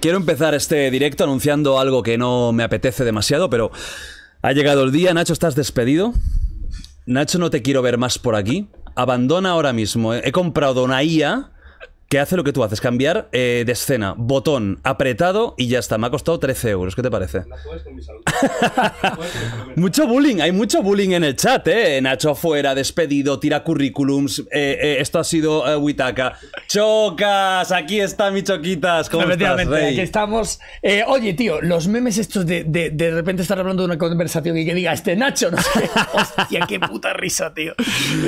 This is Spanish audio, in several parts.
Quiero empezar este directo anunciando algo que no me apetece demasiado, pero ha llegado el día. Nacho, estás despedido. Nacho, no te quiero ver más por aquí. Abandona ahora mismo. He comprado una que hace lo que tú haces, cambiar eh, de escena, botón apretado y ya está. Me ha costado 13 euros, ¿qué te parece? mucho bullying, hay mucho bullying en el chat, ¿eh? Nacho afuera, despedido, tira currículums, eh, eh, esto ha sido Witaka. Chocas, aquí está mi choquitas, ¿cómo aquí estamos. oye, tío, los memes estos de, de, repente estar hablando de una conversación y que diga, este Nacho, no sé, hostia, qué puta risa, tío.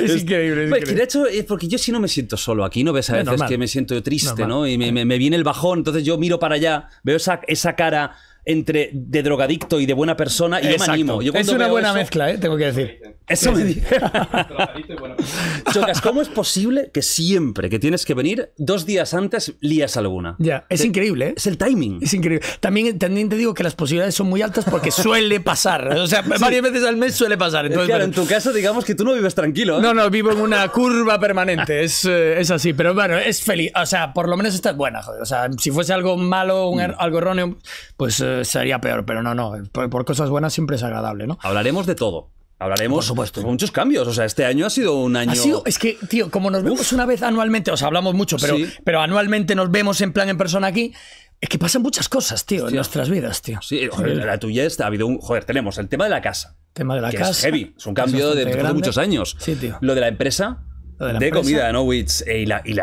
Es, increíble, es increíble. de hecho, porque yo sí no me siento solo aquí, ¿no ves? A veces que me siento triste, ¿no? Y me, viene el bajón, entonces yo miro para allá, veo esa, esa cara entre de drogadicto y de buena persona y yo me animo. es una buena mezcla, ¿eh? tengo que decir. Eso me dije. Chocas, ¿cómo es posible que siempre que tienes que venir, dos días antes lías alguna? Ya, es increíble. ¿eh? Es el timing. Es increíble. También, te digo que las posibilidades son muy altas porque suele pasar. O sea, varias veces al mes suele pasar. claro, en tu caso, digamos que tú no vives tranquilo. ¿eh? No, no, vivo en una curva permanente. es, eh, es, así. Pero bueno, es feliz. O sea, por lo menos estás buena, joder. O sea, si fuese algo malo, mm. er, algo erróneo, pues sería peor. Pero no, no. Por, por cosas buenas siempre es agradable, ¿no? Hablaremos de todo hablaremos Por supuesto. muchos cambios. O sea, este año ha sido un año. es que, tío, como nos vemos una vez anualmente, o sea, hablamos mucho, pero, pero anualmente nos vemos en plan en persona aquí. Es que pasan muchas cosas, tío, en nuestras vidas, tío. Sí, la tuya está, ha habido un. Joder, tenemos el tema de la casa. tema de la Es heavy. Es un cambio de muchos años. Sí, tío. Lo de la empresa, de, comida, ¿no? Wits. Eh, y, la, y que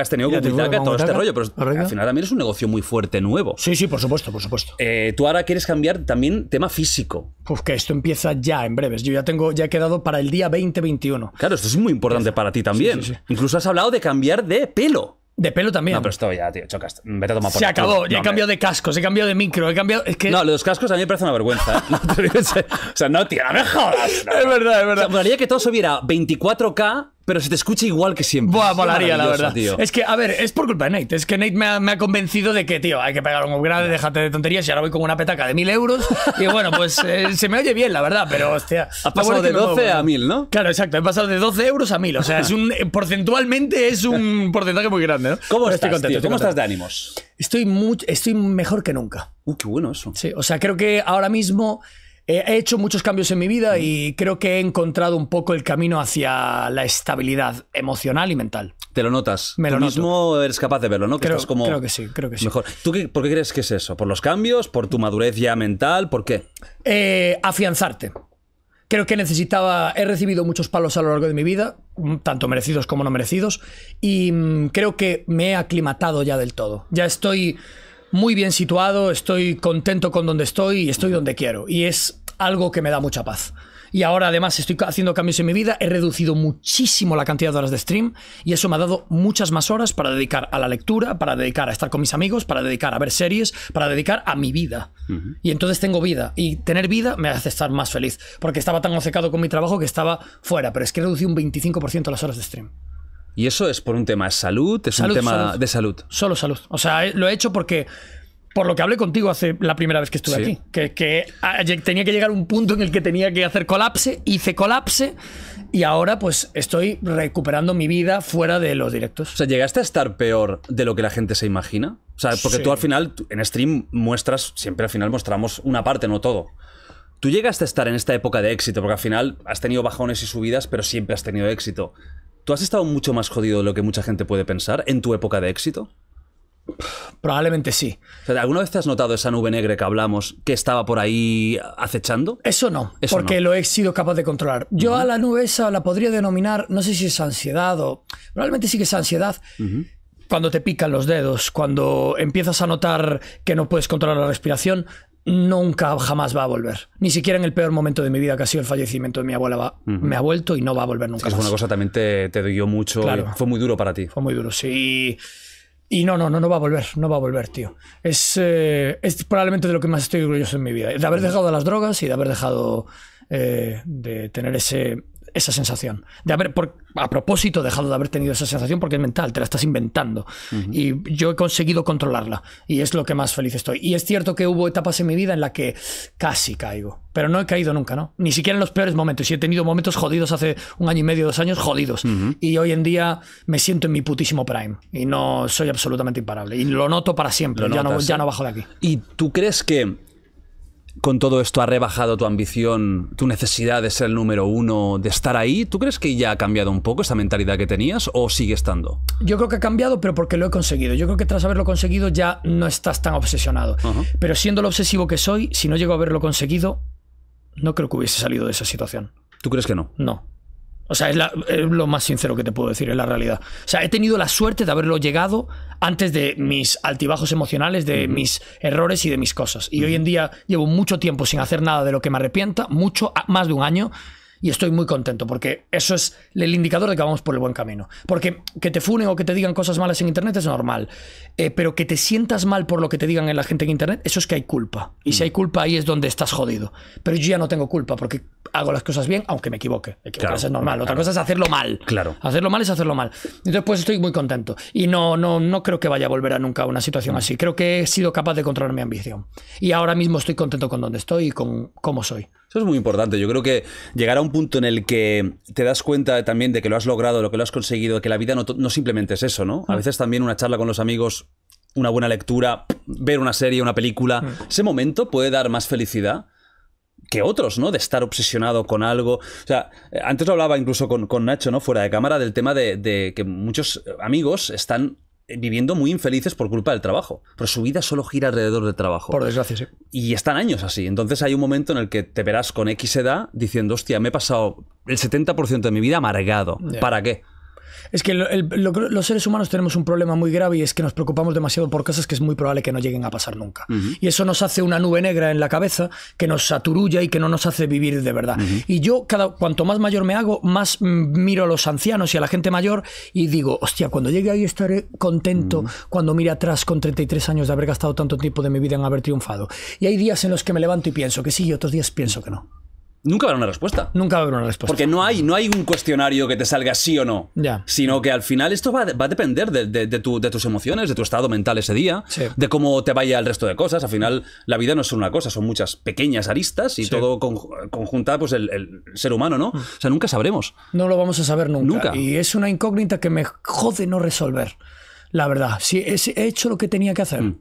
has tenido con todo este rollo. Pero al final también es un negocio muy fuerte nuevo. Sí, sí, por supuesto, por supuesto. Eh, tú ahora quieres cambiar también tema físico. Pues que esto empieza ya, en breves. Yo ya tengo, ya he quedado para el día 2021. Claro, esto es muy importante para ti también. Incluso has hablado de cambiar de pelo. De pelo también. No, pero esto ya, tío, chocas. Vete a por Se acabó. Ya he cambiado de cascos, he cambiado de micro, he cambiado. No, los cascos a mí me parecen una vergüenza. ¿eh? o sea, no, tío, no me jodas. Es verdad, es verdad. me gustaría que todo subiera 24K pero se te escucha igual que siempre. Buah, molaría, la verdad. Es que, a ver, es por culpa de Nate. Es que Nate me ha, convencido de que, tío, hay que pegar un upgrade, déjate de tonterías y ahora voy con una petaca de mil euros. Y bueno, pues eh, se me oye bien, la verdad, pero hostia. Has pasado de 12 a mil, ¿no? Claro, exacto. He pasado de 12 euros a mil. O sea, es un, eh, porcentualmente es un porcentaje muy grande, ¿no? ¿Cómo, estás, estoy contento, ¿cómo estás de ánimos? Estoy, muy, estoy mejor que nunca. Uh, qué bueno eso. Sí, o sea, creo que ahora mismo he hecho muchos cambios en mi vida y creo que he encontrado un poco el camino hacia la estabilidad emocional y mental. Te lo notas. Me Tú lo mismo eres capaz de verlo, ¿no? creo, que sí, creo que sí. Mejor. ¿Tú por qué crees que es eso? ¿Por los cambios? ¿Por tu madurez ya mental? ¿Por qué? Eh, afianzarte. Creo que necesitaba, he recibido muchos palos a lo largo de mi vida, mm, tanto merecidos como no merecidos, y mm, creo que me he aclimatado ya del todo. Ya estoy muy bien situado, estoy contento con donde estoy y estoy donde quiero. Y es algo que me da mucha paz. Y ahora además estoy haciendo cambios en mi vida, he reducido muchísimo la cantidad de horas de stream y eso me ha dado muchas más horas para dedicar a la lectura, para dedicar a estar con mis amigos, para dedicar a ver series, para dedicar a mi vida. Y entonces tengo vida y tener vida me hace estar más feliz porque estaba tan obcecado con mi trabajo que estaba fuera, pero es que he reducido un 25% las horas de stream. ¿Y eso es por un tema de salud? ¿Es un tema de salud? Solo salud. O sea, eh, lo he hecho porque por lo que hablé contigo hace la primera vez que estuve aquí, que, tenía que llegar a un punto en el que tenía que hacer colapse, hice colapse y ahora pues estoy recuperando mi vida fuera de los directos. O sea, ¿llegaste a estar peor de lo que la gente se imagina? O sea, porque tú al final en stream muestras, siempre al final mostramos una parte, no todo. Tú llegaste a estar en esta época de éxito, porque al final has tenido bajones y subidas, pero siempre has tenido éxito. ¿Tú has estado mucho más jodido de lo que mucha gente puede pensar en tu época de éxito? Probablemente sí. ¿Alguna vez te has notado esa nube negra que hablamos que estaba por ahí acechando? Eso no, porque lo he sido capaz de controlar. Yo a la nube esa la podría denominar, no sé si es ansiedad o. Probablemente sí que es ansiedad. Cuando te pican los dedos, cuando empiezas a notar que no puedes controlar la respiración, nunca jamás va a volver. Ni siquiera en el peor momento de mi vida, que ha sido el fallecimiento de mi abuela, va, me ha vuelto y no va a volver nunca. es una cosa también te, te dio mucho. Fue muy duro para ti. Fue muy duro, sí. Y no, no, no, no va a volver, no va a volver, tío. Es, eh, es probablemente de lo que más estoy orgulloso en mi vida. De haber dejado las drogas y de haber dejado eh, de tener ese, esa sensación. De haber, a propósito, dejado de haber tenido esa sensación porque es mental, te la estás inventando. Y yo he conseguido controlarla. Y es lo que más feliz estoy. Y es cierto que hubo etapas en mi vida en las que casi caigo. Pero no he caído nunca, ¿no? Ni siquiera en los peores momentos. Y he tenido momentos jodidos hace un año y medio, dos años, jodidos. Y hoy en día me siento en mi putísimo prime. Y no soy absolutamente imparable. Y lo noto para siempre. Ya, no, ya no bajo de aquí. ¿Y tú crees que con todo esto ha rebajado tu ambición, tu necesidad de ser el número uno, de estar ahí? ¿Tú crees que ya ha cambiado un poco esa mentalidad que tenías o sigue estando? Yo creo que ha cambiado, pero porque lo he conseguido. Yo creo que tras haberlo conseguido ya no estás tan obsesionado. Pero siendo lo obsesivo que soy, si no llego a haberlo conseguido, no creo que hubiese salido de esa situación. ¿Tú crees que no? No. O sea, es, lo más sincero que te puedo decir, es la realidad. O sea, he tenido la suerte de haberlo llegado antes de mis altibajos emocionales, de mis errores y de mis cosas. Y hoy en día llevo mucho tiempo sin hacer nada de lo que me arrepienta, mucho, más de un año, y estoy muy contento porque eso es el indicador de que vamos por el buen camino. Porque que te funen o que te digan cosas malas en Internet es normal. Eh, pero que te sientas mal por lo que te digan en la gente en Internet, eso es que hay culpa. Y si hay mm. culpa ahí es donde estás jodido. Pero yo ya no tengo culpa porque hago las cosas bien aunque me equivoque. Claro, es normal. Otra cosa es hacerlo mal. Claro. Hacerlo mal es hacerlo mal. Entonces pues estoy muy contento. Y no, no, no creo que vaya a volver a nunca a una situación así. Creo que he sido capaz de controlar mi ambición. Y ahora mismo estoy contento con donde estoy y con cómo soy. Eso es muy importante. Yo creo que llegar a un punto en el que te das cuenta también de que lo has logrado, lo que lo has conseguido, que la vida no, simplemente es eso, ¿no? A mm. veces también una charla con los amigos, una buena lectura, ver una serie, una película, mm. ese momento puede dar más felicidad que otros, ¿no? De estar obsesionado con algo. O sea, antes hablaba incluso con, Nacho, ¿no? Fuera de cámara, del tema de, de, que muchos amigos están viviendo muy infelices por culpa del trabajo. Pero su vida solo gira alrededor del trabajo. Por desgracia, sí. Y están años así. Entonces hay un momento en el que te verás con X edad diciendo, hostia, me he pasado el 70% de mi vida amargado. ¿Para qué? Es que los seres humanos tenemos un problema muy grave y es que nos preocupamos demasiado por cosas que es muy probable que no lleguen a pasar nunca. Y eso nos hace una nube negra en la cabeza que nos saturulla y que no nos hace vivir de verdad. Y yo, cada, cuanto más mayor me hago, más miro a los ancianos y a la gente mayor y digo, hostia, cuando llegue ahí estaré contento cuando mire atrás con 33 años de haber gastado tanto tiempo de mi vida en haber triunfado. Y hay días en los que me levanto y pienso que sí y otros días pienso que no. Nunca va a haber una respuesta. Nunca va a haber una respuesta. Porque no hay, no hay un cuestionario que te salga sí o no. Sino que al final esto va, a depender de, tus emociones, de tu estado mental ese día, de cómo te vaya el resto de cosas. Al final, la vida no es una cosa, son muchas pequeñas aristas y todo conjunta, pues el, ser humano, ¿no? Mm. O sea, nunca sabremos. No lo vamos a saber nunca. Y es una incógnita que me jode no resolver. La verdad. Si he hecho lo que tenía que hacer. Mm.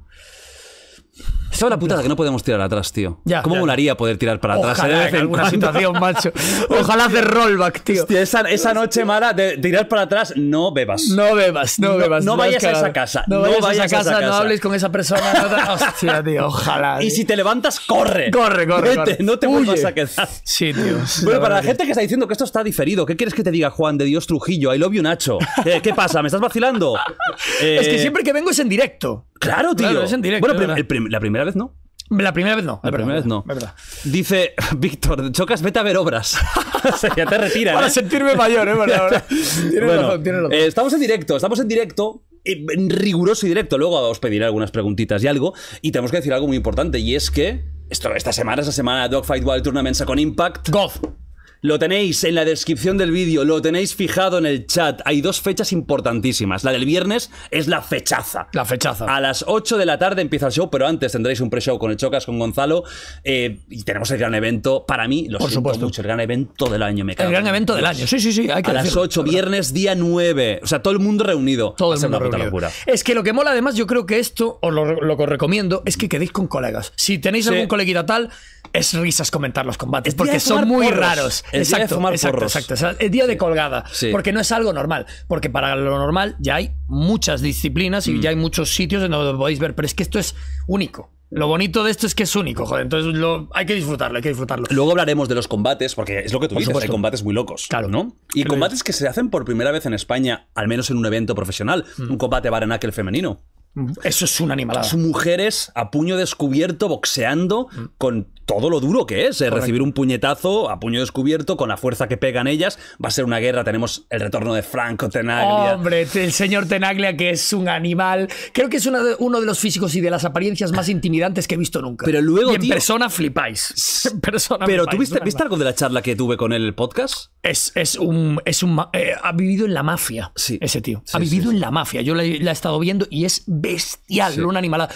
Esa es la putada que no podemos tirar atrás, tío. ¿Cómo molaría poder tirar para atrás? Ojalá eh, de alguna situación, macho. Ojalá hacer rollback, tío. esa, noche mala de tirar para atrás, no bebas. No bebas, no, bebas. No, vayas a esa casa. No vayas, a, casa, no hables con esa persona. Hostia, ojalá. Y si te levantas, corre. Corre, corre. No te muevas a que Sí, tío. Bueno, para la gente que está diciendo que esto está diferido, ¿qué quieres que te diga, Juan de Dios Trujillo? I love you, Nacho. Eh, ¿Qué pasa? ¿Me estás vacilando? Es que eh, siempre que vengo es en directo. Claro, tío. bueno, la primera vez no. La primera vez no. La primera vez no. Verdad. Dice Víctor, chocas, vete a ver obras. o ya te retiras. Para ¿eh? sentirme mayor, ¿eh? Bueno, tienes razón, tienes razón. Eh, estamos en directo, estamos en directo. Eh, en riguroso y directo. Luego os pediré algunas preguntitas y algo. Y tenemos que decir algo muy importante. Y es que esta semana es semana Dogfight Wild Tournament con Impact. Golf. Lo tenéis en la descripción del vídeo, lo tenéis fijado en el chat. Hay dos fechas importantísimas. La del viernes es la fechaza. La fechaza. A las 8 de la tarde empieza el show, pero antes tendréis un pre-show con el Chocas, con Gonzalo. Eh, y tenemos el gran evento, para mí, lo Por supuesto. mucho, el gran evento del año, me El gran evento del año, sí, sí, sí. a las 8, viernes, día 9. O sea, todo el mundo reunido. Todo el mundo Locura. Es que lo que mola, además, yo creo que esto, o lo, que os recomiendo, es que quedéis con colegas. Si tenéis algún coleguita tal, es risas comentar los combates, porque son muy raros. El exacto, de El día de colgada. Porque no es algo normal. Porque para lo normal ya hay muchas disciplinas y mm. ya hay muchos sitios en donde podéis ver. Pero es que esto es único. Lo bonito de esto es que es único, joder. Entonces hay que disfrutarlo, hay que disfrutarlo. Luego hablaremos de los combates, porque es lo que tú dices, hay combates muy locos. Claro. ¿no? Y combates que se hacen por primera vez en España, al menos en un evento profesional. Mm. Un combate el femenino. Mm. Eso es un animalado Son mujeres a puño descubierto boxeando con todo lo duro que es eh, recibir un puñetazo a puño descubierto con la fuerza que pegan ellas. Va a ser una guerra. Tenemos el retorno de Franco Tenaglia. Hombre, el señor Tenaglia, que es un animal. Creo que es uno de los físicos y de las apariencias más intimidantes que he visto nunca. Pero luego. Y en persona flipáis. Pero viste, algo de la charla que tuve con él el podcast? Es, es un. Es un eh, ha vivido en la mafia. Sí. Ese tío. ha vivido en la mafia. Yo la, he estado viendo y es bestial. Un animal.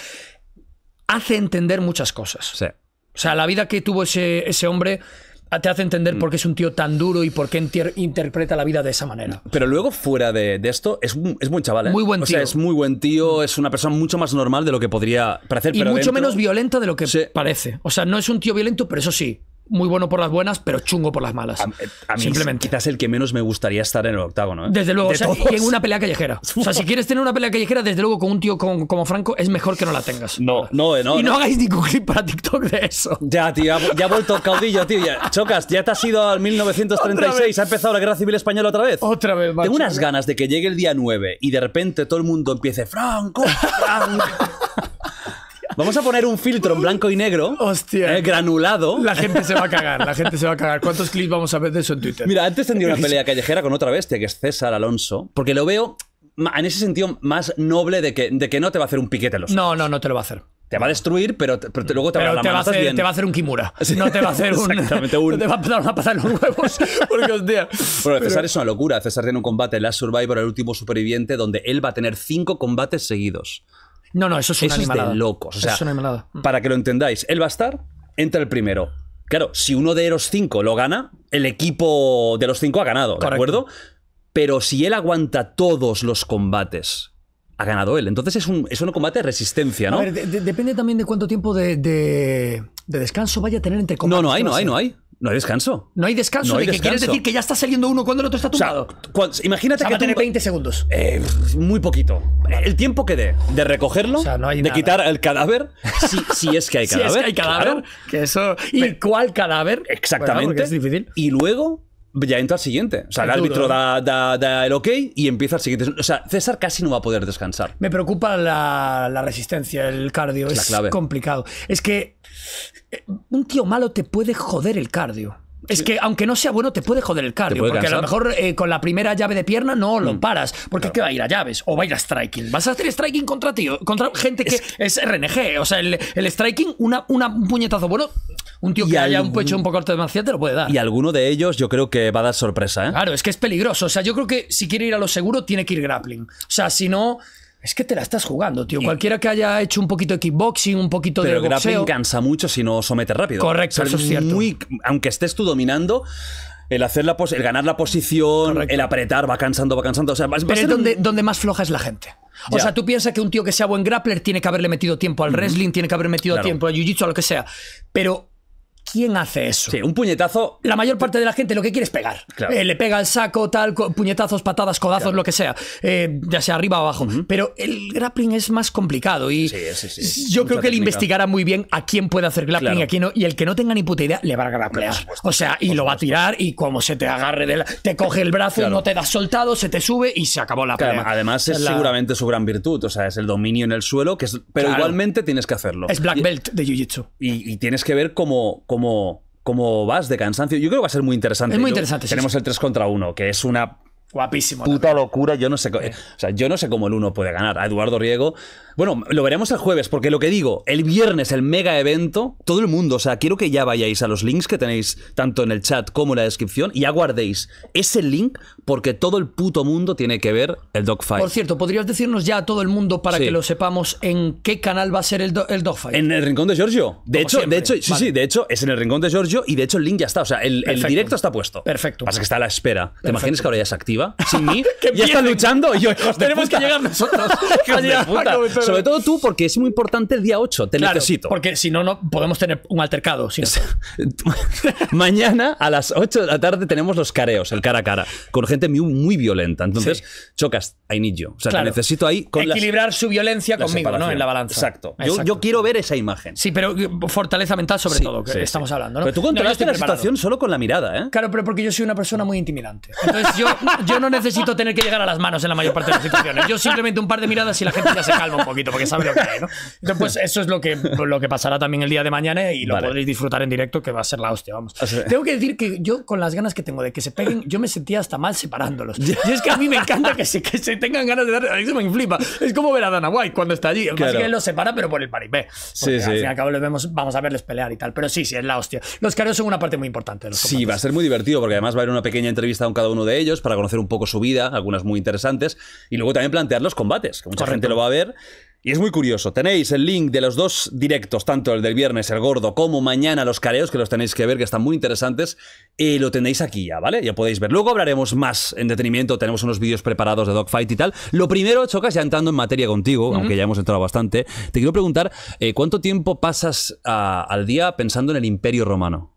Hace entender muchas cosas. Sí. O sea, la vida que tuvo ese, ese hombre te hace entender mm. por qué es un tío tan duro y por qué interpreta la vida de esa manera. Pero luego, fuera de, esto, es, es buen chaval. ¿eh? Muy buen tío. sea, es muy buen tío, mm. es una persona mucho más normal de lo que podría parecer. Y mucho menos violenta de lo que parece. O sea, no es un tío violento, pero eso sí, muy bueno por las buenas, pero chungo por las malas. Eh, a, mí Simplemente. quizás el que menos me gustaría estar en el octágono. ¿eh? Desde luego, en una pelea callejera. O sea, si quieres tener una pelea callejera, desde luego con un tío como, Franco, es mejor que no la tengas. No, no, eh, no. Y no, hagáis ningún clip para TikTok de eso. Ya, tío, ya, ha vuelto caudillo, tío. chocas, ya te has ido al 1936, ha empezado la guerra civil española otra vez. Otra vez, macho. Tengo unas ganas de que llegue el día 9 y de repente todo el mundo empiece, Franco, Franco. Vamos a poner un filtro en blanco y negro. Hostia. granulado. La gente se va a cagar, la gente se va a cagar. ¿Cuántos clips vamos a ver de eso en Twitter? Mira, antes tendría una pelea callejera con otra bestia, que es César Alonso, porque lo veo en ese sentido más noble de que, de que no te va a hacer un piquete los No, no, no te lo va a hacer. Te va a destruir, pero, luego te va a hacer, te va a hacer un Kimura. No te va a hacer un, te va a pasar los huevos. Porque, hostia. Bueno, César es una locura. César tiene un combate en Last Survivor, el último superviviente, donde él va a tener cinco combates seguidos. No, no, eso es una eso Es de locos. O sea, Para que lo entendáis, él va a estar entra el primero. Claro, si uno de los cinco lo gana, el equipo de los cinco ha ganado, ¿de acuerdo? Pero si él aguanta todos los combates, ha ganado él. Entonces es un, es un combate de resistencia, ¿no? depende también de cuánto tiempo de, de, descanso vaya a tener entre combates. No, no hay, no hay, no hay. No hay descanso. No hay descanso. quieres decir que ya está saliendo uno cuando el otro está tumbado. imagínate que. Va a 20 segundos. Eh, muy poquito. El tiempo que dé de recogerlo, de quitar el cadáver, si, es que hay cadáver. si es que hay cadáver. eso... ¿Y cuál cadáver? Exactamente. es difícil. Y luego ya entra al siguiente. O sea, el árbitro ¿eh? da, el ok y empieza el siguiente. O sea, César casi no va a poder descansar. Me preocupa la, resistencia, el cardio. Es, complicado. Es que eh, un tío malo te puede joder el cardio. Es que aunque no sea bueno, te puede joder el cardio. Porque a lo mejor eh, con la primera llave de pierna no lo mm. paras. Porque es que va a ir a llaves o va a ir a striking. Vas a hacer striking contra tío, contra gente que es, RNG. O sea, el, striking, una, una, un puñetazo bueno, un tío que haya un pecho un poco alto demasiado te lo puede dar. Y alguno de ellos yo creo que va a dar sorpresa, ¿eh? Claro, es que es peligroso. O sea, yo creo que si quiere ir a lo seguro, tiene que ir grappling. O sea, si no, es que te la estás jugando, tío. Cualquiera que haya hecho un poquito de kickboxing, un poquito de boxeo... Pero el grappling cansa mucho si no somete rápido. Correcto, eso es cierto. aunque estés tú dominando, el hacer el ganar la posición, el apretar, va cansando, va cansando. sea, Pero es donde, más floja es la gente. O sea, tú piensas que un tío que sea buen grappler tiene que haberle metido tiempo al wrestling, tiene que haber metido tiempo al jiu-jitsu, a lo que sea. Pero ¿Quién hace eso? Sí, un puñetazo. La mayor parte de la gente lo que quiere es pegar. Eh, le pega el saco, tal, puñetazos, patadas, codazos, lo que sea. Eh, ya sea arriba o abajo. Pero el grappling es más complicado y yo creo que le él investigará muy bien a quién puede hacer grappling y a quién no. Y el que no tenga ni puta idea le va a grapplear. O sea, y lo va a tirar y como se te agarre, de te coge el brazo y no te da soltado, se te sube y se acabó la pelea. Además es seguramente su gran virtud. O sea, es el dominio en el suelo, que es... pero igualmente tienes que hacerlo. Es black belt de Jiu-Jitsu. Y, tienes que ver cómo cómo, vas de cansancio. Yo creo que va a ser muy interesante. Es muy interesante. tenemos el 3 contra 1, que es una Guapísima Puta locura, yo no sé. O sea, yo no sé cómo el 1 puede ganar. A Eduardo Riego bueno, lo veremos el jueves, porque lo que digo, el viernes, el mega evento, todo el mundo, o sea, quiero que ya vayáis a los links que tenéis tanto en el chat como en la descripción y aguardéis ese link porque todo el puto mundo tiene que ver el dogfight. Por cierto, ¿podrías decirnos ya a todo el mundo para que lo sepamos en qué canal va a ser el, dogfight? En el Rincón de Giorgio. De hecho, de hecho, sí, sí, de hecho, es en el Rincón de Giorgio y de hecho el link ya está, o sea, el, directo está puesto. Perfecto. que está a la espera. ¿Te imaginas que ahora ya se activa sin mí? ya están luchando y Tenemos que llegar nosotros. Sobre todo tú, porque es muy importante el día 8. Te necesito. Porque si no, no podemos tener un altercado. Mañana a las 8 de la tarde tenemos los careos, el cara a cara, con gente muy, muy violenta. Entonces, chocas, I need you. O sea, te necesito ahí Equilibrar su violencia conmigo, ¿no? En la balanza. Exacto. Yo, quiero ver esa imagen. Sí, pero eh, fortaleza mental sobre todo, que estamos hablando, ¿no? Pero tú controlaste la situación solo con la mirada, ¿eh? Claro, pero porque yo soy una persona muy intimidante. Entonces, yo, yo no necesito tener que llegar a las manos en la mayor parte de las situaciones. Yo simplemente un par de miradas y la gente ya se calma un poco poquito porque sabe lo que hay, ¿no? Entonces, pues eso es lo que, lo que pasará también el día de mañana y lo podréis disfrutar en directo, que va a ser la hostia, vamos. tengo que decir que yo, con las ganas que tengo de que se peguen, yo me sentía hasta mal separándolos. y es que a mí me encanta que se, que se tengan ganas de dar. Eso me flipa. Es como ver a Dana White cuando está allí. Claro. que él los separa, pero por el paripé. Sí, Al fin y vemos, vamos a verles pelear y tal. Pero sí, sí, es la hostia. Los carros son una parte muy importante. sí, va a ser muy divertido porque además va a haber una pequeña entrevista con cada uno de ellos para conocer un poco su vida, algunas muy interesantes, y luego también plantear los combates, que mucha gente lo va a ver y es muy curioso, tenéis el link de los dos directos, tanto el del viernes, el gordo, como mañana los careos, que los tenéis que ver, que están muy interesantes, y lo tenéis aquí ya, ¿vale? Ya podéis ver. Luego hablaremos más en detenimiento, tenemos unos vídeos preparados de Dogfight y tal. Lo primero, Chocas, ya entrando en materia contigo, aunque ya hemos entrado bastante, te quiero preguntar, eh, ¿cuánto tiempo pasas ah, al día pensando en el Imperio Romano?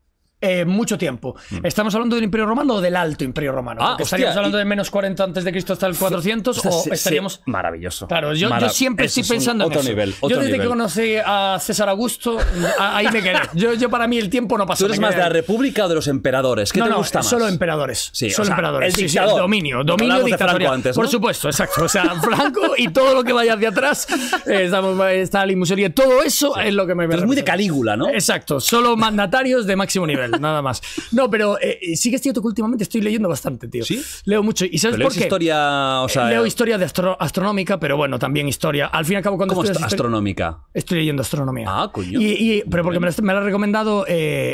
Eh, mucho tiempo. Mm. ¿Estamos hablando del Imperio Romano o del Alto Imperio Romano? Ah, estaríamos hablando de menos 40 antes de Cristo hasta el 400 o, estaríamos... maravilloso. Claro, yo, siempre estoy pensando en eso. Nivel, yo desde que conocí a César Augusto, ahí me quedé. Yo, para mí el tiempo no pasa. ¿Tú eres más de la República o de los emperadores? ¿Qué te gusta solo emperadores. Sí, solo emperadores. El, sí, dominio, dominio dictatorial. Por supuesto, exacto. O sea, Franco y todo lo que vaya hacia atrás, eh, estamos, está la limusería. Todo eso es lo que me... es muy de Calígula, ¿no? Exacto, solo mandatarios de máximo nivel nada más. No, pero sigue eh, eh, sí que es cierto que últimamente estoy leyendo bastante, tío. ¿Sí? Leo mucho. ¿Y sabes por qué? historia, eh, Leo historia de astronómica, pero bueno, también historia. Al fin y al cabo, cuando ¿Cómo es astronómica? Estoy leyendo astronomía. Ah, coño. pero porque me la me ha recomendado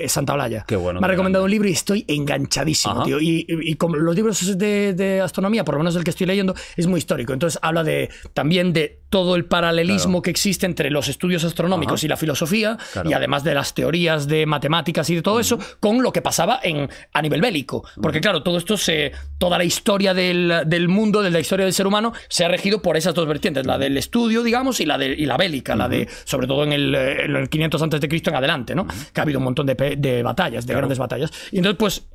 Santa Olaya. Qué bueno. Me ha recomendado un libro y estoy enganchadísimo, tío. Y, como los libros de, de astronomía, por lo menos el que estoy leyendo, es muy histórico. Entonces habla de también de todo el paralelismo que existe entre los estudios astronómicos y la filosofía, y además de las teorías de matemáticas y de todo eso, con lo que pasaba en, a nivel bélico. Porque claro, todo esto se, toda la historia del, mundo, de la historia del ser humano, se ha regido por esas dos vertientes, la del estudio, digamos, y la, de, y la bélica, la de, sobre todo en el, en 500 a.C. en adelante, ¿no? Que ha habido un montón de, batallas, de grandes batallas. Y entonces, pues,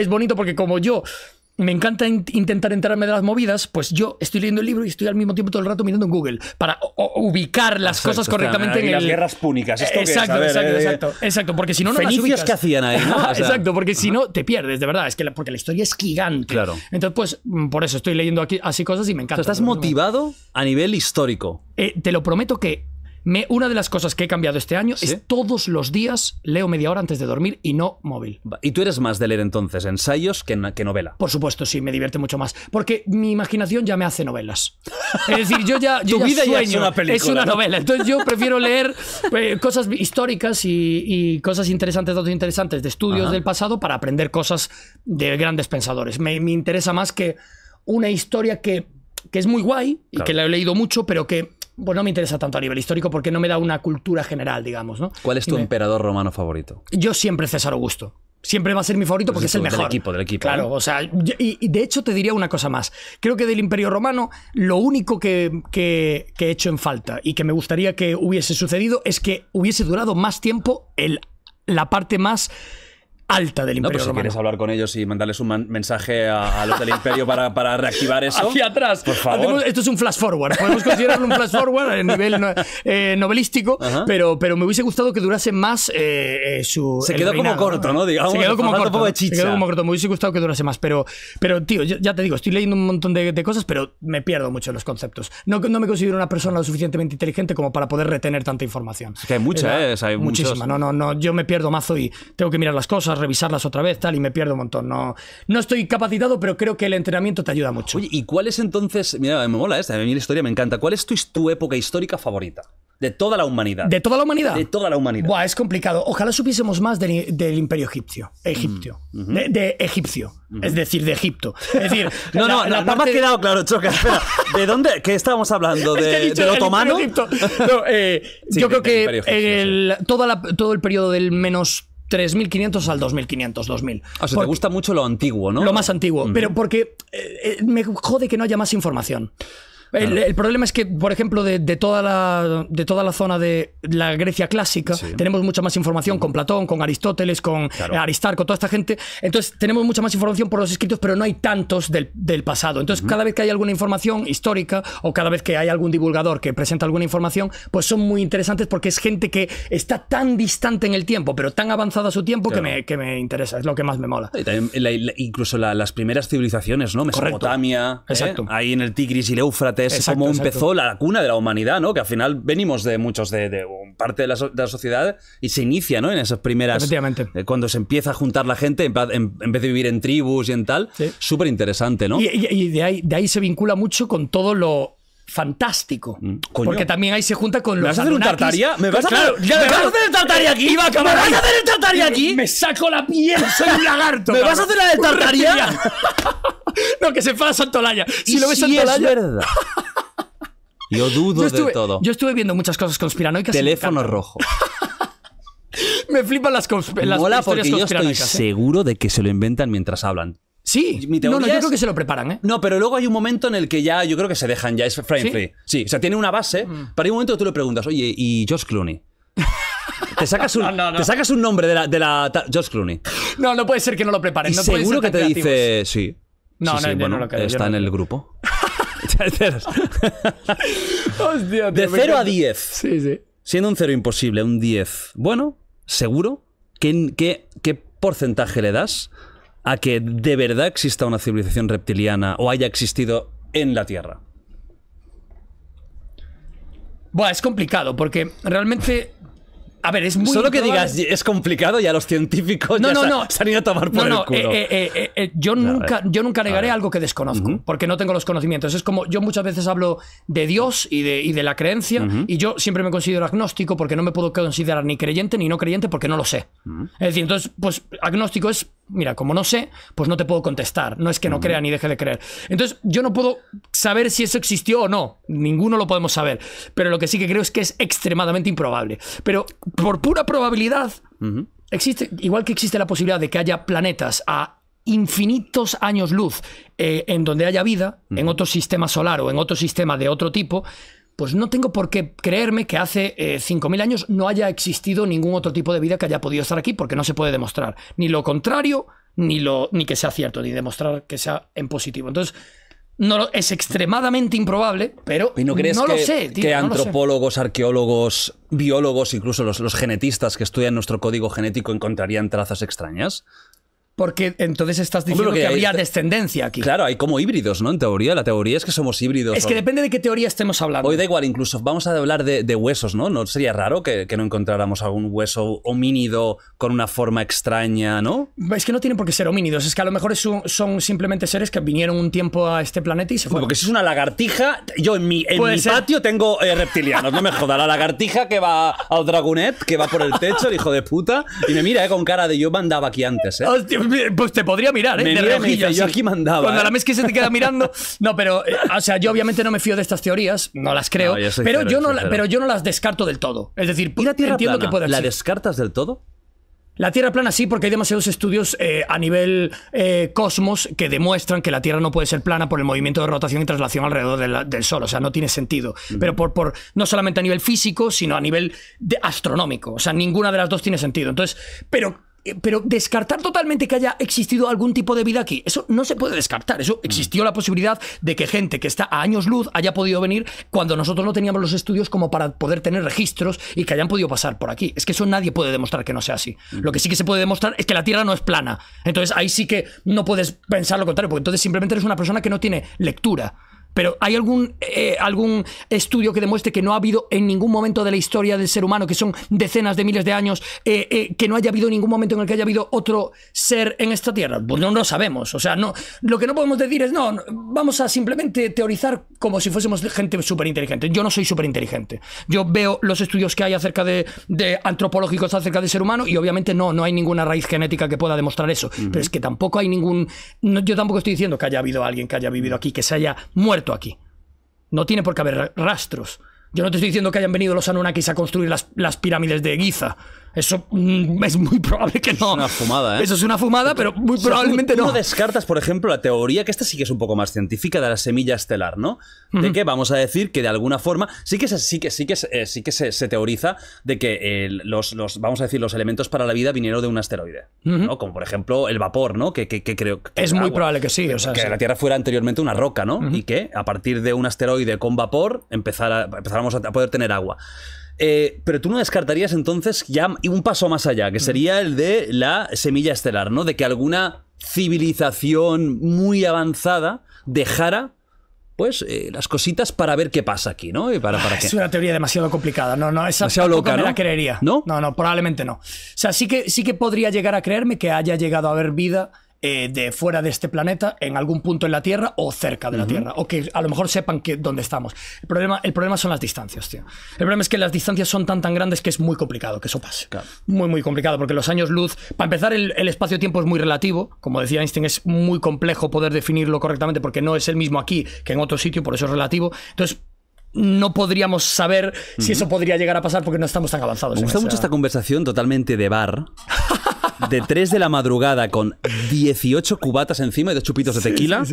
es bonito porque como yo me encanta intentar enterarme de las movidas, pues yo estoy leyendo el libro y estoy al mismo tiempo todo el rato mirando en Google para ubicar las cosas correctamente en las guerras púnicas. ¿esto exacto, exacto, eh, exacto, exacto, porque si no no las ubicas. que hacían ahí, exacto, porque si no te pierdes, de verdad, es que porque la historia es gigante. Claro. Entonces, pues mm, por eso estoy leyendo aquí así cosas y me encanta. estás motivado a nivel histórico. Eh, te lo prometo que una de las cosas que he cambiado este año es todos los días leo media hora antes de dormir y no móvil. ¿Y tú eres más de leer entonces ensayos que, que novela? Por supuesto, sí, me divierte mucho más. Porque mi imaginación ya me hace novelas. Es decir, yo ya. Yo vida ya es una película. Es una novela. Entonces yo prefiero leer eh, cosas históricas y, cosas interesantes, datos interesantes de estudios del pasado para aprender cosas de grandes pensadores. Me, interesa más que una historia que, es muy guay y que la he leído mucho, pero que pues no me interesa tanto a nivel histórico porque no me da una cultura general, digamos, ¿no? ¿Cuál es tu emperador romano favorito? Yo siempre César Augusto. Siempre va a ser mi favorito porque es el mejor. Del equipo, del equipo. Claro, ¿eh? o sea, y, de hecho te diría una cosa más. Creo que del Imperio Romano lo único que, he hecho en falta y que me gustaría que hubiese sucedido es que hubiese durado más tiempo el, la parte más alta del Imperio si quieres hablar con ellos y mandarles un mensaje a, los del Imperio para, para, reactivar eso. Hacia atrás. Por favor. esto es un flash forward. Podemos considerarlo un flash forward a nivel eh, novelístico, pero, pero me hubiese gustado que durase más su. Se quedó como corto, ¿no? se quedó como corto. Se quedó como corto. Me hubiese gustado que durase más, pero, pero tío, ya te digo, estoy leyendo un montón de, cosas, pero me pierdo mucho en los conceptos. No, no me considero una persona lo suficientemente inteligente como para poder retener tanta información. Es que hay mucha, ¿eh? hay muchísima. No, no, no. Yo me pierdo mazo y tengo que mirar las cosas revisarlas otra vez, tal, y me pierdo un montón. No, no estoy capacitado, pero creo que el entrenamiento te ayuda mucho. ¿y cuál es entonces? Mira, me mola esta, a mí la historia me encanta. ¿Cuál es tu, época histórica favorita? De toda la humanidad. ¿De toda la humanidad? De toda la humanidad. es complicado. Ojalá supiésemos más del, imperio egipcio. Mm, egipcio. de, egipcio. Es decir, de Egipto. Es decir, no, no, la, no, ha quedado claro, ¿De dónde? ¿Qué estábamos hablando? ¿De, ¿Del otomano? Eh, yo creo que el, toda todo el periodo del menos 3.500 al 2.500, 2.000. Ah, o sea, te gusta mucho lo antiguo, ¿no? Lo más antiguo, pero porque eh, eh, me jode que no haya más información. El, problema es que, por ejemplo, de, toda la, de toda la zona de la Grecia clásica, tenemos mucha más información con Platón, con Aristóteles, con eh, Aristarco, toda esta gente. Entonces, tenemos mucha más información por los escritos, pero no hay tantos del, pasado. Entonces, cada vez que hay alguna información histórica o cada vez que hay algún divulgador que presenta alguna información, pues son muy interesantes porque es gente que está tan distante en el tiempo, pero tan avanzada a su tiempo que, me, que me interesa. Es lo que más me mola. incluso las primeras civilizaciones, ¿no? Mesopotamia. ¿eh? Ahí en el Tigris y el Éufrates es como empezó la cuna de la humanidad, ¿no? Que al final venimos de muchos, de, parte de la, sociedad y se inicia, ¿no? En esas primeras... Eh, cuando se empieza a juntar la gente en, vez de vivir en tribus y en tal. Súper interesante, ¿no? Y, ahí, de ahí se vincula mucho con todo lo fantástico. Mm. porque también ahí se junta con los. ¿Me vas a hacer un tartaria? ¿Me vas a, hacer el tartaria aquí? ¿Me vas a hacer el tartaria aquí? Me, saco la piel, soy un lagarto. ¿Me vas a hacer la de tartaria? no, que se fue a Santolaya. Si lo ves si Santolaya. Es Yo dudo de todo. Yo estuve viendo muchas cosas conspiranoicas. Teléfono rojo. me flipan las, conspiranoicas. las Mola porque yo estoy ¿eh? seguro de que se lo inventan mientras hablan. Sí, mi yo creo que se lo preparan, ¿eh? No, pero luego hay un momento en el que ya, yo creo que se dejan ya, es frame free. Sí, o sea, tiene una base, Para mm. pero hay un momento que tú le preguntas, oye, ¿y Josh Clooney? Te sacas, un, sacas un nombre de la, de Josh Clooney. No, no puede ser que no lo preparen. seguro que te dice, sí. No, no, bueno, está en el grupo. de 0 a 10. Sí, sí. Siendo un 0 imposible, un 10. Bueno, seguro. qué, qué porcentaje le das? a que de verdad exista una civilización reptiliana o haya existido en la Tierra? Buah, es complicado porque realmente a ver, es Solo que digas, es complicado, ya los científicos eh, eh, eh, ya a tomar por el culo. yo, nunca, yo nunca negaré algo que desconozco, porque no tengo los conocimientos. Es como yo muchas veces hablo de Dios y de, de la creencia, y yo siempre me considero agnóstico porque no me puedo considerar ni creyente ni no creyente porque no lo sé. Es decir, entonces, pues agnóstico es, mira, como no sé, pues no te puedo contestar. No es que no crea ni deje de creer. Entonces, yo no puedo saber si eso existió o no. Ninguno lo podemos saber. Pero lo que sí que creo es que es extremadamente improbable. Pero por pura probabilidad, existe, igual que existe la posibilidad de que haya planetas a infinitos años luz eh, en donde haya vida, en otro sistema solar o en otro sistema de otro tipo, pues no tengo por qué creerme que hace 5.000 eh, años no haya existido ningún otro tipo de vida que haya podido estar aquí, porque no se puede demostrar. Ni lo contrario, ni, lo, ni que sea cierto, ni demostrar que sea en positivo. Entonces, no, es extremadamente improbable, pero no, que, lo sé. que antropólogos, arqueólogos, biólogos, incluso los, los, genetistas que estudian nuestro código genético encontrarían trazas extrañas? Porque entonces estás diciendo que, habría descendencia aquí. Claro, hay como híbridos, ¿no? En teoría, la teoría es que somos híbridos. Es que depende de qué teoría estemos hablando. Hoy da igual, incluso vamos a hablar de, huesos, ¿no? No sería raro que, no encontráramos algún hueso homínido con una forma extraña, ¿no? Es que no tienen por qué ser homínidos, es que a lo mejor son simplemente seres que vinieron un tiempo a este planeta y se fueron. Porque si es una lagartija, yo en mi, en mi patio tengo eh, reptilianos, no me joda. La lagartija que va al dragonet, que va por el techo, el hijo de puta, y me mira eh, con cara de yo mandaba aquí antes, ¿eh? Pues, pues te podría mirar, ¿eh? yo aquí mandaba. Cuando a la ¿eh? mezquita se te queda mirando. No, pero, eh, o sea, yo obviamente no me fío de estas teorías, no las creo, pero, yo no, pero yo no las descarto del todo. Es decir, la que ¿La descartas del todo? La Tierra plana sí, porque hay demasiados estudios eh, a nivel cosmos que demuestran que la Tierra no puede ser plana por el movimiento de rotación y traslación alrededor del Sol. O sea, no tiene sentido. Pero por, por, no solamente a nivel físico, sino a nivel astronómico. O sea, ninguna de las dos tiene sentido. Entonces, pero eh, pero descartar totalmente que haya existido algún tipo de vida aquí, eso no se puede descartar. Eso mm. existió la posibilidad de que gente que está a años luz haya podido venir cuando nosotros no teníamos los estudios como para poder tener registros y que hayan podido pasar por aquí. Es que eso nadie puede demostrar que no sea así. Mm. Lo que sí que se puede demostrar es que la Tierra no es plana. Entonces ahí sí que no puedes pensar lo contrario, porque entonces simplemente eres una persona que no tiene lectura. Pero ¿hay algún, eh, algún estudio que demuestre que no ha habido en ningún momento de la historia del ser humano, que son decenas de miles de años, eh, eh, que no haya habido ningún momento en el que haya habido otro ser en esta Tierra? Pues no lo sabemos. O sea, no, lo que no podemos decir es, no, vamos a simplemente teorizar como si fuésemos gente súper inteligente. Yo no soy súper inteligente. Yo veo los estudios que hay acerca de, antropológicos acerca del ser humano y obviamente no, no hay ninguna raíz genética que pueda demostrar eso. Pero es que tampoco hay ningún... yo tampoco estoy diciendo que haya habido alguien que haya vivido aquí, que se haya muerto aquí. No tiene por qué haber rastros. Yo no te estoy diciendo que hayan venido los Anunnakis a construir las, las pirámides de Giza. Eso mm, es muy probable que no. Es una fumada, ¿eh? Eso es una fumada, pero muy probablemente no no. descartas, por ejemplo, la teoría, que esta sí que es un poco más científica, de la semilla estelar, ¿no? De que vamos a decir que de alguna forma sí que se, sí que, sí que, eh, sí que teoriza de que eh, los, los, vamos a decir, los elementos para la vida vinieron de un asteroide, ¿no? Como por ejemplo el vapor, ¿no? Que, creo que Es muy probable que sí. O sea, Que la Tierra fuera anteriormente una roca, ¿no? Y que a partir de un asteroide con vapor empezara, empezáramos a poder tener agua. Eh, pero tú no descartarías entonces ya un paso más allá, que mm. sería el de la semilla estelar, ¿no? De que alguna civilización muy avanzada dejara pues eh, las cositas para ver qué pasa aquí, ¿no? para, ah, Es una teoría demasiado complicada, no, no, esa demasiado la creería. ¿No? No, no, probablemente no. O sea, sí que, sí que podría llegar a creerme que haya llegado a haber vida eh, de fuera de este planeta, en algún punto en la Tierra o cerca de la Tierra, o que a lo mejor sepan que, dónde estamos. El problema, el problema son las distancias, tío. El problema es que las distancias son tan tan grandes que es muy complicado que eso pase. Claro. Muy, muy complicado, porque los años luz, para empezar, el, espacio-tiempo es muy relativo, como decía Einstein, es muy complejo poder definirlo correctamente porque no es el mismo aquí que en otro sitio, por eso es relativo. Entonces, no podríamos saber si eso podría llegar a pasar porque no estamos tan avanzados. Me gusta mucho esta conversación totalmente de bar. de 3 de la madrugada con 18 cubatas encima y dos chupitos de tequila,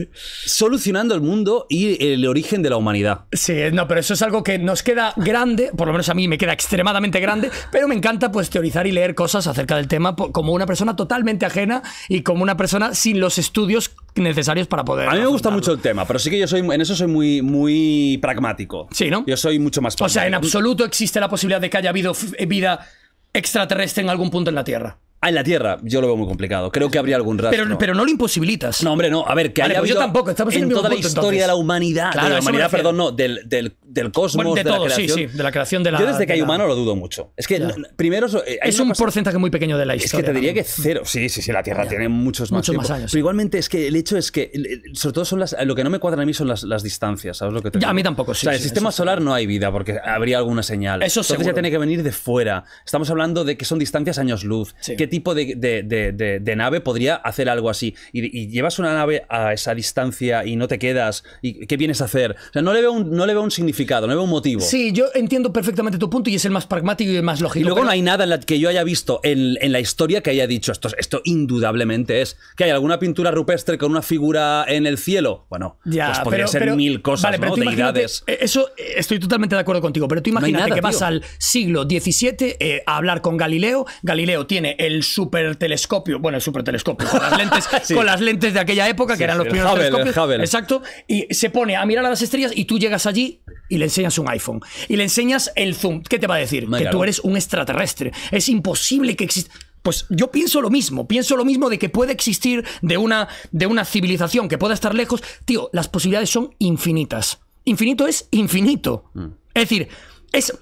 solucionando el mundo y el origen de la humanidad. Sí, no, pero eso es algo que nos queda grande, por lo menos a mí me queda extremadamente grande, pero me encanta pues teorizar y leer cosas acerca del tema como una persona totalmente ajena y como una persona sin los estudios necesarios para poder. A mí me gusta mucho el tema, pero sí que yo soy en eso soy muy, muy pragmático. Sí, ¿no? Yo soy mucho más pragmático. O sea, en absoluto existe la posibilidad de que haya habido eh, vida extraterrestre en algún punto en la Tierra. Ah, en la Tierra, yo lo veo muy complicado. Creo que habría algún rastro. Pero, pero no lo imposibilitas. No, hombre, no. A ver, que haya pues yo tampoco. Estamos en, toda la historia de la humanidad. de la humanidad, perdón, no, del, del, cosmos, de, la creación. Sí, sí, de la creación de la. Yo desde que hay humano lo dudo mucho. Es que, primero. Eh, es un porcentaje muy pequeño de la historia. Es que te diría que cero. Sí, sí, sí, la Tierra tiene muchos más, muchos más años. Pero igualmente es que el hecho es que, sobre todo, son las, lo que no me cuadra a mí son las, distancias, ¿sabes lo que te digo? Ya, a mí tampoco, sí. O sea, el sistema solar no hay vida porque habría alguna señal. Eso sí. Entonces ya tiene que venir de fuera. Estamos hablando de que son distancias años luz tipo de, nave podría hacer algo así. Y, llevas una nave a esa distancia y no te quedas. ¿Y qué vienes a hacer? O sea, no le veo un, no le veo un significado, no veo un motivo. Sí, yo entiendo perfectamente tu punto y es el más pragmático y el más lógico. Y luego no hay nada que yo haya visto en, la historia que haya dicho esto, esto indudablemente es. Que hay alguna pintura rupestre con una figura en el cielo. Bueno, pues podría ser mil cosas, ¿no? Deidades. Eso estoy totalmente de acuerdo contigo, pero tú imagínate que vas al siglo XVII eh, a hablar con Galileo. Galileo tiene el super telescopio, bueno, el super con las lentes, con las lentes de aquella época, que eran los primeros telescopios. Exacto. Y se pone a mirar a las estrellas y tú llegas allí y le enseñas un iPhone. Y le enseñas el zoom. ¿Qué te va a decir? que tú eres un extraterrestre. Es imposible que exista. Pues yo pienso lo mismo, pienso lo mismo de que puede existir de una, de una civilización que pueda estar lejos. Tío, las posibilidades son infinitas. Infinito es infinito. Mm. Es decir, es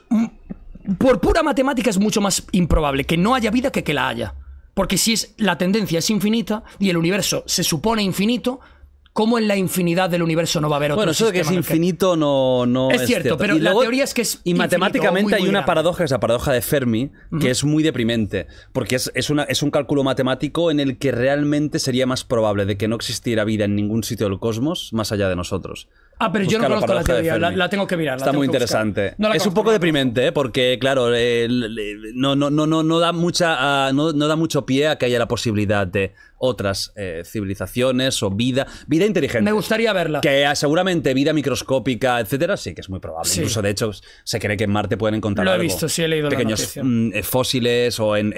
por pura matemática es mucho más improbable que no haya vida que que la haya. Porque si es, la tendencia es infinita y el universo se supone infinito, ¿Cómo en la infinidad del universo no va a haber otro Bueno, eso de que es infinito no, no es, cierto, pero la teoría es que es. Y matemáticamente hay una paradoja, esa paradoja de Fermi, que es muy deprimente, porque es, una, es un cálculo matemático en el que realmente sería más probable de que no existiera vida en ningún sitio del cosmos más allá de nosotros. Ah, pero yo no conozco la, teoría, la, tengo que mirar. Está muy interesante. es un poco deprimente, ¿eh? porque claro, eh, no, no, no, no, da mucha, ah, no da mucho pie a que haya la posibilidad de otras eh, civilizaciones o vida, vida inteligente. Me gustaría verla. Que ah, seguramente vida microscópica, etcétera, sí que es muy probable. Incluso, de hecho, se cree que en Marte pueden encontrar algo. Pequeños mm, eh, fósiles o en,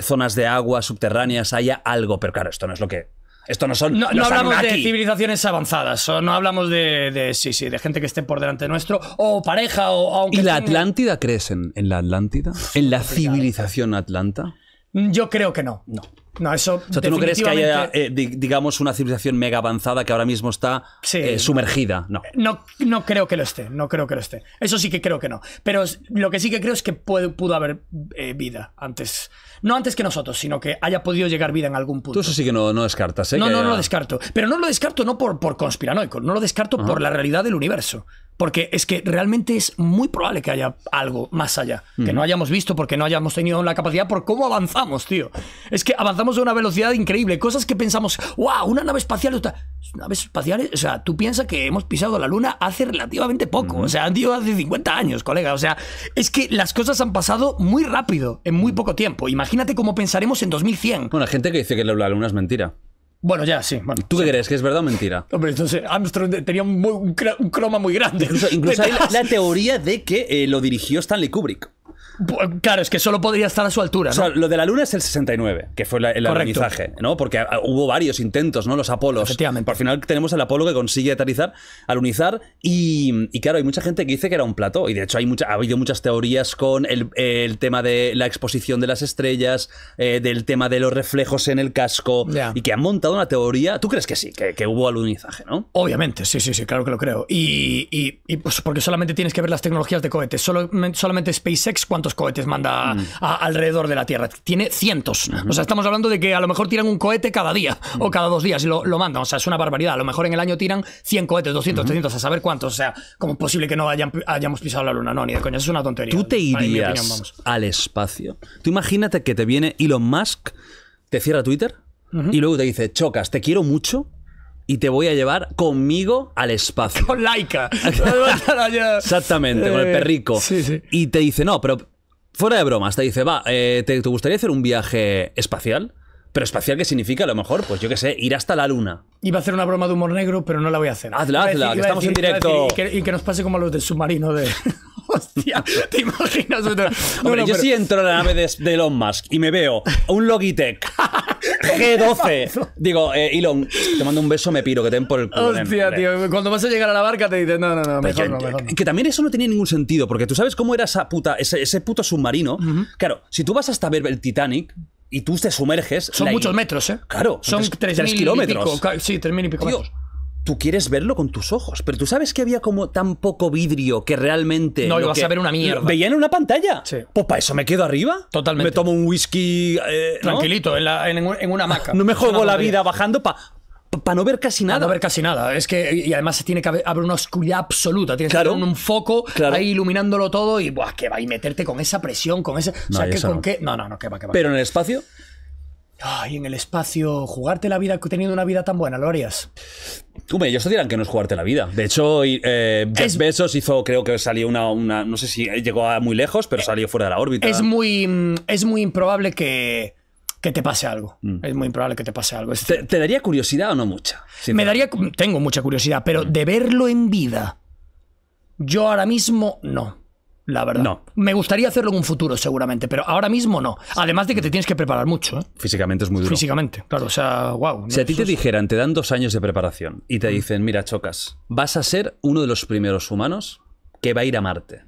zonas de agua subterráneas haya algo, pero claro, esto no es lo que esto no son. No, hablamos de civilizaciones avanzadas, no hablamos de, sí, sí, de gente que esté por delante nuestro, o pareja, o ¿Y la Atlántida crees en la Atlántida? ¿En la civilización atlanta? Mm, yo creo que no. No. No, eso. O ¿tú no crees que haya, eh, digamos, una civilización mega avanzada que ahora mismo está eh, sumergida? No. no. No creo que lo esté, no creo que lo esté. Eso sí que creo que no. Pero lo que sí que creo es que pudo haber eh, vida antes. No antes que nosotros, sino que haya podido llegar vida en algún punto. Tú eso sí que no, no descartas, ¿eh? No, no, lo descarto. Pero no lo descarto no por, por conspiranoico, no lo descarto por la realidad del universo porque es que realmente es muy probable que haya algo más allá, que no mm. hayamos visto porque no hayamos tenido la capacidad por cómo avanzamos, tío. Es que avanzamos a una velocidad increíble, cosas que pensamos, wow, una nave espacial, otra... naves espaciales, o sea, tú piensas que hemos pisado la luna hace relativamente poco, mm. o sea, han ido hace 50 años, colega, o sea, es que las cosas han pasado muy rápido, en muy mm. poco tiempo. Imagínate cómo pensaremos en 2100. Bueno, hay gente que dice que la luna es mentira. Bueno, ya, sí. ¿Tú qué crees? ¿Que es verdad o mentira? Hombre, entonces Armstrong tenía un, croma muy grande. Incluso, hay la, teoría de que eh, lo dirigió Stanley Kubrick. Pues, claro, es que solo podría estar a su altura. lo de la Luna es el 69, que fue el alunizaje ¿no? Porque hubo varios intentos, ¿no? Los Apolos. Por final tenemos el Apolo que consigue aterrizar, alunizar, y, claro, hay mucha gente que dice que era un plato Y de hecho, hay mucha, ha habido muchas teorías con el, tema de la exposición de las estrellas, eh, del tema de los reflejos en el casco, y que han montado una teoría. ¿Tú crees que sí? Que, hubo alunizaje, ¿no? Obviamente, sí, sí, sí, claro que lo creo. Y, pues porque solamente tienes que ver las tecnologías de cohetes. Solo, solamente SpaceX cuántos cohetes manda mm. alrededor de la Tierra. Tiene cientos. O sea, estamos hablando de que a lo mejor tiran un cohete cada día mm. o cada dos días y lo, mandan. O sea, es una barbaridad. A lo mejor en el año tiran 100 cohetes, 200, 300, a saber cuántos. O sea, cómo es posible que no hayamos pisado la Luna? No, ni de coña. Es una tontería. Tú te irías al espacio. Tú imagínate que te viene Elon Musk, te cierra Twitter y luego te dice, chocas, te quiero mucho y te voy a llevar conmigo al espacio. Con Laika. Exactamente, con el eh, perrico. Y te dice, no, pero fuera de bromas, te dice, va, eh, ¿te, gustaría hacer un viaje espacial? Pero espacial, ¿qué significa? A lo mejor, pues yo qué sé, ir hasta la luna. Iba a hacer una broma de humor negro, pero no la voy a hacer. Hazla, hazla, que estamos en directo. y, que, y, que, nos pase como a los del submarino de. Hostia, ¿te imaginas? Hombre, yo si sí entro a la nave de, Elon Musk y me veo un Logitech G12. Digo, eh, Elon, te mando un beso, me piro, que te den por el culo. Hostia, tío, cuando vas a llegar a la barca te dicen, no, no, no, mejor, no, mejor que, que también eso no tenía ningún sentido, porque tú sabes cómo era esa puta, ese, puto submarino. Claro, si tú vas hasta ver el Titanic, y tú te sumerges. Son muchos metros, ¿eh? Claro, son 3.000 kilómetros. Y pico, sí, 3.000 y pico tú quieres verlo con tus ojos, pero tú sabes que había como tan poco vidrio que realmente... No, lo vas a ver una mierda. Veía en una pantalla. Sí. Pues para eso me quedo arriba. Totalmente. Me tomo un whisky... Eh, Tranquilito, en, una maca. no me juego la vida bajando para para no ver casi nada. Para no ver casi nada. Es que, y además se tiene que haber, una oscuridad absoluta. Tienes que tener un foco ahí iluminándolo todo y, buah, que va, y meterte con esa presión, con ese. No, o sea, con qué. No, no, no, que va, va. Pero en el espacio. Ay, en el espacio, jugarte la vida teniendo una vida tan buena, ¿lo harías? Hombre, ellos te dirán que no es jugarte la vida. De hecho, eh, hizo, creo que salió una, una, No sé si llegó muy lejos, pero salió fuera de la órbita. Es muy, mm, mm. es muy improbable que, te pase algo. Es muy improbable que te pase algo. ¿Te, daría curiosidad o no mucha? Me daría. Tengo mucha curiosidad, pero de verlo en vida, yo ahora mismo no la verdad. No. Me gustaría hacerlo en un futuro, seguramente, pero ahora mismo no. Además de que te tienes que preparar mucho. ¿eh? Físicamente es muy duro. Físicamente, claro, o sea, wow. si a ti te dijeran, te dan dos años de preparación y te dicen, mira, chocas, vas a ser uno de los primeros humanos que va a ir a Marte,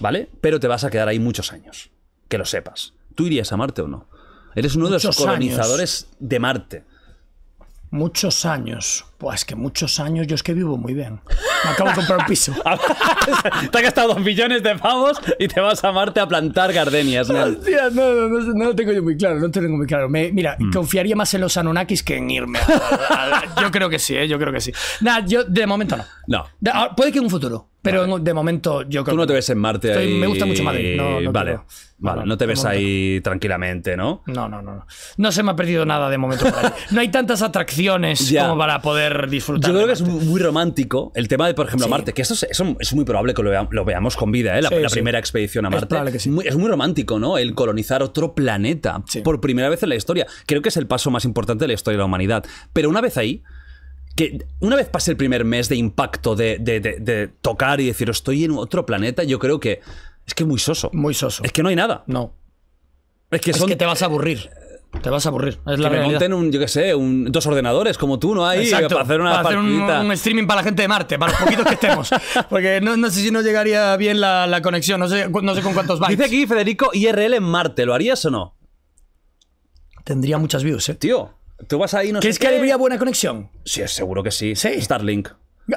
¿vale? Pero te vas a quedar ahí muchos años, que lo sepas. ¿Tú irías a Marte o no? Eres uno de los colonizadores de Marte. Muchos años. Pues que muchos años, yo es que vivo muy bien. Me acabo de comprar un piso. te has gastado dos millones de pavos y te vas a Marte a plantar gardenias, ¿no? lo tengo yo muy claro, no tengo muy claro. mira, mm. confiaría más en los Anunnakis que en irme. yo creo que sí, ¿eh? yo creo que sí. Nada, yo de momento no. No. Ah, puede que en un futuro. Pero de momento yo creo Tú no te ves en Marte Me gusta mucho Madrid. vale. Vale, no te ves ahí tranquilamente, ¿no? No, no, no. No se me ha perdido nada de momento. No hay tantas atracciones como para poder yo creo que es muy romántico el tema de, por ejemplo, Marte, que eso es, eso es, muy probable que lo, veamos con vida, ¿eh? la, primera expedición a Marte. Es, muy, romántico, ¿no? El colonizar otro planeta por primera vez en la historia. Creo que es el paso más importante de la historia de la humanidad. Pero una vez ahí, que una vez pase el primer mes de impacto, de, tocar y decir, estoy en otro planeta, yo creo que es que muy soso. Muy soso. Es que no hay nada. No. Es que, es que te vas a aburrir. Te vas a aburrir. que un, yo qué sé, dos ordenadores como tú, ¿no? Ahí, para hacer un, streaming para la gente de Marte, para los poquitos que estemos. Porque no, sé si no llegaría bien la, conexión, no sé, con cuántos bytes. Dice aquí Federico IRL en Marte, ¿lo harías o no? Tendría muchas views, ¿eh? Tío, tú vas ahí, no ¿Crees sé que habría buena conexión? Sí, seguro que sí. Sí. Starlink.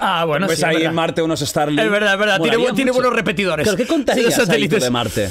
Ah, bueno, Ves ahí en Marte unos Starlink. Es verdad, es verdad. Tiene, buenos repetidores. qué contarías de Marte?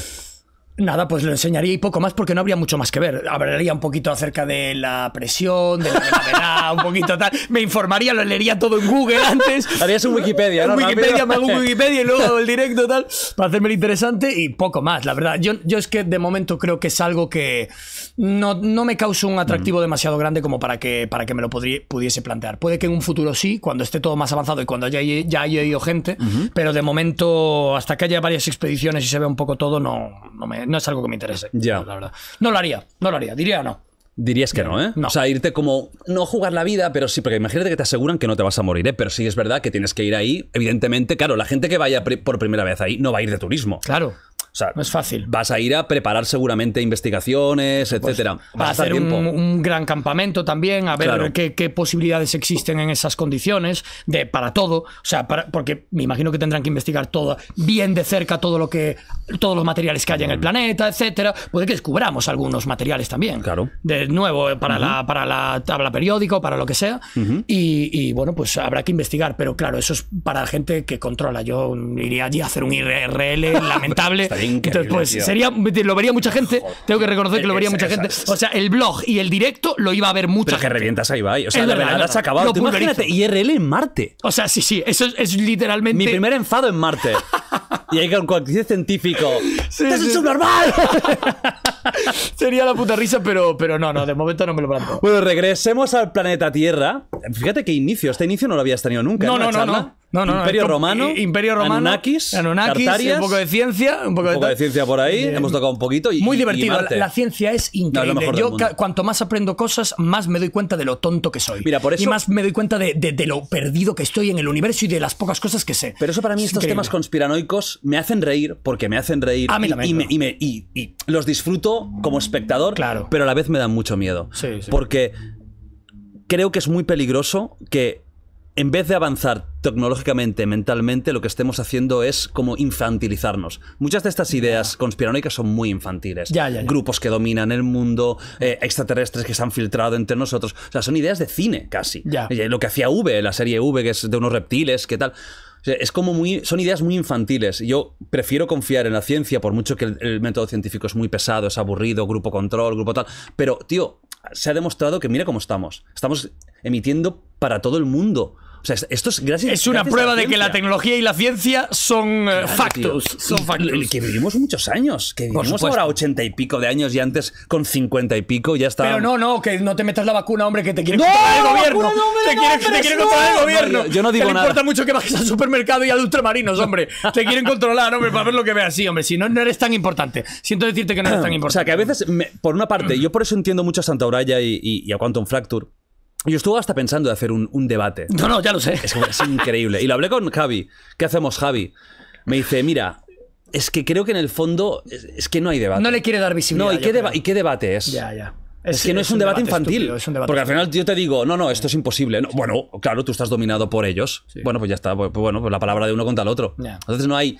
Nada, pues lo enseñaría y poco más porque no habría mucho más que ver. Hablaría un poquito acerca de la presión, de la gravedad, un poquito tal. Me informaría, lo leería todo en Google antes. Harías un Wikipedia, ¿no? Wikipedia, me hago Wikipedia y luego el directo tal para hacerme lo interesante y poco más, la verdad. Yo, yo es que de momento creo que es algo que no, me causa un atractivo mm. demasiado grande como para que, para que me lo pudiese plantear. Puede que en un futuro sí, cuando esté todo más avanzado y cuando ya, ya haya ido gente, pero de momento, hasta que haya varias expediciones y se vea un poco todo, no, no me no es algo que me interese. No, la verdad. No lo haría, no lo haría. Diría no. Dirías que no, ¿eh? O sea, irte como, no jugar la vida, pero sí, porque imagínate que te aseguran que no te vas a morir, ¿eh? Pero sí es verdad que tienes que ir ahí. Evidentemente, claro, la gente que vaya por primera vez ahí no va a ir de turismo. Claro no es fácil. Vas a ir a preparar seguramente investigaciones, pues, etcétera. Va a hacer un, gran campamento también, a ver qué, posibilidades existen en esas condiciones de para todo, o sea, para, porque me imagino que tendrán que investigar todo bien de cerca todo lo que todos los materiales que haya en el mm. planeta, etcétera. Puede que descubramos algunos materiales también. Claro. De nuevo eh, para la para la tabla periódico, para lo que sea y, y, bueno, pues habrá que investigar, pero claro, eso es para la gente que controla. Yo iría allí a hacer un IRL lamentable entonces, pues sería, lo vería mucha gente. tengo que reconocer que lo vería mucha gente. o sea, el blog y el directo lo iba a ver mucha Pero que revientas ahí Ibai. O sea, de verdad, se ha acabado. imagínate IRL en Marte. O sea, sí, sí. Eso es, literalmente. Mi primer enfado en Marte. y ahí con cualquier científico. ¡Esto es un subnormal! Sería la puta risa, pero, pero no, no, de momento no me lo planteo. Bueno, regresemos al planeta Tierra. Fíjate qué inicio, este inicio no lo habías tenido nunca. No, no, no, no, no, Imperio Romano. Imperio Romano. Anunnakis. un poco de ciencia. Un poco, de, ciencia por ahí. hemos tocado un poquito. Y, muy divertido. la, ciencia es increíble. Yo, cuanto más aprendo cosas, más me doy cuenta de lo tonto que soy. y más me doy cuenta de, lo perdido que estoy en el universo y de las pocas cosas que sé. Pero eso para mí, estos temas conspiranoicos me hacen reír porque me hacen reír. A y, y, me, los disfruto como espectador. Pero a la vez me dan mucho miedo. Sí, sí. Porque creo que es muy peligroso que en vez de avanzar tecnológicamente, mentalmente, lo que estemos haciendo es como infantilizarnos. Muchas de estas ideas conspiranoicas son muy infantiles. Ya, Grupos que dominan el mundo, eh, extraterrestres que se han filtrado entre nosotros. O sea, son ideas de cine casi. Eh, lo que hacía V, la serie V, que es de unos reptiles, ¿qué tal? O sea, es como muy. Son ideas muy infantiles. Yo prefiero confiar en la ciencia, por mucho que el, el método científico es muy pesado, es aburrido, grupo control, grupo tal. Pero, tío, se ha demostrado que mira cómo estamos. Estamos emitiendo para todo el mundo esto es gracias Es una prueba de que la tecnología y la ciencia son eh, factos. Son factos. Que vivimos muchos años. Que vivimos ahora ochenta y pico de años y antes con cincuenta y pico ya está. Pero no, no, que no te metas la vacuna, hombre, que te quiere el gobierno. te, te quieren controlar el gobierno. yo no digo te nada. importa mucho que bajes al supermercado y al ultramarinos, hombre. te quieren controlar, hombre, para ver lo que veas. Sí, hombre, si no, no eres tan importante. Siento decirte que no eres tan importante. O sea, que a veces, por una parte, yo por eso entiendo mucho a Santa Uraya y, y, y a Quantum Fracture yo estuve hasta pensando de hacer un, debate. No, no, ya lo sé. Es, increíble. Y lo hablé con Javi. ¿Qué hacemos, Javi? Me dice, mira, es que creo que en el fondo es, que no hay debate. No le quiere dar visibilidad. No, ¿y qué, ¿y qué debate es? Ya, ya. Es, que no es, un, debate, infantil. porque al final yo te digo, no, no, esto es imposible. bueno, claro, tú estás dominado por ellos. Bueno, pues ya está. Pues, pues, bueno, pues la palabra de uno contra el otro. Entonces no hay.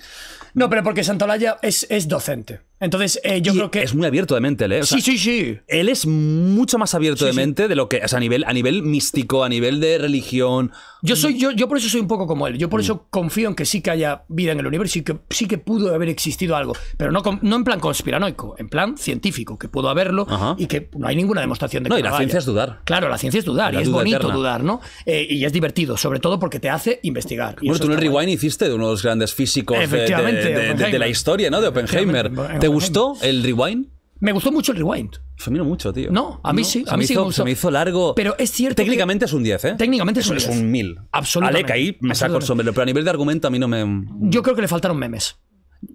No, pero porque Santolaya es, es docente. Entonces, eh, yo creo que. Es muy abierto de mente, ¿eh? sí, sí, sí. Él es mucho más abierto de mente de lo que. O a nivel, a nivel místico, a nivel de religión. Yo mm. soy, yo, yo por eso soy un poco como él. Yo por mm. eso confío en que sí que haya vida en el universo y que sí que pudo haber existido algo. Pero no, no en plan conspiranoico, en plan científico, que pudo haberlo y que no hay ninguna demostración de no, haya. No, y la ciencia es dudar. Claro, la ciencia es dudar. y es bonito dudar, ¿no? Eh, y es divertido, sobre todo porque te hace investigar. Bueno, tú en el rewind hiciste de uno de los grandes físicos de, la historia, ¿no? De Oppenheimer gustó el rewind? Me gustó mucho el rewind. Se miro mucho, tío. No, a mí sí. A mí se, sí me se me hizo largo. Pero es cierto. Técnicamente es un 10, ¿eh? Técnicamente es un 10. Es un 1000. Absolutamente. Alec ahí me saco el sombrero. Pero a nivel de argumento a mí no me. Yo creo que le faltaron memes.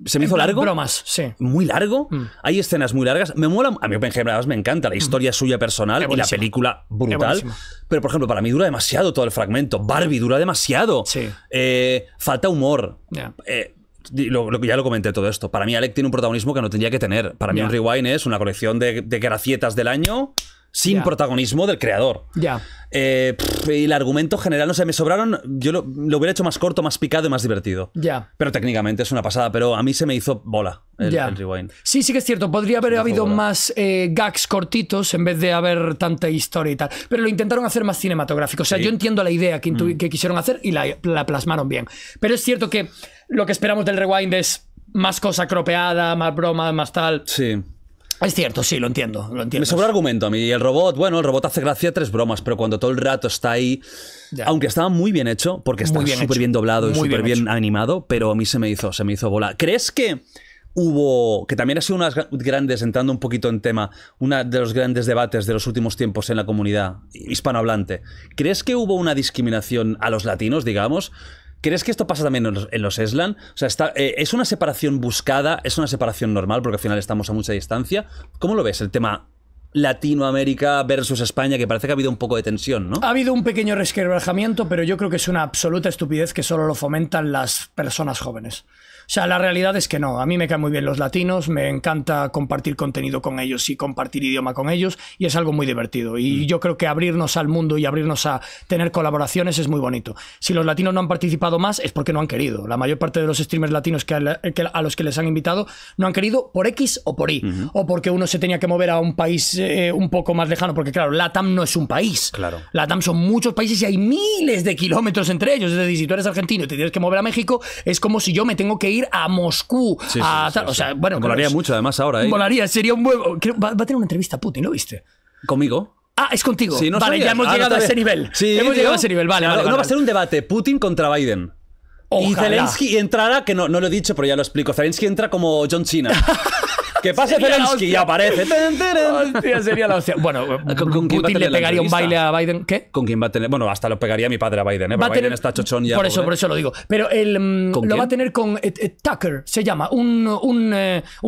¿Se me hizo largo? Bromas, sí. Muy largo. Mm. Hay escenas muy largas. Me mola. A mí, Open me encanta. La mm. historia suya personal y la película brutal. Pero, por ejemplo, para mí dura demasiado todo el fragmento. Barbie dura demasiado. Sí. Eh, falta humor. Eh, ya lo comenté todo esto. Para mí, Alec tiene un protagonismo que no tendría que tener. Para mí, Henry un rewind es una colección de, de gracietas del año sin protagonismo del creador. Ya. Eh, y el argumento general, no sé, me sobraron. Yo lo, hubiera hecho más corto, más picado y más divertido. Ya. Pero técnicamente es una pasada, pero a mí se me hizo bola el, rewind. Sí, sí que es cierto. Podría haber habido más eh, gags cortitos en vez de haber tanta historia y tal. Pero lo intentaron hacer más cinematográfico. O sea, yo entiendo la idea mm. que, quisieron hacer y la, la plasmaron bien. Pero es cierto que lo que esperamos del rewind es más cosa cropeada, más broma, más tal. Sí. Es cierto, sí, lo entiendo, lo entiendo. Me sobra argumento a mí. el robot, bueno, el robot hace gracia tres bromas, pero cuando todo el rato está ahí, aunque estaba muy bien hecho, porque está súper bien doblado y súper bien, animado, pero a mí se me hizo, se me hizo bola. ¿Crees que hubo, que también ha sido unas grandes, entrando un poquito en tema, uno de los grandes debates de los últimos tiempos en la comunidad hispanohablante. ¿Crees que hubo una discriminación a los latinos, digamos? ¿Crees que esto pasa también en los, Eslan? O sea, eh, ¿es una separación buscada? ¿Es una separación normal? Porque al final estamos a mucha distancia. ¿Cómo lo ves el tema Latinoamérica versus España, que parece que ha habido un poco de tensión, ¿no? Ha habido un pequeño resquebrajamiento, pero yo creo que es una absoluta estupidez que solo lo fomentan las personas jóvenes. O sea, la realidad es que no. A mí me caen muy bien los latinos, me encanta compartir contenido con ellos y compartir idioma con ellos y es algo muy divertido. Y mm. yo creo que abrirnos al mundo y abrirnos a tener colaboraciones es muy bonito. Si los latinos no han participado más es porque no han querido. La mayor parte de los streamers latinos que a, los que les han invitado no han querido por X o por Y. O porque uno se tenía que mover a un país eh, un poco más lejano. Porque claro, LATAM no es un país. Claro. LATAM son muchos países y hay miles de kilómetros entre ellos. Es decir, si tú eres argentino y te tienes que mover a México, es como si yo me tengo que ir a Moscú. Sí, sí, o sea, bueno, Volaría mucho además ahora. ¿eh? Volaría, sería un buen... Va, a tener una entrevista a Putin, ¿lo viste? ¿Conmigo? Ah, es contigo. Sí, no vale, ya hemos ah, llegado a ese nivel. Sí, hemos llegado a ese nivel, vale. vale no, va a ser un debate Putin contra Biden. Y Zelensky entrará, que no, no lo he dicho, pero ya lo explico. Zelensky entra como John Cena. Que pase Zelensky y aparece. Hostia, sería la Bueno, ¿Con, con Putin le pegaría un baile a Biden. ¿Qué? ¿Con quién va a tener? Bueno, hasta lo pegaría mi padre a Biden, ¿eh? Va a Biden está chochón ya. Por eso, por eso lo digo. Pero el, mm, lo va a tener con eh, eh, Tucker, se llama, eh, un,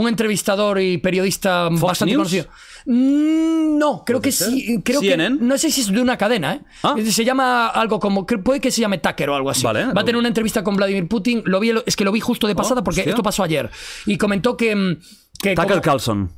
entrevistador y periodista Fox bastante News? conocido. Mm, no, creo que sí. Creo no sé si es de una cadena, ¿eh? Ah. Se llama algo como. Puede que se llame Tucker o algo así. va a tener una entrevista con Vladimir Putin. Lo vi, es que lo vi justo de ah, pasada porque esto pasó ayer. Y comentó que mm, Tucker Carlson.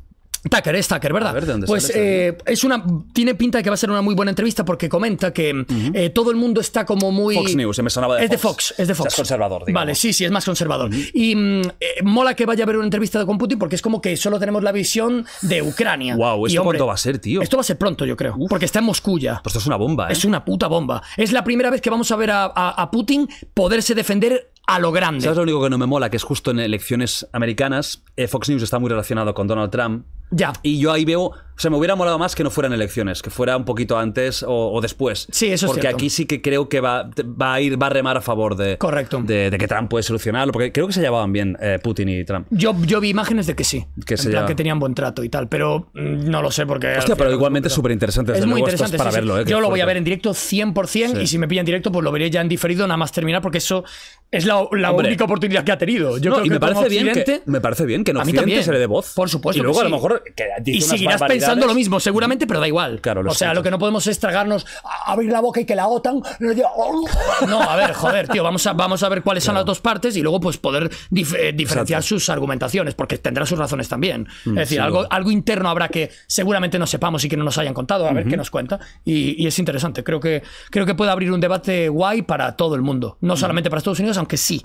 Tucker, es Tucker, ¿verdad? pues este eh, es una, tiene pinta de que va a ser una muy buena entrevista porque comenta que eh, todo el mundo está como muy... Fox News, me sonaba de es Fox. de Fox, es de conservador, digo. Vale, sí, sí, es más conservador. Y mm, eh, mola que vaya a haber una entrevista con Putin porque es como que solo tenemos la visión de Ucrania. Wow, ¿esto va a ser, tío? Esto va a ser pronto, yo creo, porque está en Moscú ya. Pues esto es una bomba, ¿eh? Es una puta bomba. Es la primera vez que vamos a ver a Putin poderse defender a lo grande. ¿Sabes lo único que no me mola? Que es justo en elecciones americanas, eh, Fox News está muy relacionado con Donald Trump. Ya. Y yo ahí veo, o sea, me hubiera molado más que no fueran elecciones, que fuera un poquito antes o, después. Sí, eso porque es Porque aquí sí que creo que va, va, a ir, va a remar a favor de, Correcto. de, que Trump puede solucionarlo, porque creo que se llevaban bien eh, Putin y Trump. Yo, yo vi imágenes de que sí, que, se que tenían buen trato y tal, pero mm, no lo sé porque... Hostia, pero igualmente es súper interesante. Es muy interesante. para verlo, eh, Yo lo voy a ver en directo 100% y si me pilla en directo pues lo veré ya en diferido nada más terminar porque eso es la, única oportunidad que ha tenido. y me parece, bien que, me parece bien que en Occidente se le voz. Por supuesto. Y luego a lo mejor. y seguirás pensando lo mismo, seguramente, pero da igual. o sea, lo que no podemos es tragarnos, abrir la boca y que la OTAN. No, a ver, joder, tío, vamos a, vamos a ver cuáles son las dos partes y luego pues poder eh, diferenciar sus argumentaciones, porque tendrá sus razones también. Mm, es decir, algo, algo interno habrá que seguramente no sepamos y que no nos hayan contado, a ver qué nos cuenta. Y, es interesante. Creo que, creo que puede abrir un debate guay para todo el mundo, no mm. solamente para Estados Unidos, aunque sí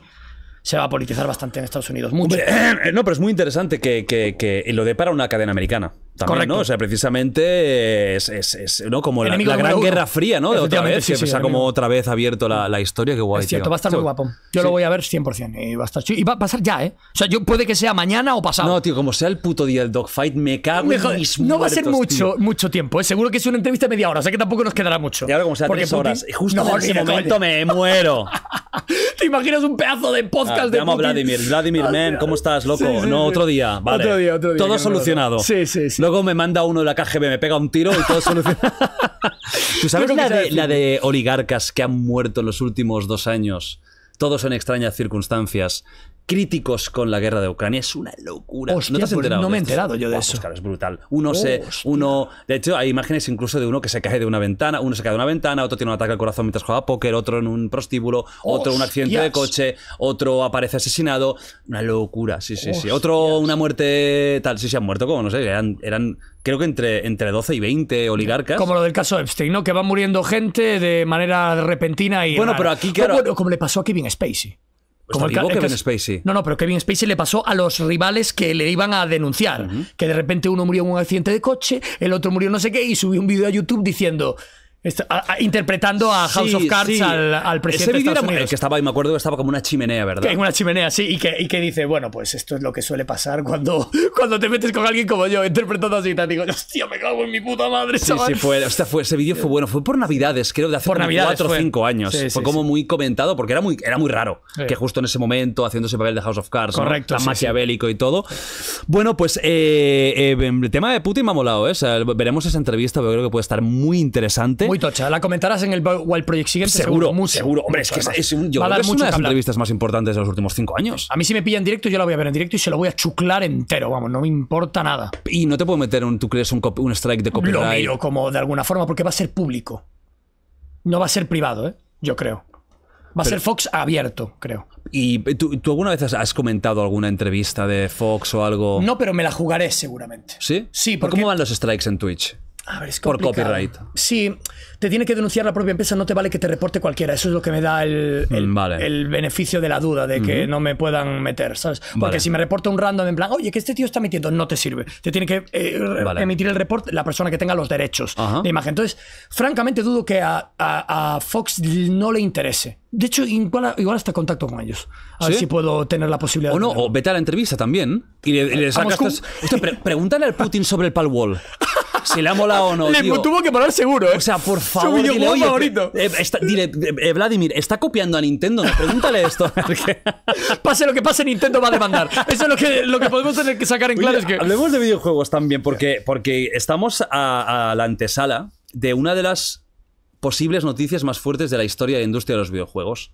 se va a politizar bastante en Estados Unidos. Mucho. Eh, no, pero es muy interesante que lo depara una cadena americana. Correcto. ¿no? O sea, precisamente es, es, ¿no? como la, la Gran Guerra Fría, ¿no? De otra vez, que se como otra vez abierto la, la historia, qué guay. Es cierto, va a estar muy guapo. Yo lo voy a ver 100%. Y eh, va a estar chido. Y va a pasar ya, ¿eh? O sea, yo puede que sea mañana o pasado. No, tío, como sea el puto día del dogfight, me cago en No va a ser mucho, mucho tiempo, ¿eh? Seguro que es una entrevista de media hora, o sea que tampoco nos quedará mucho. Y ahora como sea tres horas. Justo en ese momento me muero. ¿Te imaginas un pedazo de podcast ah, de llamo Vladimir. Vladimir, ah, man, ¿cómo estás, loco? no, otro día. Vale. Otro día, otro día. Todo solucionado. Sí, sí, sí. Luego me manda uno de la KGB, me pega un tiro y todo soluciona. ¿Tú sabes pues la de, la de oligarcas que han muerto en los últimos dos años? Todos en extrañas circunstancias críticos con la guerra de Ucrania. Es una locura. no pues me he enterado yo de eso. Pues es brutal. Uno se. Uno. De hecho, hay imágenes incluso de uno que se cae de una ventana. Uno se cae de una ventana, otro tiene un ataque al corazón mientras juega a póker, otro en un prostíbulo, otro un accidente de coche, otro aparece asesinado. Una locura, sí, sí, sí. Otro, una muerte tal. Sí, se han muerto como, no sé, eran. eran Creo que entre, entre 12 y 20 oligarcas. Como lo del caso Epstein, ¿no? Que van muriendo gente de manera repentina y. Bueno, pero aquí, claro. como le pasó a Kevin Spacey. Pues Como Spacey. No, no, pero Kevin Spacey le pasó a los rivales que le iban a denunciar. Que de repente uno murió en un accidente de coche, el otro murió no sé qué, y subió un vídeo a YouTube diciendo interpretando a House of Cards al, presidente de el que estaba, y me acuerdo, que estaba como una chimenea, ¿verdad? En una chimenea, sí, y que, que, dice, bueno, pues esto es lo que suele pasar cuando, cuando te metes con alguien como yo, interpretando así, te digo, hostia, me cago en mi puta madre, Sí, sí, fue, ese vídeo fue bueno, fue por Navidades, creo, de hace cuatro o 5 años. fue como muy comentado, porque era muy, era muy raro que justo en ese momento, haciéndose ese papel de House of Cards, Correcto, tan maquiavélico y todo. Bueno, pues eh, eh, el tema de Putin me ha molado, ¿eh? veremos esa entrevista, pero creo que puede estar muy interesante. Muy tocha. La comentarás en el Wild Project siguiente. Seguro, seguro. seguro. Hombre, es que es, una de las entrevistas más importantes de los últimos cinco años. A mí si me pilla en directo, yo la voy a ver en directo y se lo voy a chuclar entero. Vamos, no me importa nada. Y no te puedo meter, un, tú crees, un, strike de copyright. Lo como de alguna forma porque va a ser público. No va a ser privado, ¿eh? Yo creo. Va a ser Fox abierto, creo. ¿Y tú, alguna vez has comentado alguna entrevista de Fox o algo? No, pero me la jugaré seguramente. ¿Sí? Sí, porque... ¿Cómo van los strikes en Twitch? por copyright. Sí, te tiene que denunciar la propia empresa, no te vale que te reporte cualquiera. Eso es lo que me da el, el, mm, beneficio de la duda, de que no me puedan meter, ¿sabes? Porque si me reporta un random en plan, oye, que este tío está metiendo, no te sirve. Te tiene que eh, emitir el reporte la persona que tenga los derechos de imagen. Entonces, francamente dudo que a, Fox no le interese. De hecho, igual, hasta contacto con ellos. A ver si puedo tener la posibilidad. O no, o vete a la entrevista también. Y le, ah, sacas. pregúntale al Putin sobre el Wall si le ha molado o no. Le tuvo que parar seguro, ¿eh? O sea, por favor. Su videojuego favorito. Eh, dile, eh, eh, Vladimir, está copiando a Nintendo. pregúntale esto. pase lo que pase, Nintendo va a demandar. Eso es lo que, lo que podemos tener que sacar en claro. Hablemos de videojuegos también, porque, porque estamos a, la antesala de una de las posibles noticias más fuertes de la historia de la industria de los videojuegos.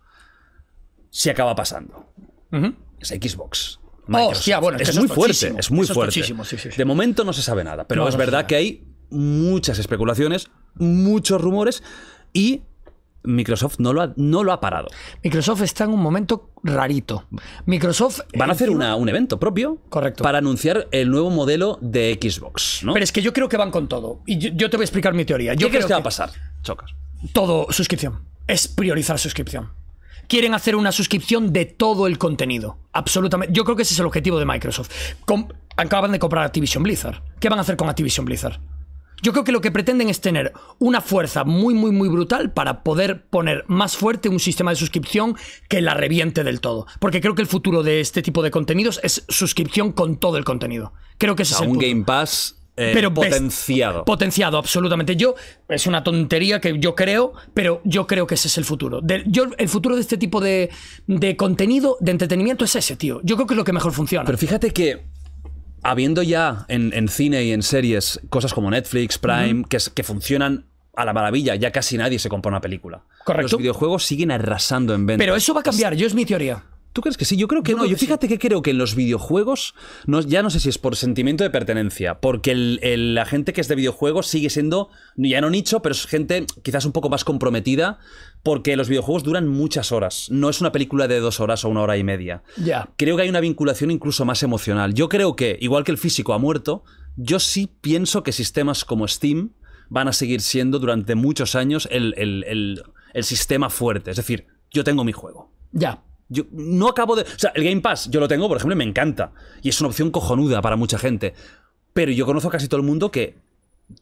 Se acaba pasando. Es Xbox. Oh, bueno, es, muy fuerte, es muy fuerte. De momento no se sabe nada, pero es verdad que hay muchas especulaciones, muchos rumores y Microsoft no lo, ha, no lo ha parado. Microsoft está en un momento rarito. Microsoft. Van a hacer un evento propio. Correcto. Para anunciar el nuevo modelo de Xbox. ¿no? Pero es que yo creo que van con todo. Y yo, te voy a explicar mi teoría. ¿Qué crees que, que va a pasar? Chocas. Todo, suscripción. Es priorizar suscripción quieren hacer una suscripción de todo el contenido. Absolutamente. Yo creo que ese es el objetivo de Microsoft. acaban de comprar Activision Blizzard. ¿Qué van a hacer con Activision Blizzard? Yo creo que lo que pretenden es tener una fuerza muy, muy, muy brutal para poder poner más fuerte un sistema de suscripción que la reviente del todo. Porque creo que el futuro de este tipo de contenidos es suscripción con todo el contenido. Creo que ese es el un Game Pass eh, pero potenciado. Potenciado, absolutamente. Yo, es una tontería que yo creo, pero yo creo que ese es el futuro. el futuro de este tipo de, contenido, de entretenimiento, es ese, tío. Yo creo que es lo que mejor funciona. Pero fíjate que habiendo ya en, cine y en series cosas como Netflix, Prime, que, que, funcionan a la maravilla, ya casi nadie se compra una película. Correcto. Los videojuegos siguen arrasando en ventas. Pero eso va a cambiar, yo es mi teoría. ¿Tú crees que sí? Yo creo que no. yo fíjate que creo que en los videojuegos, ya no sé si es por sentimiento de pertenencia, porque la gente que es de videojuegos sigue siendo, ya no nicho, pero es gente quizás un poco más comprometida, porque los videojuegos duran muchas horas. No es una película de dos horas o una hora y media. Ya. Creo que hay una vinculación incluso más emocional. Yo creo que, igual que el físico ha muerto, yo sí pienso que sistemas como Steam van a seguir siendo durante muchos años el, sistema fuerte. Es decir, yo tengo mi juego. Ya. Yo no acabo de. O sea, el Game Pass, yo lo tengo, por ejemplo, y me encanta. Y es una opción cojonuda para mucha gente. Pero yo conozco a casi todo el mundo que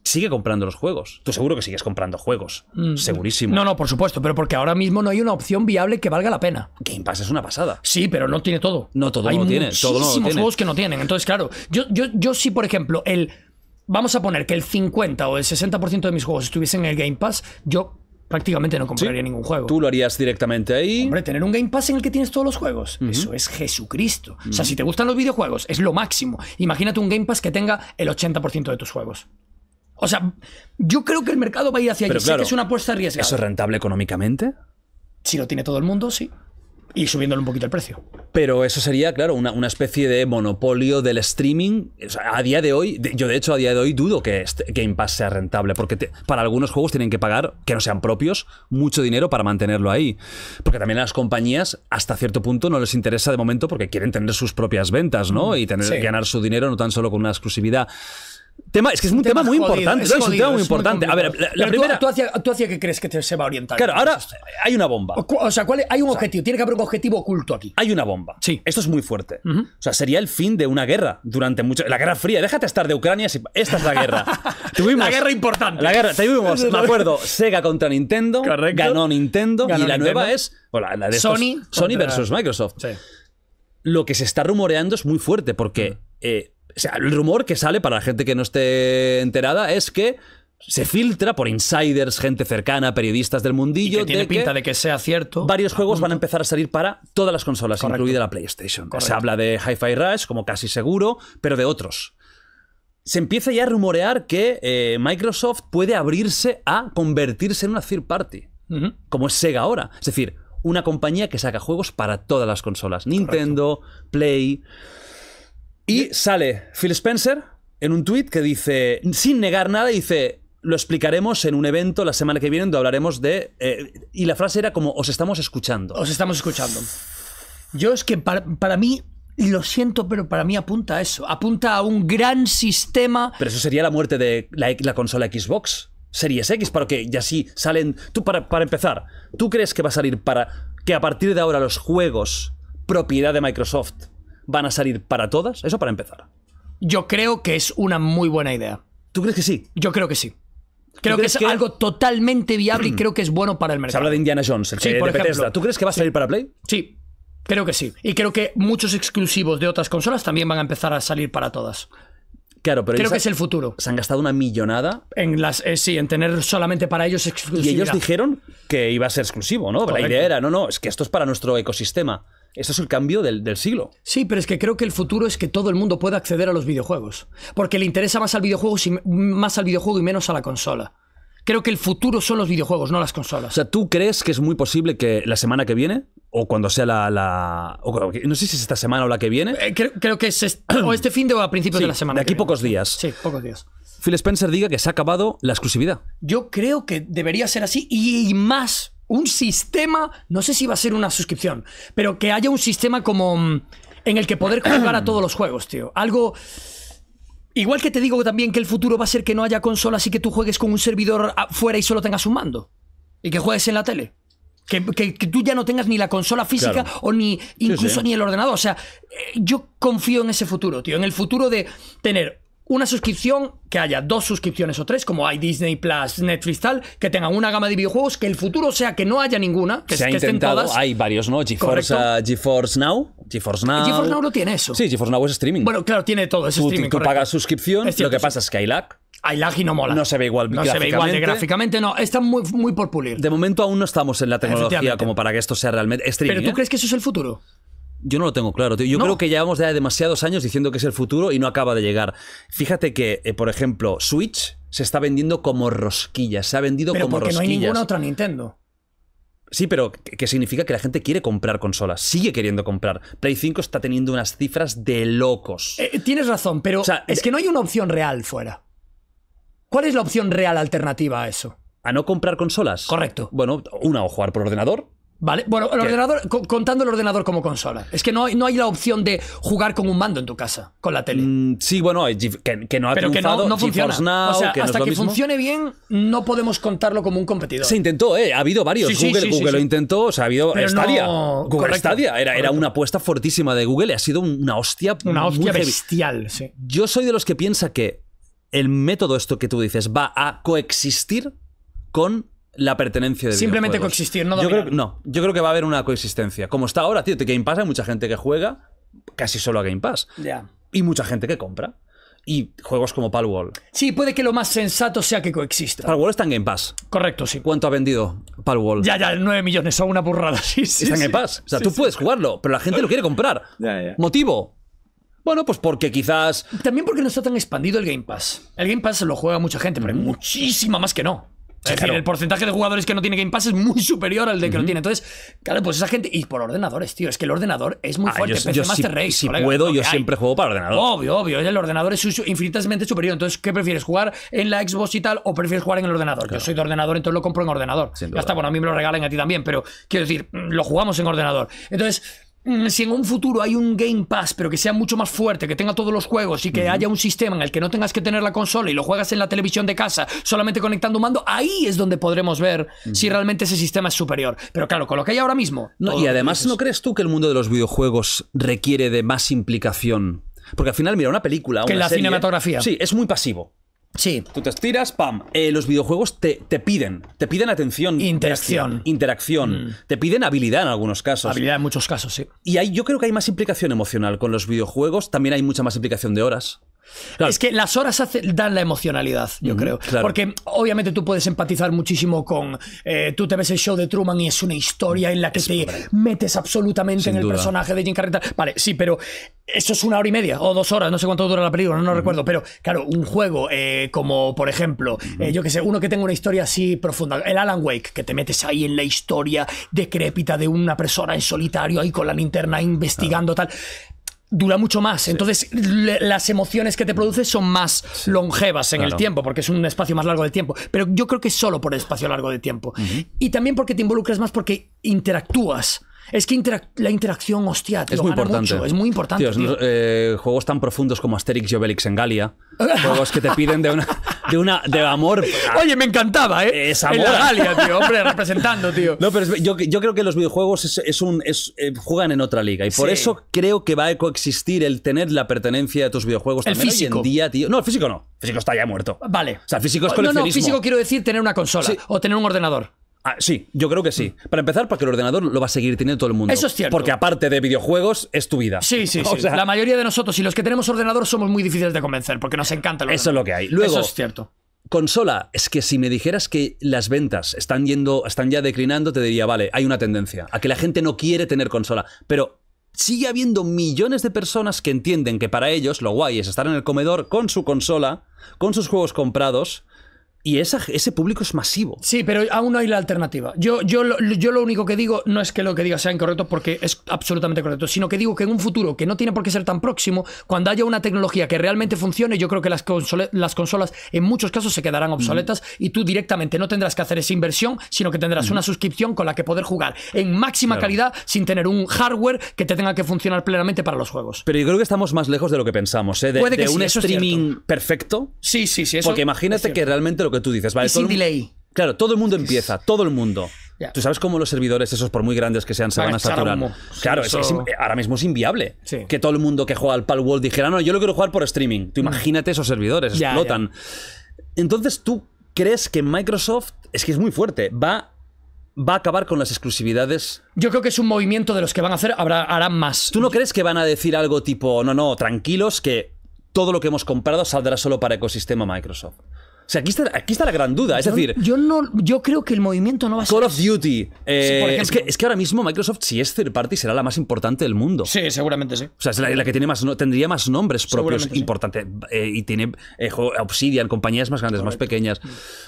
sigue comprando los juegos. Tú seguro que sigues comprando juegos. Mm. Segurísimo. No, no, por supuesto, pero porque ahora mismo no hay una opción viable que valga la pena. Game Pass es una pasada. Sí, pero no tiene todo. No todo hay no tiene. Todo no juegos que no tienen. Entonces, claro, yo, yo, yo sí, por ejemplo, el. Vamos a poner que el 50 o el 60% de mis juegos estuviesen en el Game Pass, yo prácticamente no compraría ningún juego. Tú lo harías directamente ahí. Hombre, tener un Game Pass en el que tienes todos los juegos, eso es Jesucristo. O sea, si te gustan los videojuegos, es lo máximo. Imagínate un Game Pass que tenga el 80% de tus juegos. O sea, yo creo que el mercado va a ir hacia Pero allí. Claro, que es una apuesta arriesgada. ¿Eso es rentable económicamente? Si lo tiene todo el mundo, sí y subiéndole un poquito el precio. Pero eso sería, claro, una, especie de monopolio del streaming. a día de hoy, yo de hecho a día de hoy dudo que este, Game Pass sea rentable, porque para algunos juegos tienen que pagar, que no sean propios, mucho dinero para mantenerlo ahí. Porque también a las compañías hasta cierto punto no les interesa de momento porque quieren tener sus propias ventas, ¿no? Mm, y tener, que ganar su dinero no tan solo con una exclusividad. Tema, es que es un, tema, muy importante. Es, un tema muy importante. a ver, la, primera. Tú, hacia, ¿tú, qué crees que se va a orientar? Claro, ahora hay una bomba. O, sea, ¿cuál, hay un objetivo. Tiene que haber un objetivo oculto aquí. Hay una bomba. Sí. Esto es muy fuerte. O sea, sería el fin de una guerra durante mucho. La Guerra Fría. Déjate estar de Ucrania. Si... Esta es la guerra. tuvimos, la guerra importante. La guerra. Tuvimos, me acuerdo, Sega contra Nintendo. Ganó Nintendo. y la nueva es. Hola, la de Sony. Sony versus Microsoft. Sí. Lo que se está rumoreando es muy fuerte porque el rumor que sale para la gente que no esté enterada es que se filtra por insiders, gente cercana, periodistas del mundillo. tiene pinta de que sea cierto. Varios juegos van a empezar a salir para todas las consolas, incluida la PlayStation. Se habla de Hi-Fi Rush, como casi seguro, pero de otros. Se empieza ya a rumorear que eh, Microsoft puede abrirse a convertirse en una third party, como es Sega ahora. Es decir, una compañía que saca juegos para todas las consolas: Nintendo, Play. Y sale Phil Spencer en un tuit que dice, sin negar nada, dice, lo explicaremos en un evento la semana que viene donde hablaremos de... Eh, y la frase era como, os estamos escuchando. Os estamos escuchando. Yo es que para, mí lo siento, pero para mí apunta a eso. Apunta a un gran sistema. Pero eso sería la muerte de la, consola Xbox Series X, para que ya sí salen. Tú, para, para, empezar, ¿tú crees que va a salir para que a partir de ahora los juegos propiedad de Microsoft van a salir para todas? Eso para empezar. Yo creo que es una muy buena idea. ¿Tú crees que sí? Yo creo que sí. Creo que es algo totalmente viable y mm. creo que es bueno para el mercado. Se habla de Indiana Jones, el de Bethesda. ¿Tú crees que va a salir para Play? Sí, creo que sí. Y creo que muchos exclusivos de otras consolas también van a empezar a salir para todas. Claro, pero creo que es el futuro. Se han gastado una millonada en las eh, sí, en tener solamente para ellos exclusivos. Y ellos dijeron que iba a ser exclusivo, ¿no? La idea era, no, no, es que esto es para nuestro ecosistema. Eso es el cambio del, siglo. Sí, pero es que creo que el futuro es que todo el mundo pueda acceder a los videojuegos. Porque le interesa más al videojuego, más al videojuego y menos a la consola. Creo que el futuro son los videojuegos, no las consolas. O sea, ¿tú crees que es muy posible que la semana que viene, o cuando sea la. no sé si es esta semana o la que viene. Eh, creo, que es este, o este fin de o a principios de la semana. De aquí pocos días. Sí, pocos días. Phil Spencer diga que se ha acabado la exclusividad. Yo creo que debería ser así y más un sistema, no sé si va a ser una suscripción, pero que haya un sistema como mm, en el que poder jugar a todos los juegos, tío. Algo... Igual que te digo también que el futuro va a ser que no haya consolas y que tú juegues con un servidor fuera y solo tengas un mando. Y que juegues en la tele. Que, tú ya no tengas ni la consola física o ni incluso ni el ordenador. O sea, eh, yo confío en ese futuro, tío. En el futuro de tener una suscripción, que haya dos suscripciones o tres, como hay Disney Plus, Netflix, tal, que tengan una gama de videojuegos, que el futuro sea que no haya ninguna, que, Se ha intentado, Hay varios, ¿no? GeForce, GeForce Now. GeForce Now. no tiene eso. Sí, GeForce Now es streaming. Bueno, claro, tiene todo, es streaming. Tú pagas suscripción, lo que pasa es que hay lag. Hay lag y no mola. No se ve igual No se ve igual gráficamente, no. Está muy, muy por pulir. De momento aún no estamos en la tecnología como para que esto sea realmente streaming. ¿Pero tú ¿eh? crees que eso es el futuro? Yo no lo tengo claro, tío. Yo creo que llevamos ya demasiados años diciendo que es el futuro y no acaba de llegar. Fíjate que, eh, por ejemplo, Switch se está vendiendo como rosquillas. Se ha vendido pero como porque no hay ninguna otra Nintendo. Sí, pero ¿qué significa que la gente quiere comprar consolas, sigue queriendo comprar. Play 5 está teniendo unas cifras de locos. Eh, eh, tienes razón, pero es que no hay una opción real fuera. ¿Cuál es la opción real alternativa a eso? ¿A no comprar consolas? Correcto. Bueno, una o jugar por ordenador, Vale, bueno, el ordenador, contando el ordenador como consola. Es que no, no hay la opción de jugar con un mando en tu casa, con la tele. Mm, sí, bueno, que, que, no ha Pero no, funciona. hasta que funcione bien, no podemos contarlo como un competidor. Se intentó, ¿eh? Ha habido varios. Google, lo intentó, o sea, ha habido Stadia. Google Stadia era, era, una apuesta fortísima de Google y ha sido una hostia. Una hostia bestial, sí. Yo soy de los que piensa que el método, esto que tú dices, va a coexistir con la pertenencia de Simplemente coexistir, no Yo creo, no, yo creo que va a haber una coexistencia. Como está ahora, tío, de Game Pass hay mucha gente que juega casi solo a Game Pass. Y mucha gente que compra. Y juegos como Palworld. Sí, puede que lo más sensato sea que coexista. Palworld está en Game Pass. Correcto, sí. ¿Cuánto ha vendido Palworld? Ya, ya, 9 millones, son una burrada. Sí, sí, está en Game Pass. O sea, tú puedes jugarlo, pero la gente lo quiere comprar. ¿Motivo? Bueno, pues porque quizás. También porque no está tan expandido el Game Pass. El Game Pass lo juega mucha gente, pero hay muchísima más que no. Es decir, el porcentaje de jugadores que no tiene Game Pass es muy superior al de que lo tiene. Entonces, claro, pues esa gente. Y por ordenadores, tío. Es que el ordenador es muy ah, fuerte. Yo, Master puedo, yo siempre juego para ordenador. Obvio, obvio. El ordenador es infinitamente superior. Entonces, ¿qué prefieres? ¿Jugar en la Xbox y tal o prefieres jugar en el ordenador? Yo soy de ordenador, entonces lo compro en ordenador. Ya está, bueno, a mí me lo regalen a ti también, pero quiero decir, mm, lo jugamos en ordenador. Entonces. Mm. si en un futuro hay un Game Pass, pero que sea mucho más fuerte, que tenga todos los juegos y que haya un sistema en el que no tengas que tener la consola y lo juegas en la televisión de casa solamente conectando un mando, ahí es donde podremos ver si realmente ese sistema es superior. Pero claro, con lo que hay ahora mismo. No, y además, ¿no crees tú que el mundo de los videojuegos requiere de más implicación? Porque al final, mira, una película. Una la cinematografía. Sí, es muy pasivo. Sí. Tú te estiras, pam. Eh, los videojuegos te, te, piden, te piden atención. Interacción. Interacción. Mm. Te piden habilidad en algunos casos. Habilidad en muchos casos, sí. Y ahí yo creo que hay más implicación emocional con los videojuegos. También hay mucha más implicación de horas. Es que las horas dan la emocionalidad, yo creo. Porque obviamente tú puedes empatizar muchísimo con. Eh, tú te ves el show de Truman y es una historia en la que te metes absolutamente en el personaje de Jim Carrey. Vale, sí, pero eso es una hora y media o dos horas, no sé cuánto dura la película, no, recuerdo. Pero claro, un juego eh, como, por ejemplo, eh, yo que sé, uno que tenga una historia así profunda, el Alan Wake, que te metes ahí en la historia decrépita de una persona en solitario ahí con la linterna investigando tal dura mucho más. Entonces, las emociones que te produce son más longevas en el tiempo, porque es un espacio más largo de tiempo. Pero yo creo que es solo por el espacio largo de tiempo. Y también porque te involucras más porque interactúas es que la interacción, hostia, tío, es muy importante. es muy importante. juegos tan profundos como Asterix y Obelix en Galia. juegos que te piden de una. De, una, de amor. Oye, me encantaba, ¿eh? Es en Galia, tío, hombre, representando, tío. No, pero yo, creo que los videojuegos es, un, eh, juegan en otra liga. Y por eso creo que va a coexistir el tener la pertenencia de tus videojuegos el físico. día, tío. No, el físico no. físico está ya muerto. Vale. O sea, físico es No, no, físico quiero decir tener una consola o tener un ordenador. Ah, sí, yo creo que sí. Mm. Para empezar, porque el ordenador lo va a seguir teniendo todo el mundo. Eso es cierto. Porque aparte de videojuegos, es tu vida. Sí, sí, sí. la mayoría de nosotros y los que tenemos ordenador somos muy difíciles de convencer porque nos encanta el Eso es lo que hay. Luego, Eso es cierto. Consola, es que si me dijeras que las ventas están yendo, están ya declinando, te diría, vale, hay una tendencia a que la gente no quiere tener consola. Pero sigue habiendo millones de personas que entienden que para ellos lo guay es estar en el comedor con su consola, con sus juegos comprados y ese público es masivo. Sí, pero aún no hay la alternativa. Yo, yo, yo lo único que digo no es que lo que diga sea incorrecto porque es absolutamente correcto, sino que digo que en un futuro que no tiene por qué ser tan próximo, cuando haya una tecnología que realmente funcione, yo creo que las, las consolas en muchos casos se quedarán obsoletas mm. y tú directamente no tendrás que hacer esa inversión, sino que tendrás mm. una suscripción con la que poder jugar en máxima calidad sin tener un hardware que te tenga que funcionar plenamente para los juegos. Pero yo creo que estamos más lejos de lo que pensamos, ¿eh? de, un streaming perfecto. Sí, sí, sí. porque imagínate que realmente lo que tú dices, ¿vale? sin delay. Claro, todo el mundo empieza, todo el mundo. Tú sabes cómo los servidores, esos por muy grandes que sean, se van a saturar. Claro, eso... es, ahora mismo es inviable que todo el mundo que juega al World dijera, no, yo lo quiero jugar por streaming. Tú mm. imagínate esos servidores, explotan. Entonces, ¿tú crees que Microsoft, es que es muy fuerte, va va a acabar con las exclusividades. Yo creo que es un movimiento de los que van a hacer, harán más. ¿Tú no crees que van a decir algo tipo, no, no, tranquilos, que todo lo que hemos comprado saldrá solo para ecosistema Microsoft? sea, aquí está, aquí está la gran duda. Es decir, yo, no, yo creo que el movimiento no va a ser. Call of Duty. Eh, es, que, ahora mismo Microsoft, si es third party, será la más importante del mundo. Sí, seguramente sí. O sea, es la, que tiene más, tendría más nombres propios importantes. Eh, y tiene eh, Obsidian, compañías más grandes, más pequeñas.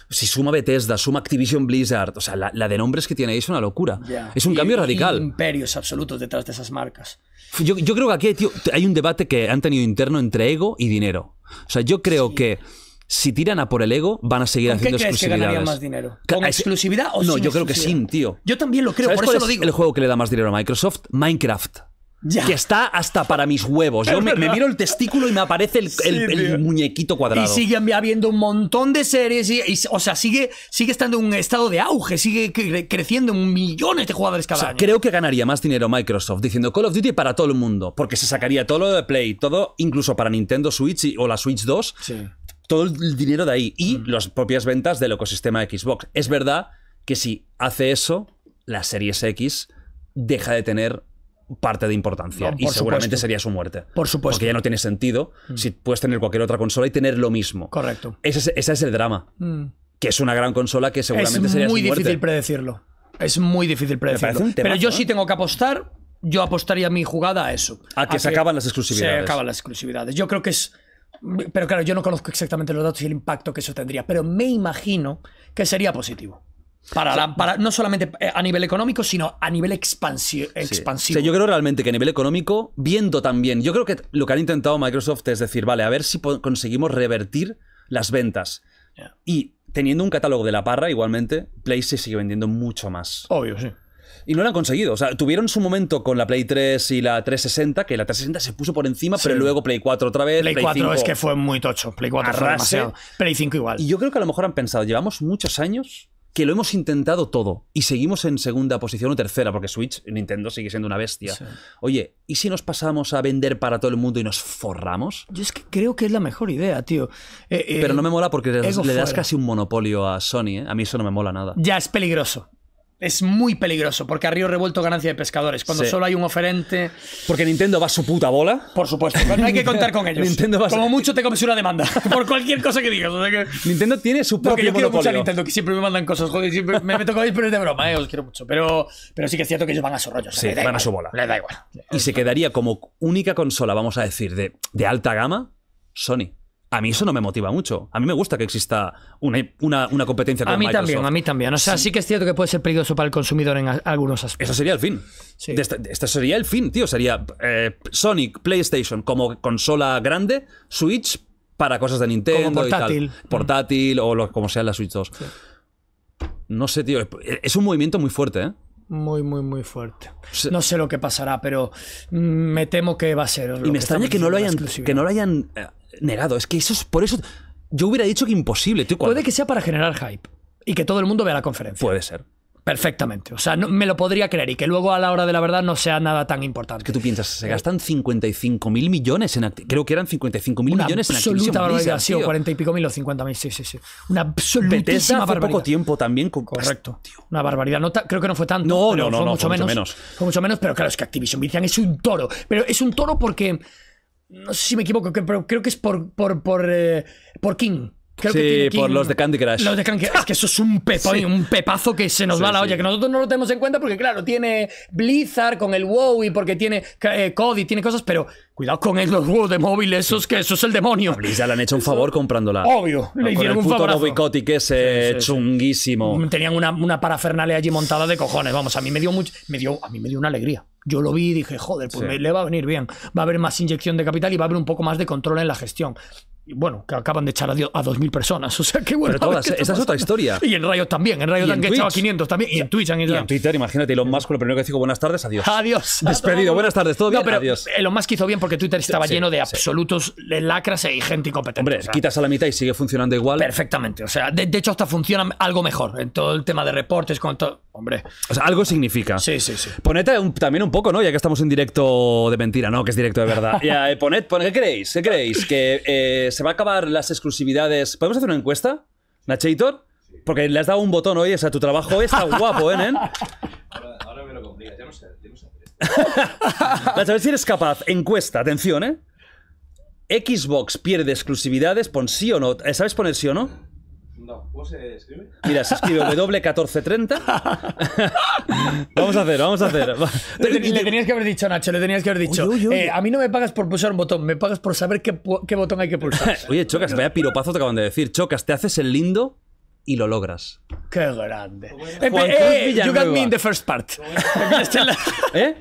Si suma Bethesda, suma Activision Blizzard. O sea, la, de nombres que tiene ahí es una locura. Es un cambio radical. imperios absolutos detrás de esas marcas. Yo, creo que aquí hay un debate que han tenido interno entre ego y dinero. O sea, yo creo que si tiran a por el ego, van a seguir ¿Con haciendo qué crees que ganaría más dinero? ¿Con exclusividad o no? yo creo que sí, tío. Yo también lo creo, por eso lo digo. El juego que le da más dinero a Microsoft, Minecraft. Ya. Que está hasta para mis huevos. Yo me, miro el testículo y me aparece el, muñequito cuadrado. Y sigue habiendo un montón de series. Y, o sea, sigue, sigue estando en un estado de auge. Sigue creciendo en millones de jugadores cada o año. Creo que ganaría más dinero Microsoft diciendo Call of Duty para todo el mundo. Porque se sacaría todo lo de Play, todo, incluso para Nintendo Switch o la Switch 2. Sí todo el dinero de ahí y las propias ventas del ecosistema Xbox. Es verdad que si hace eso, la serie X deja de tener parte de importancia y seguramente sería su muerte. Por supuesto. Porque ya no tiene sentido mm. si puedes tener cualquier otra consola y tener lo mismo. Correcto. Ese, es el drama. Mm. Que es una gran consola que seguramente sería muerte. Es muy difícil predecirlo. Es muy difícil predecirlo. Pero yo sí ¿eh? tengo que apostar. Yo apostaría mi jugada a eso. A que se acaban las exclusividades. Se acaban las exclusividades. Yo creo que es pero claro, yo no conozco exactamente los datos y el impacto que eso tendría, pero me imagino que sería positivo. Para, para no solamente eh, a nivel económico, sino a nivel expansivo. yo creo realmente que a nivel económico, viendo también, yo creo que lo que han intentado Microsoft es decir, vale, a ver si conseguimos revertir las ventas. Y teniendo un catálogo de la parra, igualmente, Play se sigue vendiendo mucho más. Obvio, sí. Y no lo han conseguido. O sea, tuvieron su momento con la Play 3 y la 360, que la 360 se puso por encima, pero luego Play 4 otra vez. Play, 4 es que fue muy tocho. Play 4 Play 5 igual. Y yo creo que a lo mejor han pensado, llevamos muchos años que lo hemos intentado todo y seguimos en segunda posición o tercera, porque Switch, Nintendo sigue siendo una bestia. Oye, ¿y si nos pasamos a vender para todo el mundo y nos forramos? Yo es que creo que es la mejor idea, tío. Eh, eh, pero no me mola porque le, das casi un monopolio a Sony, ¿eh? A mí eso no me mola nada. Ya, es peligroso es muy peligroso, porque a río revuelto ganancia de pescadores. Cuando solo hay un oferente. Porque Nintendo va a su puta bola. Por supuesto, no hay que contar con ellos. Nintendo va Como mucho te comes una demanda por cualquier cosa que digas. Nintendo tiene su propio Porque yo quiero mucho a Nintendo, que siempre me mandan cosas. Joder, siempre me meto con ellos, pero es de broma, ¿eh? os quiero mucho. Pero, pero sí que es cierto que ellos van a su rollo. Sí, van a su bola. Le da igual. Y se quedaría como única consola, vamos a decir, de, de alta gama, Sony. A mí eso no me motiva mucho. A mí me gusta que exista una, una, competencia con A mí también, a mí también. O sea, sí. que es cierto que puede ser peligroso para el consumidor en algunos aspectos. Eso sería el fin. Sí. Este, sería el fin, tío. Sería eh, Sonic, PlayStation como consola grande, Switch para cosas de Nintendo portátil. Portátil o como sean las Switch 2. No sé, tío. Es un movimiento muy fuerte, ¿eh? Muy, muy, muy fuerte. No sé lo que pasará, pero mm, me temo que va a ser. y me extraña que no, lo hayan, que no lo hayan eh, nerado Es que eso es por eso. Yo hubiera dicho que imposible. Puede que sea para generar hype y que todo el mundo vea la conferencia. Puede ser. Perfectamente. O sea, no, me lo podría creer y que luego a la hora de la verdad no sea nada tan importante. Es que tú piensas, se eh, gastan 55 mil millones en Creo que eran 55 mil millones en Activision. Absoluta barbaridad, sí, o 40 y pico mil o 50 mil, sí, sí, sí. Una absolutísima barbaridad. poco tiempo también. Con... Correcto. Una barbaridad. No creo que no fue tanto. No, no, no, fue, mucho, menos, menos. mucho menos, pero claro, es que Activision es un toro. Pero es un toro porque no sé si me equivoco, pero creo que es por, por, por, eh, por King sí, por los de Candy Crush. Los de Candy Es que eso es un, pepo, un pepazo que se nos va la olla, que nosotros no lo tenemos en cuenta porque, claro, tiene Blizzard con el WoW y porque tiene eh, Cody, tiene cosas, pero cuidado con el, los de móvil, eso es que eso es el demonio. Ya Blizzard le han hecho un favor comprándola. Obvio, le hicieron el un favor. que es chunguísimo. Mm, tenían una, una parafernalia allí montada de cojones. Vamos, a mí me dio mucho, me dio, a mí me dio una alegría. Yo lo vi y dije, joder, pues le va a venir bien. Va a haber más inyección de capital y va a haber un poco más de control en la gestión bueno, que acaban de echar a, a 2.000 personas. O sea, qué bueno. Pero todas, esa es otra historia. Y en Riot también. En Riot han echado a 500 también. Y en Twitch han Y en Twitter, imagínate, Elon Musk, lo primero que dijo, buenas tardes, adiós. Adiós. Despedido, buenas tardes, todo bien. pero Elon Musk hizo bien porque Twitter estaba lleno de absolutos lacras e gente incompetente. Hombre, quitas a la mitad y sigue funcionando igual. Perfectamente. O sea, de, hecho, hasta funciona algo mejor en todo el tema de reportes, con todo. Hombre. O sea, algo significa. Sí, sí, sí. Ponete también un poco, ¿no? Ya que estamos en directo de mentira, ¿no? Que es directo de verdad. ya, eh, poned, ¿qué creéis? ¿Qué creéis? Que. Eh, se va a acabar las exclusividades. ¿Podemos hacer una encuesta, Nachator Porque le has dado un botón hoy, o sea, tu trabajo está guapo, ¿eh, Ahora, me lo complicas, ya no sé, ya a ver si eres capaz. Encuesta, atención, ¿eh? Xbox pierde exclusividades, pon sí o no. Eh, ¿Sabes poner sí o no? No, ¿cómo se escribe? Mira, se escribe W1430. vamos a hacer, vamos a hacer. Le, tenías que haber dicho, Nacho, le tenías que haber dicho. Eh, a mí no me pagas por pulsar un botón, me pagas por saber qué, qué botón hay que pulsar. Oye, Chocas, vaya piropazo te acaban de decir. Chocas, te haces el lindo y lo logras. ¡Qué grande! Eh, you got me in the first part. ¿Eh?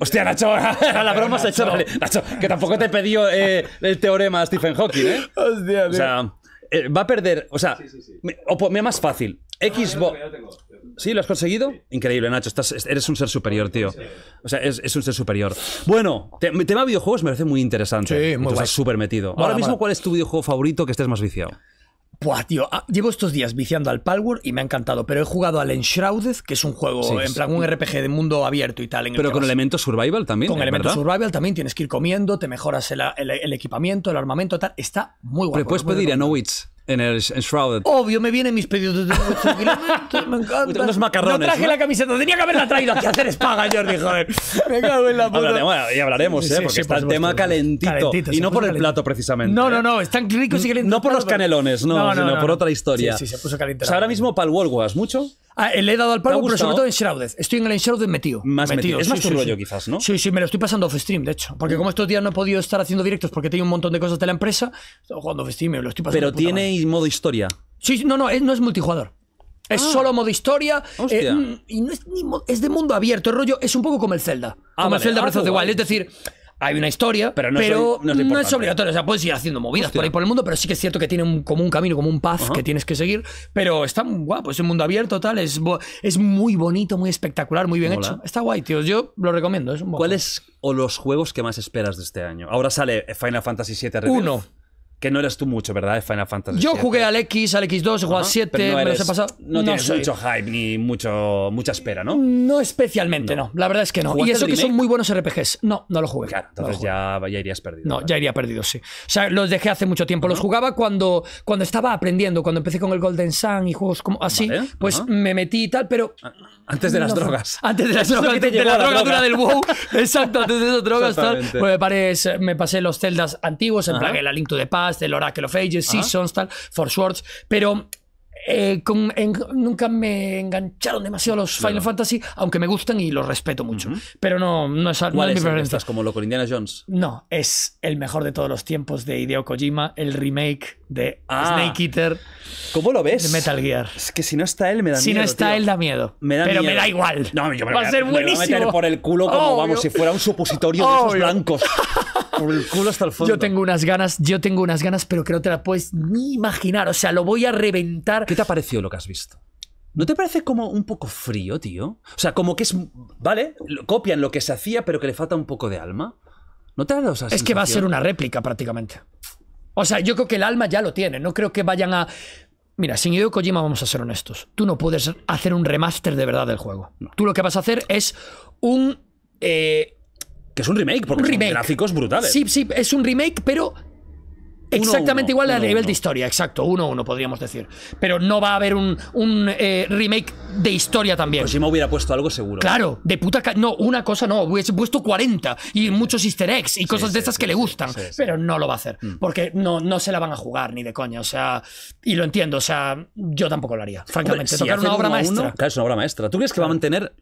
Hostia, Nacho, a la broma se ha hecho. Nacho, que tampoco te pedió eh, el teorema Stephen Hawking, ¿eh? Hostia, tío. O sea. Eh, va a perder, o sea, Me, o, más fácil. Ah, Xbox. ¿Sí? ¿Lo has conseguido? Increíble, Nacho. Estás, eres un ser superior, tío. O sea, es, un ser superior. Bueno, te, tema videojuegos me parece muy interesante. Sí, muy estás súper metido. Ahora mismo, ¿cuál es tu videojuego favorito que estés más viciado? Buah, tío, ah, llevo estos días viciando al Palworld y me ha encantado, pero he jugado al Enshrouded, que es un juego, en plan, un RPG de mundo abierto y tal. pero con elementos survival también. Con ¿eh? elementos survival también tienes que ir comiendo, te mejoras el, equipamiento, el armamento, tal. Está muy bueno. Pero puedes pedir a No en, el, en Obvio, me vienen mis pedidos de me encanta. Unos macarrones. No traje la camiseta, tenía que haberla traído aquí hacer espaga, Jordi, joder. Me cago en la puta. bueno, y hablaremos, ¿eh? porque está el tema calentito. Y no por el plato, precisamente. No, no, ¿eh? no, están ricos y calentitos. No por los canelones, no, no, no sino por otra historia. Sí, sí, se puso calentito. O sea, ahora mismo Palworld es? mucho? Ah, le he dado al Palworld, pero sobre todo en Shrouded. Estoy en el Shrouded metido. Más metido. Es más tu rollo, quizás, ¿no? Sí, sí, me lo estoy pasando off stream, de hecho. Porque como estos días no he podido estar haciendo directos porque tengo un montón de cosas de la empresa, jugando off stream, me lo estoy pasando. Pero tiene modo historia. Sí, no, no, es- no es multijugador. Es ah. solo modo historia. Eh, mm, y es, de mundo abierto. El rollo es un poco como el Zelda. Ah, como Zelda ah, Breath of Es decir, hay una historia, pero no es obligatorio. O sea, puedes ir haciendo movidas por ahí por el mundo, pero sí que es cierto que tiene un, como un camino, como un paz que tienes que seguir. Pero está guapo. Es un mundo abierto, tal. Es, es muy bonito, muy espectacular, muy bien hecho. Está guay, tío. Yo lo recomiendo. ¿Cuáles o los juegos que más esperas de este año? Ahora sale Final Fantasy VII que no eras tú mucho, ¿verdad? De Final Fantasy. Yo jugué al X, al X2, igual al 7, no me los pasado. No tienes mucho hype ni mucho, mucha espera, ¿no? No especialmente, no. La verdad es que no. Y eso que son muy buenos RPGs. No, no lo jugué. Claro, entonces ya, ya irías perdido. No, ya iría perdido, sí. O sea, los dejé hace mucho tiempo. Los jugaba cuando, cuando estaba aprendiendo, cuando empecé con el Golden Sun y juegos como así, pues me metí y tal, pero... Antes de las drogas. Antes de las drogas, Antes de la del WoW. Exacto, antes de las drogas, Pues me, pasé los celdas antiguos, en plan el la Link to the del Oracle of Ages, Seasons, tal, For Swords, pero eh, nunca me engancharon demasiado los Final Fantasy, aunque me gustan y los respeto mucho. Pero no, no es, ¿Cuál no es, ¿Como lo con Indiana Jones? No, es el mejor de todos los tiempos de Hideo Kojima, el remake de ah. Snake Eater. ¿Cómo lo ves? De Metal Gear. Es que si no está él, me da miedo. Si no está él, da miedo. Me da pero me da igual. No, yo me Va a voy a meter por el culo como, vamos, si fuera un supositorio de esos blancos. por el culo hasta el fondo. Yo tengo unas ganas, yo tengo unas ganas, pero que no te la puedes ni imaginar. O sea, lo voy a reventar ¿Qué te ha parecido lo que has visto? ¿No te parece como un poco frío, tío? O sea, como que es. Vale, copian lo que se hacía, pero que le falta un poco de alma. ¿No te ha dado esa Es que va a ser una réplica prácticamente. O sea, yo creo que el alma ya lo tiene. No creo que vayan a. Mira, sin Hideo Kojima vamos a ser honestos. Tú no puedes hacer un remaster de verdad del juego. Tú lo que vas a hacer es un. Eh, que es un remake, porque Son gráficos brutales. Sí, sí, es un remake, pero Exactamente igual a nivel de historia, exacto, 1-1 podríamos decir. Pero no va a haber un, eh, remake de historia también. Pues si me hubiera puesto algo seguro. Claro, de puta... no, una cosa no, hubiese puesto 40 y muchos easter eggs y cosas de estas que le gustan, pero no lo va a hacer, mm. porque no, no se la van a jugar ni de coña, o sea, y lo entiendo, o sea, yo tampoco lo haría, francamente. tocar una obra maestra. claro, es una obra maestra. ¿Tú crees que va a mantener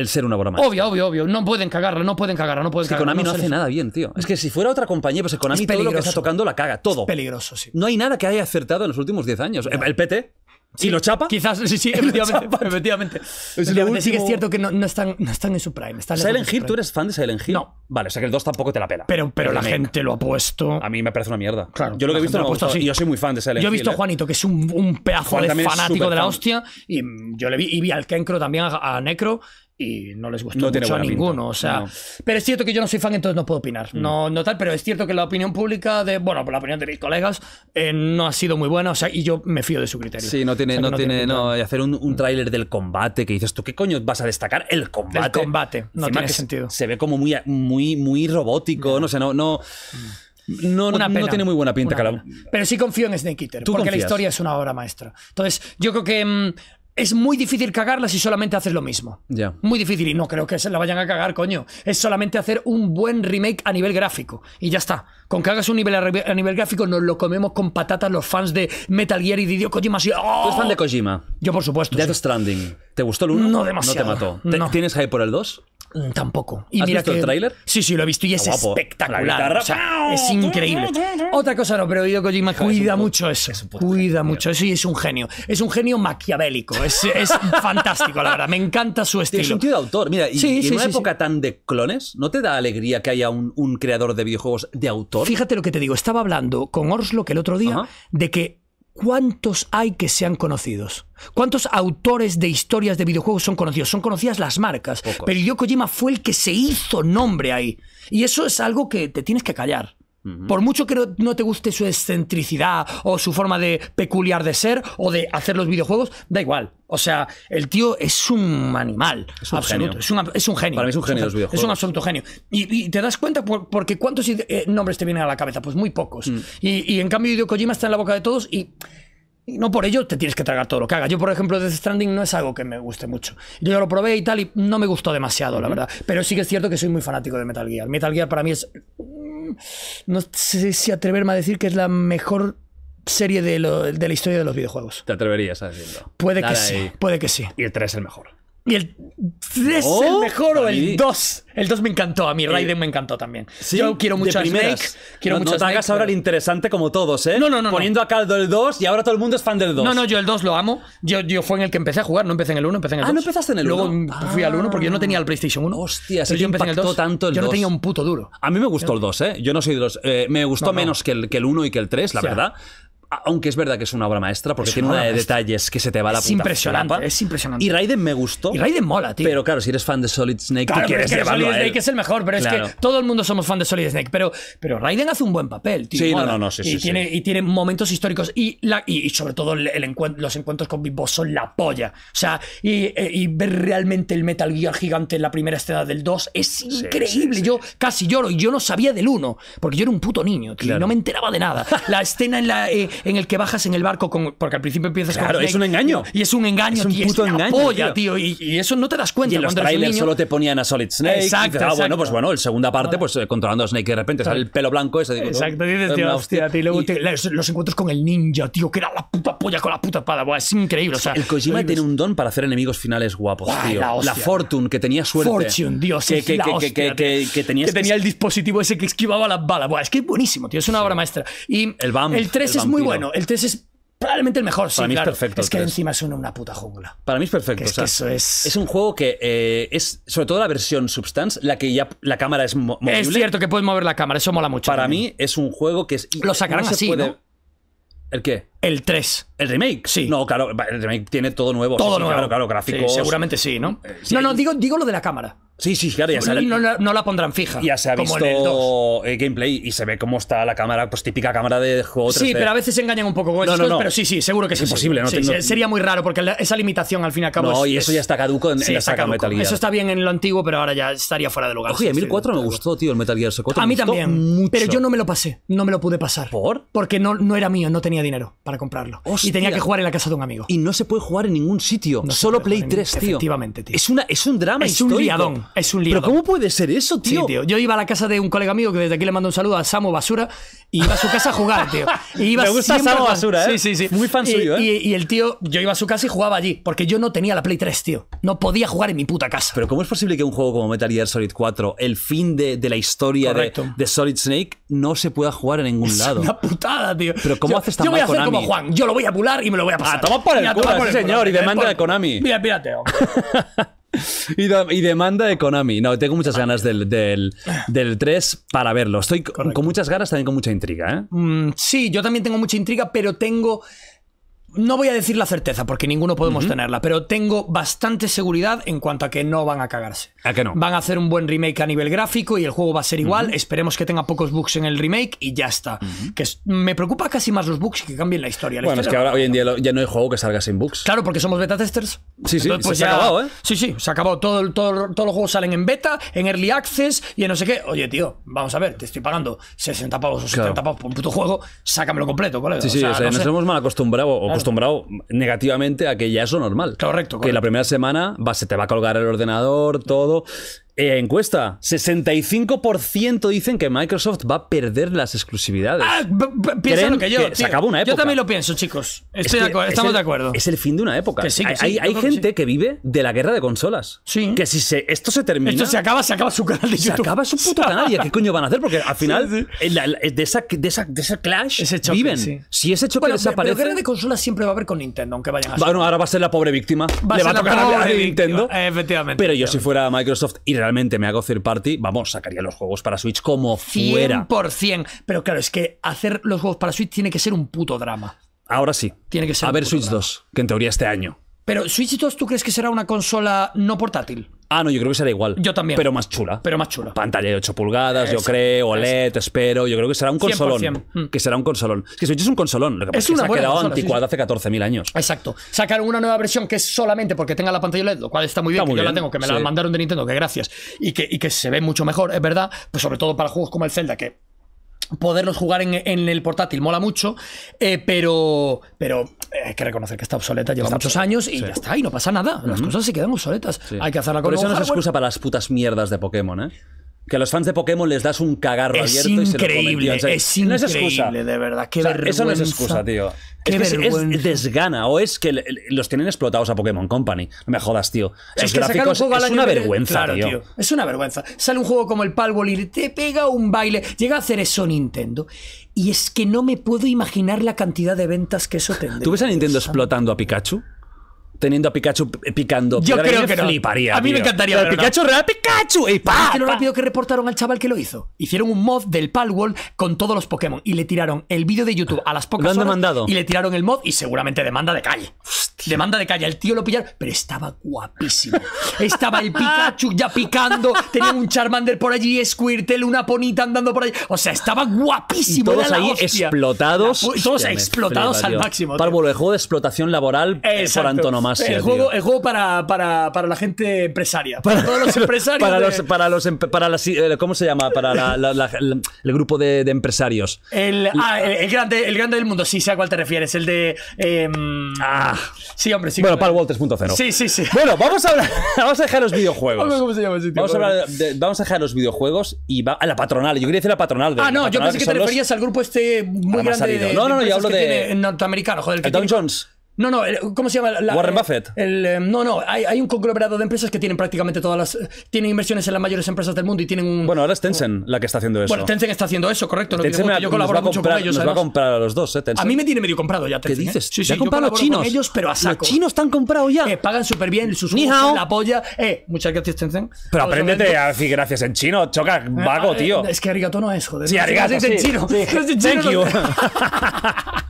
el ser una broma. Obvio, obvio, obvio. No pueden cagarla, no pueden cagarla, no pueden es que Konami no, hace nada bien, tío. Es que si fuera otra compañía, pues el Konami todo lo que está tocando la caga, todo. peligroso, sí. No hay nada que haya acertado en los últimos 10 años. El PT, si lo chapa? Quizás, sí, sí, efectivamente. efectivamente. Es Sí que es cierto que no, no, están, no están en su prime. Están Silent Hill, ¿tú eres fan de Silent Hill? No. Vale, o sea que el 2 tampoco te la pela. Pero, pero, la gente lo ha puesto. A mí me parece una mierda. Claro. Yo lo que he visto lo ha puesto Yo soy muy fan de Silent Hill. Yo he visto a eh. Juanito, que es un, un pedazo de fanático de la hostia. Y yo le vi, y vi al Kencro también, a Necro y no les gustó mucho a ninguno. O sea, pero es cierto que yo no soy fan, entonces no puedo opinar. Mm. No, no tal, pero es cierto que la opinión pública de, bueno, la opinión de mis colegas, eh, no ha sido muy buena. O sea, y yo me fío de su criterio. Sí, no tiene, no, tiene, hacer un, un tráiler del combate que dices tú, ¿qué coño vas a destacar? El combate. El combate, no tiene sentido. Se ve como muy, muy, muy robótico, no sé, no, no. No, no, tiene muy buena pinta. Pero sí confío en Snake Eater, porque la historia es una obra maestra. Entonces, yo creo que mm, es muy difícil cagarla si solamente haces lo mismo. Ya. Muy difícil. Y no creo que se la vayan a cagar, coño. Es solamente hacer un buen remake a nivel gráfico. Y ya está. Con que hagas un nivel a, nivel gráfico, nos lo comemos con patatas los fans de Metal Gear y de Kojima. ¿Tú eres fan de ¡Oh! Kojima? Yo, por supuesto. Death Stranding. ¿Te gustó el 1? No demasiado. No te mató. ¿Tienes hype por el 2? Mm, tampoco. Y ¿Has visto el tráiler? Sí, sí, lo he visto y es ¿eh? espectacular. es increíble. Otra cosa no, pero Jim Kojima cuida mucho eso. cuida mucho eso y es un genio. Es un genio maquiavélico. Es, es fantástico, la verdad. Me encanta su estilo. Es un tío de autor. Mira, y, en una época tan de clones, ¿no te da alegría que haya un, creador de videojuegos de autor? Fíjate lo que te digo. Estaba hablando con Orslo el otro día de que ¿cuántos hay que sean conocidos? ¿Cuántos autores de historias de videojuegos son conocidos? Son conocidas las marcas, pero Hideo fue el que se hizo nombre ahí. Y eso es algo que te tienes que callar. Por mucho que no, te guste su excentricidad o su forma de peculiar de ser o de hacer los videojuegos, da igual. O sea, el tío es un animal. Es un Genio. Es, un, genio. Para mí es un genio, es un absoluto genio. Y, te das cuenta porque ¿cuántos eh, nombres te vienen a la cabeza? Pues muy pocos. Mm. Y, en cambio Hideo Kojima está en la boca de todos y no por ello te tienes que tragar todo lo que haga. Yo, por ejemplo, Death Stranding no es algo que me guste mucho. Yo lo probé y tal, y no me gustó demasiado, la verdad. Pero sí que es cierto que soy muy fanático de Metal Gear. Metal Gear para mí es. Mm, no sé si atreverme a decir que es la mejor serie de, la historia de los videojuegos. ¿Te atreverías a decirlo? Puede que sí, puede que sí. Y el 3 es el mejor. Y el 3 es el oh, mejor o el 2. El 2 me encantó, a mí eh, Raiden eh, me encantó también. Sí, Yo quiero mucho a Snake. Quiero no, mucho te hagas ahora el interesante como todos, ¿eh? No, no, no. Poniendo a caldo el 2 y ahora todo el mundo es fan del 2. No, no, yo el 2 lo amo. Yo, yo fue en el que empecé a jugar, no empecé en el 1, empecé en el 2. Ah, no empezaste en el 1. Luego fui al 1 porque yo no ah. tenía el PlayStation 1. Hostia, sí yo empecé en el 2. Tanto yo no tenía un puto duro. A mí me gustó el 2, ¿eh? Yo no soy de los. Eh, me gustó menos que el, que el 1 y que el 3, la verdad aunque es verdad que es una obra maestra, porque tiene una, de detalles que se te va a la es impresionante, Es impresionante. Y Raiden me gustó. Y Raiden mola, tío. Pero claro, si eres fan de Solid Snake, claro, tú quieres es que Solid Snake es el mejor, pero es que todo el mundo somos fan de Solid Snake. Pero, pero Raiden hace un buen papel, tío. Sí, no, no, sí, y tiene, Y tiene momentos históricos. Y, la, y, sobre todo los encuentros con Big Boss son la polla. O sea, eh, y, ver realmente el Metal Gear gigante en la primera escena del 2 es increíble. Yo casi lloro y yo no sabía del 1, porque yo era un puto niño, tío. no me enteraba de nada. La escena en la. Eh, en el que bajas en el barco con, porque al principio empiezas con es un engaño. Y es un engaño, es un tío, engaño, polla, tío. y, eso no te das cuenta. Y en los trailers solo te ponían a Solid Snake. Ah, exacto, ah, bueno, pues bueno, el segunda parte, pues eh, controlando a Snake de repente sale el pelo blanco ese. Digo, exacto, oh, dices, tío, hostia, tío. los encuentros con el ninja, tío, que era la puta polla con la puta espada. Buah, es increíble. O sea, el Kojima tiene un don para hacer enemigos finales guapos, tío. La, Fortune, que tenía suerte. Fortune, Dios, que, que, tenía el dispositivo ese que esquivaba las balas. Buah, es que es buenísimo, tío. Es una obra maestra. Y el, el 3 es muy bueno bueno. El 3 es probablemente el mejor. Sí, mí es perfecto. Es que encima es una, puta jungla. Para mí es perfecto. Es es... un juego que eh, es, sobre todo la versión Substance, la que ya la cámara es Es cierto que puedes mover la cámara, eso mola mucho. Para mí es un juego que es. Lo sacarás así, ¿El qué? El 3. ¿El remake? Sí. No, claro, el remake tiene todo nuevo. Todo nuevo. Claro, claro, seguramente sí, ¿no? Eh, no, no, digo, digo lo de la cámara. Sí, sí, claro, ya no, la pondrán fija. Ya se ha visto el eh, gameplay y se ve cómo está la cámara, pues típica cámara de juego Sí, pero a veces engañan un poco con no, pero sí, sí, seguro que es sí. imposible, Sería muy raro porque esa limitación al fin y al cabo. No, y eso ya está caduco en, la saga Metal Gear. Eso está bien en lo antiguo, pero ahora ya estaría fuera de lugar. Oye, a me gustó, tío, el Metal Gear Solid A mí también, pero yo no me lo pasé, no me lo pude pasar. ¿Por? Porque no, no era mío, no tenía dinero para comprarlo. Y tenía que jugar en la casa de un amigo. Y no se puede jugar en ningún sitio, solo Play 3, tío. Efectivamente, tío. Es un drama, es un liadón. Es un libro. Pero ¿cómo puede ser eso, tío? Sí, tío. Yo iba a la casa de un colega mío que desde aquí le mando un saludo a Samo Basura y iba a su casa a jugar, tío. Y iba Me gusta Samo Basura, ¿eh? Sí, sí, sí. Muy fan suyo, ¿eh? Y, el tío, yo iba a su casa y jugaba allí porque yo no tenía la Play 3, tío. No podía jugar en mi puta casa. Pero ¿cómo es posible que un juego como Metal Gear Solid 4, el fin de, la historia de, Solid Snake, no se pueda jugar en ningún lado? una putada, tío. Pero ¿cómo haces tan Yo voy a hacer como Juan. Yo lo voy a pular y me lo voy a ah, pasar. Ah, toma por el, señor y demanda de Konami. Mira, hombre. Y, demanda de Konami. No, tengo muchas ganas del, del, 3 para verlo. Estoy con, muchas ganas, también con mucha intriga. ¿eh? Mm, sí, yo también tengo mucha intriga, pero tengo no voy a decir la certeza, porque ninguno podemos tenerla, pero tengo bastante seguridad en cuanto a que no van a cagarse. ¿A que no? Van a hacer un buen remake a nivel gráfico y el juego va a ser igual. Esperemos que tenga pocos bugs en el remake y ya está. que me preocupa casi más los bugs y que cambien la historia. bueno, es que ahora hoy en día ya no hay juego que salga sin bugs. Claro, porque somos beta testers. Sí, sí, pues se, ha acabado, ¿eh? Sí, sí, se ha acabado. Todo, todo, todos los juegos salen en beta, en early access y en no sé qué. Oye, tío, vamos a ver, te estoy pagando 60 pavos o 70 pavos por un puto juego, sácamelo completo, vale Sí, sí, nos hemos mal acostumbrado. O acostumbrado negativamente a que ya es lo normal. Correcto. Que la primera semana se te va a colgar el ordenador, todo. Eh, encuesta. 65% dicen que Microsoft va a perder las exclusividades. Ah, piensa lo que yo. se acabó una época. Yo también lo pienso, chicos. estamos de acuerdo. Es el fin de una época. hay, gente que vive de la guerra de consolas. Que si esto se termina. Esto se acaba, se acaba su canal de YouTube. Se acaba su puto canal. ¿Y qué coño van a hacer? Porque al final, de, ese clash, viven. Si ese choque bueno, desaparece. La guerra de consolas siempre va a haber con Nintendo, aunque vayan a Bueno, ahora va a ser la pobre víctima. Le va a tocar a Nintendo. Efectivamente. Pero yo, si fuera Microsoft y realmente me hago third party, vamos, sacaría los juegos para Switch como fuera. 100%. Pero claro, es que hacer los juegos para Switch tiene que ser un puto drama. Ahora sí. Tiene que ser. A ver Switch 2, que en teoría este año. Pero Switch 2, ¿tú crees que será una consola no portátil? Ah, no, yo creo que será igual. Yo también. Pero más chula. Pero más chula. Pantalla de 8 pulgadas, yo creo, OLED, espero. Yo creo que será un consolón. Mm. Que será un consolón. Es que Switch es un consolón. que es, se ha quedado anticuado hace 14.000 años. Exacto. Sacaron una nueva versión que es solamente porque tenga la pantalla OLED, lo cual está muy bien. que yo la tengo, que me la mandaron de Nintendo, que gracias. Y que, y que se ve mucho mejor, es verdad. Pues sobre todo para juegos como el Zelda, que poderlos jugar en, en, el portátil mola mucho, eh, pero, pero eh, hay que reconocer que está obsoleta, lleva muchos años y ya está, y no pasa nada. Las cosas se quedan obsoletas. Hay que hacerla con Pero eso no es excusa para las putas mierdas de Pokémon, ¿eh? que a los fans de Pokémon les das un cagarro abierto y se lo increíble, Es increíble, es de verdad. Qué vergüenza. Eso no es excusa, tío. es, es, desgana o es que los tienen explotados a Pokémon Company. No me jodas, tío. es es una vergüenza, tío. Es una vergüenza. Sale un juego como el Palbol y te pega un baile. Llega a hacer eso Nintendo. Y es que no me puedo imaginar la cantidad de ventas que eso tendría. ¿Tú ves a Nintendo explotando a Pikachu? teniendo a Pikachu eh, picando. Yo creo que no. A mí me encantaría. Pero Pikachu real! Pikachu y pa, lo rápido que reportaron al chaval que lo hizo. Hicieron un mod del Palworld con todos los Pokémon y le tiraron el vídeo de YouTube a las pocas lo han y le tiraron el mod y seguramente demanda de calle. Demanda de calle El tío lo pillaron, pero estaba guapísimo. Estaba el Pikachu ya picando, tenía un Charmander por allí, Squirtle, una ponita andando por allí. O sea, estaba guapísimo. todos ahí explotados. todos explotados al máximo. Párvulo, el juego de explotación laboral eh, por antonomasia. El juego, para, para, la gente empresaria. Para todos los empresarios. para, los, para los. Em, para las, eh, ¿Cómo se llama? Para el grupo de, empresarios. Ah, el, grande, el grande del mundo, sí, sé a cuál te refieres. El de. Em, ah, Sí, hombre, sí. Bueno, claro. Pal Sí, sí, sí. Bueno, vamos a vamos a dejar los videojuegos. Vamos a, dejar los videojuegos y va, a la patronal. Yo quería decir la patronal. De, ah, no, yo pensé que, te referías al grupo este muy grande. De, no, no, no, yo hablo de. Norteamericano, joder. El Don Jones. No, no, ¿cómo se llama? La, Warren eh, Buffett. El, eh, no, no, hay, hay, un conglomerado de empresas que tienen prácticamente todas las. Tienen inversiones en las mayores empresas del mundo y tienen un. Bueno, ahora es Tencent la que está haciendo eso. Bueno, Tencent está haciendo eso, correcto. Tencent me, yo colaboro mucho con ellos. Nos va a comprar a los dos, ¿eh? Tencent. A mí me tiene medio comprado ya. Tencent, ¿Qué ¿eh? dices? ¿eh? Sí, sí, los chinos. Con ellos, pero a saco. Los chinos están comprados ya. Eh, pagan súper bien, sus usos, la polla. Eh, muchas gracias, Tencent. Pero apréndete a decir gracias en chino, choca, ah, vago, tío. Es que arigato no es, joder. Sí, arigato. Es en chino. Thank you.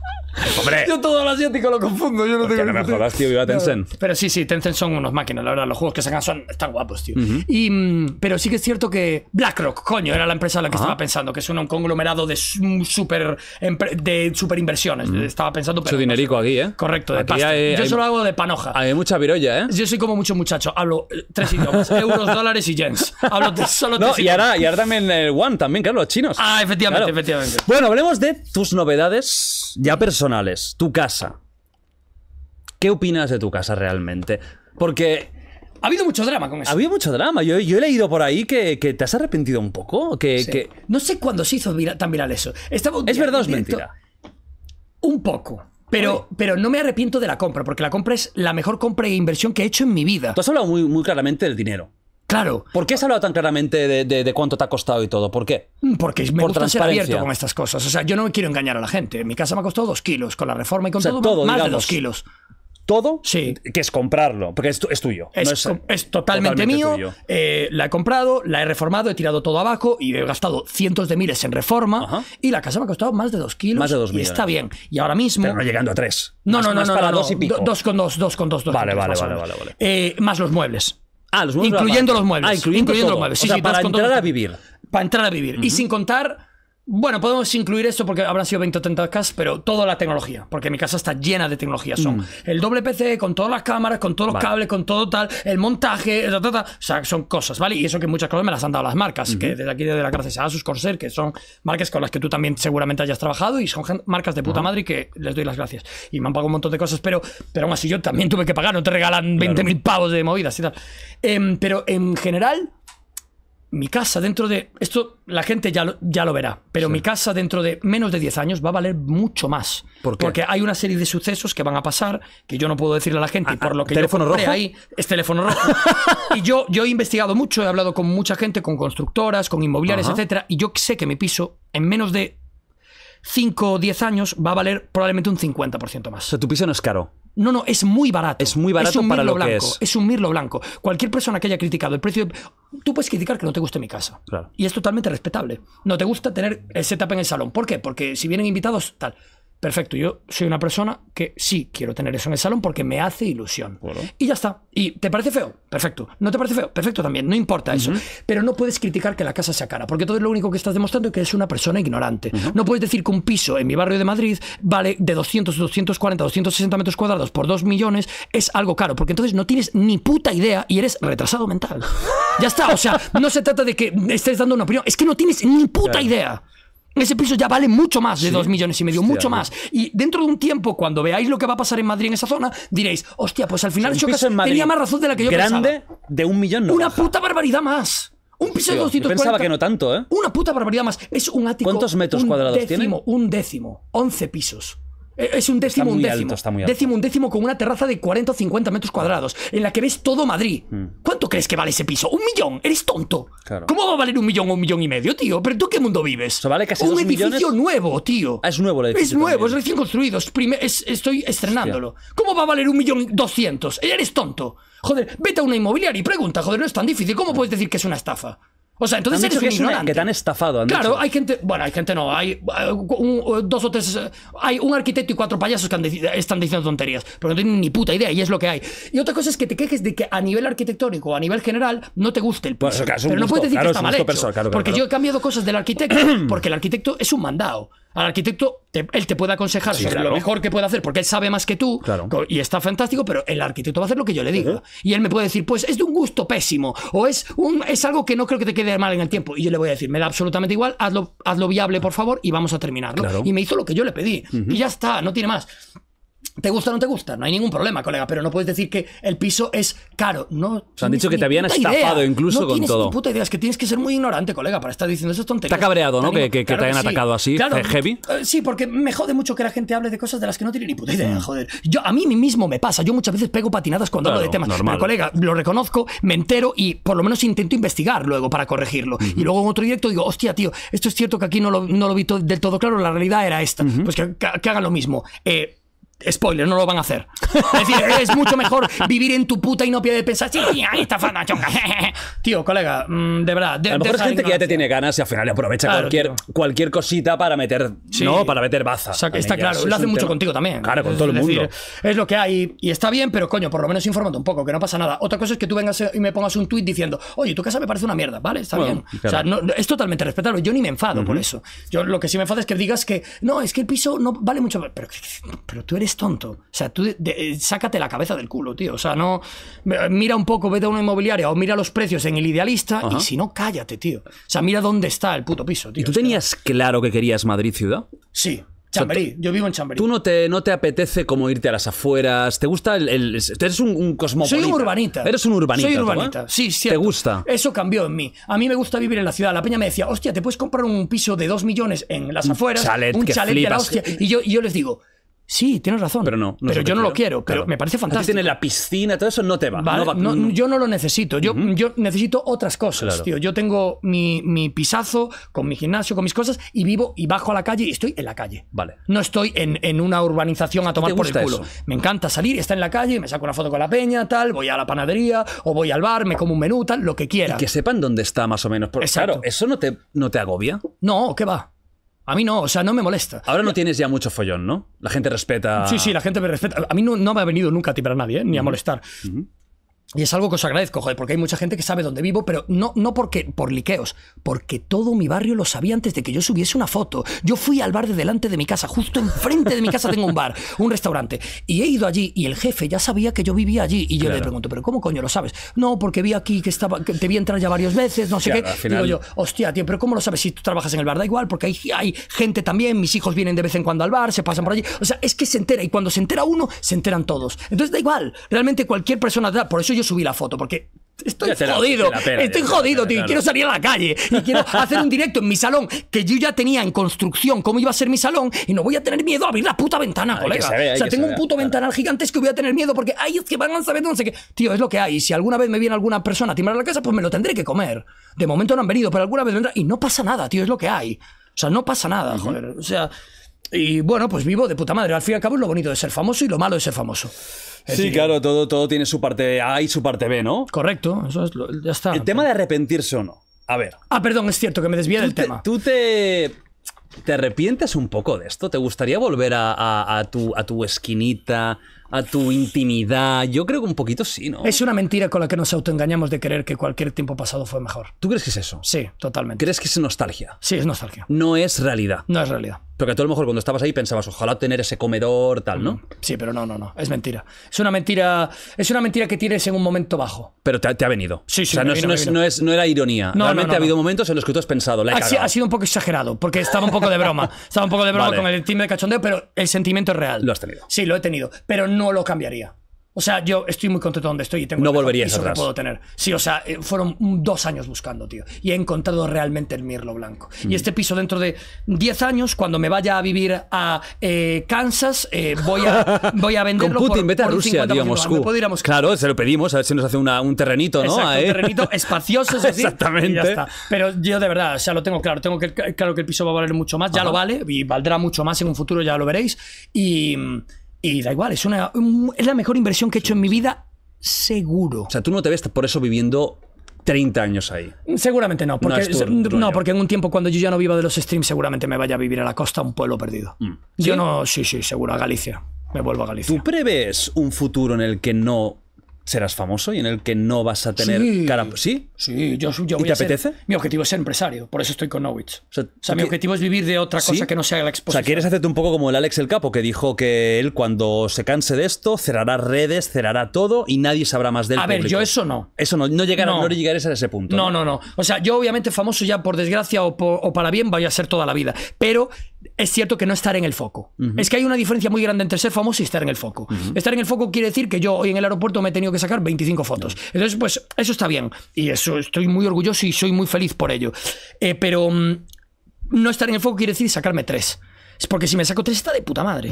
Hombre. Yo todo lo asiático lo confundo, yo no tengo tío, viva Tencent. pero sí, sí, Tencent son unos máquinas, la verdad. Los juegos que sacan son, están guapos, tío. y, mm, pero sí que es cierto que BlackRock, coño, era la empresa a la que estaba pensando, que es un conglomerado de super, de inversiones. Estaba pensando. Pero dinerico aquí, ¿eh? Correcto, de yo solo hago de panoja. Hay mucha virolla, ¿eh? Yo soy como mucho muchacho. Hablo eh, tres idiomas: euros, dólares y yens. Hablo solo tres y ahora, y ahora también el one, también, claro, los chinos. Ah, efectivamente, efectivamente. Bueno, hablemos de tus novedades ya personales personales, tu casa. ¿Qué opinas de tu casa realmente? Porque... Ha habido mucho drama con eso. Ha habido mucho drama. Yo, yo he leído por ahí que, te has arrepentido un poco. Que, No sé cuándo se hizo tan viral eso. es verdad o es mentira. Un poco. Pero, pero, no me arrepiento de la compra, porque la compra es la mejor compra e inversión que he hecho en mi vida. Tú has hablado muy, muy claramente del dinero. Claro. ¿Por qué has hablado tan claramente de, cuánto te ha costado y todo? ¿Por qué? Mm, porque me Por gusta ser abierto con estas cosas. O sea, yo no me quiero engañar a la gente. mi casa me ha costado dos kilos con la reforma y con todo, más de dos kilos todo, sí. que es comprarlo, porque es, tuyo. Es, totalmente, mío, eh, la he comprado, la he reformado, he tirado todo abajo y he gastado cientos de miles en reforma y la casa me ha costado más de dos kilos. Más de dos mil. está bien. Y ahora mismo... Pero no llegando a tres. No, no, no, para dos y pico. Dos con dos, dos con dos. vale, vale, vale, eh, vale, vale, vale, más los muebles. Ah, los muebles. Incluyendo los muebles. Ah, incluyendo, los muebles. o sea, para entrar a vivir. Para entrar a vivir. Y sin contar bueno, podemos incluir eso porque habrán sido 20 o 30 cas, pero toda la tecnología, porque mi casa está llena de tecnología. Son mm. el doble PC con todas las cámaras, con todos los cables, con todo tal, el montaje, o sea, son cosas, ¿vale? Y eso que muchas cosas me las han dado las marcas, que desde aquí, de la gracias a sus Corsair, que son marcas con las que tú también seguramente hayas trabajado y son marcas de puta madre y que les doy las gracias. Y me han pagado un montón de cosas, pero, pero aún así yo también tuve que pagar, no te regalan 20.000 mil pavos de movidas y tal. Em, pero en general, mi casa dentro de. Esto la gente ya lo, ya lo verá, pero mi casa dentro de menos de 10 años va a valer mucho más. ¿Por qué? Porque hay una serie de sucesos que van a pasar que yo no puedo decirle a la gente, ah, por ah, lo que ¿teléfono rojo? ahí es teléfono rojo. y yo, yo he investigado mucho, he hablado con mucha gente, con constructoras, con inmobiliarias, etcétera, y yo sé que mi piso en menos de 5 o 10 años va a valer probablemente un 50% más. O sea, tu piso no es caro. No, no, es muy barato. Es muy barato para lo que es. Es un mirlo blanco. Cualquier persona que haya criticado el precio. Tú puedes criticar que no te guste mi casa. Y es totalmente respetable. No te gusta tener el setup en el salón. ¿Por qué? Porque si vienen invitados, tal perfecto, yo soy una persona que sí quiero tener eso en el salón porque me hace ilusión. Y ya está. ¿Y te parece feo? Perfecto. ¿No te parece feo? Perfecto también, no importa eso. Pero no puedes criticar que la casa sea cara, porque todo es lo único que estás demostrando es que eres una persona ignorante. No puedes decir que un piso en mi barrio de Madrid vale de 200, 240, 260 metros cuadrados por 2 millones, es algo caro, porque entonces no tienes ni puta idea y eres retrasado mental. ya está, o sea, no se trata de que estés dando una opinión, es que no tienes ni puta idea. Ese piso ya vale mucho más de 2 dos millones y medio, mucho más. Y dentro de un tiempo, cuando veáis lo que va a pasar en Madrid en esa zona, diréis, hostia, pues al final o tenía más razón de la que yo grande de un millón Una puta barbaridad más. Un piso de 240. Yo pensaba que no tanto, ¿eh? Una puta barbaridad más. Es un ático. ¿Cuántos metros cuadrados tiene? Un décimo. 11 pisos. Eh, es un décimo, un décimo. un décimo con una terraza de 40 o 50 metros cuadrados, en la que ves todo Madrid. Mm. ¿Cuánto crees que vale ese piso? ¡Un millón! ¡Eres tonto! ¿Cómo va a valer un millón o un millón y medio, tío? ¿Pero tú qué mundo vives? vale un edificio nuevo, tío. Ah, es nuevo el Es nuevo, es recién construido. Es estoy estrenándolo. ¿Cómo va a valer un millón doscientos? ¡Eres tonto! Joder, vete a una inmobiliaria y pregunta, joder, no es tan difícil. ¿Cómo puedes decir que es una estafa? O sea, entonces eres un es ignorante. que te han estafado. claro, hay gente. Bueno, hay gente no. Hay eh, eh, dos o tres. Eh, hay un arquitecto y cuatro payasos que están diciendo tonterías. Pero no tienen ni puta idea y es lo que hay. Y otra cosa es que te quejes de que a nivel arquitectónico, a nivel general, no te guste el Pero no puedes decir que está mal hecho. porque yo he cambiado cosas del arquitecto porque el arquitecto es un mandado al arquitecto, él te puede aconsejar lo mejor que puede hacer, porque él sabe más que tú, y está fantástico, pero el arquitecto va a hacer lo que yo le diga. Y él me puede decir, pues es de un gusto pésimo, o es, un, es algo que no creo que te quede mal en el tiempo. Y yo le voy a decir, me da absolutamente igual, hazlo, hazlo viable, por favor, y vamos a terminarlo. Y me hizo lo que yo le pedí. Y ya está, no tiene más. Te gusta o no te gusta, no hay ningún problema, colega, pero no puedes decir que el piso es caro. No. O han dicho que te habían estafado incluso con todo. puta idea, es que tienes que ser muy ignorante, colega, para estar diciendo esas tonterías. Está cabreado, ¿no? que, te hayan atacado así, ¿Eh, heavy. Eh, sí, porque me jode mucho que la gente hable de cosas de las que no tiene ni puta idea, mm. joder. Yo, a mí mismo me pasa, yo muchas veces pego patinadas cuando hablo de temas. Normal. Pero, colega, lo reconozco, me entero y por lo menos intento investigar luego para corregirlo. Y luego en otro directo digo, hostia, tío, esto es cierto que aquí no lo, no lo vi del todo claro, la realidad era esta. Pues que, que, hagan lo mismo. Eh, spoiler, no lo van a hacer. Es decir, es mucho mejor vivir en tu puta Y no de pensar, sí, tío, colega, mm, de verdad. a lo mejor es gente que ya te tiene ganas y al final aprovecha cualquier, cualquier cosita para meter, ¿no? Para meter baza. está claro, lo hace mucho contigo también. Claro, con todo el mundo. es lo que hay y está bien, pero coño, por lo menos infórmate un poco, que no pasa nada. Otra cosa es que tú vengas y me pongas un tweet diciendo, oye, tu casa me parece una mierda, ¿vale? Está bien. es totalmente respetable. Yo ni me enfado por eso. Yo lo que sí me enfado es que digas que, no, es que el piso no vale mucho. Pero, pero tú eres tonto. O sea, tú eh, sácate la cabeza del culo, tío. O sea, no. Eh, mira un poco, vete a una inmobiliaria o mira los precios en el idealista y si no, cállate, tío. O sea, mira dónde está el puto piso, tío. ¿Y tú tenías claro que querías Madrid ciudad? Sí. Chamberí, yo vivo en Chamberí. ¿Tú no te, no te apetece como irte a las afueras? ¿Te gusta el...? eres un, cosmopolita. Soy un urbanita. Eres un urbanita. Soy urbanita, sí, sí. ¿Te gusta? Eso cambió en mí. A mí me gusta vivir en la ciudad. La peña me decía, hostia, ¿te puedes comprar un piso de dos millones en las afueras? un chalet, Y yo, y yo les digo, Sí, tienes razón. Pero no. pero yo no lo quiero, pero me parece fantástico. en la piscina, todo eso no te va. No yo no lo necesito. Yo, yo necesito otras cosas, Yo tengo mi, mi, pisazo con mi gimnasio, con mis cosas, y vivo y bajo a la calle y estoy en la calle. Vale. No estoy en, una urbanización a tomar por el culo. Me encanta salir, estar en la calle, me saco una foto con la peña, tal, voy a la panadería o voy al bar, me como un menú, tal, lo que quiera. Y que sepan dónde está más o menos. Claro, eso no te, no te agobia. No, ¿qué va? A mí no, o sea, no me molesta. Ahora no tienes ya mucho follón, ¿no? La gente respeta. Sí, sí, la gente me respeta. A mí no, no me ha venido nunca a tirar a nadie, ¿eh? ni a molestar. Y es algo que os agradezco, joder, porque hay mucha gente que sabe dónde vivo, pero no, no porque por liqueos, porque todo mi barrio lo sabía antes de que yo subiese una foto. Yo fui al bar de delante de mi casa, justo enfrente de mi casa tengo un bar, un restaurante, y he ido allí y el jefe ya sabía que yo vivía allí y yo le pregunto, pero ¿cómo coño lo sabes? No, porque vi aquí que estaba te vi entrar ya varias veces, no sé qué. Digo yo, hostia, tío, pero ¿cómo lo sabes si tú trabajas en el bar? Da igual, porque hay, hay gente también, mis hijos vienen de vez en cuando al bar, se pasan por allí. O sea, es que se entera y cuando se entera uno, se enteran todos. Entonces da igual, realmente cualquier persona, por eso yo subí la foto, porque Estoy jodido, estoy jodido, tío. quiero salir a la calle y quiero hacer un directo en mi salón que yo ya tenía en construcción cómo iba a ser mi salón y no voy a tener miedo a abrir la puta ventana, colega. o sea, tengo un puto ventanal gigantesco y voy a tener miedo porque, ay, es que van a saber no sé qué. Tío, es lo que hay. Si alguna vez me viene alguna persona a timbrar la casa, pues me lo tendré que comer. De momento no han venido, pero alguna vez vendrá y no pasa nada, tío, es lo que hay. O sea, no pasa nada, joder. O sea. Y bueno, pues vivo de puta madre. Al fin y al cabo es lo bonito de ser famoso y lo malo de ser famoso. sí, claro, todo, todo tiene su parte A y su parte B, ¿no? Correcto, eso es ya está. El tema de arrepentirse o no. A ver. Ah, perdón, es cierto que me desvía del tema. Tú te. ¿Te arrepientes un poco de esto? ¿Te gustaría volver a tu, a tu esquinita, a tu intimidad. Yo creo que un poquito sí, ¿no? Es una mentira con la que nos autoengañamos de creer que cualquier tiempo pasado fue mejor. ¿Tú crees que es eso? Sí, totalmente. ¿Crees que es nostalgia? Sí, es nostalgia. No es realidad. No es realidad. Porque tú a lo mejor cuando estabas ahí pensabas, ojalá tener ese comedor, tal, ¿no? Mm, sí, pero no, no, no. Es mentira. Es una mentira. Es una mentira que tienes en un momento bajo. Pero te, ha, venido. Sí, sí. O sea, no, es, no, era ironía. Realmente ha habido momentos en los que tú has pensado, la ha, sido un poco exagerado, porque estaba un poco de broma. estaba un poco de broma con el timbre de cachondeo, pero el sentimiento es real. Lo has tenido. Sí, lo he tenido. Pero no no lo cambiaría. O sea, yo estoy muy contento donde estoy y tengo no volvería eso que puedo tener. Sí, o sea, eh, fueron dos años buscando, tío. Y he encontrado realmente el mirlo blanco. Y mm. este piso dentro de 10 años, cuando me vaya a vivir a eh, Kansas, eh, voy, a, voy a venderlo Putin, vete a Rusia, tío, uh. Claro, se lo pedimos, a ver si nos hace un terrenito, ¿no? un terrenito espacioso, es decir, Exactamente. Pero yo de verdad, o sea, lo tengo claro. Tengo que, claro que el piso va a valer mucho más, ya lo vale, y valdrá mucho más en un futuro, ya lo veréis. Y mm, y da igual, es, una, la mejor inversión que he hecho en mi vida, seguro. O sea, tú no te ves por eso viviendo 30 años ahí. Seguramente no, porque, en un tiempo cuando yo ya no viva de los streams, seguramente me vaya a vivir a la costa, un pueblo perdido. Mm. Yo no, sí, sí, seguro, a Galicia. Me vuelvo a Galicia. ¿Tú preves un futuro en el que no serás famoso y en el que no vas a tener cara. Sí, sí, yo, yo te apetece? mi objetivo es ser empresario, por eso estoy con Nowitz. O sea, mi objetivo es vivir de otra cosa que no sea la exposición. O sea, quieres hacerte un poco como el Alex el Capo, que dijo que él cuando se canse de esto cerrará redes, cerrará todo y nadie sabrá más de él. A ver, yo eso no. Eso no, no, llegar, no. no a ese punto. No, no, no, O sea, yo obviamente famoso ya por desgracia o, o para bien voy a ser toda la vida, pero es cierto que no estar en el foco. Es que hay una diferencia muy grande entre ser famoso y estar en el foco. Estar en el foco quiere decir que yo hoy en el aeropuerto me he tenido que sacar 25 fotos. Entonces, pues eso está bien. Y eso estoy muy orgulloso y soy muy feliz por ello. Eh, pero mm, no estar en el foco quiere decir sacarme tres. Es porque si me saco tres está de puta madre.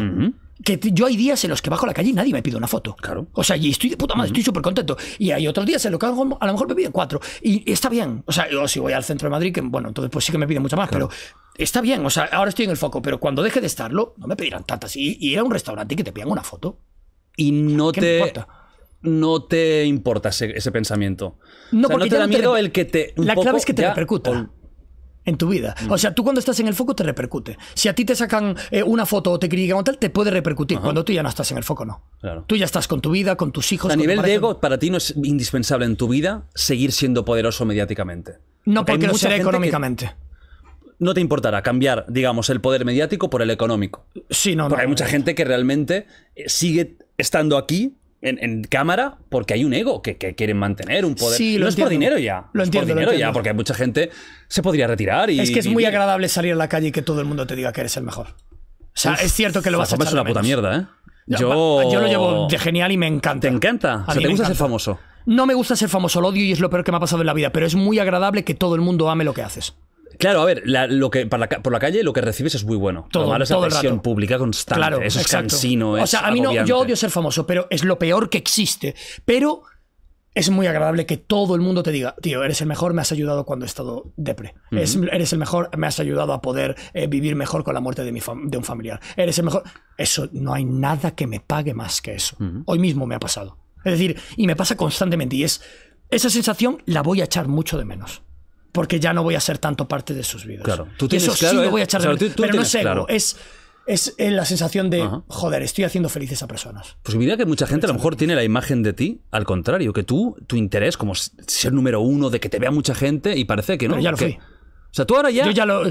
Que yo hay días en los que bajo la calle y nadie me pide una foto. Claro. O sea, y estoy de puta madre, estoy súper contento. Y hay otros días en los que hago, a lo mejor me piden cuatro. Y está bien. O sea, si voy al centro de Madrid, que bueno, entonces pues sí que me piden mucho más, pero está bien. O sea, ahora estoy en el foco, pero cuando deje de estarlo, no me pedirán tantas. Y, ir a un restaurante y que te pidan una foto. Y no te. importa? no te importa ese, pensamiento. No, no te da miedo el que te. La clave es que te en tu vida. O sea, tú cuando estás en el foco te repercute. Si a ti te sacan eh, una foto o te critican o tal, te puede repercutir. Cuando tú ya no estás en el foco, no. Tú ya estás con tu vida, con tus hijos. a nivel de ego, para ti no es indispensable en tu vida seguir siendo poderoso mediáticamente. No, porque, no será económicamente. no te importará cambiar, digamos, el poder mediático por el económico. Sí, no, Porque hay mucha gente que realmente eh, sigue estando aquí en, cámara porque hay un ego que, quieren mantener, un poder. Sí, no es por dinero ya. Lo Es por dinero ya, porque mucha gente se podría retirar. Y, es que es muy agradable salir a la calle y que todo el mundo te diga que eres el mejor. O sea, es cierto que lo vas a echar es una puta mierda, ¿eh? Yo... lo llevo de genial y me encanta. ¿Te encanta? o ¿Te gusta ser famoso? No me gusta ser famoso, lo odio y es lo peor que me ha pasado en la vida, pero es muy agradable que todo el mundo ame lo que haces. Claro, a ver, lo que, por la calle lo que recibes es muy bueno. Todo, lo malo es presión pública constante. Claro, eso es cansino. o sea, a mí no, yo odio ser famoso, pero es lo peor que existe. Pero es muy agradable que todo el mundo te diga, tío, eres el mejor, me has ayudado cuando he estado depre. eres el mejor, me has ayudado a poder eh, vivir mejor con la muerte de, mi de un familiar. Eres el mejor. Eso, no hay nada que me pague más que eso. Hoy mismo me ha pasado. Es decir, y me pasa constantemente. Y es, esa sensación la voy a echar mucho de menos porque ya no voy a ser tanto parte de sus vidas. Claro, eso sí lo eh, voy a echar de Pero no sé, es es la sensación de, joder, estoy haciendo felices a personas. Pues diría que mucha gente a lo mejor tiene la imagen de ti, al contrario, que tú, tu interés como ser número uno, de que te vea mucha gente y parece que no. Pero ya lo fui. O sea, tú ahora ya... Yo ya lo...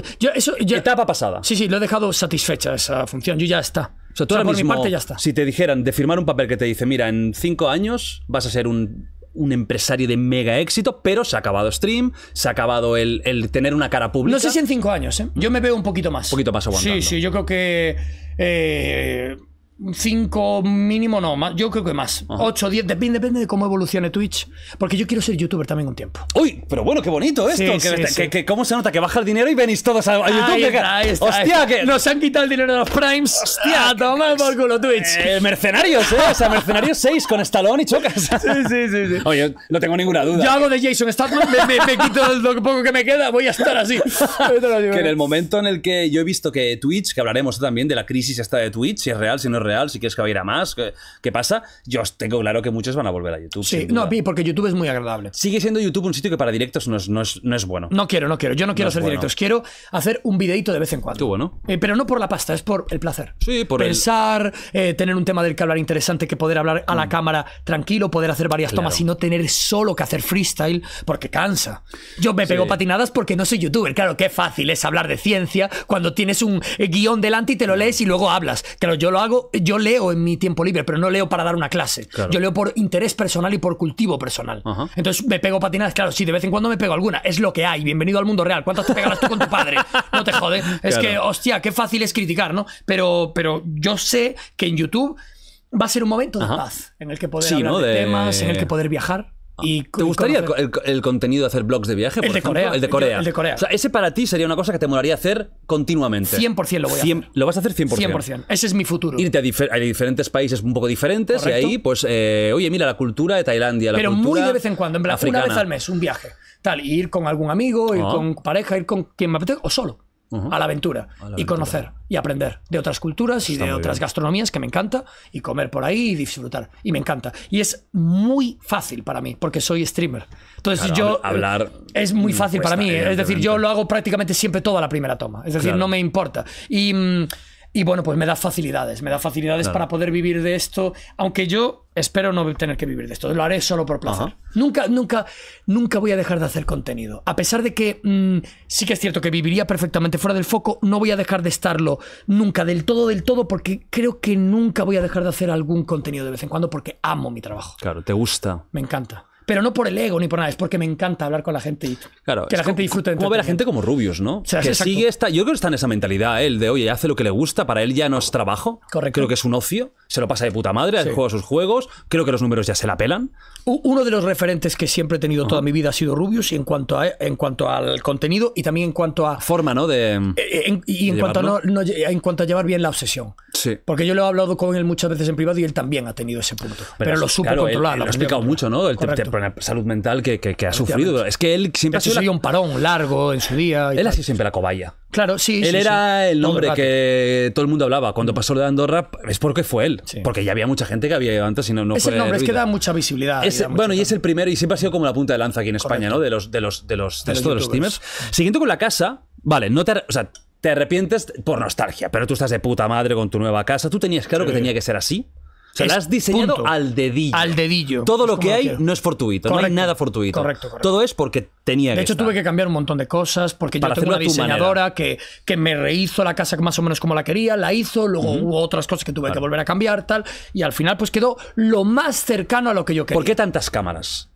etapa pasada. Sí, sí, lo he dejado satisfecha esa función, yo ya está. O sea, tú ahora mismo, mi parte ya está. Si te dijeran de firmar un papel que te dice, mira, en cinco años vas a ser un un empresario de mega éxito, pero se ha acabado Stream, se ha acabado el, el tener una cara pública. No sé si en cinco años, ¿eh? Yo me veo un poquito más. Un poquito más aguantando. Sí, sí, yo creo que. Eh, 5 mínimo, no, más, yo creo que más. 8, 10, depende, de cómo evolucione Twitch. Porque yo quiero ser youtuber también un tiempo. Uy, pero bueno, qué bonito esto. Este, que, cómo se nota que baja el dinero y venís todos a, YouTube. hostia, que nos han quitado el dinero de los primes. Hostia, toma por culo Twitch. Eh, mercenarios, eh. O sea, mercenarios 6 con Stallone y chocas. Sí, sí, sí, Oye, no tengo ninguna duda. Yo hago de Jason Statham, me, me, quito lo poco que me queda, voy a estar así. que en el momento en el que yo he visto que Twitch, que hablaremos también de la crisis esta de Twitch, si es real, si no es real si quieres que vaya a más, ¿qué, pasa? Yo tengo claro que muchos van a volver a YouTube. Sí, no, porque YouTube es muy agradable. Sigue siendo YouTube un sitio que para directos no es, bueno. No quiero, no quiero. Yo no quiero hacer directos. Quiero hacer un videito de vez en cuando. Eh, pero no por la pasta, es por el placer. Sí, por Pensar, eh, tener un tema del que hablar interesante, que poder hablar a la mm. cámara tranquilo, poder hacer varias tomas y no tener solo que hacer freestyle, porque cansa. Yo me pego patinadas porque no soy youtuber. Claro, qué fácil es hablar de ciencia cuando tienes un eh, guión delante y te lo mm. lees y luego hablas. Claro, yo lo hago yo leo en mi tiempo libre, pero no leo para dar una clase. Yo leo por interés personal y por cultivo personal. Entonces me pego patinadas, claro, sí, de vez en cuando me pego alguna. Es lo que hay. Bienvenido al mundo real. ¿Cuántas te pegarás tú con tu padre? No te jode. Es que, hostia, qué fácil es criticar, ¿no? Pero, pero yo sé que en YouTube va a ser un momento de paz en el que poder hablar de temas, en el que poder viajar. Ah. ¿Te gustaría el, contenido de hacer blogs de viaje? el, de Corea, el de Corea. O sea, ese para ti sería una cosa que te molaría hacer continuamente. 100% lo voy a hacer. lo vas a hacer 100%. 100%. Ese es mi futuro. Irte a, diferentes países un poco diferentes y ahí, pues, eh, oye, mira la cultura de Tailandia, la Pero muy de vez en cuando, en plan, una vez al mes, un viaje. Tal, ir con algún amigo, ir ah. con pareja, ir con quien me apetezca o solo a, la aventura, y conocer y aprender de otras culturas y de otras gastronomías que me encanta y comer por ahí y disfrutar y me encanta y es muy fácil para mí porque soy streamer entonces yo hablar es muy mm, fácil para mí ¿eh? es decir yo lo hago prácticamente siempre toda la primera toma es decir no me importa y mm, y bueno, pues me da facilidades, me da facilidades para poder vivir de esto, aunque yo espero no tener que vivir de esto, lo haré solo por placer. Nunca, nunca, nunca voy a dejar de hacer contenido. A pesar de que mm, sí que es cierto que viviría perfectamente fuera del foco, no voy a dejar de estarlo nunca, del todo, del todo, porque creo que nunca voy a dejar de hacer algún contenido de vez en cuando porque amo mi trabajo. Claro, te gusta. Me encanta pero no por el ego ni por nada, es porque me encanta hablar con la gente y que la gente disfrute. Como ver a gente como rubios ¿no? que sigue yo creo que está en esa mentalidad, él de, oye, hace lo que le gusta, para él ya no es trabajo, creo que es un ocio, se lo pasa de puta madre, sí. juega sus juegos, creo que los números ya se la pelan. Uno de los referentes que siempre he tenido toda mi vida ha sido Rubius y en cuanto, a, en cuanto al contenido y también en cuanto a... Forma, ¿no? De, eh, y en, cuanto a llevar bien la obsesión. Sí. Porque yo lo he hablado con él muchas veces en privado y él también ha tenido ese punto. Pero, lo supo controlar. lo ha explicado mucho, ¿no? El salud mental que, ha sufrido. Es que él siempre ha sido. un parón largo en su día. él ha sido siempre la cobaya. Claro, sí. Él era el nombre que todo el mundo hablaba. Cuando mm. pasó de Andorra, es porque fue él. Porque ya había mucha gente que había antes y no, es el nombre, es que da mucha visibilidad. bueno, y es el primero y siempre ha sido como la punta de lanza aquí en España, ¿no? De los, de los, de los, de, los, Siguiendo con la casa, vale, no te. O sea, te arrepientes por nostalgia, pero tú estás de puta madre con tu nueva casa. Tú tenías claro que tenía que ser así. Se la has diseñado al dedillo. Al dedillo. Todo lo que hay no es fortuito, no hay nada fortuito. Correcto, Todo es porque tenía que De hecho, tuve que cambiar un montón de cosas porque yo tengo una diseñadora que, que me rehizo la casa más o menos como la quería, la hizo, luego hubo otras cosas que tuve que volver a cambiar, tal, y al final pues quedó lo más cercano a lo que yo quería. ¿Por qué tantas cámaras?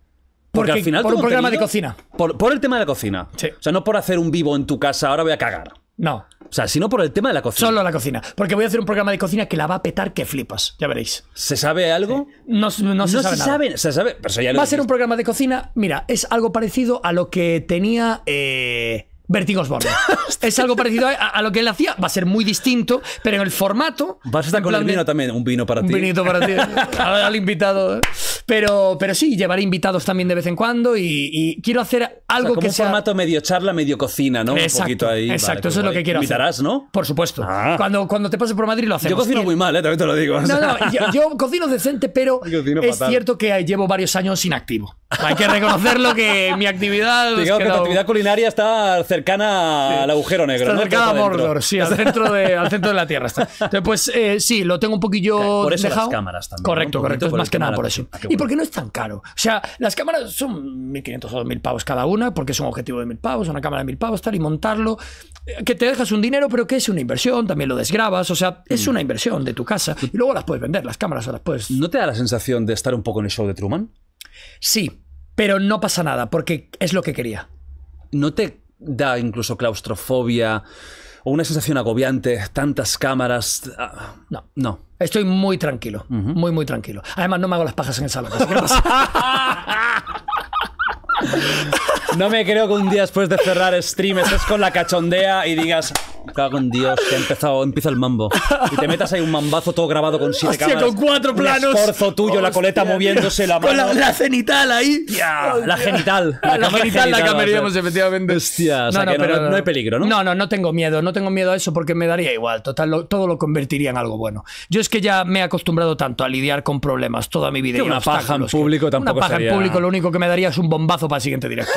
Porque, al final... Por un programa de cocina. Por, por el tema de la cocina. O sea, no por hacer un vivo en tu casa, ahora voy a cagar. No. O sea, sino por el tema de la cocina. Solo la cocina. Porque voy a hacer un programa de cocina que la va a petar que flipas. Ya veréis. ¿Se sabe algo? No, se, sabe. Se sabe, se sabe va a ser un programa de cocina. Mira, es algo parecido a lo que tenía. Eh... Vertigos Borne. es algo parecido a, lo que él hacía. Va a ser muy distinto, pero en el formato. Vas a estar con el vino también. Un vino para ti. Un vinito para ti. al, al invitado. ¿eh? Pero, pero sí, llevaré invitados también de vez en cuando y, quiero hacer algo que sea, como un formato medio charla, medio cocina, ¿no? Exacto, un poquito ahí. Exacto, eso es lo que quiero Invitarás, ¿no? Por supuesto. Ah. Cuando, cuando te pases por Madrid lo hacemos. Yo cocino muy mal, ¿eh? también te lo digo. No, no, yo, cocino decente, pero es cierto que llevo varios años inactivo. Hay que reconocerlo que mi actividad... Digo que, que actividad culinaria está cercana al agujero negro. Está ¿no? cerca a Mordor, sí, al centro, de, la Tierra está. pues eh, sí, lo tengo un poquillo por eso Las cámaras también. Correcto, correcto, es más que nada por eso y porque no es tan caro. O sea, las cámaras son 1.500 o 2.000 pavos cada una, porque es un objetivo de 1.000 pavos, una cámara de 1.000 pavos, tal, y montarlo, eh, que te dejas un dinero, pero que es una inversión, también lo desgrabas, o sea, es una inversión de tu casa. Y luego las puedes vender, las cámaras las puedes... ¿No te da la sensación de estar un poco en el show de Truman? Sí, pero no pasa nada, porque es lo que quería. ¿No te da incluso claustrofobia? o una sensación agobiante, tantas cámaras. Ah, no. No. Estoy muy tranquilo, muy, muy tranquilo. Además, no me hago las pajas en el salón. no, me creo que un día después de cerrar stream es con la cachondea y digas, Cago en Dios, que ha empezado, empieza el mambo. Y te metas ahí un mambazo todo grabado con siete Hostia, con cuatro planos. Un tuyo, la coleta moviéndose, la mano. Con la, cenital ahí. la genital. La, la genital, la cameríamos, efectivamente. Hostia, no, no, no, hay peligro, ¿no? No, no, no tengo miedo. No tengo miedo a eso porque me daría igual. Total, todo lo convertiría en algo bueno. Yo es que ya me he acostumbrado tanto a lidiar con problemas toda mi vida. Y una paja en público que, tampoco Una paja en público lo único que me daría es un bombazo para el siguiente directo.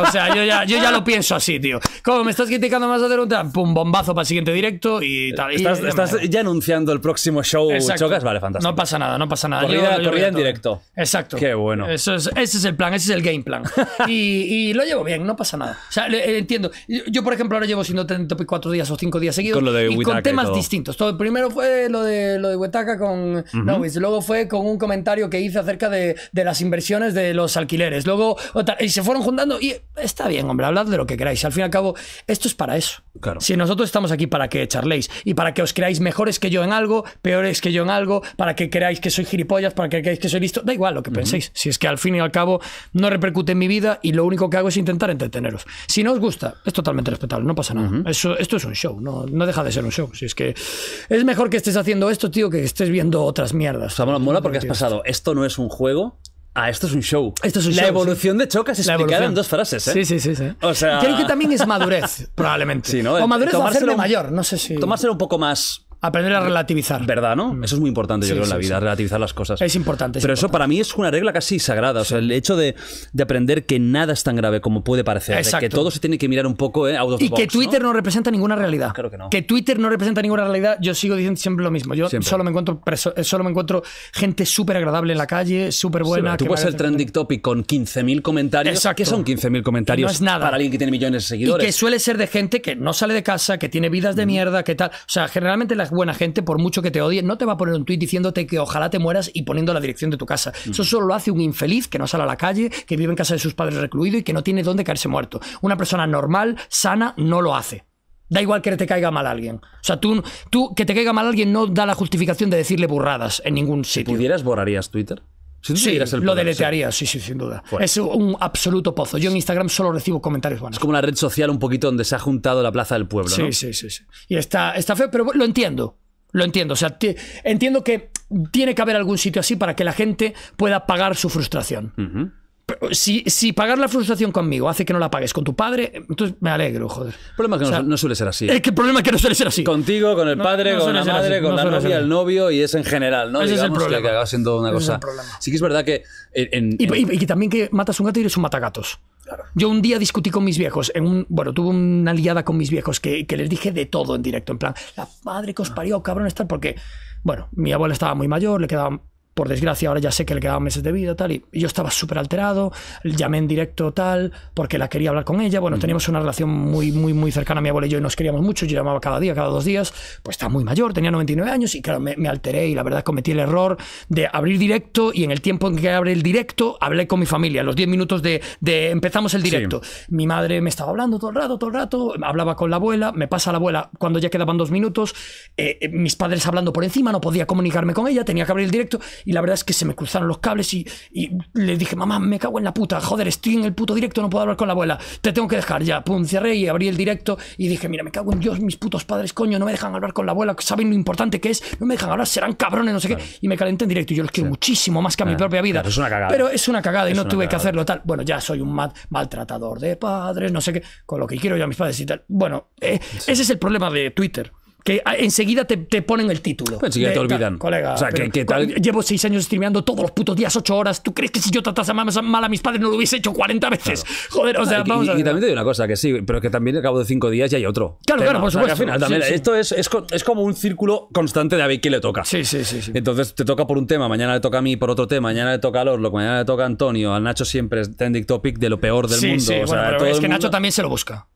o sea, yo ya, yo ya lo pienso así, tío. ¿Cómo me estás criticando más hacer un... Pum, bazo para el siguiente directo y eh, estás, ya anunciando el próximo show, Vale, fantástico. No pasa nada, no pasa nada. Corrida, en directo. Exacto. Qué bueno. Eso ese es el plan, ese es el game plan. y, lo llevo bien, no pasa nada. O sea, eh, entiendo. Yo, por ejemplo, ahora llevo siendo 34 días o 5 días seguidos. Con y Con temas distintos. primero fue lo de, lo de Huetaca con uh Luego fue con un comentario que hice acerca de, las inversiones de los alquileres. Luego, y se fueron juntando. Y está bien, hombre, hablad de lo que queráis. Al fin y al cabo, esto es para eso. Claro. Si nosotros estamos aquí para que charléis y para que os creáis mejores que yo en algo, peores que yo en algo, para que creáis que soy gilipollas, para que creáis que soy listo. Da igual lo que penséis. Si es que al fin y al cabo no repercute en mi vida y lo único que hago es intentar entreteneros. Si no os gusta, es totalmente respetable, no pasa nada. Eso, esto es un show, no, no deja de ser un show. Si es que es mejor que estés haciendo esto, tío, que estés viendo otras mierdas. mola porque has pasado, esto no es un juego, Ah, esto es un show. Esto es un la evolución de de Chocas explicada en dos frases, ¿eh? Sí, sí, sí. sí. O sea... Creo que también es madurez, probablemente. Sí, ¿no? O madurez de mayor, no sé si... Tomárselo un poco más Aprender a relativizar. ¿Verdad, no? Mm. Eso es muy importante, yo creo, en la vida, relativizar las cosas. Es importante. Pero eso para mí es una regla casi sagrada. O sea, el hecho de, aprender que nada es tan grave como puede parecer. que todo se tiene que mirar un poco eh, out Y que Twitter ¿no? representa ninguna realidad. Creo que no. Que Twitter no representa ninguna realidad. Yo sigo diciendo siempre lo mismo. Yo solo me encuentro eh, solo me encuentro gente súper agradable en la calle, súper buena. tú puedes el trending topic con 15.000 comentarios. Exacto. ¿Qué son 15.000 comentarios? No es nada. Para alguien que tiene millones de seguidores. Y que suele ser de gente que no sale de casa, que tiene vidas de mierda, que tal. O sea, generalmente la buena gente, por mucho que te odie, no te va a poner un tweet diciéndote que ojalá te mueras y poniendo la dirección de tu casa. Eso solo lo hace un infeliz que no sale a la calle, que vive en casa de sus padres recluido y que no tiene dónde caerse muerto. Una persona normal, sana, no lo hace. Da igual que te caiga mal alguien. O sea, tú, tú que te caiga mal alguien no da la justificación de decirle burradas en ningún sitio. Si pudieras, borrarías Twitter sí, lo deletearía, sí, sí, sin duda. Es un absoluto pozo. Yo en Instagram solo recibo comentarios buenos. Es como una red social un poquito donde se ha juntado la plaza del pueblo, ¿no? Sí, sí, sí. Y está, está feo, pero lo entiendo. Lo entiendo. O sea, entiendo que tiene que haber algún sitio así para que la gente pueda pagar su frustración si, pagar la frustración conmigo hace que no la pagues con tu padre, entonces me alegro, joder. El problema es que no, suele ser así. Es el problema es que no suele ser así. Contigo, con el padre, con la madre, con la novia, el novio y es en general, ¿no? es el problema. Que siendo una cosa. Sí que es verdad que. y, también que matas un gato y eres un matagatos. Yo un día discutí con mis viejos, en un, bueno, tuve una liada con mis viejos que, les dije de todo en directo, en plan, la madre que os parió, cabrón, estar, porque, bueno, mi abuela estaba muy mayor, le quedaban por desgracia ahora ya sé que le quedaban meses de vida, tal, y yo estaba súper alterado, llamé en directo tal, porque la quería hablar con ella, bueno, mm. teníamos una relación muy, muy, muy cercana, a mi abuela y yo y nos queríamos mucho, yo llamaba cada día, cada dos días, pues estaba muy mayor, tenía 99 años y claro, me, alteré y la verdad cometí el error de abrir directo y en el tiempo en que abre el directo hablé con mi familia, los 10 minutos de, empezamos el directo. Mi madre me estaba hablando todo el rato, todo el rato, hablaba con la abuela, me pasa la abuela cuando ya quedaban dos minutos, eh, eh, mis padres hablando por encima, no podía comunicarme con ella, tenía que abrir el directo y la verdad es que se me cruzaron los cables y, le dije, mamá, me cago en la puta, joder, estoy en el puto directo, no puedo hablar con la abuela, te tengo que dejar ya. Pum, cerré y abrí el directo y dije, mira, me cago en Dios, mis putos padres, coño, no me dejan hablar con la abuela, saben lo importante que es, no me dejan hablar, serán cabrones, no sé qué. Y me calenté en directo y yo los quiero muchísimo más que a mi propia vida. es una cagada. Pero es una cagada y no tuve que hacerlo tal. Bueno, ya soy un maltratador de padres, no sé qué, con lo que quiero yo a mis padres y tal. Bueno, eh, ese es el problema de Twitter que ah, enseguida te, ponen el título. Enseguida te olvidan. o sea, que, Llevo seis años streameando todos los putos días, ocho horas. ¿Tú crees que si yo tratase mal a mis padres no lo hubiese hecho 40 veces? Joder, o sea, ah, vamos y, también te digo una cosa, que sí, pero que también al cabo de cinco días ya hay otro. Claro, claro, por supuesto. Esto es, es, como un círculo constante de a ver quién le toca. Sí, sí, sí, Entonces te toca por un tema, mañana le toca a mí por otro tema, mañana le toca a Lorlo, mañana le toca a Antonio, al Nacho siempre es trending topic de lo peor del mundo. sí, o sea, es que Nacho también se lo busca.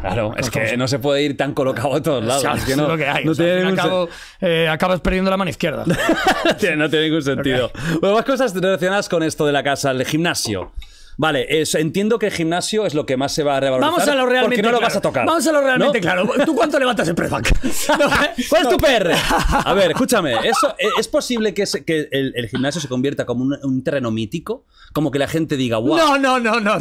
claro, es que no se puede ir tan colocado a todos lados no. tiene acabo, eh, acabas perdiendo la mano izquierda. no tiene ningún sentido. Okay. más cosas relacionadas con esto de la casa, el gimnasio. Vale, entiendo que el gimnasio es lo que más se va a revalorizar. Vamos a lo realmente Porque no claro. lo vas a tocar. Vamos a lo realmente claro. ¿Tú cuánto levantas en pre bank? ¿eh? ¿Cuál es tu PR? A ver, escúchame. ¿eso, eh, ¿Es posible que, el, gimnasio se convierta como un, terreno mítico? Como que la gente diga, wow. No, no, no, no. Eh,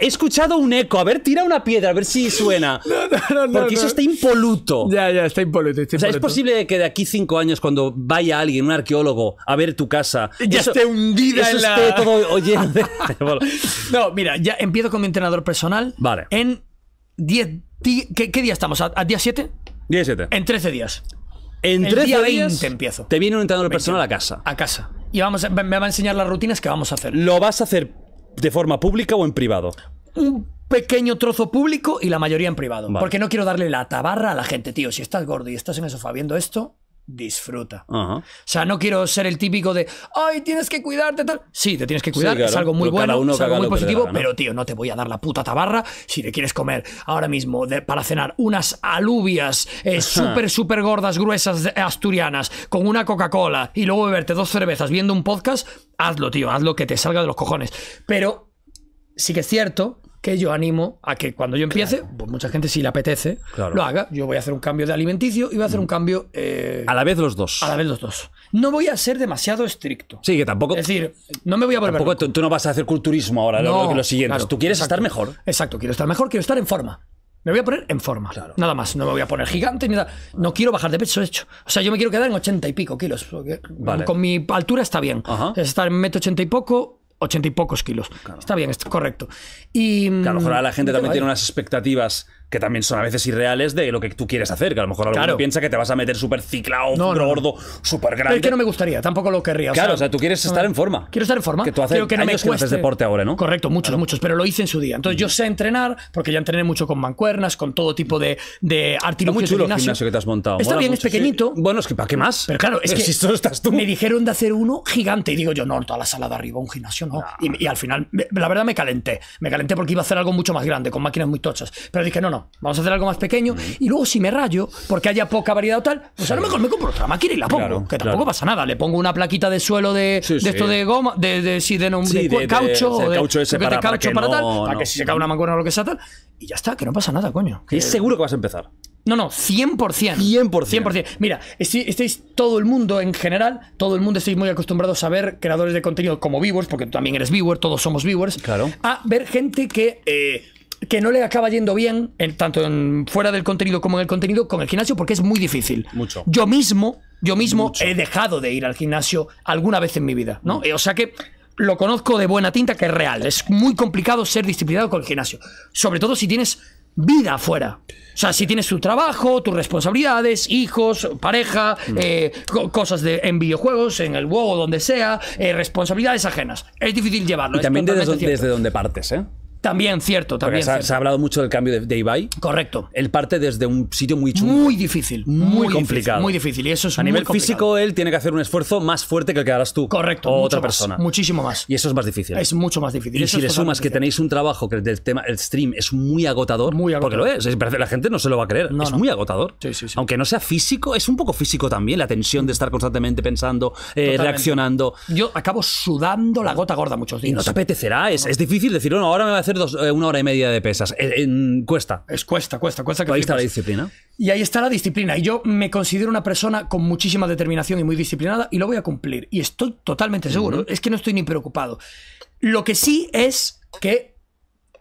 he escuchado un eco. A ver, tira una piedra, a ver si suena. no, no, no Porque eso está impoluto. Ya, ya, está impoluto, O sea, ¿es posible que de aquí cinco años, cuando vaya alguien, un arqueólogo, a ver tu casa, ya esté hundida eso en la... esté todo lleno de... No, mira, ya empiezo con mi entrenador personal. Vale. En 10 ¿qué, ¿Qué día estamos? ¿A, día 7? Día 7. En 13 días. En 13 día 20 días empiezo. Te viene un entrenador personal a casa. A casa. Y vamos me va a enseñar las rutinas que vamos a hacer. ¿Lo vas a hacer de forma pública o en privado? Un pequeño trozo público y la mayoría en privado. Porque no quiero darle la tabarra a la gente, tío. Si estás gordo y estás en el sofá viendo esto, disfruta. O sea, no quiero ser el típico de, ay, tienes que cuidarte, tal. Sí, te tienes que cuidar, es algo muy bueno, es algo muy positivo, pero tío, no te voy a dar la puta tabarra si te quieres comer ahora mismo para cenar unas alubias eh, súper, súper gordas, gruesas, asturianas, con una Coca-Cola y luego beberte dos cervezas viendo un podcast, hazlo, tío, hazlo que te salga de los cojones. Pero sí que es cierto que yo animo a que cuando yo empiece, pues mucha gente si le apetece, lo haga. Yo voy a hacer un cambio de alimenticio y voy a hacer un mm. cambio... Eh, a la vez los dos. A la vez los dos. No voy a ser demasiado estricto. Sí, que tampoco... Es decir, no me voy a volver... Tampoco tú, no vas a hacer culturismo ahora, lo, siguiente. tú quieres estar mejor. Exacto, quiero estar mejor, quiero estar en forma. Me voy a poner en forma. Claro. Nada más. No me voy a poner gigante ni nada. No quiero bajar de peso, hecho. O sea, yo me quiero quedar en ochenta y pico kilos. Con mi altura está bien. Ajá. Estar en metro ochenta y poco, 80 y pocos kilos. Está bien, es correcto. Y, a lo mejor mm, a la gente también tiene unas expectativas que también son a veces irreales de lo que tú quieres hacer. Que a lo mejor alguno claro. piensa que te vas a meter súper ciclado, gordo, súper grande. Es que no me gustaría, tampoco lo querría. Claro, o sea, tú quieres estar en forma. Quiero estar en forma. Que tú haces que no haces deporte ahora, ¿no? Correcto, muchos, muchos, pero lo hice en su día. Entonces mm. yo sé entrenar, porque ya entrené mucho con mancuernas, con todo tipo de, de artilugios. muy chulo el gimnasio. que te has montado. Está bien, es pequeñito. Bueno, es que ¿para qué más? Pero claro, es que si estás tú. me dijeron de hacer uno gigante y digo yo, no, toda la sala de arriba, un gimnasio, no. Y, y al final, la verdad me calenté. Me calenté porque iba a hacer algo mucho más grande, con máquinas muy tochas. Pero dije, no, no vamos a hacer algo más pequeño. Y luego, si me rayo, porque haya poca variedad o tal, pues a lo mejor me compro otra máquina y la pongo. que tampoco pasa nada. Le pongo una plaquita de suelo de, esto de goma, de, de, de, caucho. de, caucho ese para, tal, para que si se cae una manguera o lo que sea tal. Y ya está, que no pasa nada, coño. Que... Es seguro que vas a empezar. No, no, 100%. 100%. 100%. Mira, estáis todo el mundo en general, todo el mundo estáis muy acostumbrados a ver creadores de contenido como viewers, porque tú también eres viewer, todos somos viewers. Claro. A ver gente que eh, que no le acaba yendo bien, tanto en, fuera del contenido como en el contenido, con el gimnasio, porque es muy difícil. Mucho. Yo mismo, yo mismo he dejado de ir al gimnasio alguna vez en mi vida, ¿no? Mm. O sea que lo conozco de buena tinta que es real. Es muy complicado ser disciplinado con el gimnasio. Sobre todo si tienes vida afuera. O sea, si tienes tu trabajo, tus responsabilidades, hijos, pareja, mm. eh, cosas de, en videojuegos, en el juego donde sea, eh, responsabilidades ajenas. Es difícil llevarlo. Y también desde, desde donde partes, ¿eh? También, cierto, también. Se ha, hablado mucho del cambio de, de, Ibai. Correcto. Él parte desde un sitio muy chungo. Muy difícil. Muy, complicado. muy difícil. Y eso es A nivel físico, él tiene que hacer un esfuerzo más fuerte que el que harás tú. Correcto. O otra persona. Muchísimo más. Y eso es más difícil. Es mucho más difícil. Y, si le sumas que tenéis un trabajo que el tema, el stream es muy agotador. Muy agotador. Porque lo es. La gente no se lo va a creer. es muy agotador. Aunque no sea físico, es un poco físico también la tensión de estar constantemente pensando, eh, reaccionando. Yo acabo sudando la gota gorda muchos días. Y no te apetecerá. Es, es difícil decir, bueno, ahora me va a hacer eh, una hora y media de pesas. Eh, eh, mm, cuesta. Es cuesta, cuesta, cuesta. Que ahí está la disciplina. Y ahí está la disciplina. Y yo me considero una persona con muchísima determinación y muy disciplinada y lo voy a cumplir. Y estoy totalmente seguro. Es que no estoy ni preocupado. Lo que sí es que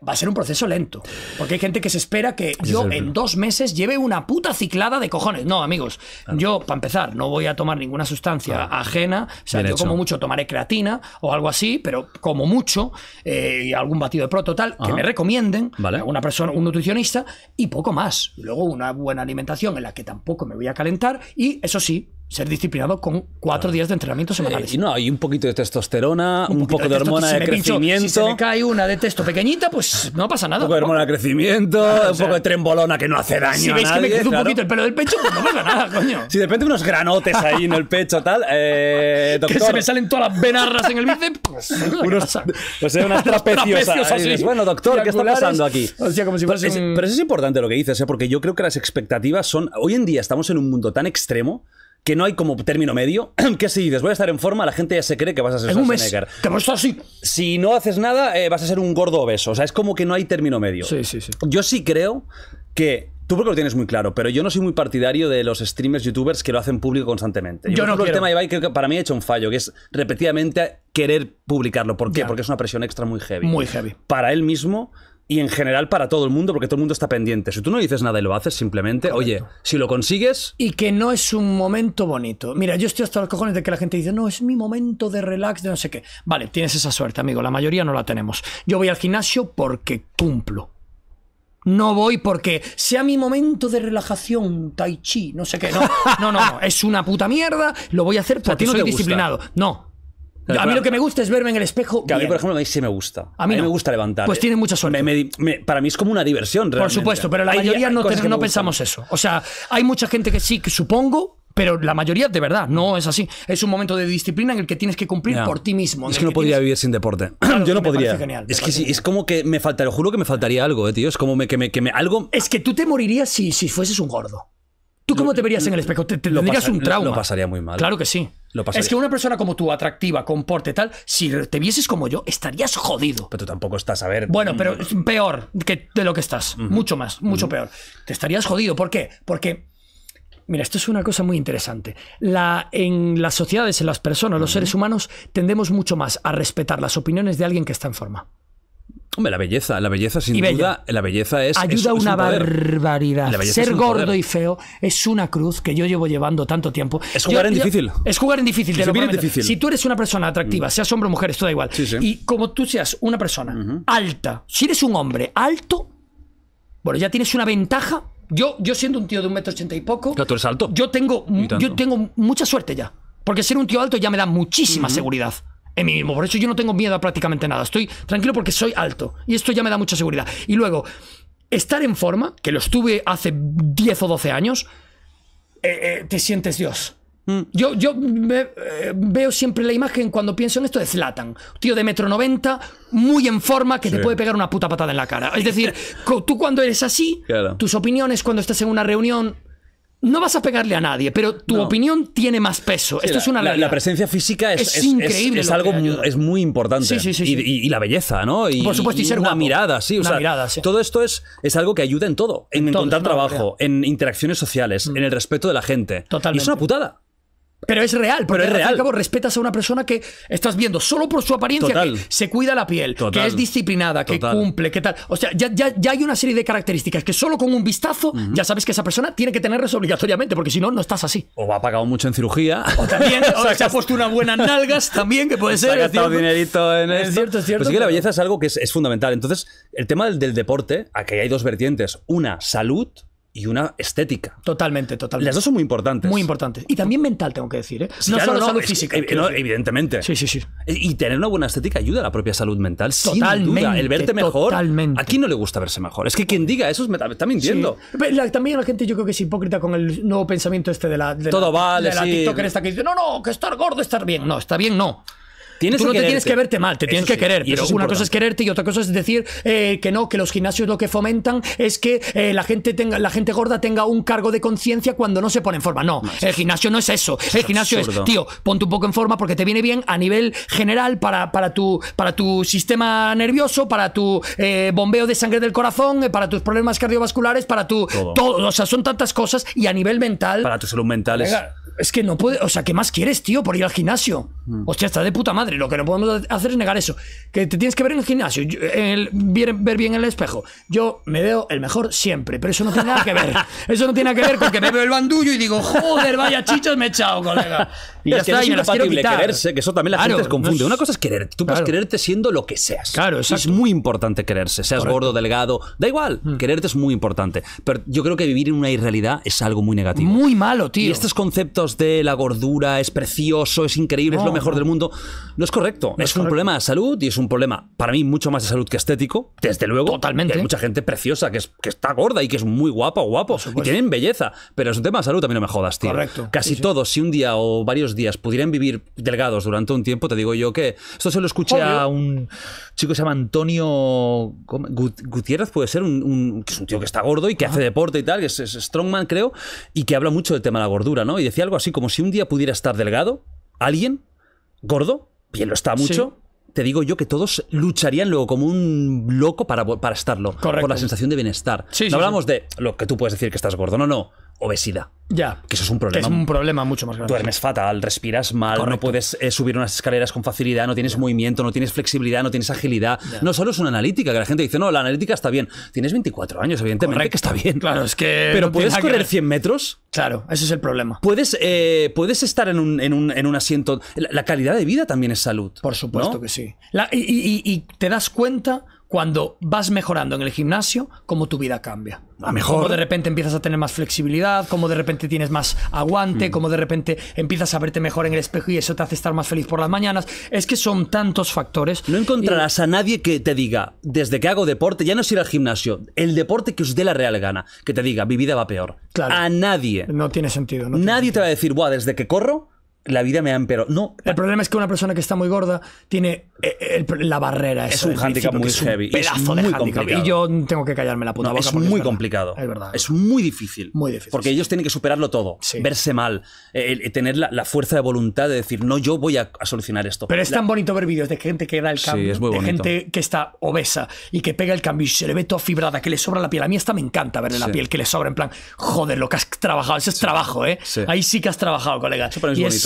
va a ser un proceso lento. Porque hay gente que se espera que yo en dos meses lleve una puta ciclada de cojones. No, amigos, yo, para empezar, no voy a tomar ninguna sustancia ajena. O sea, yo como mucho tomaré creatina o algo así, pero como mucho, eh, y algún batido de proto tal, que me recomienden vale. una persona, un nutricionista, y poco más. Luego una buena alimentación en la que tampoco me voy a calentar. Y eso sí, ser disciplinado con cuatro días de entrenamiento semanales. Y no, hay un poquito de testosterona, un, poco de, hormona de crecimiento. si se me cae una de testo pequeñita, pues no pasa nada. Un poco de hormona de crecimiento, un poco de trembolona que no hace daño. Si veis que me crece un poquito el pelo del pecho, pues no pasa nada, coño. Si de repente unos granotes ahí en el pecho, tal. Eh, doctor, que se me salen todas las venarras en el bíceps, pues. unos, pues eh, unas trapecios. bueno, doctor, ¿qué está pasando aquí? como si pero, un... pero eso es importante lo que dices, eh, porque yo creo que las expectativas son. Hoy en día estamos en un mundo tan extremo que no hay como término medio, que si dices voy a estar en forma, la gente ya se cree que vas a ser un te Si no haces nada, eh, vas a ser un gordo obeso. O sea, es como que no hay término medio. Sí, sí, sí. Yo sí creo que Tú porque lo tienes muy claro, pero yo no soy muy partidario de los streamers, youtubers que lo hacen público constantemente. Yo, yo no El tema de Ibai que para mí ha hecho un fallo, que es repetidamente querer publicarlo. ¿Por qué? Porque es una presión extra muy heavy. Muy heavy. Para él mismo, y en general para todo el mundo, porque todo el mundo está pendiente. Si tú no dices nada y lo haces simplemente, oye, si lo consigues... Y que no es un momento bonito. Mira, yo estoy hasta los cojones de que la gente dice, no, es mi momento de relax, de no sé qué. Vale, tienes esa suerte, amigo, la mayoría no la tenemos. Yo voy al gimnasio porque cumplo. No voy porque sea mi momento de relajación, tai chi, no sé qué. No, no, no, es una puta mierda, lo voy a hacer porque disciplinado. No, a mí lo que me gusta es verme en el espejo. Que a mí, por ejemplo, a mí sí me gusta. A mí, me gusta levantar. Pues tiene mucha suerte. para mí es como una diversión, realmente. Por supuesto, pero la mayoría no, pensamos eso. O sea, hay mucha gente que sí, que supongo, pero la mayoría de verdad no es así. Es un momento de disciplina en el que tienes que cumplir por ti mismo. Es que no podría vivir sin deporte. Yo no podría. es que sí, es como que me falta, lo juro que me faltaría algo, eh, tío. Es como que, me, que algo. Es que tú te morirías si, si fueses un gordo. ¿Tú cómo te verías en el espejo? ¿Te, lo tendrías un trauma? Lo pasaría muy mal. Claro que sí. Lo es que una persona como tú, atractiva, con porte tal, si te vieses como yo, estarías jodido. Pero tú tampoco estás, a ver. Bueno, pero mm. es peor que de lo que estás. Mucho más, mucho peor. Te estarías jodido. ¿Por qué? Porque. Mira, esto es una cosa muy interesante. en las sociedades, en las personas, los seres humanos, tendemos mucho más a respetar las opiniones de alguien que está en forma. Hombre, la belleza, la belleza sin duda, la belleza es... Ayuda una barbaridad. Ser gordo y feo es una cruz que yo llevo llevando tanto tiempo. Es jugar en difícil. Es jugar en difícil, te lo Si tú eres una persona atractiva, mm. seas hombre o mujer, esto da igual. Y como tú seas una persona alta, si eres un hombre alto, bueno, ya tienes una ventaja. Yo, yo siendo un tío de un metro ochenta y poco... tú eres alto. Yo tengo, yo tengo mucha suerte ya. Porque ser un tío alto ya me da muchísima seguridad en mí mismo. Por eso yo no tengo miedo a prácticamente nada. Estoy tranquilo porque soy alto. Y esto ya me da mucha seguridad. Y luego, estar en forma, que lo estuve hace 10 o 12 años, eh, eh, te sientes Dios. Mm. Yo, yo eh, veo siempre la imagen cuando pienso en esto de Zlatan, tío de metro 90, muy en forma, que te puede pegar una puta patada en la cara. Es decir, tú cuando eres así, tus opiniones cuando estás en una reunión no vas a pegarle a nadie, pero tu opinión tiene más peso. Esto es una la, presencia física es, increíble. Es, algo es muy importante. y, la belleza, ¿no? Y, Por supuesto, y, ser una mirada, sí. una mirada, Todo esto es, es algo que ayuda en todo: en, encontrar trabajo, en interacciones sociales, mm. en el respeto de la gente. Totalmente. Y es una putada. Pero es real, pero es real. Al cabo, respetas a una persona que estás viendo solo por su apariencia, que se cuida la piel, que es disciplinada, que cumple, que tal. O sea, ya, hay una serie de características que solo con un vistazo ya sabes que esa persona tiene que tenerlas obligatoriamente, porque si no, no estás así. O ha pagado mucho en cirugía. O también o se ha puesto una buena nalgas también, que puede ser. ha gastado dinerito en Es cierto, es cierto. Pero pues sí que la belleza es algo que es, fundamental. Entonces, el tema del, del deporte, aquí hay dos vertientes. Una, salud y una estética. Totalmente, totalmente. Las dos son muy importantes. Muy importantes. Y también mental, tengo que decir. ¿eh? no solo salud física. evidentemente. Sí, sí, sí. Y tener una buena estética ayuda a la propia salud mental. Totalmente. Sin duda. El verte mejor. Totalmente. ¿A no le gusta verse mejor? Es que quien diga eso está mintiendo. también la gente yo creo que es hipócrita con el nuevo pensamiento este de la. De Todo vale, de la TikToker esta que dice: no, no, que estar gordo, estar bien. No, está bien, no. Tú no te tienes que verte mal, te tienes que querer. Pero una cosa es quererte y otra cosa es decir eh, que no, que los gimnasios lo que fomentan es que eh, la, gente tenga, la gente gorda tenga un cargo de conciencia cuando no se pone en forma. No, el gimnasio no es eso. el gimnasio es, tío, ponte un poco en forma porque te viene bien a nivel general para, para, tu, para tu sistema nervioso, para tu eh, bombeo de sangre del corazón, para tus problemas cardiovasculares, para tu. Todo. O sea, son tantas cosas y a nivel mental. Para tu salud mental es. que no puede. O sea, ¿qué más quieres, tío, por ir al gimnasio? o mm. Hostia, está de puta madre. Lo que no podemos hacer es negar eso. Que te tienes que ver en el gimnasio, ver, bien en el espejo. Yo me veo el mejor siempre, pero eso no tiene nada que ver. Eso no tiene que ver con que me veo el bandullo y digo, joder, vaya chichos me he echado, colega. Y ya es es quererse, que eso también la gente se confunde. Una cosa es quererte. Tú puedes quererte siendo lo que seas. Claro, eso Es muy importante quererse. Seas gordo, delgado, da igual. Hmm. Quererte es muy importante. Pero yo creo que vivir en una irrealidad es algo muy negativo. Muy malo, tío. Y estos conceptos de la gordura es precioso, es increíble, es lo mejor del mundo, no es correcto. es, un problema de salud y es un problema, para mí, mucho más de salud que estético, desde luego. Totalmente. Hay mucha gente preciosa que, es, que está gorda y que es muy guapa o guapo. Y tienen belleza. Pero es un tema de salud, también no me jodas, tío. Correcto. Casi todos, si un día o varios días pudieran vivir delgados durante un tiempo, te digo yo que esto se lo escuché a un chico que se llama Antonio Gutiérrez, puede ser, un, que tío que está gordo y que ah. hace deporte y tal, que es, strongman creo, y que habla mucho del tema de la gordura, ¿no? Y decía algo así como si un día pudiera estar delgado, alguien, gordo, bien lo está mucho. te digo yo que todos lucharían luego como un loco para, para estarlo. Por la sensación de bienestar. si no hablamos de lo que tú puedes decir que estás gordo, no, no obesidad. Ya. Que eso es un problema. es un problema mucho más grave. Duermes fatal, respiras mal, no puedes eh, subir unas escaleras con facilidad, no tienes movimiento, no tienes flexibilidad, no tienes agilidad. No solo es una analítica, que la gente dice, no, la analítica está bien. Tienes 24 años, evidentemente que está bien. Claro, es que. Pero puedes correr 100 metros. Claro, ese es el problema. Puedes, eh, puedes estar en un, en, un, asiento. La, calidad de vida también es salud. Por supuesto que sí. y te das cuenta cuando vas mejorando en el gimnasio, cómo tu vida cambia. A mejor. Como de repente empiezas a tener más flexibilidad, como de repente tienes más aguante, mm. como de repente empiezas a verte mejor en el espejo y eso te hace estar más feliz por las mañanas. Es que son tantos factores. No encontrarás a nadie que te diga, desde que hago deporte, ya no es ir al gimnasio, el deporte que os dé la real gana, que te diga, mi vida va peor. Claro. A nadie. No tiene sentido. No nadie te va a decir, ¡guau! desde que corro, la vida me ha pero no el problema es que una persona que está muy gorda tiene eh, la barrera es un handicap muy es un pedazo muy de complicado. y yo tengo que callarme la puta es muy complicado Es, verdad, es muy difícil porque ellos tienen que superarlo todo verse mal eh, tener la, fuerza de voluntad de decir no yo voy a, solucionar esto pero es tan bonito ver vídeos de gente que da el cambio de gente que está obesa y que pega el cambio y se le ve toda fibrada que le sobra la piel a mí esta me encanta verle la piel que le sobra en plan joder lo que has trabajado ese es trabajo eh ahí sí que has trabajado colega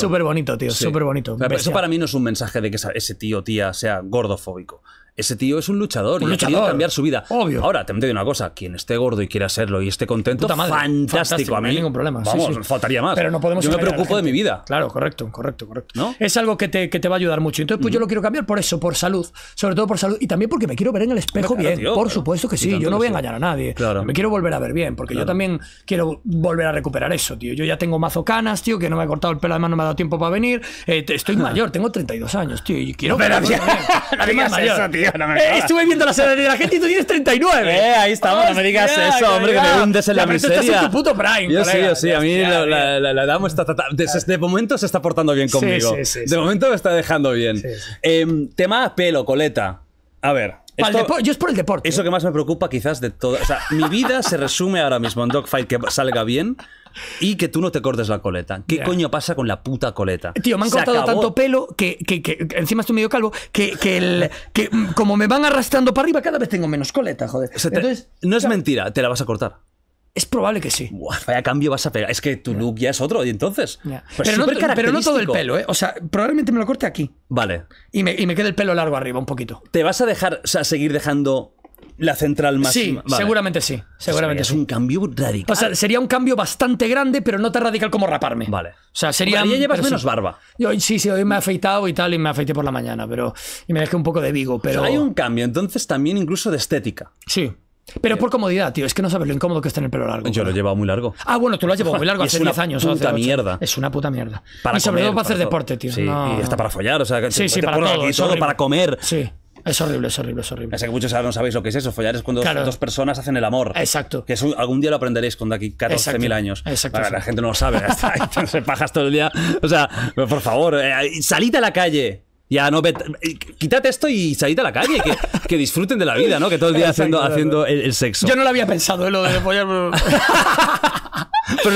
súper bonito, tío, súper bonito. eso para mí no es un mensaje de que ese tío o tía sea gordofóbico. Ese tío es un luchador y luchador. ha cambiar su vida. Obvio. Ahora, te te de una cosa: quien esté gordo y quiera serlo y esté contento, fantástico, a mí. No hay ningún problema. Vamos, faltaría más. Pero no podemos Yo me preocupo de mi vida. Claro, correcto, correcto, correcto. ¿No? Es algo que te, que te va a ayudar mucho. Entonces, pues yo lo quiero cambiar por eso, por salud. Sobre todo por salud y también porque me quiero ver en el espejo bien. por supuesto que sí. Yo no voy a engañar a nadie. Claro. Me quiero volver a ver bien porque yo también quiero volver a recuperar eso, tío. Yo ya tengo mazo canas, tío, que no me he cortado el pelo, además no me ha dado tiempo para venir. Eh, estoy mayor, tengo 32 años, tío. Y quiero. ver, tío. Eh, estuve viendo la serie de la gente y tú tienes 39. Eh, ahí estamos, no me digas eso, hombre, que me hundes en la, miseria. Estás tu puto prime, yo sí, yo sí, a mí la, la, la, dama está... Desde, de momento se está portando bien conmigo. Sí, sí, sí, de momento me está dejando bien. Eh, tema pelo, coleta. A ver. Esto, yo es por el deporte. Eso que más me preocupa quizás de todo. O sea, mi vida se resume ahora mismo en Dogfight que salga bien, y que tú no te cortes la coleta. ¿Qué coño pasa con la puta coleta? Tío, me han cortado tanto pelo que, que, encima estoy medio calvo que, el, que como me van arrastrando para arriba, cada vez tengo menos coleta, joder. no es mentira, te la vas a cortar. Es probable que sí. Buah, vaya cambio vas a pegar. Es que tu look ya es otro, y entonces. Pues pero, no, todo el pelo, ¿eh? O sea, probablemente me lo corte aquí. Vale. Y me, y me quede el pelo largo arriba un poquito. ¿Te vas a dejar, o seguir dejando la central más. Sí, seguramente sí. Seguramente Es un cambio radical. sería un cambio bastante grande, pero no tan radical como raparme. Vale. O sea, sería. ya llevas menos barba. Yo, sí, sí, hoy me he afeitado y tal, y me afeité por la mañana, pero. Y me dejé un poco de Vigo, pero. hay un cambio, entonces también incluso de estética. Sí. Pero eh, por comodidad, tío. Es que no sabes lo incómodo que es tener pelo largo. Yo lo he llevado muy largo. Ah, bueno, tú lo has llevado muy largo hace 10 años. Es una puta mierda. Es una puta mierda. y sobre todo para, hacer deporte, tío. Sí, y hasta para follar. O sea, sí, para para comer. Sí. Es horrible, es horrible, es horrible. así que muchos no sabéis lo que es eso. Follar es cuando dos personas hacen el amor. Exacto. Que algún día lo aprenderéis cuando aquí 14.000 años. Exacto. la gente no lo sabe. se pajas todo el día. O sea, por favor, eh, salid a la calle. Ya, no, vete, eh, quítate esto y salid a la calle, que, disfruten de la vida, ¿no? Que todo el día haciendo, haciendo el, sexo. Yo no lo había pensado, eh, lo de follar. Pero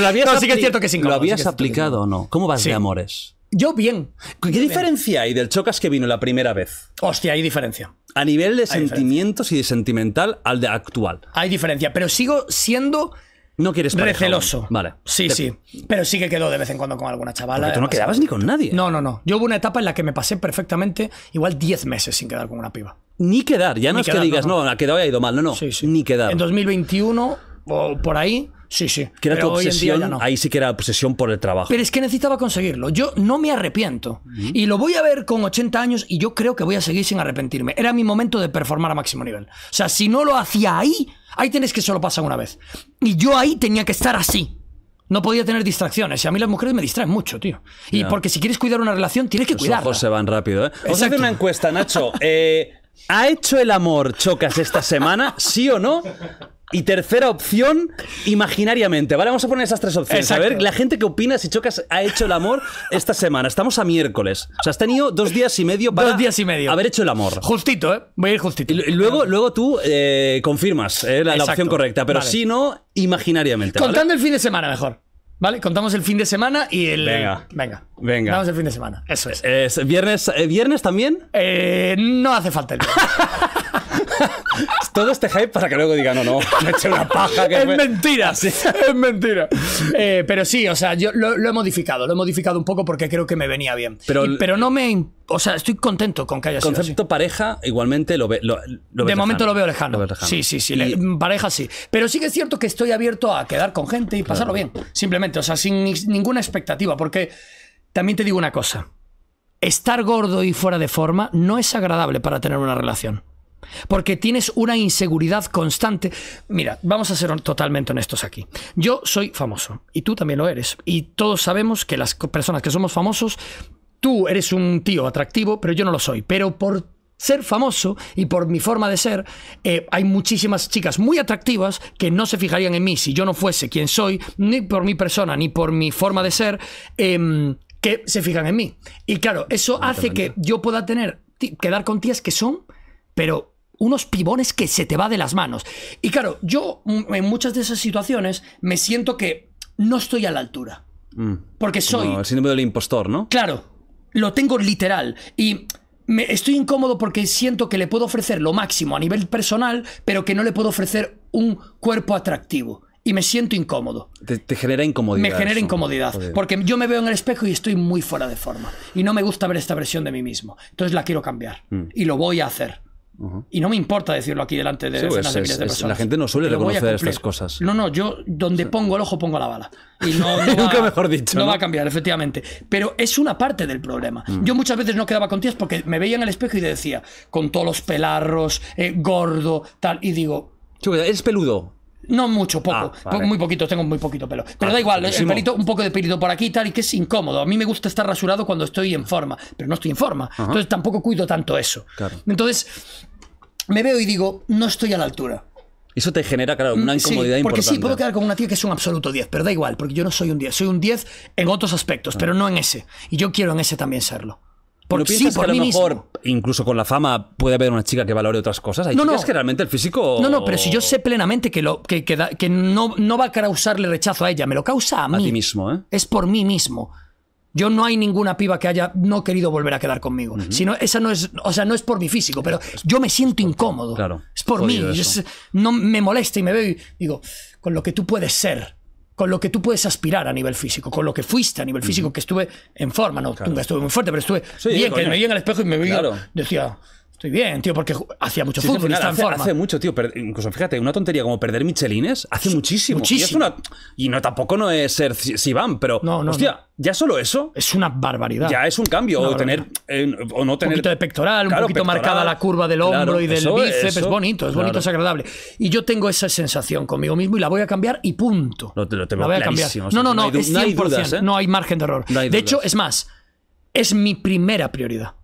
lo habías sí que es cierto que ¿Lo habías aplicado o no? ¿Cómo vas de amores? Yo bien. ¿Qué diferencia hay del Chocas que vino la primera vez? Hostia, hay diferencia. A nivel de sentimientos y de sentimental al de actual. Hay diferencia, pero sigo siendo... No quieres pareja, Receloso. Vale. Sí, sí. Pero sí que quedó de vez en cuando con alguna chavala. Pero tú no quedabas ni con nadie. No, no, no. Yo hubo una etapa en la que me pasé perfectamente igual 10 meses sin quedar con una piba. Ni quedar. Ya no es que digas, no, ha quedado y ha ido mal. No, no. Ni quedar. En 2021, o por ahí, Sí, sí. Que era obsesión, ahí sí que era obsesión por el trabajo. Pero es que necesitaba conseguirlo. Yo no me arrepiento. Y lo voy a ver con 80 años y yo creo que voy a seguir sin arrepentirme. Era mi momento de performar a máximo nivel. O sea, si no lo hacía ahí, ahí tenés que solo pasar una vez. Y yo ahí tenía que estar así. No podía tener distracciones. Y a mí las mujeres me distraen mucho, tío. Y porque si quieres cuidar una relación, tienes que cuidar. Los ojos se van rápido, ¿eh? Vamos a hacer una encuesta, Nacho. Eh, ¿Ha hecho el amor Chocas esta semana? ¿Sí o no? Y tercera opción, imaginariamente, ¿vale? Vamos a poner esas tres opciones. A ver, la gente que opina si Chocas ha hecho el amor esta semana. Estamos a miércoles. O sea, has tenido dos días y medio para dos días y medio. haber hecho el amor. Justito, ¿eh? Voy a ir justito. luego, luego tú eh, confirmas eh, la, opción correcta, pero si no, imaginariamente. Contando el fin de semana mejor. ¿Vale? Contamos el fin de semana y el. Venga. Venga. Venga. el fin de semana. Eso es. ¿Viernes, eh, ¿viernes también? no hace falta el. Todo este hype para que luego diga, no, no, me una paja. es, mentira, es eh, mentira, pero sí, o sea, yo lo, he modificado, lo he modificado un poco porque creo que me venía bien. Pero, no me... O sea, estoy contento con que haya sido. sido Concepto pareja, igualmente lo, ve, De momento lo veo Alejandro Sí, sí, sí. Mm, pareja sí. Pero sí que es cierto que estoy abierto a quedar con gente y pasarlo bien. Simplemente, o sea, sin ninguna expectativa. Porque también te digo una cosa. Estar gordo y fuera de forma no es agradable para tener una relación. Porque tienes una inseguridad constante. Mira, vamos a ser totalmente honestos aquí. Yo soy famoso y tú también lo eres. Y todos sabemos que las personas que somos famosos, tú eres un tío atractivo, pero yo no lo soy. Pero por ser famoso y por mi forma de ser, eh, hay muchísimas chicas muy atractivas que no se fijarían en mí si yo no fuese quien soy, ni por mi persona, ni por mi forma de ser, em, que se fijan en mí. Y claro, eso hace que yo pueda tener, quedar con tías que son, pero unos pibones que se te va de las manos. Y claro, yo mm, en muchas de esas situaciones me siento que no estoy a la altura. Mm. Porque soy... el síndrome del impostor, ¿no? Claro, lo tengo literal. Y me estoy incómodo porque siento que le puedo ofrecer lo máximo a nivel personal, pero que no le puedo ofrecer un cuerpo atractivo. Y me siento incómodo. Te, genera incomodidad. Me genera incomodidad. Porque yo me veo en el espejo y estoy muy fuera de forma. Y no me gusta ver esta versión de mí mismo. Entonces la quiero cambiar. Mm. Y lo voy a hacer. Y no me importa decirlo aquí delante de pues de la gente no suele reconocer estas cosas. No, no, yo donde pongo el ojo pongo la bala. Y no, Nunca va, mejor dicho. No, va a cambiar, efectivamente. Pero es una parte del problema. Mm. Yo muchas veces no quedaba con tías porque me veía en el espejo y decía, con todos los pelarros, eh, gordo, tal, y digo. Es pues, peludo. No mucho, poco. Ah, muy poquito, tengo muy poquito pelo. Pero da ah, igual, un poco de pelito por aquí y tal, y que es incómodo. A mí me gusta estar rasurado cuando estoy en forma, pero no estoy en forma. Entonces tampoco cuido tanto eso. Entonces, me veo y digo, no estoy a la altura. Eso te genera, claro, una mm, incomodidad sí, porque sí, puedo quedar con una tía que es un absoluto 10, pero da igual, porque yo no soy un 10. Soy un 10 en otros aspectos, ah. pero no en ese. Y yo quiero en ese también serlo por, por lo mejor, incluso con la fama, puede haber una chica que valore otras cosas? no, es que realmente el físico.? No, no, pero si yo sé plenamente que, lo, que, que, que no, no va a causarle rechazo a ella, me lo causa a mí. mismo, ¿eh? Es por mí mismo. Yo no hay ninguna piba que haya no querido volver a quedar conmigo. sino, esa no es, o sea, no es por mi físico, pero yo me siento incómodo. Claro. Es por mí. no me molesta y me veo y digo, con lo que tú puedes ser con lo que tú puedes aspirar a nivel físico, con lo que fuiste a nivel físico, que estuve en forma, no, nunca estuve muy fuerte, pero estuve bien, que me vi en el espejo y me vi, decía, Estoy bien, tío, porque hacía mucho fútbol. está hace, mucho, tío. incluso fíjate, una tontería como perder michelines hace muchísimo. Y, no tampoco no es ser Sivan, pero. ya solo eso. Es una barbaridad. Ya es un cambio. o, tener, eh, o no tener. Un poquito de pectoral, un poquito marcada la curva del hombro y del bíceps. es bonito, es bonito, es agradable. Y yo tengo esa sensación conmigo mismo y la voy a cambiar y punto. Lo, tengo No, no, no, 100%. ¿eh? No hay margen de error. de hecho, es más, es mi primera prioridad.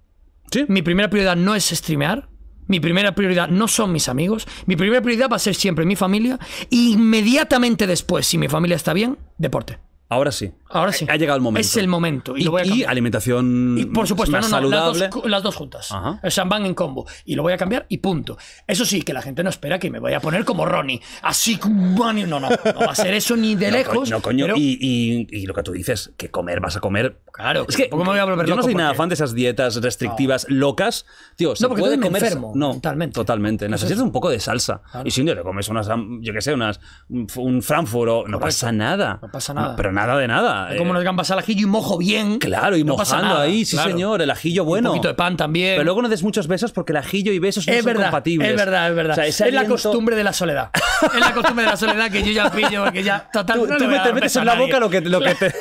Mi primera prioridad no es streamear. Mi primera prioridad no son mis amigos. Mi primera prioridad va a ser siempre mi familia. E inmediatamente después, si mi familia está bien, deporte. Ahora sí. Ahora sí. Ha llegado el momento. Es el momento. Y, alimentación. Y por supuesto, no, saludable. Las, dos, juntas. El O van en combo. Y lo voy a cambiar y punto. Eso sí, que la gente no espera que me vaya a poner como Ronnie. Así No, no, no va a ser eso ni de lejos. No, coño. Y, lo que tú dices, que comer vas a comer. Claro. Es que me voy a volver yo no soy nada fan de esas dietas restrictivas locas. Tío, no, porque puede comer. no, totalmente. Totalmente. Necesitas un poco de salsa. Y si un día te comes unas, yo qué sé, unas, un Frankfurt No pasa nada. No pasa nada. Pero nada de nada. Como nos digan pasar el ajillo y mojo bien. Claro, y mojando ahí, sí señor, el ajillo bueno. un poquito de pan también. Pero luego no des muchos besos porque el ajillo y besos no son compatibles. Es verdad, es verdad. es la costumbre de la soledad. es la costumbre de la soledad que yo ya pillo, porque ya Tú, no te metes en la boca lo que, lo que te,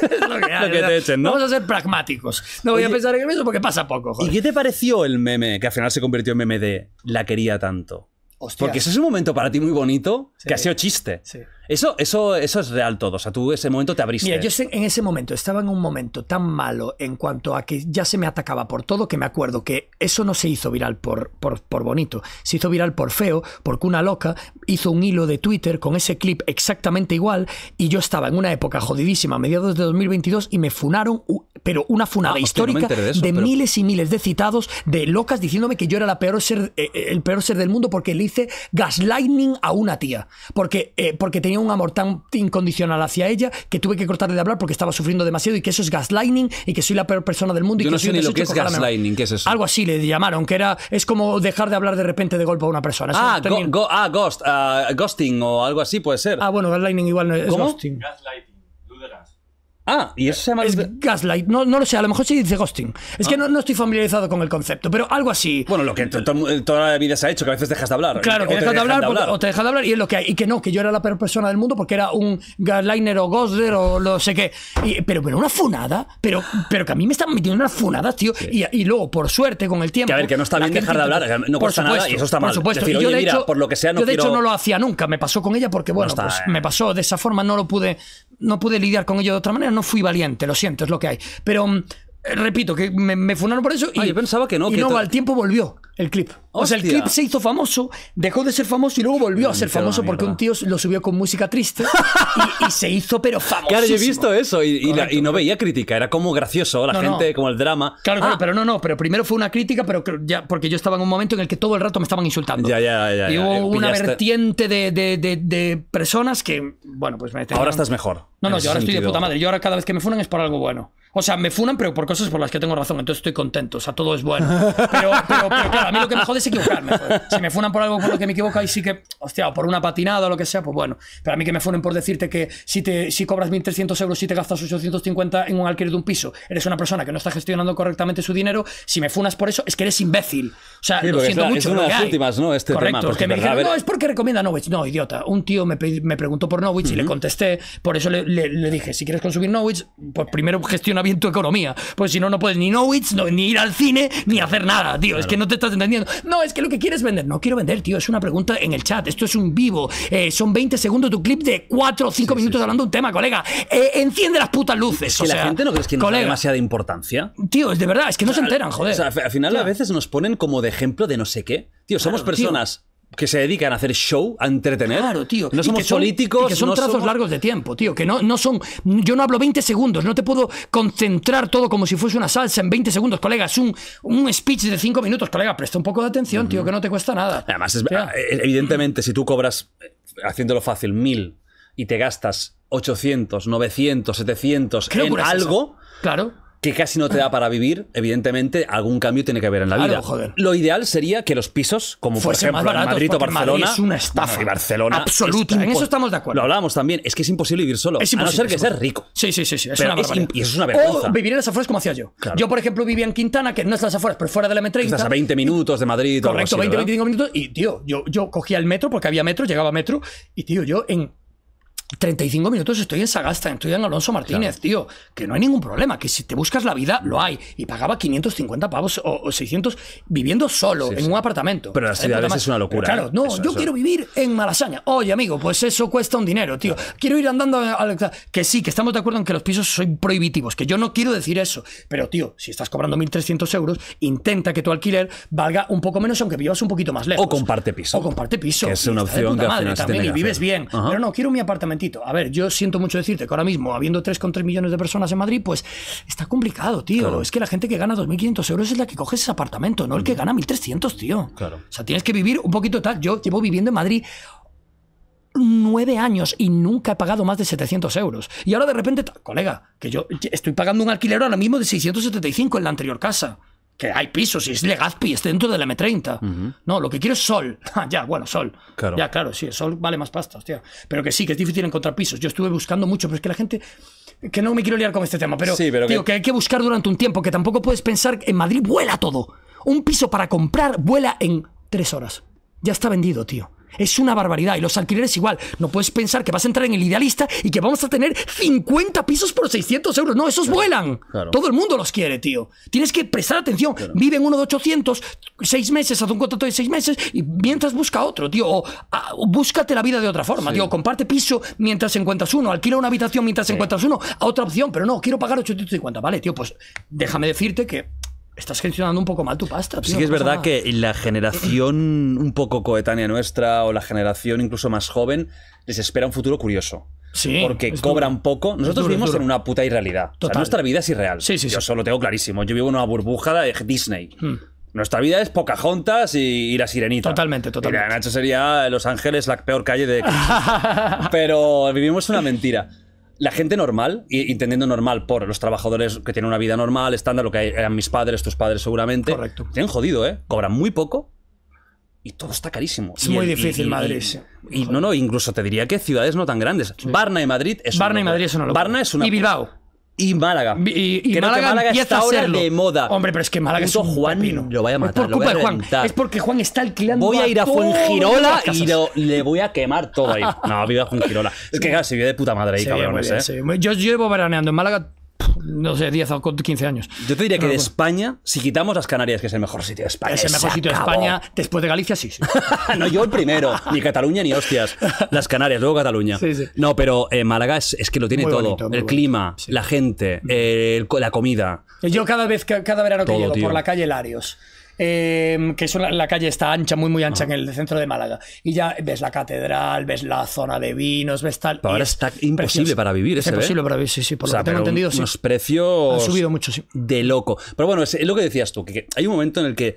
echen, ¿no? Vamos a ser pragmáticos. No voy a pensar en el beso porque pasa poco. ¿Y qué te pareció el meme que al final se convirtió en meme de la quería tanto? Hostia. Porque ese es un momento para ti muy bonito que ha sido chiste. Sí. Eso, eso, eso es real todo. O sea, tú ese momento te abriste. Mira, yo en ese momento estaba en un momento tan malo en cuanto a que ya se me atacaba por todo que me acuerdo que eso no se hizo viral por, por, bonito. Se hizo viral por feo, porque una loca hizo un hilo de Twitter con ese clip exactamente igual y yo estaba en una época jodidísima, a mediados de 2022, y me funaron, pero una funada ah, histórica de, miles y miles de citados de locas diciéndome que yo era la peor ser, eh, eh, el peor ser del mundo porque le hice gaslighting a una tía. Porque, eh, porque tenía un amor tan incondicional hacia ella que tuve que cortar de hablar porque estaba sufriendo demasiado y que eso es gaslighting y que soy la peor persona del mundo. y que no sé ni lo que es gaslighting, ¿qué es eso? Algo así le llamaron, que era es como dejar de hablar de repente de golpe a una persona. Ah, ah, ghost, ah, ghosting o algo así puede ser. Ah, bueno, gaslighting igual no es ghosting. Ah, y eso se llama... Es gaslight, no, no lo sé, a lo mejor se dice ghosting. Es que ah. no, estoy familiarizado con el concepto, pero algo así. Bueno, lo que toda la vida se ha hecho, que a veces dejas de hablar. Claro, que dejas, de hablar, o te dejas de hablar y es lo que hay. Y que no, que yo era la peor persona del mundo porque era un Gasliner o ghoster o lo sé qué. pero, una funada, pero, pero que a mí me están metiendo una funada, tío. Y, luego, por suerte, con el tiempo... Que a ver, que no está bien dejar de hablar, no cuesta nada y eso está mal. Por supuesto, yo, de hecho, lo que sea, no yo de no lo hacía nunca, me pasó con ella porque, bueno, pues me pasó de esa forma, no lo pude no pude lidiar con ello de otra manera, no fui valiente, lo siento, es lo que hay. Pero mm, eh, repito, que me, funaron por eso ah, y, yo pensaba que no. Y luego al tiempo volvió el clip. O sea, el clip se hizo famoso, dejó de ser famoso y luego volvió a mm, ser famoso porque un tío lo subió con música triste y, se hizo pero famoso. Claro, yo he visto eso y, y no veía crítica, era como gracioso, la gente, como el drama. Claro, claro, ah. pero no, no, pero primero fue una crítica, pero ya, porque yo estaba en un momento en el que todo el rato me estaban insultando. Ya, ya, ya. Y hubo una vertiente de, de, personas que, bueno, pues me... Ahora estás mejor. No, no, yo ahora estoy de puta madre. Yo ahora cada vez que me funan es por algo bueno. O sea, me funan, pero por cosas por las que tengo razón, entonces estoy contento, o sea, todo es bueno. Pero, claro, a mí lo que me jode es equivocarme. Si me funan por algo por lo que me equivoco, y sí que, hostia, por una patinada o lo que sea, pues bueno. Pero a mí que me funen por decirte que si, te, si cobras 1.300 euros, si te gastas 850 en un alquiler de un piso, eres una persona que no está gestionando correctamente su dinero, si me funas por eso, es que eres imbécil. O sea, lo siento es mucho. Es una de las últimas, ¿no? Este Correcto, tema. Porque me dijeron, no, es porque recomienda Novich. No, idiota. Un tío me, me preguntó por Novich y le contesté, por eso le, dije, si quieres consumir Novich, pues primero gestiona bien tu economía. Pues si no, no puedes ni no, ni ir al cine, ni hacer nada, tío. Es que no te estás entendiendo. No, es que lo que quieres vender. No quiero vender, tío. Es una pregunta en el chat. Esto es un vivo. Eh, son 20 segundos tu clip de 4 o 5 minutos hablando un tema, colega. Eh, enciende las putas luces. Si la gente no crees que no demasiada importancia. Tío, es de verdad, es que no se enteran, joder. O sea, al final a veces nos ponen como de ejemplo de no sé qué. Tío, somos personas que se dedican a hacer show, a entretener. Claro, tío. No somos son, políticos. que son trazos largos de tiempo, tío. Que no, no son. Yo no hablo 20 segundos. No te puedo concentrar todo como si fuese una salsa en 20 segundos, colega. Es un, speech de 5 minutos, colega. Presta un poco de atención, tío, que no te cuesta nada. Además, es, eh, evidentemente, si tú cobras, haciéndolo fácil, mil y te gastas 800, 900, 700 en algo. Claro que casi no te da para vivir, evidentemente algún cambio tiene que haber en la vida. Lo ideal sería que los pisos, como Fuese por ejemplo Madrid o Barcelona, Madrid es una estafa. Barcelona absoluta. en eso estamos de acuerdo. Lo hablábamos también, es que es imposible vivir solo, es imposible, a no ser que seas rico. Sí, sí, sí, sí es una O vivir en las afueras como hacía yo. Yo por ejemplo vivía en Quintana, que no es las afueras, pero fuera de la m Estás a 20 minutos de Madrid. Correcto, 20, 25 minutos y tío, yo yo cogía el metro porque había metro, llegaba a metro y tío, yo en 35 minutos estoy en Sagasta, estoy en Alonso Martínez, tío, que no hay ningún problema, que si te buscas la vida, lo hay. Y pagaba 550 pavos o, 600 viviendo solo en un apartamento. Pero las ciudades es una locura. claro, ¿eh? no, yo quiero vivir en Malasaña. Oye, amigo, pues eso cuesta un dinero, tío. Quiero ir andando a Que sí, que estamos de acuerdo en que los pisos son prohibitivos, que yo no quiero decir eso. Pero, tío, si estás cobrando 1.300 euros, intenta que tu alquiler valga un poco menos, aunque vivas un poquito más lejos. O comparte piso. O comparte piso. es una opción que madre, también, y vives bien. Pero no, quiero mi apartamento a ver, yo siento mucho decirte que ahora mismo, habiendo 3,3 millones de personas en Madrid, pues está complicado, tío. Es que la gente que gana 2.500 euros es la que coge ese apartamento, no el que gana 1.300, tío. Claro. O sea, tienes que vivir un poquito tal. Yo llevo viviendo en Madrid nueve años y nunca he pagado más de 700 euros. Y ahora de repente, colega, que yo estoy pagando un alquiler ahora mismo de 675 en la anterior casa que hay pisos y es Legazpi, es dentro de la M30. No, lo que quiero es sol. Ah, ya, bueno, sol. Ya, claro, sí, sol vale más pasta, hostia. Pero que sí, que es difícil encontrar pisos. Yo estuve buscando mucho, pero es que la gente. Que no me quiero liar con este tema, pero, sí, que... hay que buscar durante un tiempo, que tampoco puedes pensar que en Madrid vuela todo. Un piso para comprar vuela en tres horas. Ya está vendido, tío. Es una barbaridad. Y los alquileres igual. No puedes pensar que vas a entrar en el idealista y que vamos a tener 50 pisos por 600 euros. No, esos vuelan. Todo el mundo los quiere, tío. Tienes que prestar atención. Vive en uno de 800, seis meses, haz un contrato de seis meses y mientras busca otro, tío. O, búscate la vida de otra forma, tío. Comparte piso mientras encuentras uno. Alquila una habitación mientras encuentras uno. A otra opción. Pero no, quiero pagar 850. Vale, tío, pues déjame decirte que estás gestionando un poco mal tu pasta. Tío, sí que es verdad que la generación un poco coetánea nuestra o la generación incluso más joven les espera un futuro curioso. Sí, porque cobran poco. Nosotros vivimos en una puta irrealidad. nuestra vida es irreal. Sí, sí, yo eso lo tengo clarísimo. Yo vivo en una burbuja de Disney. Hmm. Nuestra vida es Pocahontas y, y la Sirenita. Totalmente, totalmente. Mira, Nacho sería Los Ángeles la peor calle de... Pero vivimos una mentira la gente normal, y entendiendo normal por los trabajadores que tienen una vida normal, estándar, lo que eran mis padres, tus padres seguramente, Correcto. han jodido, ¿eh? Cobran muy poco, y todo está carísimo. Es muy difícil Madrid. Y, no, no, incluso te diría que ciudades no tan grandes. Barna y Madrid es Barna y Madrid es una locura. Barna es una y Bilbao y Málaga. Y, Málaga, que Málaga está ahora de moda. Hombre, pero es que Málaga es un Juan lo vaya a matar. Es Juan. Es porque Juan está alquilando. Voy a ir a, Juan Fuengirola y le voy a quemar todo ahí. No, viva Fuengirola. Es que se vive de puta madre ahí, cabrones. ¿eh? Yo llevo veraneando en Málaga no sé, 10 o 15 años. Yo te diría que de España, si quitamos las Canarias, que es el mejor sitio de España. Es el mejor sitio de España. Después de Galicia, sí. no, yo el primero. Ni Cataluña ni hostias. Las Canarias, luego Cataluña. No, pero eh, Málaga es, que lo tiene todo. el clima, la gente, la comida. Yo cada vez, cada verano que llego por la calle Larios Em, que es una, la calle está ancha, muy, muy ancha en el centro de Málaga. Y ya ves la catedral, ves la zona de vinos, ves tal. ahora está imposible para vivir, es ¿eh? imposible para vivir, sí, sí, por lo que tengo entendido. sí los precios. Han subido mucho, sí. De loco. Pero bueno, es lo que decías tú, que hay un momento en el que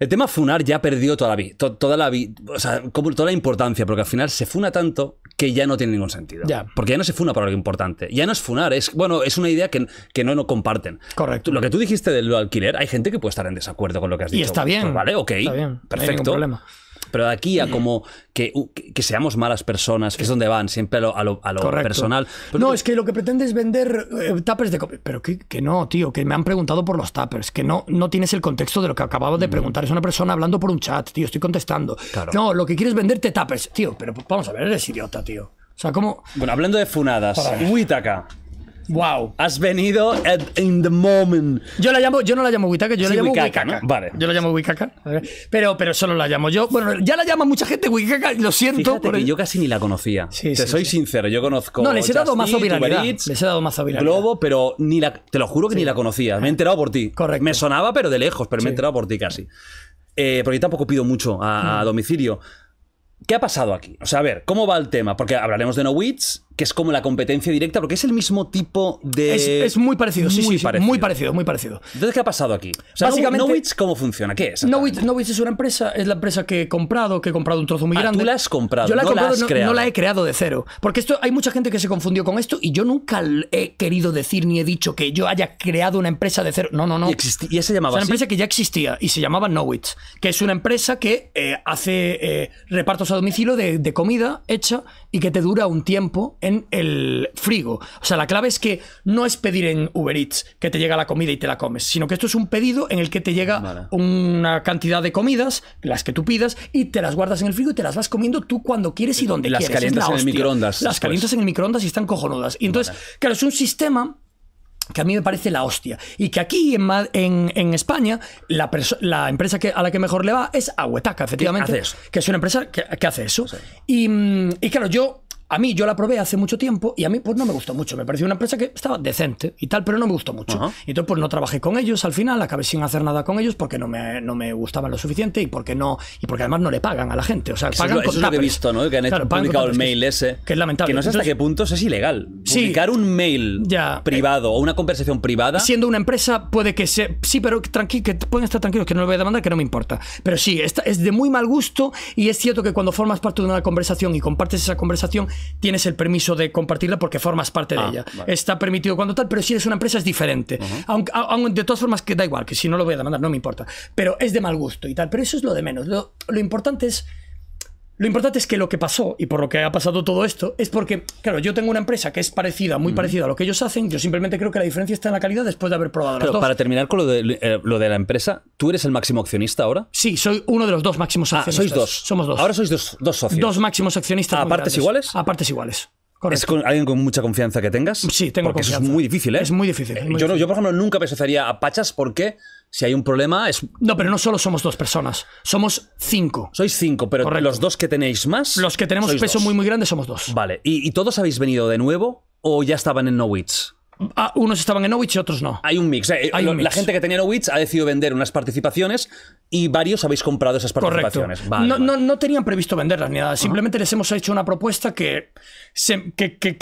el tema funar ya perdió toda la, vida, toda, la vida, o sea, toda la importancia, porque al final se funa tanto que ya no tiene ningún sentido. Ya. Porque ya no se funa para algo importante. Ya no es funar, es bueno, es una idea que, no, no comparten. Correcto. Lo que tú dijiste del alquiler, hay gente que puede estar en desacuerdo con lo que has dicho. Y está bien. Pues vale, ok. bien. Perfecto. No hay problema. Pero de aquí a como que, que seamos malas personas, que es donde van, siempre a lo, personal. no, es que lo que pretende es vender eh, de... Pero que, que, no, tío, que me han preguntado por los tapers, que no, no tienes el contexto de lo que acababa de mm. preguntar. Es una persona hablando por un chat, tío, estoy contestando. No, lo que quieres venderte tapers. Tío, pero vamos a ver, eres idiota, tío. O sea, como... Bueno, hablando de funadas, Uitaka. Wow, has venido en in the moment. Yo la llamo, yo no la llamo Wikaka, yo la llamo Wikaka. Vale. Yo la llamo Wikaka, pero, pero solo la llamo yo. Bueno, ya la llama mucha gente Wikaka, lo siento. Fíjate que yo casi ni la conocía. te soy sincero, yo conozco. No, les he dado mazo les he dado mazo viralidad. Globo, pero ni la, te lo juro que ni la conocía. Me he enterado por ti. Correcto. Me sonaba, pero de lejos, pero me he enterado por ti casi. Pero eh, porque tampoco pido mucho a, mm. domicilio. ¿Qué ha pasado aquí? O sea, a ver, ¿cómo va el tema? Porque hablaremos de No Wits, que es como la competencia directa, porque es el mismo tipo de. Es, muy parecido, muy sí, sí, muy parecido, muy parecido. Entonces, ¿qué ha pasado aquí? Básicamente, ¿cómo funciona? ¿Qué es? Nowitz, es una empresa, es la empresa que he comprado, que he comprado un trozo muy ah, grande. Tú la has comprado, no la no, la he creado de cero. Porque esto hay mucha gente que se confundió con esto y yo nunca he querido decir ni he dicho que yo haya creado una empresa de cero. No, no, no. Y, se y llamaba. una empresa que ya existía y se llamaba Nowitz, que es una empresa que eh, hace eh, repartos a domicilio de, de comida hecha y que te dura un tiempo el frigo. O sea, la clave es que no es pedir en Uber Eats que te llega la comida y te la comes, sino que esto es un pedido en el que te llega una cantidad de comidas, las que tú pidas, y te las guardas en el frigo y te las vas comiendo tú cuando quieres y donde las quieres. Las calientas en el microondas. Las pues. calientas en el microondas y están cojonudas. Y entonces, claro, es un sistema que a mí me parece la hostia. Y que aquí en, España, la, empresa que, a la que mejor le va es Aguetaca, efectivamente. Que, es una empresa que, hace eso. Y, mm, y, claro, yo a mí yo la probé hace mucho tiempo y a mí pues no me gustó mucho. Me pareció una empresa que estaba decente y tal, pero no me gustó mucho. Y Entonces pues no trabajé con ellos al final, acabé sin hacer nada con ellos porque no me, no me gustaban lo suficiente y porque no y porque además no le pagan a la gente. O sea, pagan es que he visto, ¿no? Que han publicado el mail ese. Que es lamentable. Que no sé hasta qué puntos es ilegal. Publicar un mail eh, privado o una conversación privada. Siendo una empresa puede que se... Sí, pero tranqui, que pueden estar tranquilos que no lo voy a demandar, que no me importa. Pero sí, esta, es de muy mal gusto y es cierto que cuando formas parte de una conversación y compartes esa conversación tienes el permiso de compartirla porque formas parte de ah, ella. Está permitido cuando tal, pero si eres una empresa es diferente. aunque, de todas formas, que da igual, que si no lo voy a demandar, no me importa. Pero es de mal gusto y tal. Pero eso es lo de menos. lo importante es lo importante es que lo que pasó y por lo que ha pasado todo esto es porque, claro, yo tengo una empresa que es parecida, muy parecida a lo que ellos hacen. Yo simplemente creo que la diferencia está en la calidad después de haber probado las dos. Para terminar con eh, lo de, la empresa, ¿tú eres el máximo accionista ahora? Sí, soy uno de los dos máximos ah, accionistas. sois dos. Somos dos. Ahora sois dos, dos socios. Dos máximos accionistas. ¿A ah, ah, partes iguales? A partes iguales. Correcto. ¿Es con alguien con mucha confianza que tengas? Sí, tengo porque confianza. Eso es muy difícil, ¿eh? Es muy difícil. yo, yo, por ejemplo, nunca me asociaría a Pachas porque si hay un problema, es. No, pero no solo somos dos personas, somos cinco. Sois cinco, pero los dos que tenéis más. Los que tenemos peso muy, muy grande somos dos. Vale. ¿Y, ¿Y, todos habéis venido de nuevo o ya estaban en No Wits? Ah, unos estaban en owich y otros no. Hay un mix. Eh, la gente que tenía Owitz ha decidido vender unas participaciones y varios habéis comprado esas participaciones. no, tenían previsto venderlas ni nada. Simplemente les hemos hecho una propuesta que,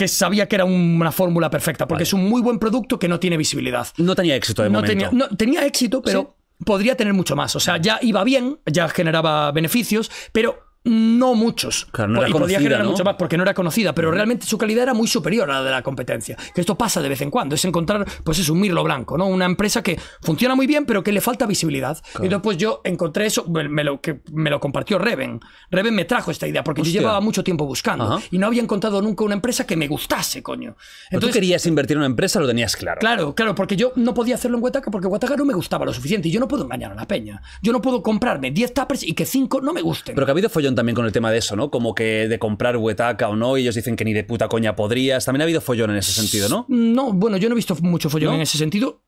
sabía que era una fórmula perfecta, porque es un muy buen producto que no tiene visibilidad. No tenía éxito de no Tenía, no, tenía éxito, pero... podría tener mucho más. O sea, ya iba bien, ya generaba beneficios, pero no muchos. Claro, no y podía generar mucho más porque no era conocida, pero realmente su calidad era muy superior a la de la competencia. Que esto pasa de vez en cuando, es encontrar, pues es un mirlo blanco, ¿no? Una empresa que funciona muy bien, pero que le falta visibilidad. Y después yo encontré eso, me lo, que me lo compartió Reven. Reven me trajo esta idea porque yo llevaba mucho tiempo buscando y no había encontrado nunca una empresa que me gustase, coño. Entonces, tú querías invertir en una empresa, lo tenías claro. Claro, claro, porque yo no podía hacerlo en Huataca porque Huataca no me gustaba lo suficiente y yo no puedo engañar a la peña. Yo no puedo comprarme 10 tapers y que 5 no me gusten. Pero que ha habido también con el tema de eso, ¿no? Como que de comprar Huetaca o no, ellos dicen que ni de puta coña podrías. También ha habido follón en ese sentido, ¿no? No, bueno, yo no he visto mucho follón en ese sentido.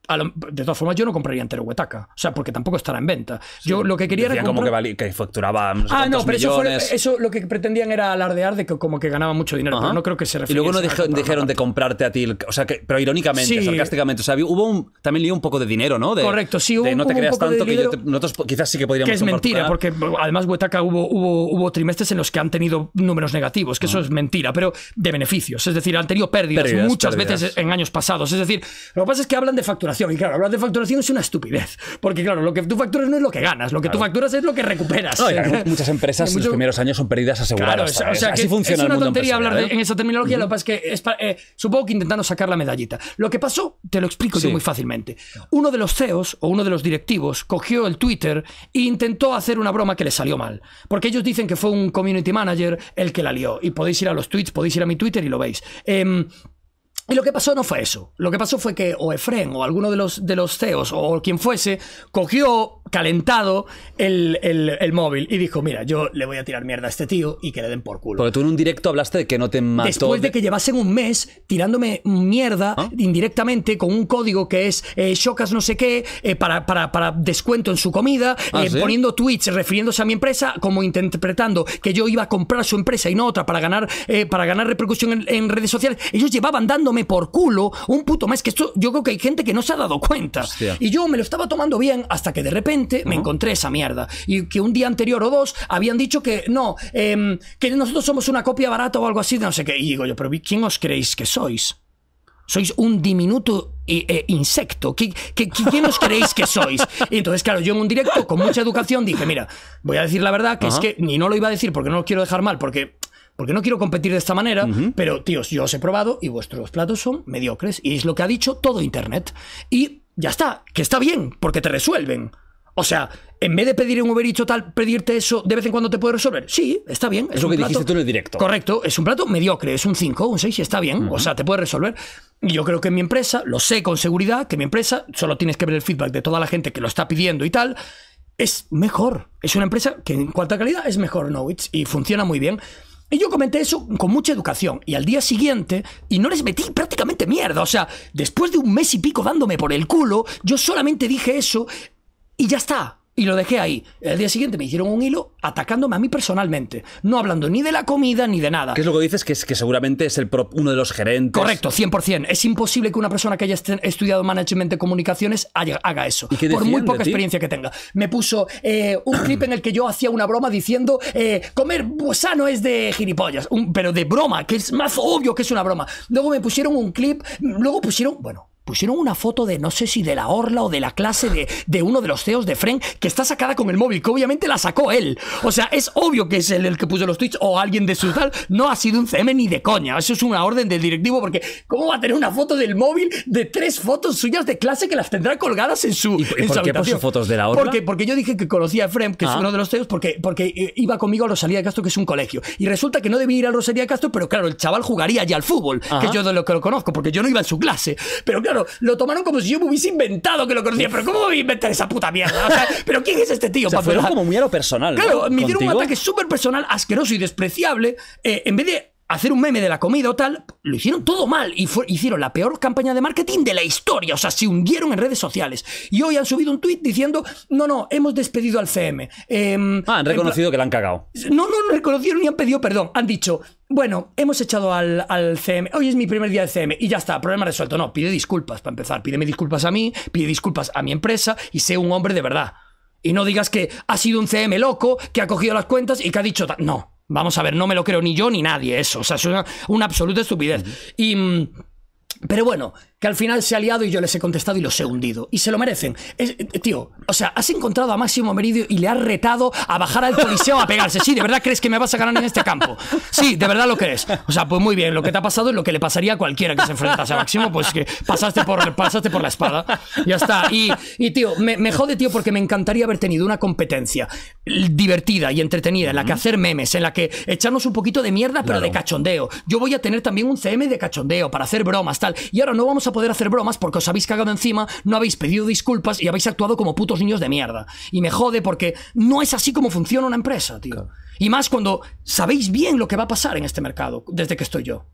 de todas formas, yo no compraría entero Huetaca. O sea, porque tampoco estará en venta. yo lo que quería era. como que, que facturaba. ah, no, pero eso, fue, eso, lo que pretendían era alardear de que como que ganaba mucho dinero. Pero no creo que se refiriera. Y luego no dijeron, de comprarte a ti. o sea, que, pero irónicamente, sarcásticamente. O sea, hubo un, también lío un poco de dinero, ¿no? De, Correcto, sí, No te creas tanto que nosotros quizás sí que podríamos. Que es mentira, ¿eh? porque además Huetaca hubo, hubo hubo trimestres en los que han tenido números negativos, que eso es mentira, pero de beneficios. Es decir, han tenido pérdidas, muchas veces en años pasados. Es decir, lo que pasa es que hablan de facturación. Y claro, hablar de facturación es una estupidez. Porque claro, lo que tú facturas no es lo que ganas, lo que tú facturas es lo que recuperas. muchas empresas en los primeros años son pérdidas aseguradas. o sea, Así funciona es una tontería hablar en ¿eh? esa terminología. Lo que pasa es que eh, supongo que intentando sacar la medallita. Lo que pasó, te lo explico yo muy fácilmente. Uno de los CEOs o uno de los directivos cogió el Twitter e intentó hacer una broma que le salió mal. Porque ellos dicen que fue un community manager el que la lió. Y podéis ir a los tweets, podéis ir a mi Twitter y lo veis. Eh, y lo que pasó no fue eso. Lo que pasó fue que o Efren o alguno de los, de los CEOs o quien fuese cogió calentado el, móvil y dijo, mira, yo le voy a tirar mierda a este tío y que le den por culo. Porque tú en un directo hablaste de que no te mató. Después de que llevasen un mes tirándome mierda ¿Ah? indirectamente con un código que es eh, chocas no sé qué eh, para, para, descuento en su comida, ah, eh, poniendo tweets refiriéndose a mi empresa como interpretando que yo iba a comprar su empresa y no otra para ganar, eh, para ganar repercusión en redes sociales. Ellos llevaban dando me por culo un puto más Que esto yo creo que hay gente que no se ha dado cuenta. Y yo me lo estaba tomando bien hasta que de repente me encontré esa mierda. Y que un día anterior o dos habían dicho que no, em, que nosotros somos una copia barata o algo así no sé qué. Y digo yo, pero ¿quién os creéis que sois? Sois un diminuto e, insecto. ¿Qué, quién os creéis que sois? Y entonces, claro, yo en un directo con mucha educación dije, mira, voy a decir la verdad, que es que ni no lo iba a decir porque no lo quiero dejar mal, porque porque no quiero competir de esta manera, pero tíos, yo os he probado y vuestros platos son mediocres. Y es lo que ha dicho todo Internet. Y ya está, que está bien, porque te resuelven. O sea, en vez de pedir un Uber Eats o tal, pedirte eso de vez en cuando te puede resolver. Sí, está bien. Es, lo que dijiste tú en el directo. Correcto, es un plato mediocre, es un 5, un 6 y está bien. O sea, te puede resolver. Y yo creo que en mi empresa, lo sé con seguridad, que mi empresa, solo tienes que ver el feedback de toda la gente que lo está pidiendo y tal, es mejor. Es una empresa que en cuanto calidad es mejor, no, y funciona muy bien. Y yo comenté eso con mucha educación. Y al día siguiente, y no les metí prácticamente mierda. O sea, después de un mes y pico dándome por el culo, yo solamente dije eso y ya está y lo dejé ahí. El día siguiente me hicieron un hilo atacándome a mí personalmente, no hablando ni de la comida ni de nada. ¿Qué es lo que dices? Que, es, que seguramente es el uno de los gerentes. Correcto, 100%. Es imposible que una persona que haya estudiado management de comunicaciones haga eso, por muy poca experiencia que tenga. Me puso eh, un clip en el que yo hacía una broma diciendo eh, comer sano es de gilipollas, pero de broma, que es más obvio que es una broma. Luego me pusieron un clip, luego pusieron, bueno, Pusieron una foto de, no sé si de la orla o de la clase de, uno de los CEOs de Fren, que está sacada con el móvil, que obviamente la sacó él. O sea, es obvio que es el que puso los tweets o alguien de su tal. No ha sido un CM ni de coña. Eso es una orden del directivo, porque ¿cómo va a tener una foto del móvil de tres fotos suyas de clase que las tendrá colgadas en su. ¿Y, por qué puso fotos de la orla? Porque, porque yo dije que conocía a Fren, que es ah. uno de los CEOs, porque, porque eh, iba conmigo a Rosalía de Castro, que es un colegio. Y resulta que no debía ir a Rosalía de Castro, pero claro, el chaval jugaría ya al fútbol, que yo de lo que lo conozco, porque yo no iba en su clase. Pero claro, lo tomaron como si yo me hubiese inventado que lo conocía. Pero ¿cómo voy a inventar esa puta mierda? O sea, ¿pero quién es este tío? O fueron como muy a lo personal. Claro, me dieron un ataque súper personal, asqueroso y despreciable. Eh, en vez de hacer un meme de la comida o tal, lo hicieron todo mal y hicieron la peor campaña de marketing de la historia, o sea, se hundieron en redes sociales. Y hoy han subido un tuit diciendo, no, no, hemos despedido al CM. Em, ah, han reconocido que la han cagado. No, no, no reconocieron ni han pedido perdón, han dicho, bueno, hemos echado al, CM, hoy es mi primer día de CM y ya está, problema resuelto. No, pide disculpas para empezar, pídeme disculpas a mí, pide disculpas a mi empresa y sé un hombre de verdad. Y no digas que ha sido un CM loco, que ha cogido las cuentas y que ha dicho, no. Vamos a ver, no me lo creo ni yo ni nadie eso. O sea, es una, absoluta estupidez. Y. Mm, pero bueno, que al final se ha liado y yo les he contestado y los he hundido. Y se lo merecen. tío, o sea, has encontrado a Máximo Meridio y le has retado a bajar al coliseo a pegarse. Sí, de verdad crees que me vas a ganar en este campo. Sí, de verdad lo crees. O sea, pues muy bien, lo que te ha pasado es lo que le pasaría a cualquiera que se enfrentase a Máximo, pues que pasaste por, pasaste por la espada. Ya está. Y, y tío, me, jode, tío, porque me encantaría haber tenido una competencia divertida y entretenida, en la que hacer memes, en la que echarnos un poquito de mierda, pero de cachondeo. Yo voy a tener también un CM de cachondeo para hacer bromas, tal. Y ahora no vamos a poder hacer bromas porque os habéis cagado encima, no habéis pedido disculpas y habéis actuado como putos niños de mierda. Y me jode porque no es así como funciona una empresa, tío. Y más cuando sabéis bien lo que va a pasar en este mercado desde que estoy yo.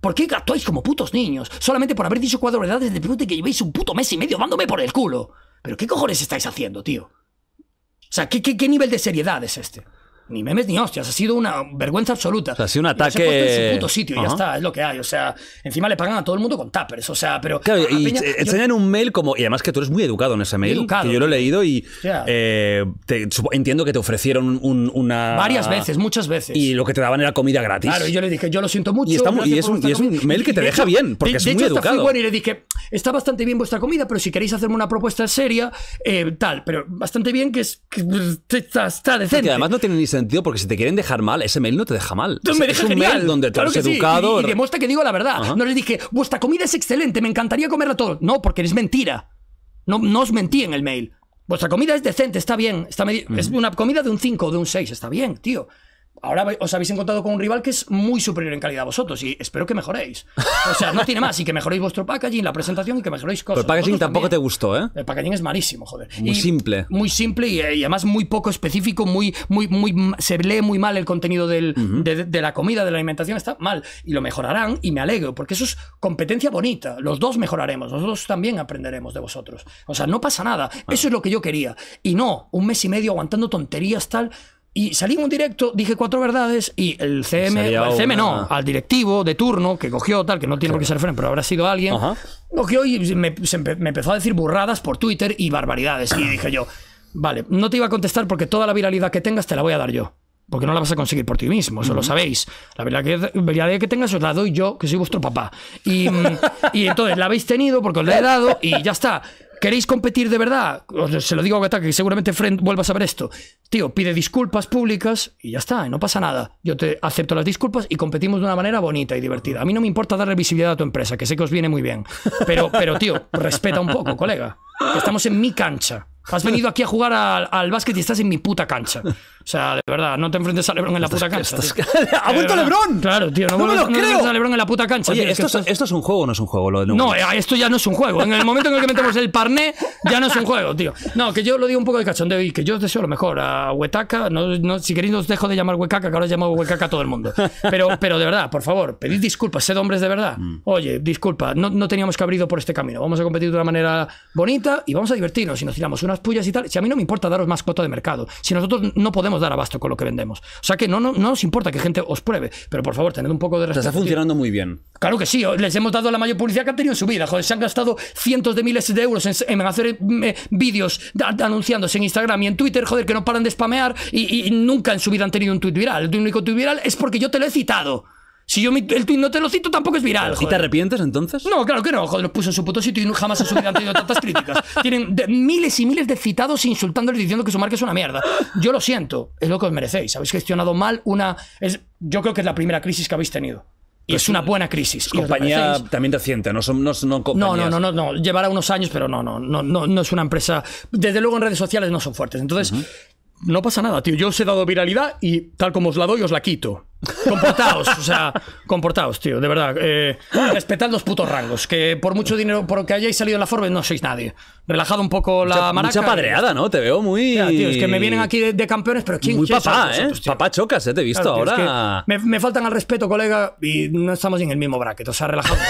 ¿Por qué actuáis como putos niños? Solamente por haber dicho cuatro edades de que llevéis un puto mes y medio dándome por el culo. ¿Pero qué cojones estáis haciendo, tío? O sea, qué nivel de seriedad es este? ni memes ni hostias. Ha sido una vergüenza absoluta. ha sido un ataque. en su puto sitio, ya está, es lo que hay. O sea, encima le pagan a todo el mundo con tappers O sea, pero. Claro, y enseñan un mail como. Y además que tú eres muy educado en ese mail. que yo lo he leído y. Eh, te, entiendo que te ofrecieron una. Varias veces, muchas veces. Y lo que te daban era comida gratis. Claro, y yo le dije, yo lo siento mucho. Y, es, un, mail que te deja bien, porque es de muy hecho, educado. y le dije, está bastante bien vuestra comida, pero si queréis hacerme una propuesta seria, eh, tal, pero bastante bien que, es, está, decente. y además no tiene ni sentido porque si te quieren dejar mal, ese mail no te deja mal. es un mail donde te has educado. Y, demuestra que digo la verdad. No les dije, vuestra comida es excelente, me encantaría comerla todo. No, porque es mentira. No, no os mentí en el mail. Vuestra comida es decente, está bien. Está Es una comida de un 5 o de un 6, está bien, tío. Ahora os habéis encontrado con un rival que es muy superior en calidad a vosotros y espero que mejoréis. O sea, no tiene más y que mejoréis vuestro packaging, la presentación y que mejoréis cosas. Pero el packaging tampoco te gustó, ¿eh? El packaging es malísimo, joder. Muy simple. Muy simple y, además muy poco específico, muy, muy, muy, se lee muy mal el contenido de, la comida, de la alimentación, está mal. Y lo mejorarán y me alegro, porque eso es competencia bonita. Los dos mejoraremos, nosotros también aprenderemos de vosotros. O sea, no pasa nada. Eso es lo que yo quería. Y no, un mes y medio aguantando tonterías tal. Y salí en un directo, dije cuatro verdades y el CM, el CM no, al directivo de turno que cogió tal, que no tiene por qué ser Fren, pero habrá sido alguien, cogió y me, empezó a decir burradas por Twitter y barbaridades. Y dije yo, vale, no te iba a contestar porque toda la viralidad que tengas te la voy a dar yo porque no la vas a conseguir por ti mismo, eso lo sabéis. La verdad que tengas os la doy yo, que soy vuestro papá. Y, mm, y, entonces la habéis tenido porque os la he dado y ya está. ¿Queréis competir de verdad? se lo digo a que seguramente Friend vuelva a saber esto. Tío, pide disculpas públicas y ya está, no pasa nada. Yo te acepto las disculpas y competimos de una manera bonita y divertida. A mí no me importa darle visibilidad a tu empresa, que sé que os viene muy bien. Pero, pero tío, respeta un poco, colega. estamos en mi cancha. Has venido aquí a jugar al, al básquet y estás en mi puta cancha. O sea, de verdad, no te enfrentes a Lebron en la puta cancha. ¡Ha vuelto Lebron! Claro, tío, no, me lo creo. enfrentes a Lebron en la puta cancha. Oye, esto, es, un juego o no es un juego? Lo de no, eh, esto ya no es un juego. En el momento en el que metemos el parné, ya no es un juego, tío. No, que yo lo digo un poco de cachondeo y que yo os deseo lo mejor a Huetaca. No, si queréis, os dejo de llamar Huecaca, que ahora llamo Huecaca a todo el mundo. Pero, pero de verdad, por favor, pedid disculpas, sed hombres de verdad. Mm. Oye, disculpa, no, teníamos que haber ido por este camino. Vamos a competir de una manera bonita y vamos a divertirnos. Y nos tiramos unas puyas y tal, si a mí no me importa daros más cuota de mercado, si nosotros no podemos dar abasto con lo que vendemos. O sea que no, no, no nos importa que gente os pruebe, pero por favor, tened un poco de respeto. Está funcionando muy bien. Claro que sí, les hemos dado la mayor publicidad que han tenido en su vida. Joder, se han gastado cientos de miles de euros en, hacer eh, vídeos anunciándose en Instagram y en Twitter, joder, que no paran de spamear y, y nunca en su vida han tenido un tuit viral. El único tuit viral es porque yo te lo he citado. Si yo el tweet no te lo cito, tampoco es viral. ¿Y te arrepientes entonces? No, claro que no. Joder, puso en su puto sitio y jamás ha subido han tenido tantas críticas. Tienen miles y miles de citados e insultándoles diciendo que su marca es una mierda. Yo lo siento, es lo que os merecéis. Habéis gestionado mal una. Es, yo creo que es la primera crisis que habéis tenido. Y pues es una buena crisis. compañía también reciente, no son no, no, no, no, no, no, no, llevará unos años, pero no, no, no, no, no es una empresa. Desde luego en redes sociales no son fuertes. Entonces, no pasa nada, tío. Yo os he dado viralidad y tal como os la doy, os la quito. Comportaos, o sea, comportaos, tío, de verdad. Eh, respetad los putos rangos, que por mucho dinero por que hayáis salido en la Forbes no sois nadie. Relajad un poco la mucha, maraca. Mucha padreada, ¿no? Te veo muy... tío, es que me vienen aquí de, campeones, pero ¿quién Muy papá, ¿eh? Papá chocas, ¿eh? Te he visto ahora. me, faltan al respeto, colega, y no estamos en el mismo bracket, o sea, relajad un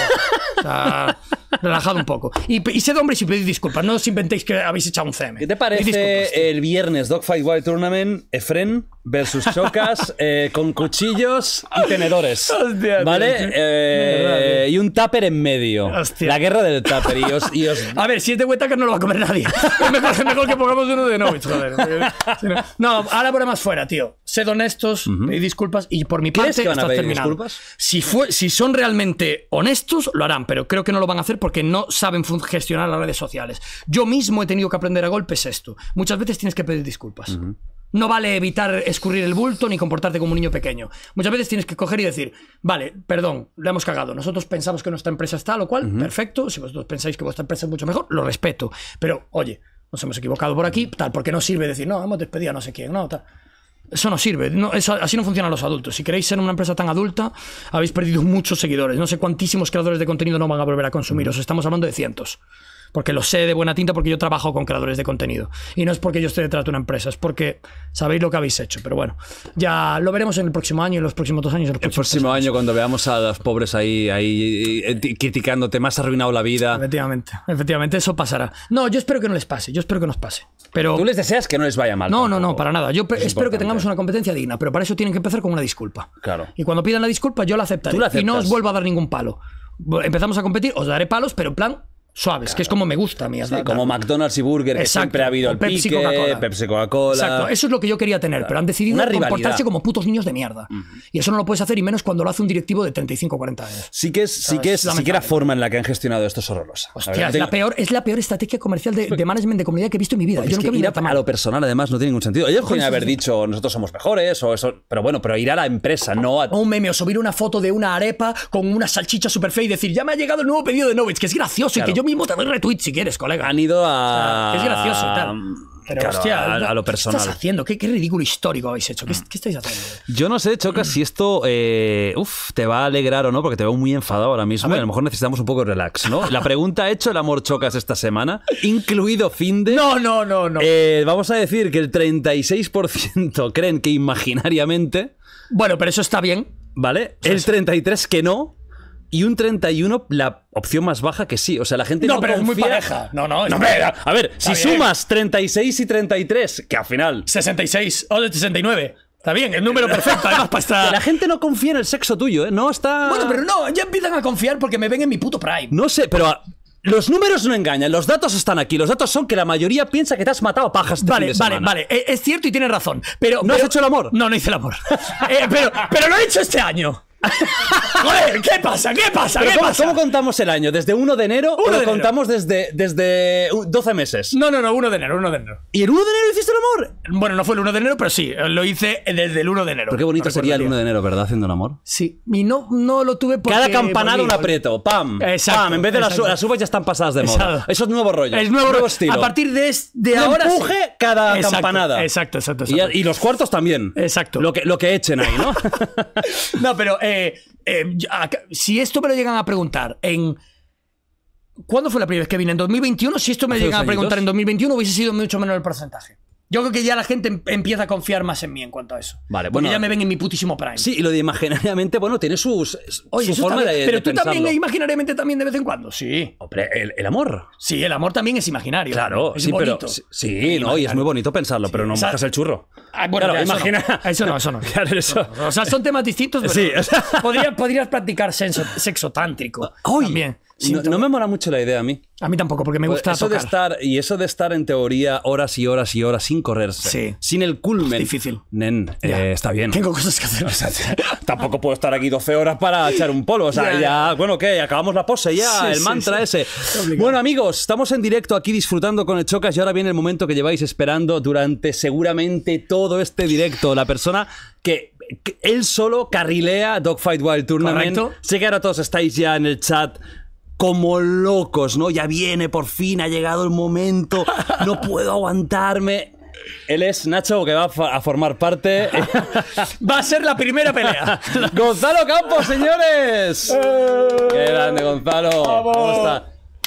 poco. un poco. Y, y, sed hombres y pedid disculpas, no os inventéis que habéis echado un CM. ¿Qué te parece el viernes Dogfight Wild Tournament, Efren versus Chocas eh, con cuchillo y tenedores. Hostia, ¿Vale? Eh, y un tupper en medio. La guerra del tupper. Y os, y os... A ver, no lo va a comer nadie. mejor, que pongamos uno de Novich, No, ahora por más fuera, tío. Sed honestos, uh disculpas y por mi parte, Si, fue, si son realmente honestos, lo harán, pero creo que no lo van a hacer porque no saben gestionar las redes sociales. Yo mismo he tenido que aprender a golpes esto. Muchas veces tienes que pedir disculpas. No vale evitar escurrir el bulto ni comportarte como un niño pequeño. Muchas veces tienes que coger y decir, vale, perdón, le hemos cagado. Nosotros pensamos que nuestra empresa está, lo cual, perfecto. Si vosotros pensáis que vuestra empresa es mucho mejor, lo respeto. Pero, oye, nos hemos equivocado por aquí, tal, porque no sirve decir, no, hemos despedido a no sé quién, no, tal. Eso no sirve, así no funcionan los adultos. Si queréis ser una empresa tan adulta, habéis perdido muchos seguidores. No sé cuantísimos creadores de contenido no van a volver a Os Estamos hablando de cientos porque lo sé de buena tinta, porque yo trabajo con creadores de contenido. Y no es porque yo esté detrás de una empresa, es porque sabéis lo que habéis hecho. Pero bueno, ya lo veremos en el próximo año, en los próximos dos años. el próximo año, cuando veamos a los pobres ahí, ahí eh, eh, criticándote, más has arruinado la vida. Efectivamente, efectivamente, eso pasará. No, yo espero que no les pase, yo espero que nos pase. Pero... Tú les deseas que no les vaya mal. No, no, no, para nada. Yo espero que tengamos una competencia digna, pero para eso tienen que empezar con una disculpa. Claro. Y cuando pidan la disculpa, yo la aceptaré. y no os vuelvo a dar ningún palo. Empezamos a competir, os daré palos, pero en plan suaves, que es como me gusta a mí. como McDonald's y Burger, que siempre ha habido el Pepsi, Coca-Cola. Exacto, eso es lo que yo quería tener, pero han decidido comportarse como putos niños de mierda. Y eso no lo puedes hacer, y menos cuando lo hace un directivo de 35 o 40 años. Sí que es, sí que es, forma en la que han gestionado esto es horrorosa. es, la peor, estrategia comercial de, management de comunidad que he visto en mi vida. Yo ir a, lo personal, además, no tiene ningún sentido. Ellos podrían haber dicho, nosotros somos mejores, o eso, pero bueno, pero ir a la empresa, no a... un meme, o subir una foto de una arepa con una salchicha super fea y decir, ya me ha llegado el nuevo pedido de Novitz, que es gracioso y que yo yo mismo te doy retweet si quieres, colega. Han ido a. es gracioso a, lo personal. ¿qué estás haciendo? ¿Qué, ridículo histórico habéis hecho? ¿Qué, estáis haciendo? Yo no sé, Chocas, si esto eh, te va a alegrar o no, porque te veo muy enfadado ahora mismo. A, lo mejor necesitamos un poco de relax, ¿no? La pregunta ha hecho el amor Chocas esta semana, incluido Finde. No, no, no, no. Eh, vamos a decir que el 36% creen que imaginariamente. Bueno, pero eso está bien. ¿Vale? el 33% que no y un 31 la opción más baja que sí. O sea, la gente no, no pero es muy pareja. No, no, no me... A ver, si sumas 36 y 33, que al final. 66 o 69. Está bien, el número perfecto, además, para estar... La gente no confía en el sexo tuyo, ¿eh? No está... Bueno, pero no, ya empiezan a confiar porque me ven en mi puto prime. No sé, pero... Los números no engañan, los datos están aquí. Los datos son que la mayoría piensa que te has matado pajas. Este vale, vale, vale. E-, es cierto y tienes razón. Pero. ¿No has hecho el amor? No, no hice el amor. Eh, pero, pero lo he hecho este año. ¿qué pasa? ¿Qué pasa? cómo, contamos el año? ¿Desde 1 de enero o lo contamos desde, desde 12 uh, meses? No, no, no, 1 de enero, 1 de enero. ¿Y el 1 de enero hiciste el amor? Bueno, no fue el 1 de enero, pero sí, lo hice desde el 1 de enero. qué bonito sería el 1 de enero, ¿verdad? Haciendo el amor. Sí, y no, no lo tuve porque... Cada campanada un aprieto, pam, exacto, pam. En vez de las, uvas ya están pasadas de moda. Exacto. Eso es nuevo rollo. Es nuevo, estilo. A partir de, ahora empuje cada campanada. Exacto, exacto. Y, los cuartos también. Exacto. Lo que, lo que echen ahí, ¿no? no, pero... Eh, si esto me lo llegan a preguntar en... ¿Cuándo fue la primera vez que vine? ¿En 2021? Si esto me lo llegan a preguntar en 2021, hubiese sido mucho menor el porcentaje. Yo creo que ya la gente em-, empieza a confiar más en mí en cuanto a eso. Vale, bueno. ya me ven en mi putísimo prime. Sí, y lo de imaginariamente, bueno, tiene sus, eh, Oye, su forma de, Pero tú también imaginariamente también de vez en cuando, sí. Hombre, el, amor. Sí, el amor también es imaginario. Claro, es sí, bonito. pero. Sí, no, y es muy bonito pensarlo, pero no mojas el churro. Ah, bueno, claro, imagina. No, ah, eso no, eso no. Claro, eso. o sea, son temas distintos, sí, o podrías, podrías practicar sexo, sexo tántrico. También. No, no, me mola mucho la idea a mí. A mí tampoco, porque me pues gusta eso de estar Y eso de estar en teoría horas y horas y horas sin correrse. Sí. Sin el culmen. Es difícil. Nen, eh, está bien. Tengo cosas que hacer. tampoco puedo estar aquí 12 horas para echar un polo. O sea, ya, bueno, ¿qué? Acabamos la pose ya, el mantra ese. Bueno, amigos, estamos en directo aquí disfrutando con el Chocas y ahora viene el momento que lleváis esperando durante seguramente todo este directo. La persona que él solo carrilea Dogfight Wild Tournament. Correcto. Sé que ahora todos estáis ya en el chat como locos, ¿no? Ya viene, por fin, ha llegado el momento, no puedo aguantarme. Él es Nacho, que va a formar parte. va a ser la primera pelea. Gonzalo Campos, señores. Eh. ¡Qué grande, Gonzalo!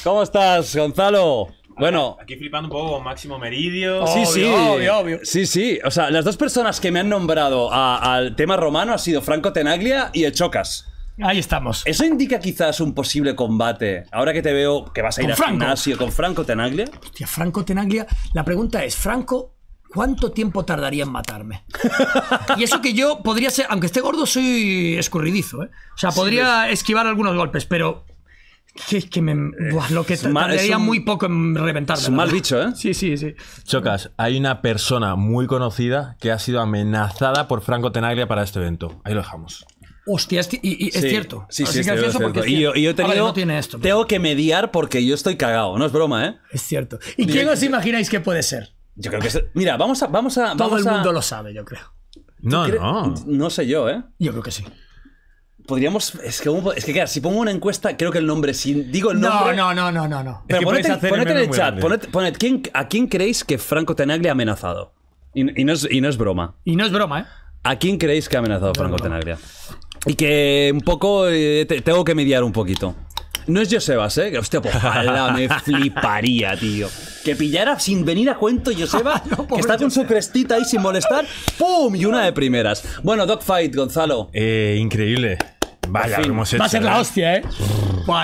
¿Cómo, estás, Gonzalo? Bueno. Aquí flipando un poco con Máximo Meridio. sí, sí. Obvio, Sí, sí. O sea, las dos personas que me han nombrado al tema romano han sido Franco Tenaglia y el Chocas. Ahí estamos. ¿Eso indica quizás un posible combate? Ahora que te veo que vas a ir a gimnasio con Franco Tenaglia. Hostia, Franco Tenaglia. La pregunta es, Franco, ¿cuánto tiempo tardaría en matarme? y eso que yo podría ser, aunque esté gordo, soy escurridizo, ¿eh? O sea, podría esquivar algunos golpes, pero es que me, lo que tardaría muy poco en reventarme. Es un mal bicho, ¿eh? Sí, sí, sí. Chocas, hay una persona muy conocida que ha sido amenazada por Franco Tenaglia para este evento. Ahí lo dejamos. Hostia, es, y, es cierto. Sí, es, cierto, Y yo, tengo que mediar porque yo estoy cagado, no es broma, ¿eh? Es cierto. ¿Y quién os imagináis que puede ser? Yo creo que es... Mira, vamos a... Vamos a Todo el mundo lo sabe, yo creo. No, no. No sé yo, ¿eh? Yo creo que sí. Podríamos. Es que, si pongo una encuesta, creo que el nombre. Si digo el nombre. No, no, no, no, no. Pero ponete, en el chat. Ponete, ¿A quién creéis que Franco Tenaglia ha amenazado? Y, no es, broma. Y no es broma, ¿eh? ¿A quién creéis que ha amenazado Franco Tenaglia? Y que un poco eh, tengo que mediar un poquito. No es Josebas, ¿eh? Que hostia, pues, me fliparía, tío. Que pillara sin venir a cuento Joseba, que está con su crestita ahí sin molestar. ¡Pum! Y una de primeras. Bueno, Dogfight, Gonzalo. Eh, increíble. Vaya, Va a ser la ¿eh? hostia, ¿eh?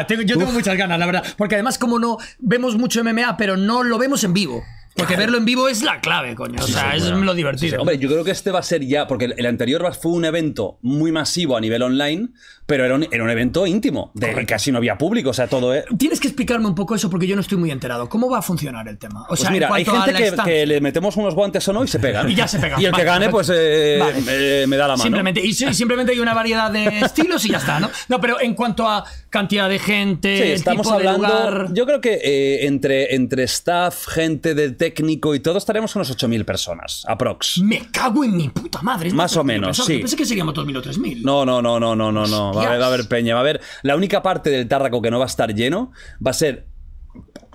tengo, yo tengo muchas ganas, la verdad. Porque además, como no vemos mucho MMA, pero no lo vemos en vivo. Porque verlo en vivo es la clave, coño. O sea, es lo divertido. hombre, yo creo que este va a ser ya, porque el, el anterior fue un evento muy masivo a nivel online, pero era un, evento íntimo, de casi no había público, o sea, todo e- Tienes que explicarme un poco eso porque yo no estoy muy enterado. ¿Cómo va a funcionar el tema? O pues sea, mira, hay gente que, le metemos unos guantes o no y se pegan. y ya se pegan. Y el que gane, pues eh, eh, me, da la mano. Simplemente, y simplemente hay una variedad de estilos y ya está, ¿no? No, pero en cuanto a cantidad de gente, estamos tipo hablando, Yo creo que eh, entre, entre staff, gente de técnico y todo, estaremos unos 8.000 personas, aprox. Me cago en mi puta madre. Más o menos, sí. pensé que seríamos 2.000 o 3.000. No, no, no, no, no, no, no va a, haber, peña, va a haber... La única parte del Tárraco que no va a estar lleno va a ser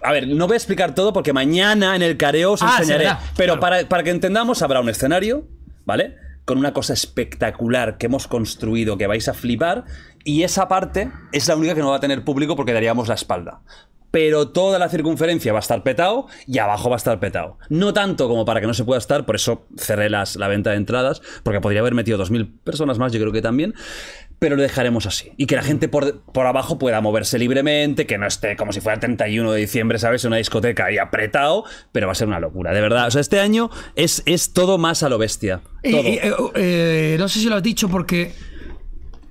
a ver, no voy a explicar todo porque mañana en el careo os ah, enseñaré. Pero para, que entendamos, habrá un escenario, ¿vale? Con una cosa espectacular que hemos construido, que vais a flipar. Y esa parte es la única que no va a tener público porque daríamos la espalda. Pero toda la circunferencia va a estar petado y abajo va a estar petado. No tanto como para que no se pueda estar, por eso cerré las, la venta de entradas, porque podría haber metido 2.000 personas más, yo creo que también pero lo dejaremos así. Y que la mm. gente por, abajo pueda moverse libremente, que no esté como si fuera el 31 de diciembre, ¿sabes? En una discoteca ahí apretado, pero va a ser una locura, de verdad. O sea, este año es, es todo más a lo bestia. Eh, eh, no sé si lo has dicho porque...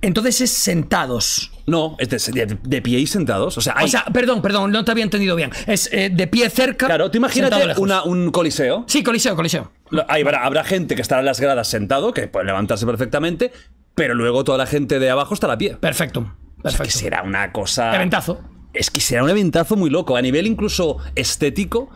Entonces es sentados. No, es de, pie y sentados. O sea, o sea, perdón, perdón, no te había entendido bien. Es eh, de pie cerca. Claro, tú imagínate un coliseo. Sí, coliseo, coliseo. Hay, habrá, habrá gente que estará en las gradas sentado, que puede levantarse perfectamente, pero luego toda la gente de abajo está a pie. Perfecto. perfecto. que será una cosa. Eventazo. Es que será un eventazo muy loco. A nivel incluso estético,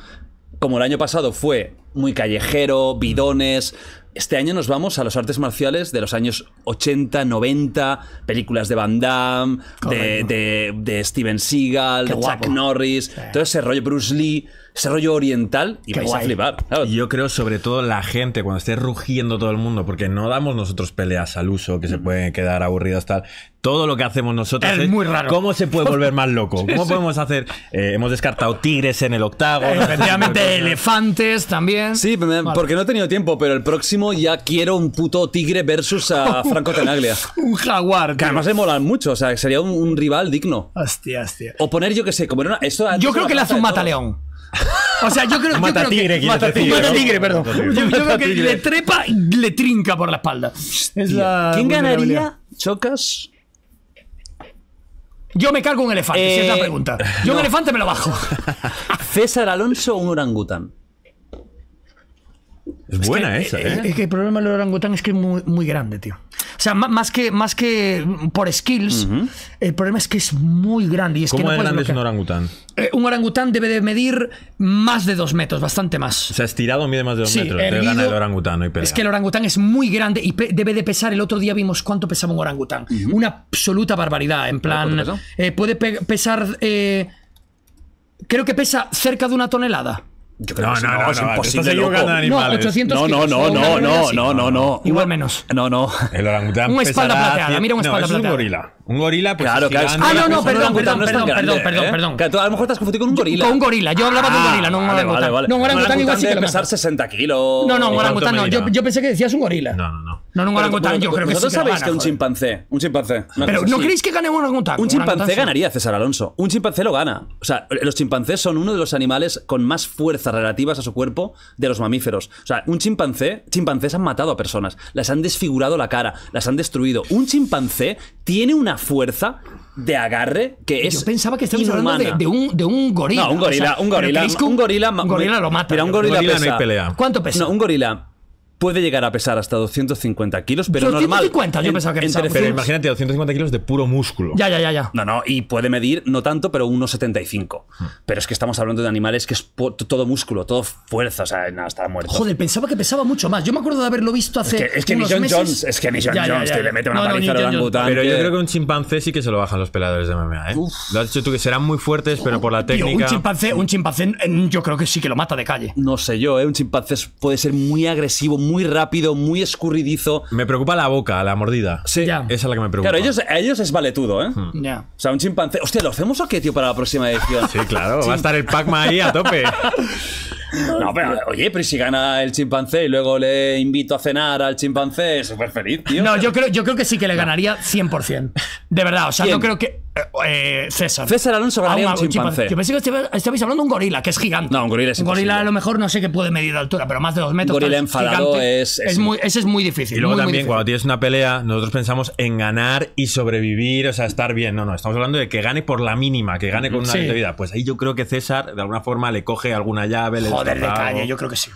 como el año pasado fue muy callejero, bidones. Este año nos vamos a los artes marciales de los años 80, 90, películas de Van Damme, de, de, Steven Seagal, de Chuck Norris, todo ese rollo, Bruce Lee ese rollo oriental y vais a flipar. Yo creo sobre todo la gente, cuando esté rugiendo todo el mundo, porque no damos nosotros peleas al uso, que se mm. pueden quedar aburridas tal. Todo lo que hacemos nosotros es, muy raro. ¿Cómo se puede volver más loco? ¿Cómo podemos hacer? Eh, hemos descartado tigres en el octavo. Eh, efectivamente, elefantes también. Sí, porque no he tenido tiempo, pero el próximo ya quiero un puto tigre versus a Franco Tenaglia. Un jaguar. Que además le molan mucho, o sea, sería un, rival digno. Hostia, hostia. O poner, yo qué sé, como Esto, Yo creo que le hace un mataleón. O sea, yo creo, que. perdón. yo le trepa y le trinca por la espalda. ¿Quién ganaría? ¿Chocas? Yo me cargo un elefante, si es la eh, pregunta. Yo un elefante me lo bajo. ¿César Alonso o un orangután? Es, buena esa, ¿eh? Es que el problema del orangután es que es muy, grande, tío. O sea, más que, más que por skills, el problema es que es muy grande. Y es ¿Cómo que es un orangután? Eh, un orangután debe de medir más de dos metros, bastante más. O sea, estirado mide más de dos metros. orangután, Es que el orangután es muy grande y debe de pesar. El otro día vimos cuánto pesaba un orangután. Una absoluta barbaridad. En plan, eh, puede pesar. Eh, creo que pesa cerca de una tonelada no, no, no, es imposible. No, no, no, no, no, no, no, Igual menos. No, no. orangután. Un espalda plateada, mira un espalda plateada. Un gorila. Un gorila, pues. Claro, claro. Ah, no, no, ¿eh? perdón, perdón, perdón, perdón, perdón, A lo mejor estás confundido con un gorila. Con un gorila. Yo hablaba de un ah, gorila, no un orangután. No, un orangután igual sí pesar 60 kilos. No, no, un orangután no. Yo pensé que decías un gorila. No, no, no. No, no, yo creo que Vosotros sabéis que un chimpancé, un chimpancé. Pero ¿no creéis que gane un no, Un chimpancé ganaría César Alonso. Un chimpancé lo gana. O sea, los chimpancés son uno de los animales con más fuerza relativas a su cuerpo de los mamíferos. O sea, un chimpancé, chimpancés han matado a personas, las han desfigurado la cara, las han destruido. Un chimpancé tiene una fuerza de agarre que es. Yo pensaba que no, hablando de, de, un, de, un, gorila. No, un gorila, un, gorila un gorila. Un gorila, lo mata. un gorila, No pelea. ¿Cuánto pesa? No, un gorila puede llegar a pesar hasta 250 kilos, pero 250, normal. yo pensaba que pesaba. Pero imagínate, 250 kilos de puro músculo. Ya, ya, ya, ya. No, no, y puede medir, no tanto, pero 1,75. Hmm. Pero es que estamos hablando de animales que es todo músculo, todo fuerza, o sea, nada, está muerto. Joder, pensaba que pesaba mucho más. Yo me acuerdo de haberlo visto hace. Es que, es que Jones, es que le mete una paliza Pero yo creo que un chimpancé sí que se lo bajan los peladores de MMA, ¿eh? Lo has dicho tú que serán muy fuertes, pero por la técnica. un chimpancé, un chimpancé, yo creo que sí que lo mata de calle. No sé yo, ¿eh? Un chimpancé puede ser muy agresivo, muy muy rápido, muy escurridizo. Me preocupa la boca, la mordida. Sí. Esa es la que me preocupa. Claro, ellos, a ellos es vale todo, ¿eh? Hmm. O sea, un chimpancé. Hostia, ¿lo hacemos o qué, tío, para la próxima edición? sí, claro. va a estar el pac ahí a tope. No, pero oye, pero si gana el chimpancé y luego le invito a cenar al chimpancé, súper feliz, tío. No, yo creo, yo creo que sí que le ganaría 100%. De verdad, o sea, yo no creo que. Eh, eh, César. César Alonso ganaría un, chimpancé. Yo pensé que estabais hablando de un gorila, que es gigante. No, un gorila es Un gorila a lo mejor no sé qué puede medir de altura, pero más de dos metros. Un gorila enfadado es, muy, Ese es muy difícil. Y luego también cuando tienes una pelea, nosotros pensamos en ganar y sobrevivir, o sea, estar bien. No, no, estamos hablando de que gane por la mínima, que gane con una vida. Pues ahí yo creo que César, de alguna forma, le coge alguna llave. Le Joder, de calle, yo creo que sí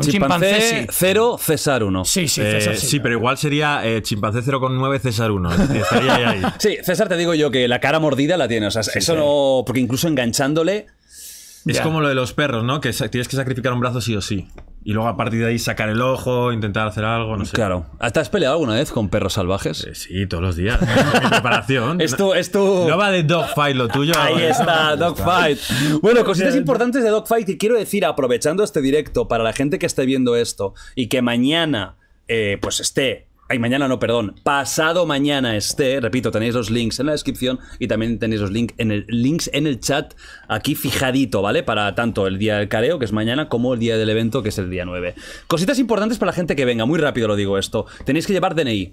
chimpancé, 0, César 1. Sí, eh, sí, sí, pero igual sería eh, chimpancé 0,9, César 1. uno ¿eh? Sí, César, te digo yo que la cara mordida la tiene. O sea, eso no. Porque incluso enganchándole. Es como lo de los perros, ¿no? Que tienes que sacrificar un brazo sí o sí. Y luego a partir de ahí sacar el ojo, intentar hacer algo, no sé. Claro. ¿Te has peleado alguna vez con perros salvajes? Eh, sí, todos los días. En preparación. es tu, No va de dogfight lo tuyo. Ahí está, dogfight. bueno, cositas importantes de dogfight y quiero decir aprovechando este directo para la gente que esté viendo esto y que mañana eh, pues esté Ay, mañana no, perdón. Pasado mañana esté. Repito, tenéis los links en la descripción y también tenéis los en el, links en el chat aquí fijadito, ¿vale? Para tanto el día del careo, que es mañana, como el día del evento, que es el día 9. Cositas importantes para la gente que venga. Muy rápido lo digo esto. Tenéis que llevar DNI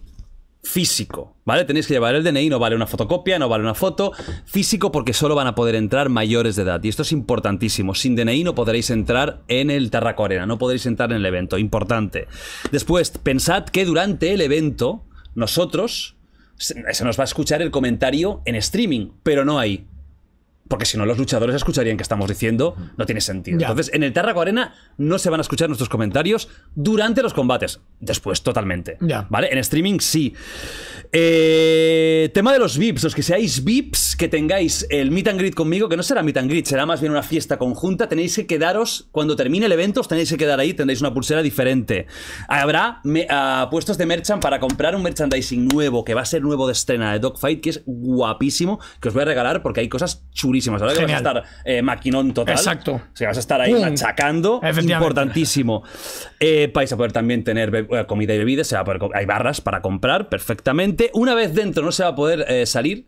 físico, ¿vale? Tenéis que llevar el DNI, no vale una fotocopia, no vale una foto, físico porque solo van a poder entrar mayores de edad. Y esto es importantísimo. Sin DNI no podréis entrar en el Tarraco no podréis entrar en el evento, importante. Después, pensad que durante el evento, nosotros, se nos va a escuchar el comentario en streaming, pero no ahí. Porque si no, los luchadores escucharían que estamos diciendo, no tiene sentido. Entonces, en el Tarraco Arena no se van a escuchar nuestros comentarios durante los combates. Después, totalmente. Ya. ¿Vale? En streaming, sí. Eh, tema de los VIPs. Los que seáis VIPs, que tengáis el meet and greet conmigo, que no será meet and greet, será más bien una fiesta conjunta. Tenéis que quedaros, cuando termine el evento, os tenéis que quedar ahí, tendréis una pulsera diferente. Habrá ah, puestos de merchant para comprar un merchandising nuevo, que va a ser nuevo de estrena de Dogfight, que es guapísimo, que os voy a regalar porque hay cosas chulas durísimas. Ahora que vas a estar eh, maquinón total. Exacto. O vas a estar ahí machacando machacando. Importantísimo. Eh, vais a poder también tener eh, comida y bebidas. Se hay barras para comprar perfectamente. Una vez dentro no se va a poder eh, salir.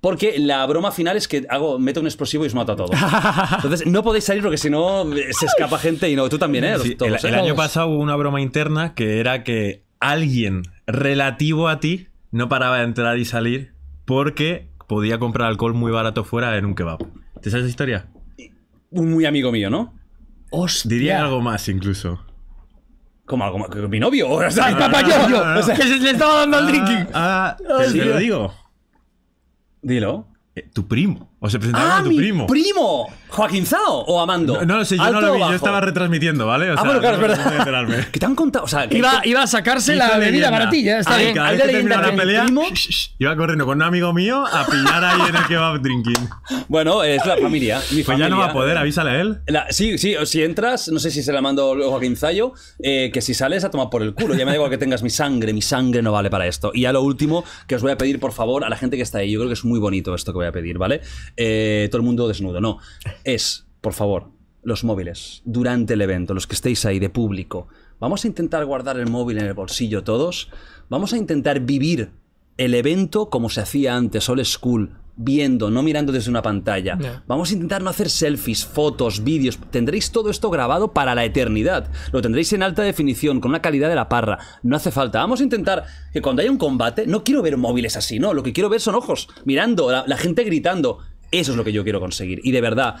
Porque la broma final es que hago, meto un explosivo y os mato a todos. Entonces no podéis salir porque si no se escapa gente y no. Tú también, ¿eh? el, el año pasado hubo una broma interna que era que alguien relativo a ti no paraba de entrar y salir porque podía comprar alcohol muy barato fuera en un kebab. ¿Te sabes esa historia? Un muy amigo mío, ¿no? Diría algo más incluso. ¿Cómo algo más. Mi novio. O sea, el papá yo. que le estaba dando el ah, drinking. Ah, te, lo digo. Dilo. Eh, tu primo. O se presentaba a ah, tu primo. primo! ¿Joaquín Zao o Amando? No, sé, yo no lo vi, yo estaba retransmitiendo, ¿vale? ah, bueno, te han contado? iba, a sacarse la bebida baratilla, está Cada vez que la pelea, iba corriendo con un amigo mío a pillar ahí en el que va drinking. Bueno, es la familia, Pues ya no va a poder, avísale a él. sí, sí, si entras, no sé si se la mando Joaquín Zayo, eh, que si sales a tomar por el culo. Ya me da igual que tengas mi sangre, mi sangre no vale para esto. Y ya lo último que os voy a pedir, por favor, a la gente que está ahí, yo creo que es muy bonito esto que voy a pedir, ¿vale? Eh, todo el mundo desnudo. No, es, por favor, los móviles durante el evento, los que estéis ahí de público. Vamos a intentar guardar el móvil en el bolsillo todos. Vamos a intentar vivir el evento como se hacía antes, old school, viendo, no mirando desde una pantalla. Vamos a intentar no hacer selfies, fotos, vídeos. Tendréis todo esto grabado para la eternidad. Lo tendréis en alta definición, con una calidad de la parra. No hace falta. Vamos a intentar que cuando haya un combate, no quiero ver móviles así, no. Lo que quiero ver son ojos, mirando, la gente gritando. Eso es lo que yo quiero conseguir. Y de verdad,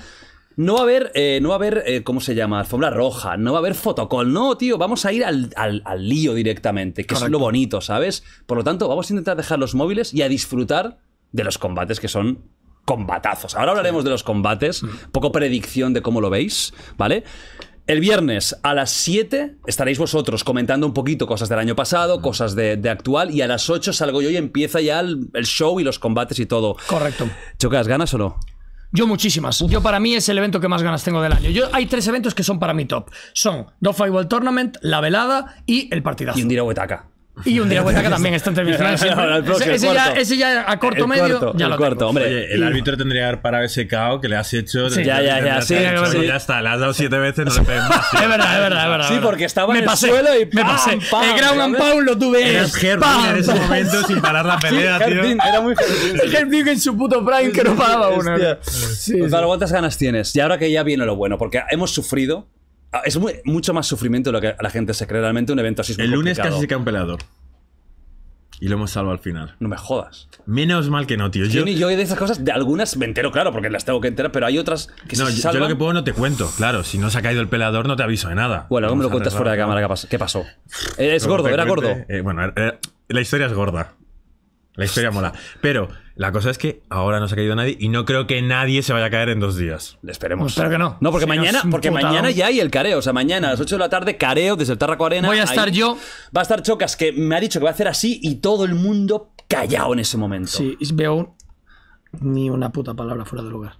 no va a haber, eh, no va a haber, eh, ¿cómo se llama? Alfombra roja, no va a haber fotocall, no, tío, vamos a ir al, lío directamente, que es lo bonito, ¿sabes? Por lo tanto, vamos a intentar dejar los móviles y a disfrutar de los combates que son combatazos. Ahora hablaremos de los combates, mm. poco predicción de cómo lo veis, ¿vale? El viernes a las 7 estaréis vosotros comentando un poquito cosas del año pasado, cosas de, actual, y a las 8 salgo yo y empieza ya el, show y los combates y todo. Correcto. ¿Chocas ganas o no? Yo muchísimas. Yo para mí es el evento que más ganas tengo del año. Yo hay tres eventos que son para mi top. Son Do World Tournament, La Velada y El Partidazo. Y un Huetaca. Y un día que también está entre ese, ese, ya, ese ya a corto medio. ya el lo cuarto, hombre. el árbitro tendría que haber parado ese KO que le has hecho. ya, ya, ya. Sí, Ya está, le has dado siete veces, es verdad, es verdad, es verdad. Sí, porque estaba en el suelo y me pasé. ¡pam, el ground pound lo tuve. Era en ese momento sin parar la pelea, tío. Era muy en su puto prime que no paraba una. Pues ¿cuántas ganas tienes? Y ahora que ya viene lo bueno, porque hemos sufrido Ah, es mucho más sufrimiento lo que la gente se cree realmente un evento así. Es el lunes casi se cae un pelador. Y lo hemos salvo al final. No me jodas. Menos mal que no, tío. Yo, de esas cosas, de algunas me entero, claro, porque las tengo que enterar, pero hay otras que no, se yo, yo lo que puedo no te cuento, claro. Si no se ha caído el pelador, no te aviso de nada. Bueno, luego me lo cuentas fuera de cámara qué pasó. ¿Es gordo? ¿Era gordo? Eh, bueno, eh, la historia es gorda. La historia mola. Pero la cosa es que ahora no se ha caído nadie y no creo que nadie se vaya a caer en dos días. Esperemos. Espero que no. No, porque mañana, porque mañana ya hay el careo. O sea, mañana a las 8 de la tarde, careo desde el Tarraco Arena. Voy a estar yo. Va a estar Chocas, que me ha dicho que va a hacer así y todo el mundo callado en ese momento. Sí, veo ni una puta palabra fuera de lugar.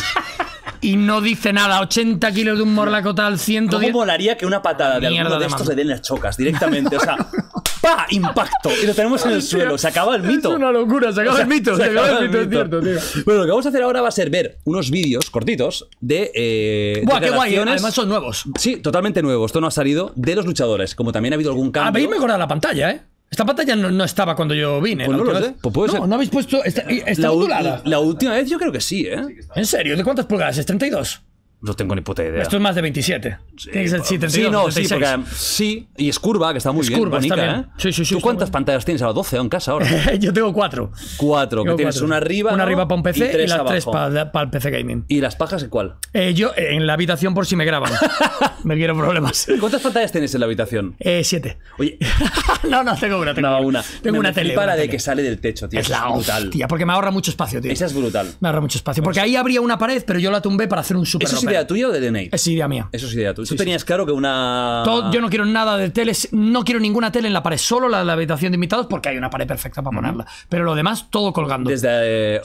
y no dice nada. 80 kilos de un morlaco tal, 110. ¿Cómo molaría que una patada de alguno de, de estos le den las chocas directamente? O sea, ¡Pa! Impacto. Y lo tenemos en el suelo. Se acaba el mito. Es una locura, se acaba el mito. Se, acaba, el mito, es cierto, tío. Bueno, lo que vamos a hacer ahora va a ser ver unos vídeos cortitos de. Eh, Buah, qué guay. ¿eh? Además son nuevos. Sí, totalmente nuevos. Esto no ha salido de los luchadores. Como también ha habido algún cambio. Habéis mejorado la pantalla, ¿eh? Esta pantalla no, estaba cuando yo vine. Pues no, lo pues habéis puesto. Está, está la, la última vez yo creo que sí, ¿eh? ¿En serio? ¿De cuántas pulgadas? ¿Es 32? No tengo ni puta idea. Esto es más de 27. Sí, Tiene sí, sí, no, sí, sí, y es curva, que está muy es curva, ¿eh? ¿Tú cuántas pantallas tienes? A 12 en casa ahora. Yo tengo cuatro. Cuatro, que tienes una arriba. Una arriba para un PC y, tres y las tres para el PC Gaming. ¿Y las pajas en cuál? Eh, yo eh, en la habitación por si me graban. me quiero problemas. ¿Cuántas pantallas tienes en la habitación? Eh, siete. Oye. no, no, tengo una. Tengo una. Tengo una tele. Para de que sale del techo, tío. Es la brutal. Tía, porque me ahorra mucho espacio, tío. Esa es brutal. Me ahorra mucho espacio. Porque ahí habría una pared, pero yo la tumbé para hacer un super idea tuya o de DNA? Es idea mía. Eso es idea tuya. Tú tenías claro que una. yo no quiero nada de teles, no quiero ninguna tele en la pared, solo la de la habitación de invitados porque hay una pared perfecta para ponerla. Pero lo demás, todo colgando. Desde. Eh,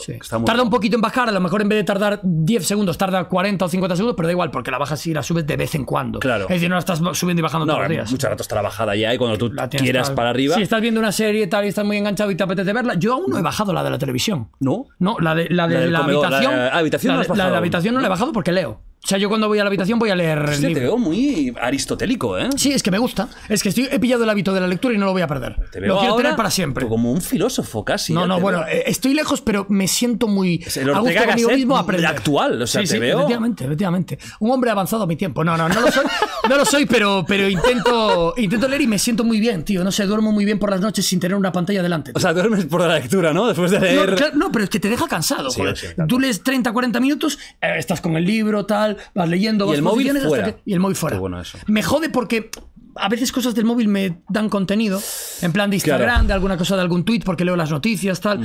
tarda un poquito en bajar, a lo mejor en vez de tardar 10 segundos, tarda 40 o 50 segundos, pero da igual, porque la bajas y la subes de vez en cuando. Claro. Es decir, no la estás subiendo y bajando No, todos los días. muchas rato está la bajada ya y cuando tú quieras para arriba. Si estás viendo una serie y tal y estás muy enganchado y te apetece verla, yo aún no he bajado la de la televisión. No. No, la de la, de La habitación. la la habitación no la he bajado porque leo. O sea, yo cuando voy a la habitación voy a leer. sí te veo muy aristotélico, ¿eh? Sí, es que me gusta. Es que estoy, he pillado el hábito de la lectura y no lo voy a perder. lo quiero tener para siempre. Como un filósofo casi. No, no, bueno, eh, estoy lejos, pero me siento muy. a gusto mismo aprender. actual, o sea, sí, te sí, veo. Efectivamente, efectivamente. Un hombre avanzado a mi tiempo. No, no, no lo soy. no lo soy, pero, pero intento, intento leer y me siento muy bien, tío. No sé, duermo muy bien por las noches sin tener una pantalla delante. O sea, duermes por la lectura, ¿no? Después de leer. No, pero es que te deja cansado, Tú lees 30, 40 minutos, eh, estás con el libro, tal vas leyendo, ¿Y el móvil fuera. y el móvil fuera. Me jode porque a veces cosas del móvil me dan contenido, en plan de Instagram, de alguna cosa, de algún tweet, porque leo las noticias, tal.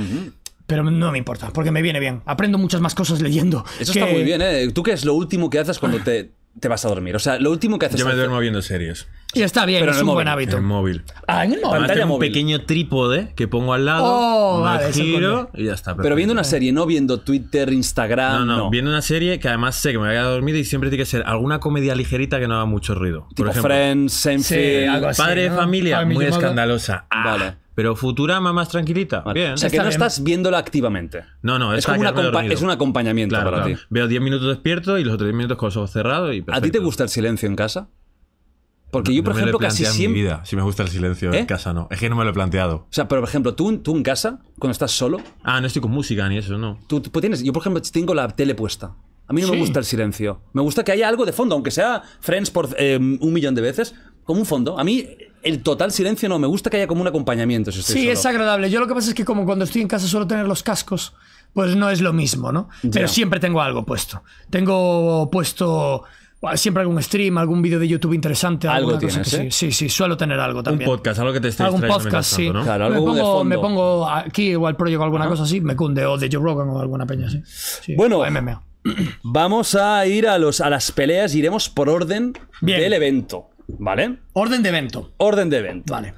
Pero no me importa, porque me viene bien. Aprendo muchas más cosas leyendo. Eso está muy bien, ¿eh? ¿Tú qué es lo último que haces cuando te, te vas a dormir. O sea, lo último que haces. Yo me duermo viendo series. Y está bien, es un buen hábito. En el móvil. Ah, en el móvil. Pantalla un pequeño trípode que pongo al lado, oh, vale, giro y ya está. Pero viendo una serie, no viendo Twitter, Instagram. No, no, viendo una serie que además sé que me voy a quedar dormido y siempre tiene que ser alguna comedia ligerita que no haga mucho ruido. Tipo Friends, Seinfeld, algo así, Padre de familia, muy escandalosa. Ah, vale. Pero Futurama más tranquilita. Bien. O sea, que no estás viéndola activamente. No, no, es, un acompañamiento para ti. Veo 10 minutos despierto y los otros 10 minutos con los ojos cerrados y ¿A ti te gusta el silencio en casa? Porque yo, por ejemplo, casi siempre... vida. Si me gusta el silencio en ¿Eh? casa, no. Es que no me lo he planteado. O sea, pero por ejemplo, tú, tú en casa, cuando estás solo, Ah, no estoy con música ni eso, no. tienes... Yo, por ejemplo, tengo la tele puesta. A mí no me gusta el silencio. Me gusta que haya algo de fondo, aunque sea Friends por eh, un millón de veces, como un fondo. A mí el total silencio no, me gusta que haya como un acompañamiento. sí, es agradable. Yo lo que pasa es que como cuando estoy en casa suelo tener los cascos, pues no es lo mismo, ¿no? Pero siempre tengo algo puesto. Tengo puesto siempre algún stream, algún vídeo de YouTube interesante. Algo tienes, ¿eh? sí, sí, suelo tener algo también. Un podcast, algo que te esté Algún podcast, sí. me, pongo, aquí o al proyecto alguna cosa así, me cunde, o de Joe Rogan o alguna peña así. Bueno, Vamos a ir a, los, a las peleas, iremos por orden del evento, ¿vale? Orden de evento. Orden de evento. Vale.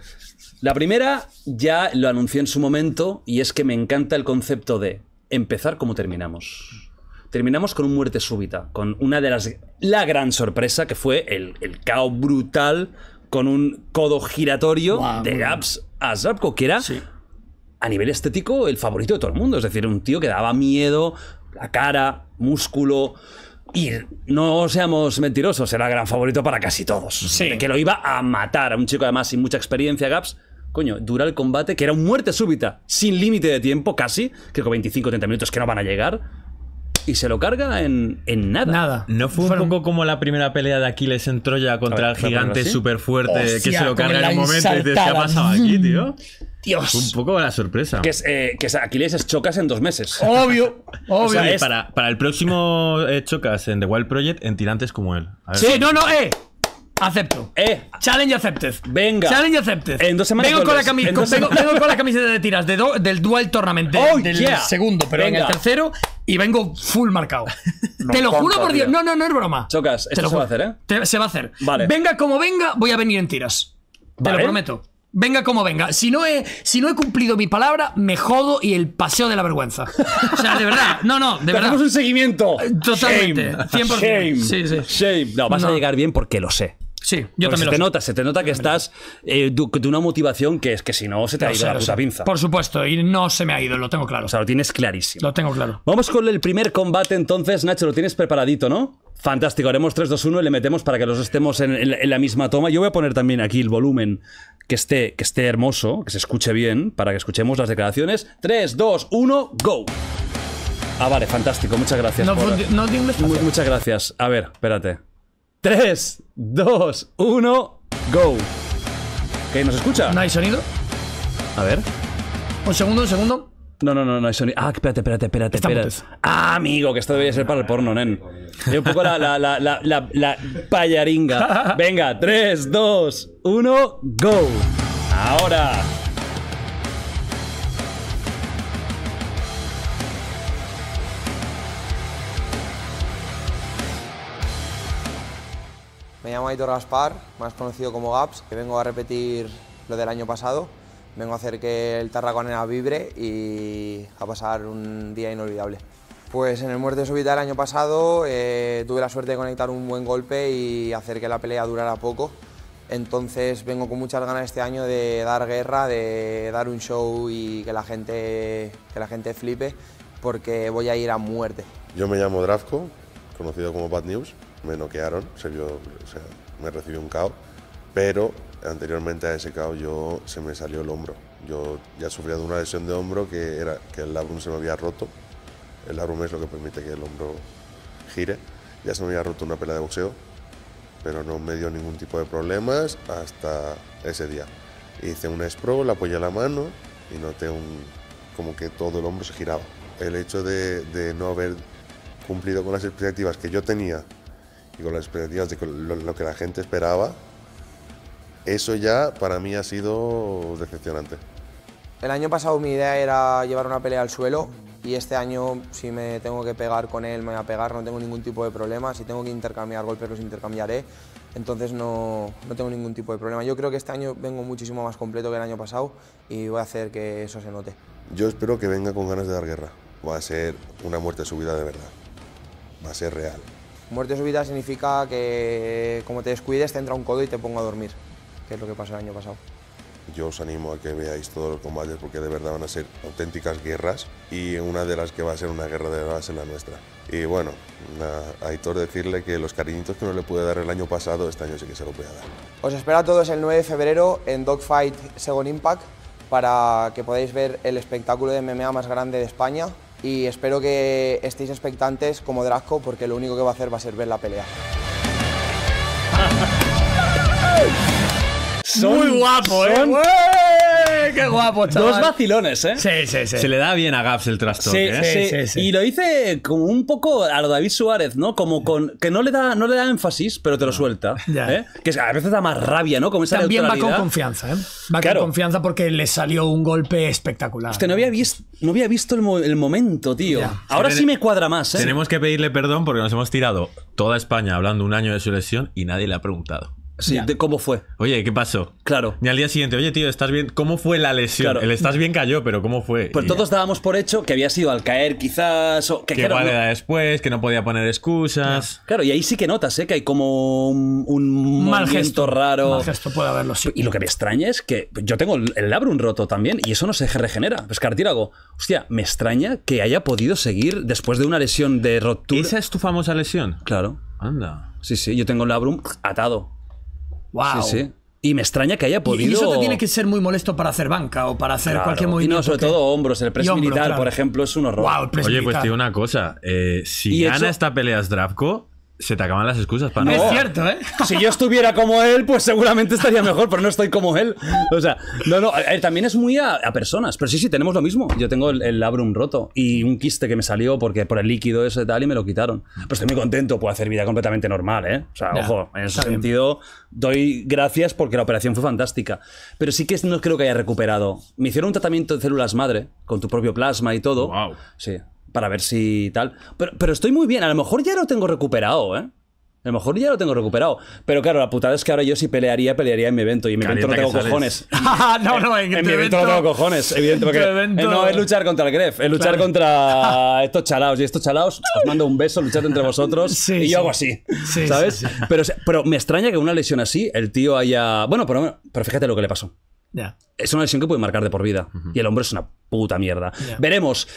La primera ya lo anuncié en su momento y es que me encanta el concepto de empezar como terminamos. Terminamos con un muerte súbita, con una de las... La gran sorpresa que fue el, caos brutal con un codo giratorio de Gaps a Zabko, que era a nivel estético el favorito de todo el mundo. Es decir, un tío que daba miedo, la cara, músculo. Y no seamos mentirosos, era gran favorito para casi todos. Sí. Que lo iba a matar a un chico además sin mucha experiencia, Gaps. Coño, dura el combate, que era un muerte súbita, sin límite de tiempo casi, creo que 25 30 minutos que no van a llegar. Y se lo carga en, en nada. Nada. ¿No fue un poco como la primera pelea de Aquiles en Troya contra el gigante súper fuerte que se lo carga en un momento y te ¿qué ha pasado aquí, tío? Un poco la sorpresa. Que, es, eh, que Chocas en dos meses. Obvio, obvio. para, el próximo eh, Chocas en The Wild Project, en tirantes como él. A sí, no, no, eh. Acepto. Eh. Challenge accepted. Venga. Challenge accepted. En dos semanas. Vengo, con la, camiseta, de tiras del Dual Tournament. Oh, del segundo, pero en el tercero. Y vengo full marcado. te lo juro por Dios. No, no, no es broma. Chocas, esto ¿eh? se va a hacer, ¿eh? se va a hacer. Venga como venga, voy a venir en tiras. Te lo prometo. Venga como venga. Si no, he, si no he cumplido mi palabra, me jodo y el paseo de la vergüenza. O sea, de verdad. No, no, de verdad. hacemos un seguimiento. Totalmente. 100%. Shame. Sí, sí. Shame. No, vas a llegar bien porque lo sé. Sí, yo también. lo te sé. nota, se te nota que estás eh, de una motivación que es que si no se te ha ido la puta pinza. Por supuesto, y no se me ha ido, lo tengo claro. O sea, lo tienes clarísimo. Lo tengo claro. Vamos con el primer combate entonces, Nacho, lo tienes preparadito, ¿no? Fantástico, haremos 3, 2, 1 y le metemos para que los estemos en, la misma toma. Yo voy a poner también aquí el volumen que esté, que esté hermoso, que se escuche bien, para que escuchemos las declaraciones. 3, 2, 1, go. Ah, vale, fantástico, muchas gracias. No, muchas gracias. A ver, espérate. 3, 2, 1, go. ¿Qué? ¿Nos escucha? ¿No hay sonido? A ver. Un segundo, un segundo. No, no, no, no, eso ni... Ah, espérate, espérate, espérate, espérate. Ah, amigo, que esto debería ser para el porno, nen. un poco la, la, la, la, la, la payaringa. Venga, 3, 2, 1, go. Ahora. Me llamo Aitor Gaspar, más conocido como Gaps, que vengo a repetir lo del año pasado. Vengo a hacer que el Tarraconena vibre y a pasar un día inolvidable. Pues en el Muerte Súbita el año pasado eh, tuve la suerte de conectar un buen golpe y hacer que la pelea durara poco. Entonces vengo con muchas ganas este año de dar guerra, de dar un show y que la gente, que la gente flipe porque voy a ir a muerte. Yo me llamo Dravko, conocido como Bad News. Me noquearon, me recibió un caos, pero anteriormente a ese caos yo se me salió el hombro. Yo ya sufría de una lesión de hombro que era que el labrum se me había roto. El labrum es lo que permite que el hombro gire. Ya se me había roto una pelea de boxeo, pero no me dio ningún tipo de problemas hasta ese día. Hice un espro, le apoyé la mano y noté un, como que todo el hombro se giraba. El hecho de, no haber cumplido con las expectativas que yo tenía y con las expectativas de lo que la gente esperaba, eso ya para mí ha sido decepcionante. El año pasado mi idea era llevar una pelea al suelo y este año si me tengo que pegar con él me voy a pegar, no tengo ningún tipo de problema, si tengo que intercambiar golpes los intercambiaré, entonces no, tengo ningún tipo de problema. Yo creo que este año vengo muchísimo más completo que el año pasado y voy a hacer que eso se note. Yo espero que venga con ganas de dar guerra, va a ser una muerte subida de verdad, va a ser real. Muerte subida significa que como te descuides te entra un codo y te pongo a dormir que es lo que pasó el año pasado. Yo os animo a que veáis todos los combates porque de verdad van a ser auténticas guerras y una de las que va a ser una guerra de verdad es la nuestra. Y bueno, a Aitor decirle que los cariñitos que no le pude dar el año pasado, este año sí que se los voy a dar. Os espera a todos el 9 de febrero en Dogfight Second Impact para que podáis ver el espectáculo de MMA más grande de España y espero que estéis expectantes como Drasco porque lo único que va a hacer va a ser ver la pelea. Muy guapo, ¿eh? ¡Qué guapo, chaval! Dos vacilones, ¿eh? Sí, sí, sí. Se le da bien a Gaps el trastorno sí, ¿eh? sí, sí, Y lo hice como un poco a lo David Suárez, ¿no? Como con... Que no le da, no le da énfasis, pero te lo ah, suelta. ¿eh? Que a veces da más rabia, ¿no? Como También va con confianza, ¿eh? Va con confianza porque le salió un golpe espectacular. usted no había visto, no había visto el, momento, tío. Ahora sí me cuadra más, ¿eh? Tenemos que pedirle perdón porque nos hemos tirado toda España hablando un año de su lesión y nadie le ha preguntado. Sí, cómo fue. Oye, ¿qué pasó? Claro. Y al día siguiente, oye, tío, ¿estás bien? ¿Cómo fue la lesión? El estás bien cayó, pero ¿cómo fue? Pues todos dábamos por hecho que había sido al caer, quizás. O que, después, que no podía poner excusas. Claro. y ahí sí que notas, ¿eh? Que hay como un, mal gesto raro. Mal gesto puede haberlo, Y lo que me extraña es que yo tengo el labrum roto también, y eso no se regenera. Pues cartílago. Hostia, me extraña que haya podido seguir después de una lesión de rotura. ¿Esa es tu famosa lesión? Claro. Anda. Sí, sí, yo tengo el labrum atado. Sí, Y me extraña que haya podido. Y eso te tiene que ser muy molesto para hacer banca o para hacer cualquier movimiento. Y no, sobre todo hombros. El press militar, por ejemplo, es un horror. Oye, pues te una cosa. Eh, si gana esta pelea Zdravko, se te acaban las excusas para no. Es cierto, ¿eh? Si yo estuviera como él, pues seguramente estaría mejor, pero no estoy como él. O sea, no, no, él eh, también es muy a, personas. Pero sí, sí, tenemos lo mismo. Yo tengo el, labrum roto y un quiste que me salió porque por el líquido ese tal y me lo quitaron. pues estoy muy contento, puedo hacer vida completamente normal, ¿eh? O sea, ojo, en ese sentido doy gracias porque la operación fue fantástica. Pero sí que no creo que haya recuperado. Me hicieron un tratamiento de células madre con tu propio plasma y todo. Sí, para ver si tal. Pero, pero estoy muy bien, a lo mejor ya lo tengo recuperado, ¿eh? A lo mejor ya lo tengo recuperado. Pero claro, la putada es que ahora yo si pelearía, pelearía en mi evento. Y en mi evento no tengo cojones. no, no, en, en este mi evento, no tengo cojones, evidentemente. Este no, es luchar contra el Gref, es luchar contra estos chalaos. Y estos chalaos os mando un beso, luchad entre vosotros. y yo hago así. ¿Sabes? Pero, pero me extraña que una lesión así, el tío haya. Bueno, pero, pero fíjate lo que le pasó. Es una lesión que puede marcar de por vida. Y el hombre es una puta mierda. Veremos.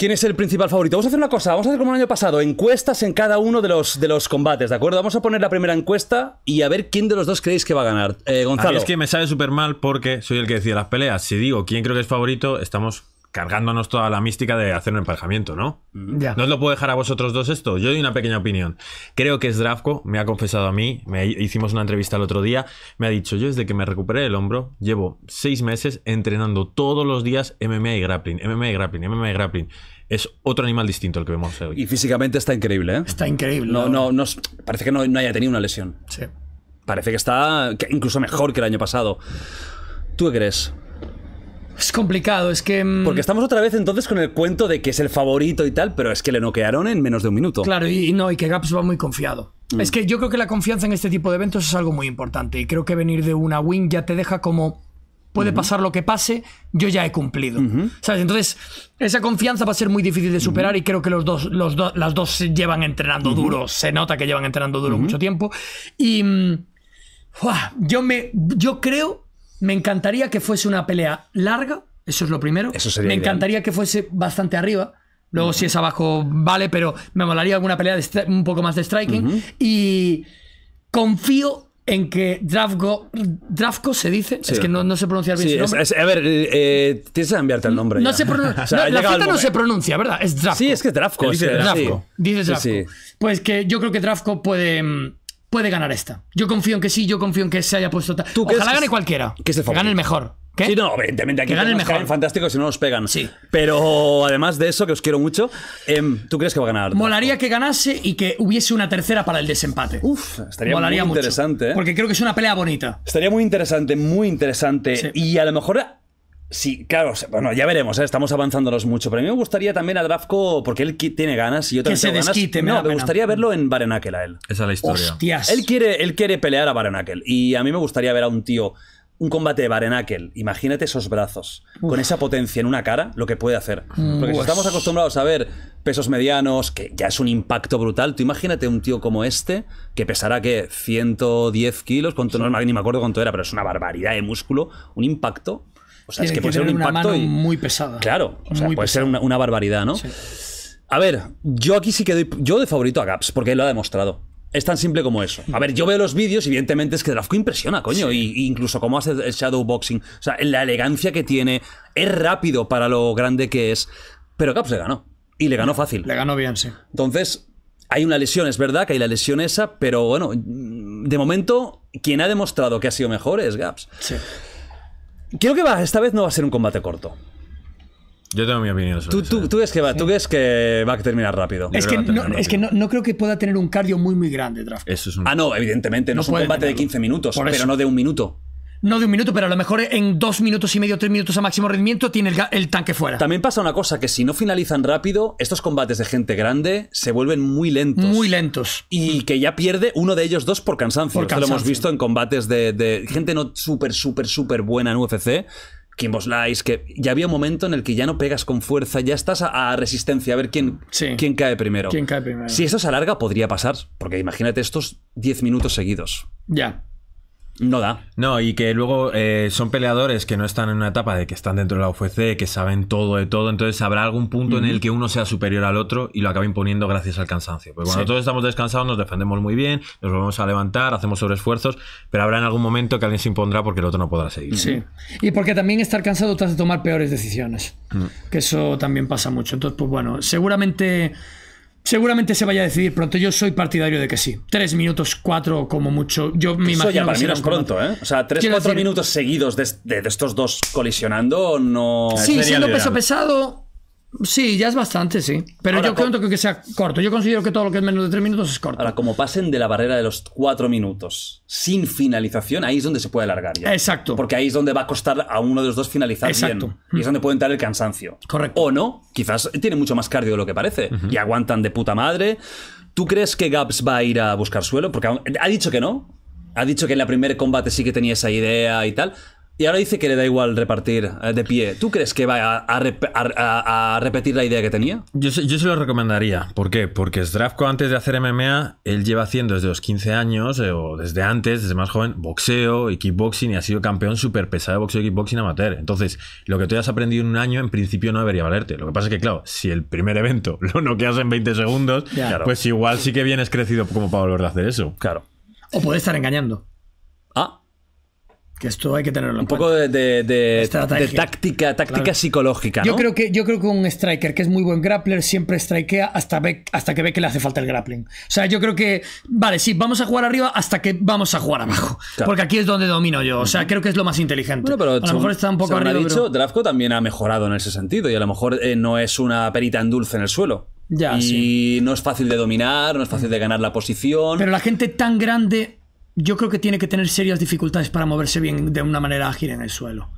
¿Quién es el principal favorito? Vamos a hacer una cosa, vamos a hacer como el año pasado, encuestas en cada uno de los, de los combates, ¿de acuerdo? Vamos a poner la primera encuesta y a ver quién de los dos creéis que va a ganar. Eh, Gonzalo. es que me sale súper mal porque soy el que decía las peleas. Si digo quién creo que es favorito, estamos cargándonos toda la mística de hacer un emparejamiento, ¿no? Ya. No os lo puedo dejar a vosotros dos esto. Yo doy una pequeña opinión. Creo que es Drafko me ha confesado a mí, me hicimos una entrevista el otro día, me ha dicho, yo desde que me recuperé el hombro, llevo seis meses entrenando todos los días MMA y grappling, MMA y grappling, MMA y grappling. Es otro animal distinto el que vemos hoy. Y físicamente está increíble, ¿eh? Está increíble. No, no, no, parece que no, no haya tenido una lesión. Sí. Parece que está incluso mejor que el año pasado. ¿Tú qué crees? Es complicado, es que. Mm, Porque estamos otra vez entonces con el cuento de que es el favorito y tal, pero es que le noquearon en menos de un minuto. Claro, y, no, y que Gaps va muy confiado. Mm. Es que yo creo que la confianza en este tipo de eventos es algo muy importante. Y creo que venir de una win ya te deja como. Puede pasar lo que pase, yo ya he cumplido. ¿Sabes? Entonces, esa confianza va a ser muy difícil de superar y creo que los dos, los las dos llevan entrenando duro. Se nota que llevan entrenando duro mucho tiempo. Y. Mm, yo, me, yo creo me encantaría que fuese una pelea larga, eso es lo primero. Eso sería Me encantaría que fuese bastante arriba. Luego, si es abajo, vale, pero me molaría alguna pelea un poco más de striking. Y confío en que Drafko, Drafko se dice, es que no, se sé pronunciar bien su nombre. a ver, eh, eh, tienes que cambiarte el nombre. No se pronuncia. la Z no se pronuncia, ¿verdad? Es Drafko. Sí, es que Drafko. Dice Drafko. Dice Drafko. Pues que yo creo que Drafko puede mm, puede ganar esta. Yo confío en que sí, yo confío en que se haya puesto tal. Ojalá gane cualquiera. Que, es el que gane el mejor. Sí, no, evidentemente aquí que gane el mejor. Fantástico si no nos pegan. Sí. Pero además de eso, que os quiero mucho, em, ¿tú crees que va a ganar? Molaría que ganase y que hubiese una tercera para el desempate. Uf, estaría muy interesante. ¿eh? Porque creo que es una pelea bonita. Estaría muy interesante, muy interesante. Y a lo mejor Sí, claro, bueno, ya veremos, ¿eh? estamos avanzándonos mucho. Pero a mí me gustaría también a Drafko, porque él tiene ganas y yo también. ganas. Me No, me gustaría verlo en Barenakel a él. Esa es la historia. Él quiere, él quiere pelear a Barenakel. Y a mí me gustaría ver a un tío, un combate de Barenakel. Imagínate esos brazos, con esa potencia en una cara, lo que puede hacer. Mm. Porque estamos acostumbrados a ver pesos medianos, que ya es un impacto brutal. Tú imagínate un tío como este, que pesará que 110 kilos, cuánto no ni me acuerdo cuánto era, pero es una barbaridad de músculo, un impacto es que, puede ser un impacto. muy pesada. Claro, puede ser una, barbaridad, ¿no? A ver, yo aquí sí que doy. Yo de favorito a Gaps, porque él lo ha demostrado. Es tan simple como eso. A ver, yo veo los vídeos evidentemente es que Draft impresiona, coño. Y, incluso cómo hace el shadowboxing. O sea, la elegancia que tiene. Es rápido para lo grande que es. Pero Gaps le ganó. Y le ganó fácil. Le ganó bien, sí. Entonces, hay una lesión, es verdad que hay la lesión esa, pero bueno, de momento, quien ha demostrado que ha sido mejor es Gaps. Sí. Creo que va, esta vez no va a ser un combate corto. Yo tengo mi opinión sobre eso. Tú, eh. tú, ves que va, tú ves que va a terminar rápido. Es que, no, creo que pueda tener un cardio muy, muy grande, Draft. Ah, no, evidentemente. No, es un combate de 15 minutos, pero no de un minuto no de un minuto, pero a lo mejor en dos minutos y medio, tres minutos a máximo rendimiento tiene el, tanque fuera. También pasa una cosa, que si no finalizan rápido, estos combates de gente grande se vuelven muy lentos. Muy lentos. Y que ya pierde uno de ellos dos por cansancio. Por lo hemos visto en combates de, gente no súper, súper, súper buena en UFC. Kimbo Slice, que ya había un momento en el que ya no pegas con fuerza, ya estás a, resistencia, a ver quién, quién, cae primero. quién cae primero. Si eso se alarga, podría pasar, porque imagínate estos diez minutos seguidos. Ya. No da. No, y que luego eh, son peleadores que no están en una etapa de que están dentro de la UFC, que saben todo de todo, entonces habrá algún punto en el que uno sea superior al otro y lo acaba imponiendo gracias al cansancio. pues cuando todos estamos descansados nos defendemos muy bien, nos volvemos a levantar, hacemos sobreesfuerzos, pero habrá en algún momento que alguien se impondrá porque el otro no podrá seguir. Sí, y porque también estar cansado te hace tomar peores decisiones, mm. que eso también pasa mucho. Entonces, pues bueno, seguramente... Seguramente se vaya a decidir pronto. Yo soy partidario de que sí. Tres minutos, cuatro como mucho. Yo me Eso imagino ya que mí no pronto, ¿eh? O sea, tres, o cuatro minutos seguidos de, estos dos colisionando no. Sí, siendo peso pesado Sí, ya es bastante, sí. Pero yo creo que sea corto. Yo considero que todo lo que es menos de tres minutos es corto. Ahora, como pasen de la barrera de los cuatro minutos sin finalización, ahí es donde se puede alargar ya. Exacto. Porque ahí es donde va a costar a uno de los dos finalizar Exacto. bien. Y es donde puede entrar el cansancio. Correcto. O no, quizás tiene mucho más cardio de lo que parece. Y aguantan de puta madre. ¿Tú crees que Gaps va a ir a buscar suelo? Porque ha dicho que no. Ha dicho que en la primer combate sí que tenía esa idea y tal. Y ahora dice que le da igual repartir eh, de pie. ¿Tú crees que va a, repetir la idea que tenía? Yo, se lo recomendaría. ¿Por qué? Porque Zdravko antes de hacer MMA, él lleva haciendo desde los 15 años, eh, o desde antes, desde más joven, boxeo y kickboxing, y ha sido campeón súper pesado de boxeo y kickboxing amateur. Entonces, lo que tú hayas aprendido en un año, en principio no debería valerte. Lo que pasa es que, claro, si el primer evento lo noqueas en 20 segundos, pues igual sí que vienes crecido como para volver a hacer eso. Claro. O puede estar engañando. Ah, que esto hay que tenerlo en Un poco de, táctica, táctica psicológica. Yo, creo que, yo creo que un striker que es muy buen grappler siempre strikea hasta, ve, hasta que ve que le hace falta el grappling. O sea, yo creo que, vale, sí, vamos a jugar arriba hasta que vamos a jugar abajo. Porque aquí es donde domino yo. O sea, creo que es lo más inteligente. a lo mejor está un poco arriba. dicho, también ha mejorado en ese sentido y a lo mejor eh, no es una perita en dulce en el suelo. Ya, y no es fácil de dominar, no es fácil de ganar la posición. Pero la gente tan grande yo creo que tiene que tener serias dificultades para moverse bien de una manera ágil en el suelo.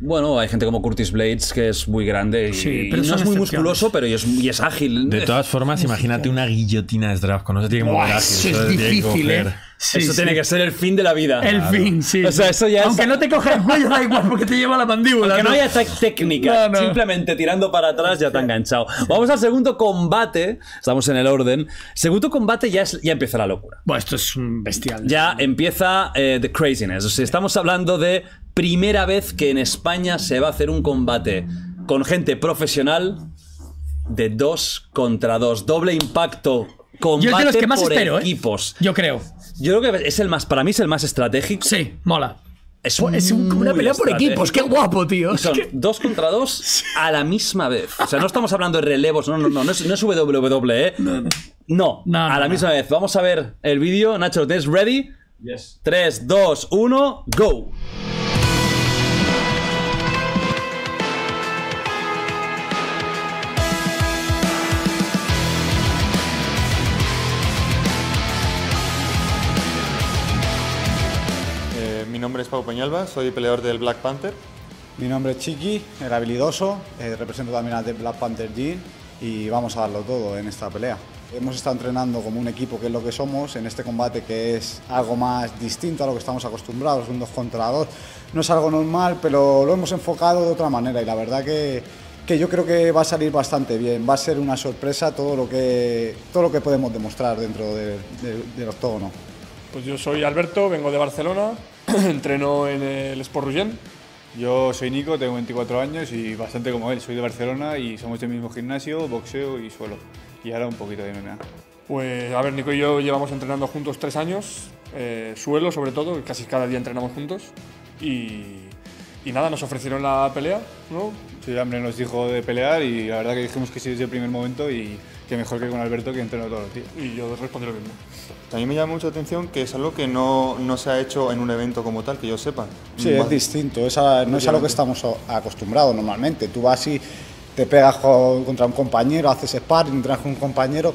Bueno, hay gente como Curtis Blades que es muy grande y, no es muy musculoso, pero es, ágil. De todas formas, imagínate una guillotina de draft, no se tiene que ágil. es difícil, eso tiene que ser el fin de la vida. El fin, sí. eso ya Aunque no te coja el cuello, da igual, porque te lleva la mandíbula. Que no, haya técnica. Simplemente tirando para atrás ya te enganchado. Vamos al segundo combate. Estamos en el orden. Segundo combate ya, ya empieza la locura. Bueno, esto es un bestial. Ya empieza eh, the craziness. estamos hablando de primera vez que en España se va a hacer un combate con gente profesional de dos contra dos. Doble impacto combate yo por ¿eh? equipos. Yo creo. Yo creo que es el más, para mí es el más estratégico. Sí, mola. Es, una pelea por equipos, qué guapo, tío. son dos contra dos a la misma vez. O sea, no estamos hablando de relevos, no, no, no, no es, no es WWE. ¿eh? No, a la misma vez. Vamos a ver el vídeo. Nacho, ¿tienes ready? Yes. 3, 2, 1, go. nombre es Peñalba, soy peleador del Black Panther. Mi nombre es Chiqui, el habilidoso, eh, represento también al Black Panther G y vamos a darlo todo en esta pelea. Hemos estado entrenando como un equipo, que es lo que somos, en este combate que es algo más distinto a lo que estamos acostumbrados, un dos contra dos. No es algo normal, pero lo hemos enfocado de otra manera y la verdad que, que yo creo que va a salir bastante bien. Va a ser una sorpresa todo lo que, todo lo que podemos demostrar dentro de, de, del octógono. Pues yo soy Alberto, vengo de Barcelona, entrenó en el Sport Ruggen. Yo soy Nico, tengo 24 años y bastante como él. Soy de Barcelona y somos del mismo gimnasio, boxeo y suelo. Y ahora un poquito de MMA. Pues a ver, Nico y yo llevamos entrenando juntos tres años, eh, suelo sobre todo, casi cada día entrenamos juntos. Y, nada, nos ofrecieron la pelea, ¿no? Sí, Hambre nos dijo de pelear y la verdad que dijimos que sí desde el primer momento y que mejor que con Alberto que entreno todos los días. Y yo respondí lo mismo. También me llama mucho la atención que es algo que no, no se ha hecho en un evento como tal, que yo sepa. Sí, es distinto, no es a lo que estamos acostumbrados normalmente. Tú vas y te pegas contra un compañero, haces sparring, entrenas con un compañero.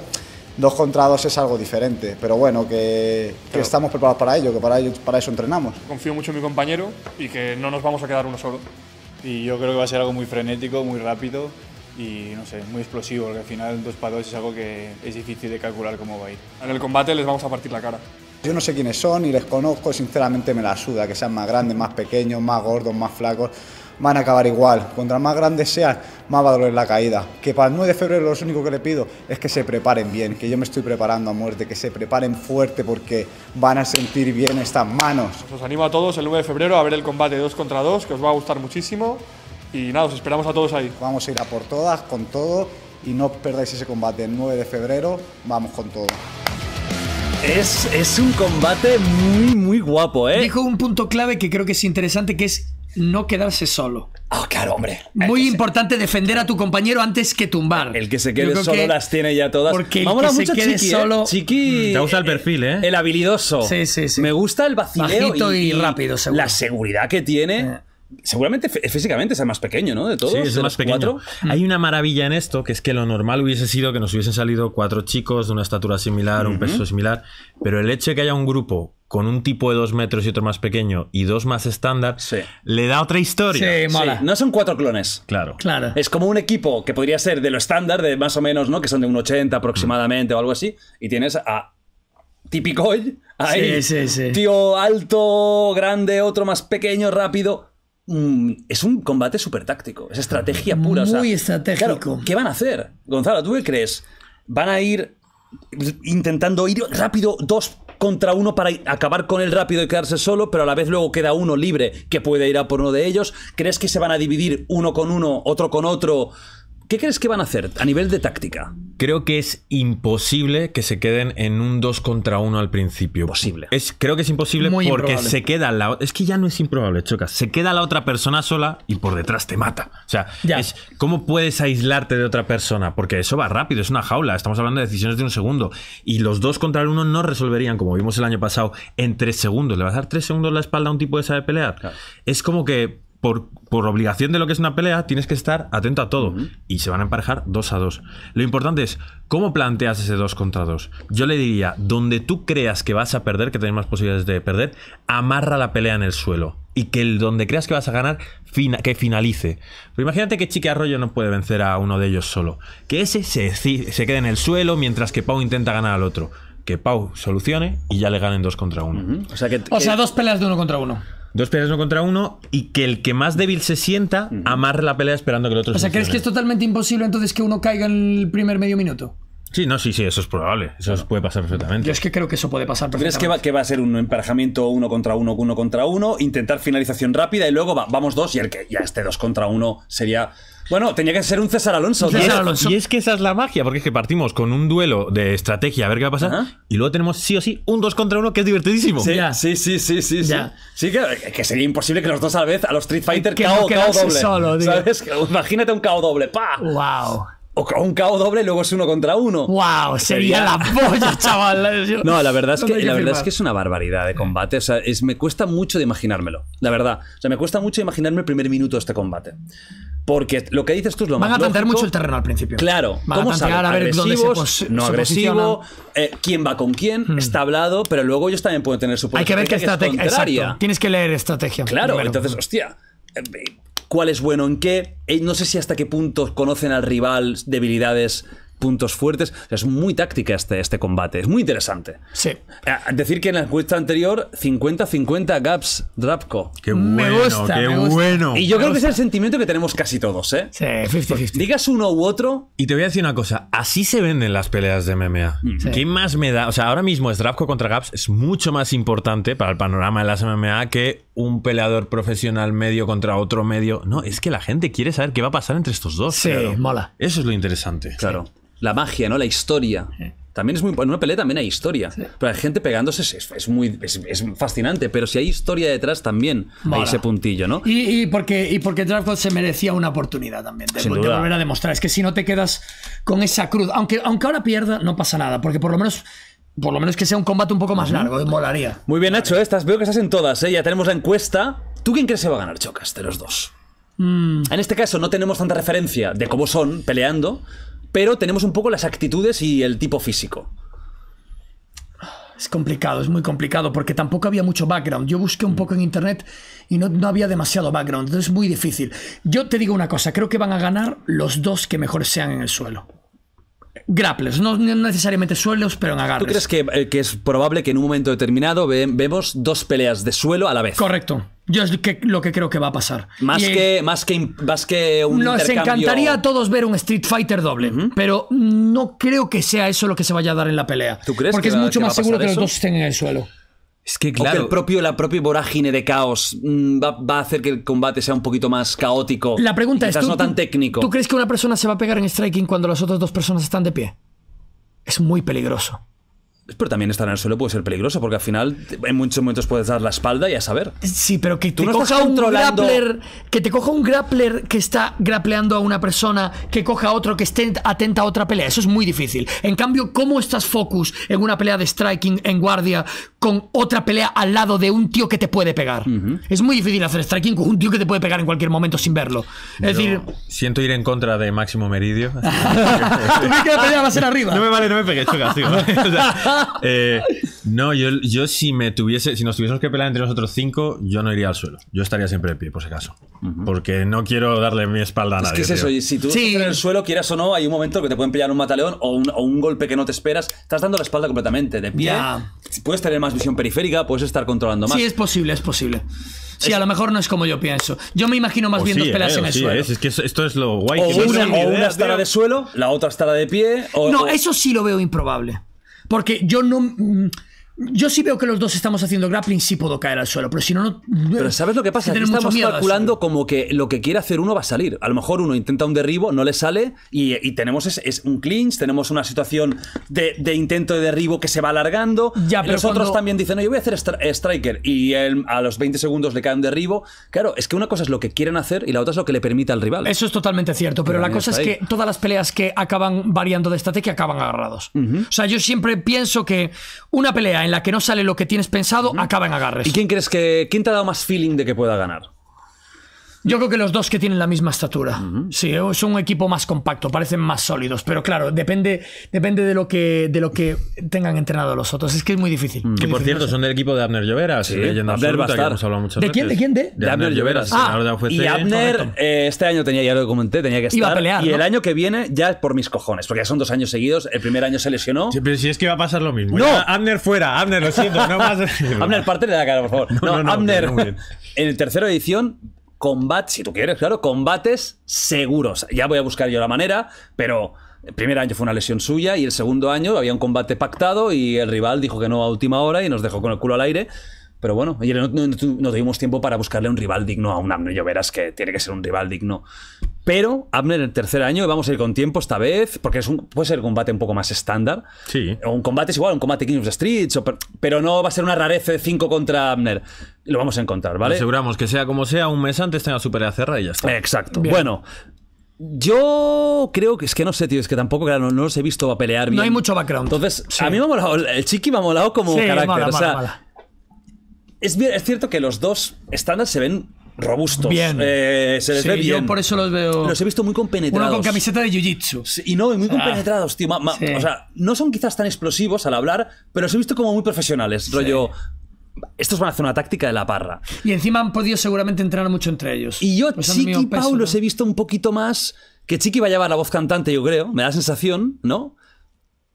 Dos contra dos es algo diferente, pero bueno, que, estamos preparados para ello, que para, para eso entrenamos. Confío mucho en mi compañero y que no nos vamos a quedar uno solo. Y yo creo que va a ser algo muy frenético, muy rápido y no sé, muy explosivo, porque al final dos para 2 es algo que es difícil de calcular cómo va a ir. En el combate les vamos a partir la cara. Yo no sé quiénes son y les conozco, sinceramente me la suda, que sean más grandes, más pequeños, más gordos, más flacos, van a acabar igual. Contra más grandes sean, más va a doler la caída. Que para el 9 de febrero lo único que le pido es que se preparen bien, que yo me estoy preparando a muerte, que se preparen fuerte porque van a sentir bien estas manos. Os animo a todos el 9 de febrero a ver el combate 2 contra 2, que os va a gustar muchísimo. Y nada, os esperamos a todos ahí. Vamos a ir a por todas, con todo, y no perdáis ese combate el 9 de febrero, vamos con todo. Es, es un combate muy, muy guapo, ¿eh? Dijo un punto clave que creo que es interesante, que es no quedarse solo. Ah, claro, hombre. Muy importante defender a tu compañero antes que tumbar. El que se quede solo las tiene ya todas. Porque el Vámonos que se quede chiqui, ¿eh? solo. Chiqui. Mm, te gusta el eh, perfil, ¿eh? El habilidoso. Sí, sí, sí. Me gusta el vacileo. y, rápido, La seguridad que tiene. Eh. Seguramente físicamente es el más pequeño, ¿no? De todos. Sí, es el más pequeño. Cuatro. Hay mm. una maravilla en esto, que es que lo normal hubiese sido que nos hubiesen salido cuatro chicos de una estatura similar, un peso similar, pero el hecho de que haya un grupo con un tipo de dos metros y otro más pequeño y dos más estándar, le da otra historia. Sí, No son cuatro clones. Claro. claro. Es como un equipo que podría ser de lo estándar, de más o menos, ¿no? Que son de un 80 aproximadamente o algo así, y tienes a típico ahí, sí, tío alto, grande, otro más pequeño, rápido, es un combate súper táctico, es estrategia pura. Muy estratégico. ¿Qué van a hacer? Gonzalo, ¿tú qué crees? ¿Van a ir intentando ir rápido dos contra uno para acabar con el rápido y quedarse solo, pero a la vez luego queda uno libre que puede ir a por uno de ellos? ¿Crees que se van a dividir uno con uno, otro con otro? ¿Qué crees que van a hacer a nivel de táctica? Creo que es imposible que se queden en un 2 contra 1 al principio. Imposible. Es, creo que es imposible porque se queda la. Es que ya no es improbable, Choca. Se queda la otra persona sola y por detrás te mata. O sea, ¿Cómo puedes aislarte de otra persona? Porque eso va rápido, es una jaula. Estamos hablando de decisiones de un segundo. Y los dos contra el uno no resolverían, como vimos el año pasado, en 3 segundos. ¿Le vas a dar tres segundos la espalda a un tipo de esa pelear? Es como que por, obligación de lo que es una pelea, tienes que estar atento a todo. Y se van a emparejar dos a dos. Lo importante es, ¿cómo planteas ese dos contra dos? Yo le diría, donde tú creas que vas a perder, que tenés más posibilidades de perder, amarra la pelea en el suelo. Y que el donde creas que vas a ganar, que finalice. Pero imagínate que Chique Arroyo no puede vencer a uno de ellos solo. Que ese se, quede en el suelo mientras que Pau intenta ganar al otro. Que Pau solucione y ya le ganen dos contra uno. O sea, dos peleas de uno contra uno. Dos peleas uno contra uno y que el que más débil se sienta amarre la pelea esperando que el otro se O sea, ¿crees que es totalmente imposible entonces que uno caiga en el primer medio minuto? Sí, no, sí, sí, eso es probable. Eso puede pasar perfectamente. Yo es que creo que eso puede pasar perfectamente. ¿Crees que va, que va a ser un emparejamiento uno contra uno, uno contra uno, intentar finalización rápida y luego vamos dos y el que ya este dos contra uno sería... Bueno, tenía que ser un César Alonso. Y, es, que esa es la magia, porque es que partimos con un duelo de estrategia a ver qué va a pasar, y luego tenemos sí o sí un dos contra uno que es divertidísimo. Sí, sí, sí, sí, sí. que, sería imposible que los dos a la vez, a los Street Fighter, cao no doble. Solo, Imagínate un cao doble. ¡Pa! ¡Wow! o un KO doble luego es uno contra uno. ¡Wow! Sería, la polla, chaval. ¿eh? No, la verdad, es que, la verdad es que es una barbaridad de combate. O sea, es, me cuesta mucho de imaginármelo. La verdad. O sea, me cuesta mucho imaginarme el primer minuto de este combate. Porque lo que dices tú es lo Van más. Van a tantear mucho el terreno al principio. Claro. Vamos a tantear a ver No agresivo. Eh, quién va con quién. Hmm. Está hablado, pero luego ellos también pueden tener su Hay que ver qué estrategia. Tienes que leer estrategia. Claro, entonces, hostia. Eh, cuál es bueno en qué. Eh, no sé si hasta qué punto conocen al rival, debilidades puntos fuertes. es muy táctica este, este combate, es muy interesante. Sí. Decir que en la encuesta anterior, 50-50 Gaps drapco Qué bueno, me gusta, qué bueno. Y yo creo que es el sentimiento que tenemos casi todos, ¿eh? Digas uno u otro. Y te voy a decir una cosa, así se venden las peleas de MMA. Sí. más me da? O sea, ahora mismo es drapco contra Gaps es mucho más importante para el panorama de las MMA que un peleador profesional medio contra otro medio. No, es que la gente quiere saber qué va a pasar entre estos dos. Sí, mola. Eso es lo interesante. Claro la magia, ¿no? La historia. También es muy en una pelea también hay historia. Pero hay gente pegándose es, muy es, fascinante, pero si hay historia detrás también hay ese puntillo, ¿no? Y, porque y porque se merecía una oportunidad también de, volver a demostrar. Es que si no te quedas con esa cruz, aunque aunque ahora pierda no pasa nada, porque por lo menos por lo menos que sea un combate un poco más largo, eh, molaría. Muy bien, Nacho, estas veo que estás en todas, ¿eh? ya tenemos la encuesta. ¿Tú quién crees que va a ganar, Chocas, de los dos? Mm. En este caso no tenemos tanta referencia de cómo son peleando, pero tenemos un poco las actitudes y el tipo físico. Es complicado, es muy complicado, porque tampoco había mucho background. Yo busqué un mm. poco en internet y no, había demasiado background, entonces es muy difícil. Yo te digo una cosa, creo que van a ganar los dos que mejor sean en el suelo. Grapples, no necesariamente suelos, pero en agarres. ¿Tú crees que, eh, es probable que en un momento determinado vemos dos peleas de suelo a la vez? Correcto. Yo es lo que creo que va a pasar. Más, eh, que, más, que, más que un Nos encantaría a todos ver un Street Fighter doble, pero no creo que sea eso lo que se vaya a dar en la pelea. ¿Tú crees Porque es mucho más seguro que los dos estén en el suelo. Es que claro. el propio, la propia vorágine de caos mm, va, a hacer que el combate sea un poquito más caótico. La pregunta es. tan técnico. ¿Tú crees que una persona se va a pegar en striking cuando las otras dos personas están de pie? Es muy peligroso. Pero también estar en el suelo puede ser peligroso, porque al final en muchos momentos puedes dar la espalda y a saber. Sí, pero que te no coja un grappler. Que te coja un grappler que está grappleando a una persona, que coja a otro que esté atenta a otra pelea. Eso es muy difícil. En cambio, ¿cómo estás focus en una pelea de striking en guardia con otra pelea al lado de un tío que te puede pegar? Es muy difícil hacer striking con un tío que te puede pegar en cualquier momento sin verlo. es decir. Siento ir en contra de Máximo Meridio. pelea va a ser arriba. No me vale, no me pegues, chocas, Eh, no, yo, si me tuviese, si nos tuviésemos que pelear entre nosotros cinco, yo no iría al suelo. Yo estaría siempre de pie, por si acaso. Porque no quiero darle mi espalda a nadie. Es que es eso, si tú estás en el suelo, quieras o no, hay un momento que te pueden pillar un mataleón o un, golpe que no te esperas. Estás dando la espalda completamente. De pie, puedes tener más visión periférica, puedes estar controlando más. Sí, es posible, es posible. Sí, a lo mejor no es como yo pienso. Yo me imagino más bien dos peleas eh, en el suelo. Eh, es, que esto es lo guay. que una, una estará de suelo, la otra estará de pie. O, no, eso sí lo veo improbable. Porque yo no. Mm, yo sí veo que los dos estamos haciendo grappling, sí puedo caer al suelo, pero si no, no. Pero ¿sabes lo que pasa? estamos calculando como que lo que quiere hacer uno va a salir. A lo mejor uno intenta un derribo, no le sale, y, tenemos es, un clinch, tenemos una situación de, intento de derribo que se va alargando. Ya, pero los otros también dicen, yo voy a hacer eh, striker, y a los 20 segundos le cae un derribo. Claro, es que una cosa es lo que quieren hacer y la otra es lo que le permite al rival. Eso es totalmente cierto, pero, la cosa es que todas las peleas que acaban variando de estrategia acaban agarrados. O sea, yo siempre pienso que una pelea en la que no sale lo que tienes pensado, acaba en agarres. ¿Y quién crees que. ¿Quién te ha dado más feeling de que pueda ganar? Yo creo que los dos que tienen la misma estatura. Sí, es un equipo más compacto, parecen más sólidos, pero claro, depende, depende de lo que de lo que tengan entrenado los otros. Es que es muy difícil. Mm. que por cierto, son del equipo de Abner Lloveras Abner que hemos hablado mucho. ¿De quién? ¿De quién? De, Abner Lloveras Y Abner eh, este año tenía, ya lo comenté, tenía que estar. y el año que viene ya por mis cojones, porque ya son dos años seguidos. El primer año se lesionó. Sí, pero si es que va a pasar lo mismo. No, Abner fuera, Abner, lo siento, no más. Abner, parte de la cara, por favor. No, no Abner, en el tercero edición combates, si tú quieres, claro, combates seguros. Ya voy a buscar yo la manera, pero el primer año fue una lesión suya y el segundo año había un combate pactado y el rival dijo que no a última hora y nos dejó con el culo al aire. Pero bueno, no, tuvimos tiempo para buscarle un rival digno a un Amno. verás que tiene que ser un rival digno. Pero Abner en el tercer año, vamos a ir con tiempo esta vez, porque es un, puede ser un combate un poco más estándar. Sí. Un combate es igual, un combate King of Streets, pero no va a ser una rareza de 5 contra Abner. Lo vamos a encontrar, ¿vale? Aseguramos que sea como sea, un mes antes tenga Super cerrada y ya está. Exacto. Bueno, yo creo que es que no sé, tío, es que tampoco, no, los he visto a pelear bien. No hay mucho background. Entonces, a mí me ha molado, el chiqui me ha molado como sí, carácter. o sea, Es, es, cierto que los dos estándar se ven robustos. Bien. Eh, se les ve bien. Yo por eso los veo. Los he visto muy compenetrados. Uno con camiseta de jiu-jitsu. y no, muy ah. compenetrados, tío. O sea, no son quizás tan explosivos al hablar, pero los he visto como muy profesionales. Rollo. Estos van a hacer una táctica de la parra. Y encima han podido seguramente entrenar mucho entre ellos. Y yo, pues Chiqui y los he visto un poquito más. Que Chiqui va a llevar la voz cantante, yo creo. Me da sensación, ¿no?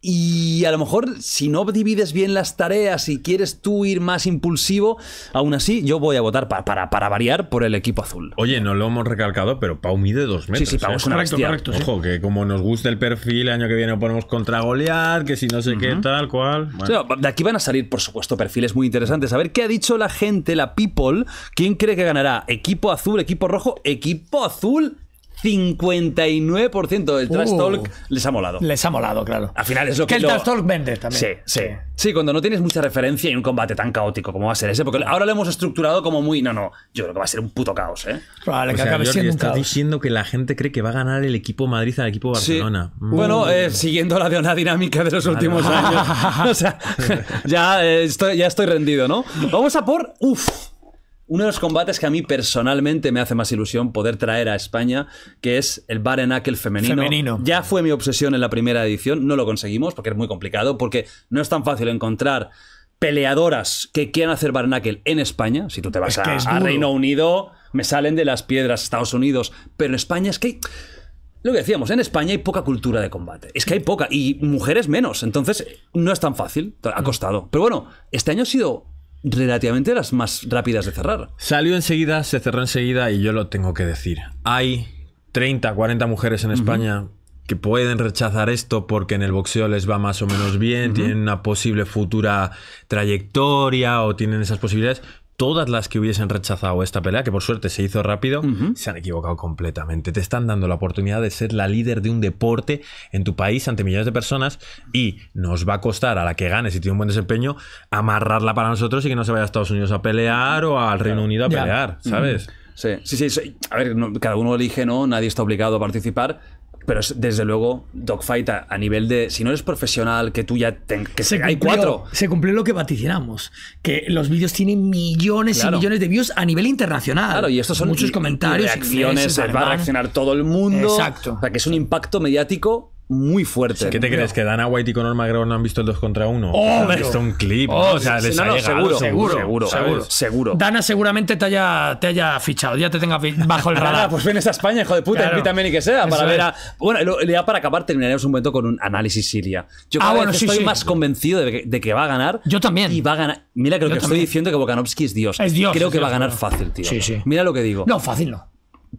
Y a lo mejor, si no divides bien las tareas y quieres tú ir más impulsivo, aún así yo voy a votar para, variar por el equipo azul. Oye, no lo hemos recalcado, pero Pau mide dos metros. Sí, sí, Pau ¿eh? es una correcto, Ojo, que como nos gusta el perfil, el año que viene ponemos contra golear, que si no sé qué, tal, cual. de aquí van a salir, por supuesto, perfiles muy interesantes. A ver qué ha dicho la gente, la people, quién cree que ganará, equipo azul, equipo rojo, equipo azul 59% del trash uh. talk les ha molado. Les ha molado, claro. Al final es lo que. el trash talk vende también. Sí, sí, sí, cuando no tienes mucha referencia y un combate tan caótico como va a ser ese, porque ahora lo hemos estructurado como muy. No, no, yo creo que va a ser un puto caos, ¿eh? Claro, diciendo que la gente cree que va a ganar el equipo Madrid al equipo Barcelona. Mm. Bueno, mm. Eh, siguiendo la dinámica de los últimos años. o sea, ya, eh, estoy, ya estoy rendido, ¿no? Vamos a por. Uf uno de los combates que a mí personalmente me hace más ilusión poder traer a España, que es el barnacle femenino. femenino. Ya fue mi obsesión en la primera edición, no lo conseguimos porque es muy complicado, porque no es tan fácil encontrar peleadoras que quieran hacer knuckle en España. Si tú te vas a, Reino Unido, me salen de las piedras Estados Unidos, pero en España es que... Lo que decíamos, en España hay poca cultura de combate. Es que hay poca, y mujeres menos. Entonces, no es tan fácil. Ha costado. Pero bueno, este año ha sido relativamente las más rápidas de cerrar. Salió enseguida, se cerró enseguida y yo lo tengo que decir. Hay 30, 40 mujeres en España que pueden rechazar esto porque en el boxeo les va más o menos bien, tienen una posible futura trayectoria o tienen esas posibilidades, todas las que hubiesen rechazado esta pelea, que por suerte se hizo rápido, se han equivocado completamente. Te están dando la oportunidad de ser la líder de un deporte en tu país ante millones de personas y nos va a costar a la que gane, si tiene un buen desempeño, amarrarla para nosotros y que no se vaya a Estados Unidos a pelear o al Reino Unido a pelear, ¿sabes? Sí, sí, sí. A ver, cada uno elige, ¿no? Nadie está obligado a participar, pero desde luego Dogfight a, nivel de si no eres profesional que tú ya tengas. que se, hay cuatro se cumplió lo que vaticinamos que los vídeos tienen millones y millones de views a nivel internacional claro y estos son muchos comentarios y reacciones va a reaccionar todo el mundo exacto o sea que es un impacto mediático muy fuerte. ¿Qué te crees? ¿Que Dana White y Conor McGregor no han visto el 2 contra 1? ¡Oh! Han visto un clip. Oh, o sea, les seguro, seguro, seguro, seguro, seguro, Dana seguramente te haya, te haya fichado, ya te tenga bajo el ah, radar. pues vienes a España, hijo de puta, y también ni que sea. Para ver a... Bueno, ya para acabar terminaremos un momento con un análisis Siria. Yo creo ah, estoy más convencido de que, va a ganar. Yo también. Y va a ganar. Mira, creo que estoy diciendo que Volkanovski es Dios. Es Dios. Creo que va a ganar fácil, tío. Sí, sí. Mira lo que digo. No, fácil no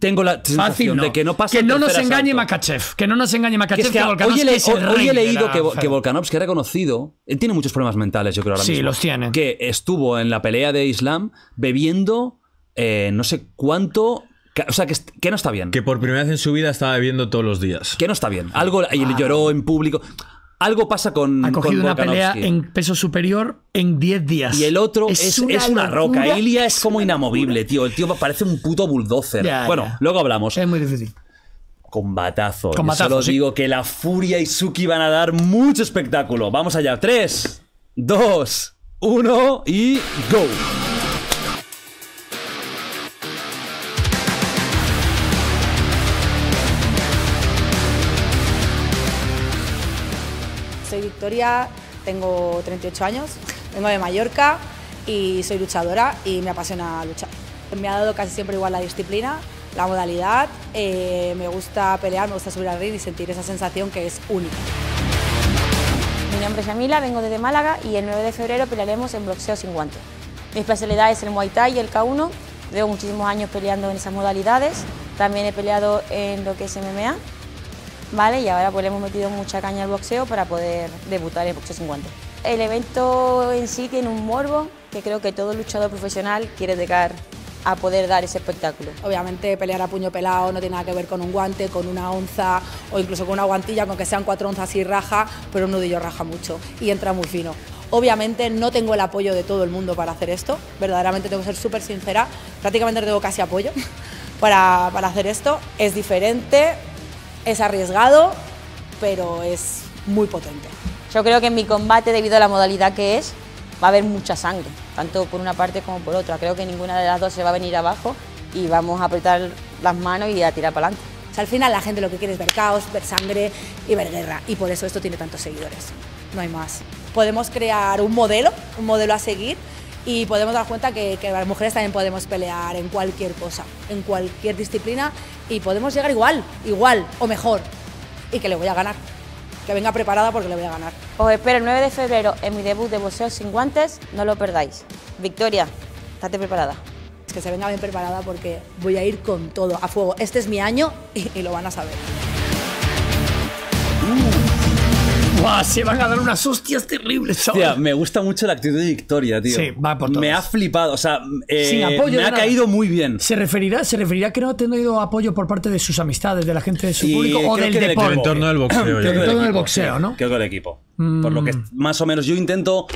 tengo la sensación de que no pasa Que no nos engañe Makachev. Que no nos engañe Makachev. Que, es que, hoy, he leído que, que ha reconocido. Él tiene muchos problemas mentales, yo creo ahora mismo. Sí, los tiene. Que estuvo en la pelea de Islam bebiendo eh, no sé cuánto o sea, que, que, no está bien. Que por primera vez en su vida estaba bebiendo todos los días. Que no está bien. Algo. Y lloró en público. Algo pasa con. Ha cogido una pelea en peso superior en 10 días. Y el otro es, una, roca. Ilya es como inamovible, tío. El tío parece un puto bulldozer. bueno, luego hablamos. Es muy difícil combatazo. combatazo Yo los digo que la Furia y Suki van a dar mucho espectáculo. Vamos allá. 3, 2, 1 y go. Tengo 38 años, vengo de Mallorca y soy luchadora y me apasiona luchar. Me ha dado casi siempre igual la disciplina, la modalidad, eh, me gusta pelear, me gusta subir al ring y sentir esa sensación que es única. Mi nombre es Yamila, vengo desde Málaga y el 9 de febrero pelearemos en boxeo sin guantes. Mi especialidad es el Muay Thai y el K1, llevo muchísimos años peleando en esas modalidades, también he peleado en lo que es MMA ¿vale? Y ahora pues le hemos metido mucha caña al boxeo para poder debutar en boxeo sin 50. El evento en sí tiene un morbo que creo que todo luchador profesional quiere llegar a poder dar ese espectáculo. Obviamente pelear a puño pelado no tiene nada que ver con un guante, con una onza o incluso con una guantilla, con que sean cuatro onzas y raja, pero un nudillo raja mucho y entra muy fino. Obviamente no tengo el apoyo de todo el mundo para hacer esto, verdaderamente tengo que ser súper sincera, prácticamente no tengo casi apoyo para, para hacer esto. Es diferente, es arriesgado, pero es muy potente. Yo creo que en mi combate, debido a la modalidad que es, va a haber mucha sangre, tanto por una parte como por otra. Creo que ninguna de las dos se va a venir abajo y vamos a apretar las manos y a tirar para adelante. O sea, al final la gente lo que quiere es ver caos, ver sangre y ver guerra. Y por eso esto tiene tantos seguidores. No hay más. Podemos crear un modelo, un modelo a seguir y podemos dar cuenta que, las mujeres también podemos pelear en cualquier cosa, en cualquier disciplina y podemos llegar igual, igual o mejor y que le voy a ganar. Que venga preparada porque le voy a ganar. Os espero el 9 de febrero en mi debut de boxeo sin guantes, no lo perdáis. Victoria, estate preparada. Es que se venga bien preparada porque voy a ir con todo, a fuego. Este es mi año y, lo van a saber. Uh se van a dar unas hostias terribles, chaval. me gusta mucho la actitud de Victoria, tío. Sí, va por Me ha flipado, o sea, eh, me ha caído muy bien. Se referirá, se referirá que no ha tenido apoyo por parte de sus amistades, de la gente de su público o del deporte. el equipo, Por lo que mm. más o menos yo intento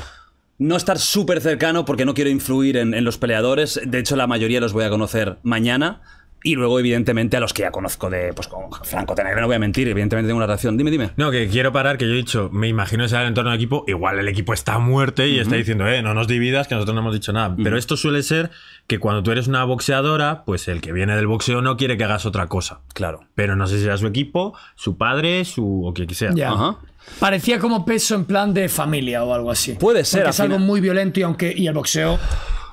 no estar súper cercano porque no quiero influir en los peleadores. De hecho, la mayoría los voy a conocer mañana. Y luego, evidentemente, a los que ya conozco de, pues con Franco Tenegre, no voy a mentir, evidentemente tengo una relación. Dime, dime. No, que quiero parar, que yo he dicho, me imagino ese entorno del equipo, igual el equipo está a muerte y está diciendo, eh, no nos dividas, que nosotros no hemos dicho nada. Pero esto suele ser que cuando tú eres una boxeadora, pues el que viene del boxeo no quiere que hagas otra cosa. Claro. Pero no sé si era su equipo, su padre, su. o quien sea. Parecía como peso en plan de familia o algo así. Puede ser. es algo muy violento y aunque. y el boxeo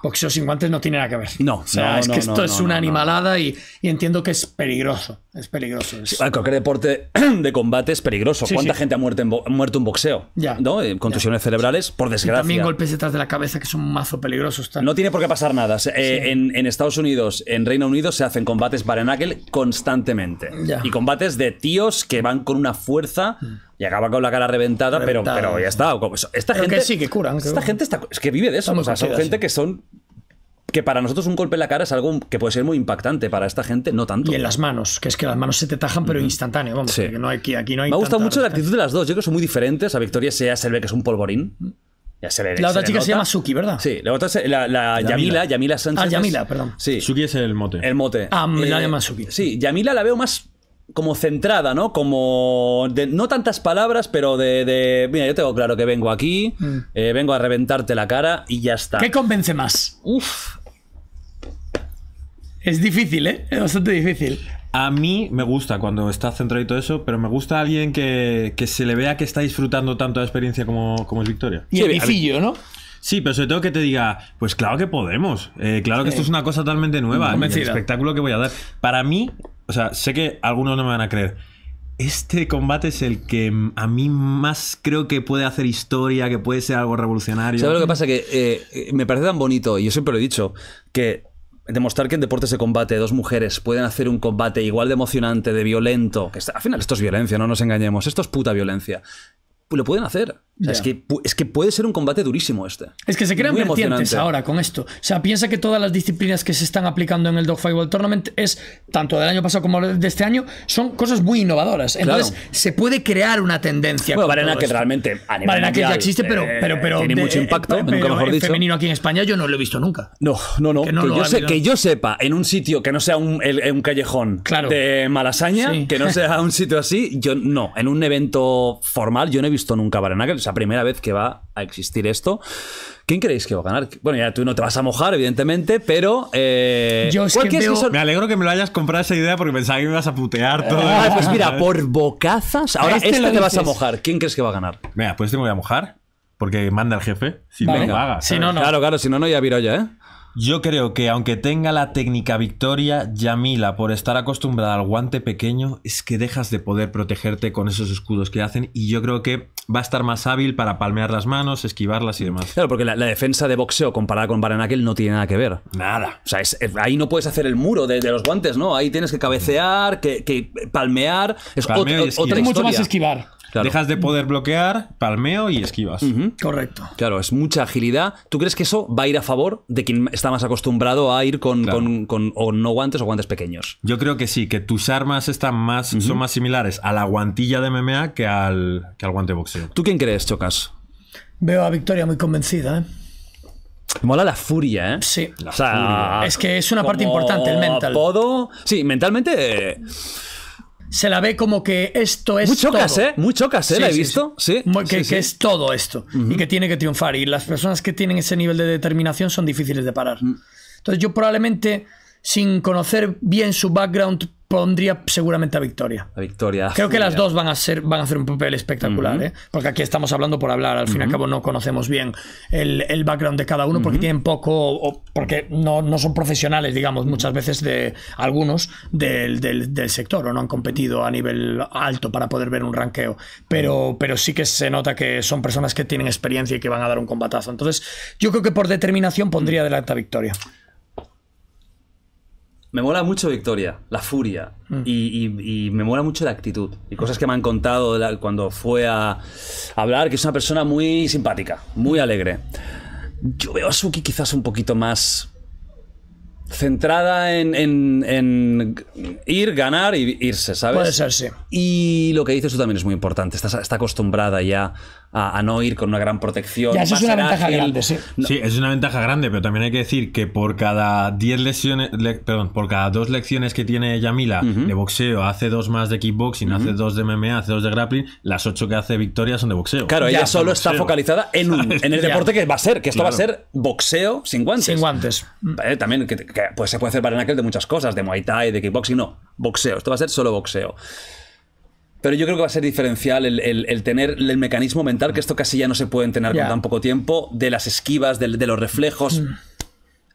boxeo sin guantes no tiene nada que ver. No, es que esto es una animalada y, entiendo que es peligroso. Es peligroso. Es... cualquier deporte de combate es peligroso. ¿Cuánta gente ha muerto en, boxeo? Ya. ¿No? Eh, contusiones cerebrales, por desgracia. también golpes detrás de la cabeza que son mazo peligrosos. No tiene por qué pasar nada. Eh, en, Estados Unidos, en Reino Unido, se hacen combates barenáquel constantemente. Y combates de tíos que van con una fuerza. Mm. Y acaba con la cara reventada, Pero, pero ya está. Esta gente. Que sí, que curan. Esta gente está, es que vive de eso. O sea, son gente que son que para nosotros un golpe en la cara es algo que puede ser muy impactante, para esta gente no tanto. Y en las manos, que es que las manos se te tajan, pero instantáneo, vamos, que no hay, aquí, aquí no hay Me ha gustado mucho la actitud de las dos, yo creo que son muy diferentes, a Victoria sea se ve que es un polvorín. Ya se la otra chica se llama Suki, ¿verdad? Sí, la otra la, Yamila, Yamila ah, Sánchez. Ah, Yamila, perdón. Suki es el mote. El mote. Ah, la eh, llama Suki. Sí, Yamila la veo más como centrada, ¿no? Como no tantas palabras, pero de, mira, yo tengo claro que vengo aquí, mm. eh, vengo a reventarte la cara y ya está. ¿Qué convence más? Uf. Es difícil, ¿eh? Es bastante difícil. A mí me gusta cuando está centrado y todo eso, pero me gusta alguien que, se le vea que está disfrutando tanto la experiencia como, como es Victoria. Y el ¿no? Sí, pero sobre todo que te diga, pues claro que podemos. Eh, claro que esto es una cosa totalmente nueva. El espectáculo que voy a dar. Para mí, o sea, sé que algunos no me van a creer. Este combate es el que a mí más creo que puede hacer historia, que puede ser algo revolucionario. ¿Sabes lo que pasa? Que eh, me parece tan bonito, y yo siempre lo he dicho, que demostrar que en deportes de combate dos mujeres pueden hacer un combate igual de emocionante, de violento, que está, al final esto es violencia, no nos engañemos, esto es puta violencia. Pues lo pueden hacer es, que, puede ser un combate durísimo este. Es que se crean vertientes ahora con esto. O sea, piensa que todas las disciplinas que se están aplicando en el Dogfight World Tournament es, tanto del año pasado como de este año, son cosas muy innovadoras. Entonces, se puede crear una tendencia. Bueno, Varena que realmente que ya existe, eh, pero, pero, tiene mucho eh, impacto, nunca mejor dicho. femenino aquí en España yo no lo he visto nunca. No, no, no. Que, yo, sé, que yo, sepa, en un sitio que no sea un, callejón de Malasaña, que no sea un sitio así, yo no. En un evento formal yo no he visto nunca Varena es la primera vez que va a existir esto. ¿Quién creéis que va a ganar? Bueno, ya tú no te vas a mojar, evidentemente, pero. Eh, Yo que Me alegro que me lo hayas comprado esa idea porque pensaba que me ibas a putear todo. Ah, pues mira, por bocazas. Ahora, este, este te vas a mojar. ¿Quién crees que va a ganar? Mira, pues este me voy a mojar porque manda el jefe. Si no, no Claro, claro, si no, no, ya viro ya, ¿eh? Yo creo que aunque tenga la técnica victoria, Yamila, por estar acostumbrada al guante pequeño, es que dejas de poder protegerte con esos escudos que hacen y yo creo que va a estar más hábil para palmear las manos, esquivarlas y demás. Claro, porque la, defensa de boxeo comparada con Baranakel no tiene nada que ver. Nada. O sea, ahí no puedes hacer el muro de, los guantes, ¿no? Ahí tienes que cabecear, que, palmear. Es, otro mucho más esquivar. Dejas de poder bloquear, palmeo y esquivas. Correcto. Claro, es mucha agilidad. ¿Tú crees que eso va a ir a favor de quien está más acostumbrado a ir con, o no guantes o guantes pequeños? Yo creo que sí, que tus armas están más, son más similares a la guantilla de MMA que al, al guante boxeo. ¿Tú quién crees, Chocas? Veo a Victoria muy convencida, ¿eh? Mola la furia, ¿eh? Sí. Es que es una parte importante, el mental. Sí, mentalmente. Eh, se la ve como que esto es. Muy chocas, todo. ¿eh? ¿eh? la he visto. Sí. Que, es todo esto y que tiene que triunfar. Y las personas que tienen ese nivel de determinación son difíciles de parar. Mm. Entonces, yo probablemente sin conocer bien su background, pondría seguramente a Victoria. A Victoria. Creo que las dos van a ser van a hacer un papel espectacular, ¿eh? porque aquí estamos hablando por hablar. Al fin y al cabo no conocemos bien el, background de cada uno porque tienen poco porque no, son profesionales, digamos, muchas veces de algunos del, sector o no han competido a nivel alto para poder ver un ranqueo. Pero, pero sí que se nota que son personas que tienen experiencia y que van a dar un combatazo. Entonces, yo creo que por determinación pondría adelante a Victoria. Me mola mucho Victoria, la furia. Mm. Y, me mola mucho la actitud. Y cosas que me han contado cuando fue a, hablar, que es una persona muy simpática, muy alegre. Yo veo a Suki quizás un poquito más centrada en, ir, ganar y irse, ¿sabes? Puede ser, sí. Y lo que dices tú también es muy importante. está acostumbrada ya a, no ir con una gran protección. Ya, eso es una ventaja grande, sí. Sí, es una ventaja grande, pero también hay que decir que por cada 10 lesiones, perdón, por cada dos lecciones que tiene Yamila de boxeo, hace dos más de kickboxing, hace dos de MMA, hace dos de grappling, las ocho que hace Victoria son de boxeo. Claro, ella solo está focalizada en, en el deporte que va a ser, que esto va a ser boxeo sin guantes. Sin guantes. Eh, también que, pues se puede hacer para de muchas cosas, de Muay Thai, de kickboxing, no, boxeo, esto va a ser solo boxeo. Pero yo creo que va a ser diferencial el, tener el mecanismo mental, que esto casi ya no se puede entrenar con tan poco tiempo, de las esquivas, de, los reflejos. Mm.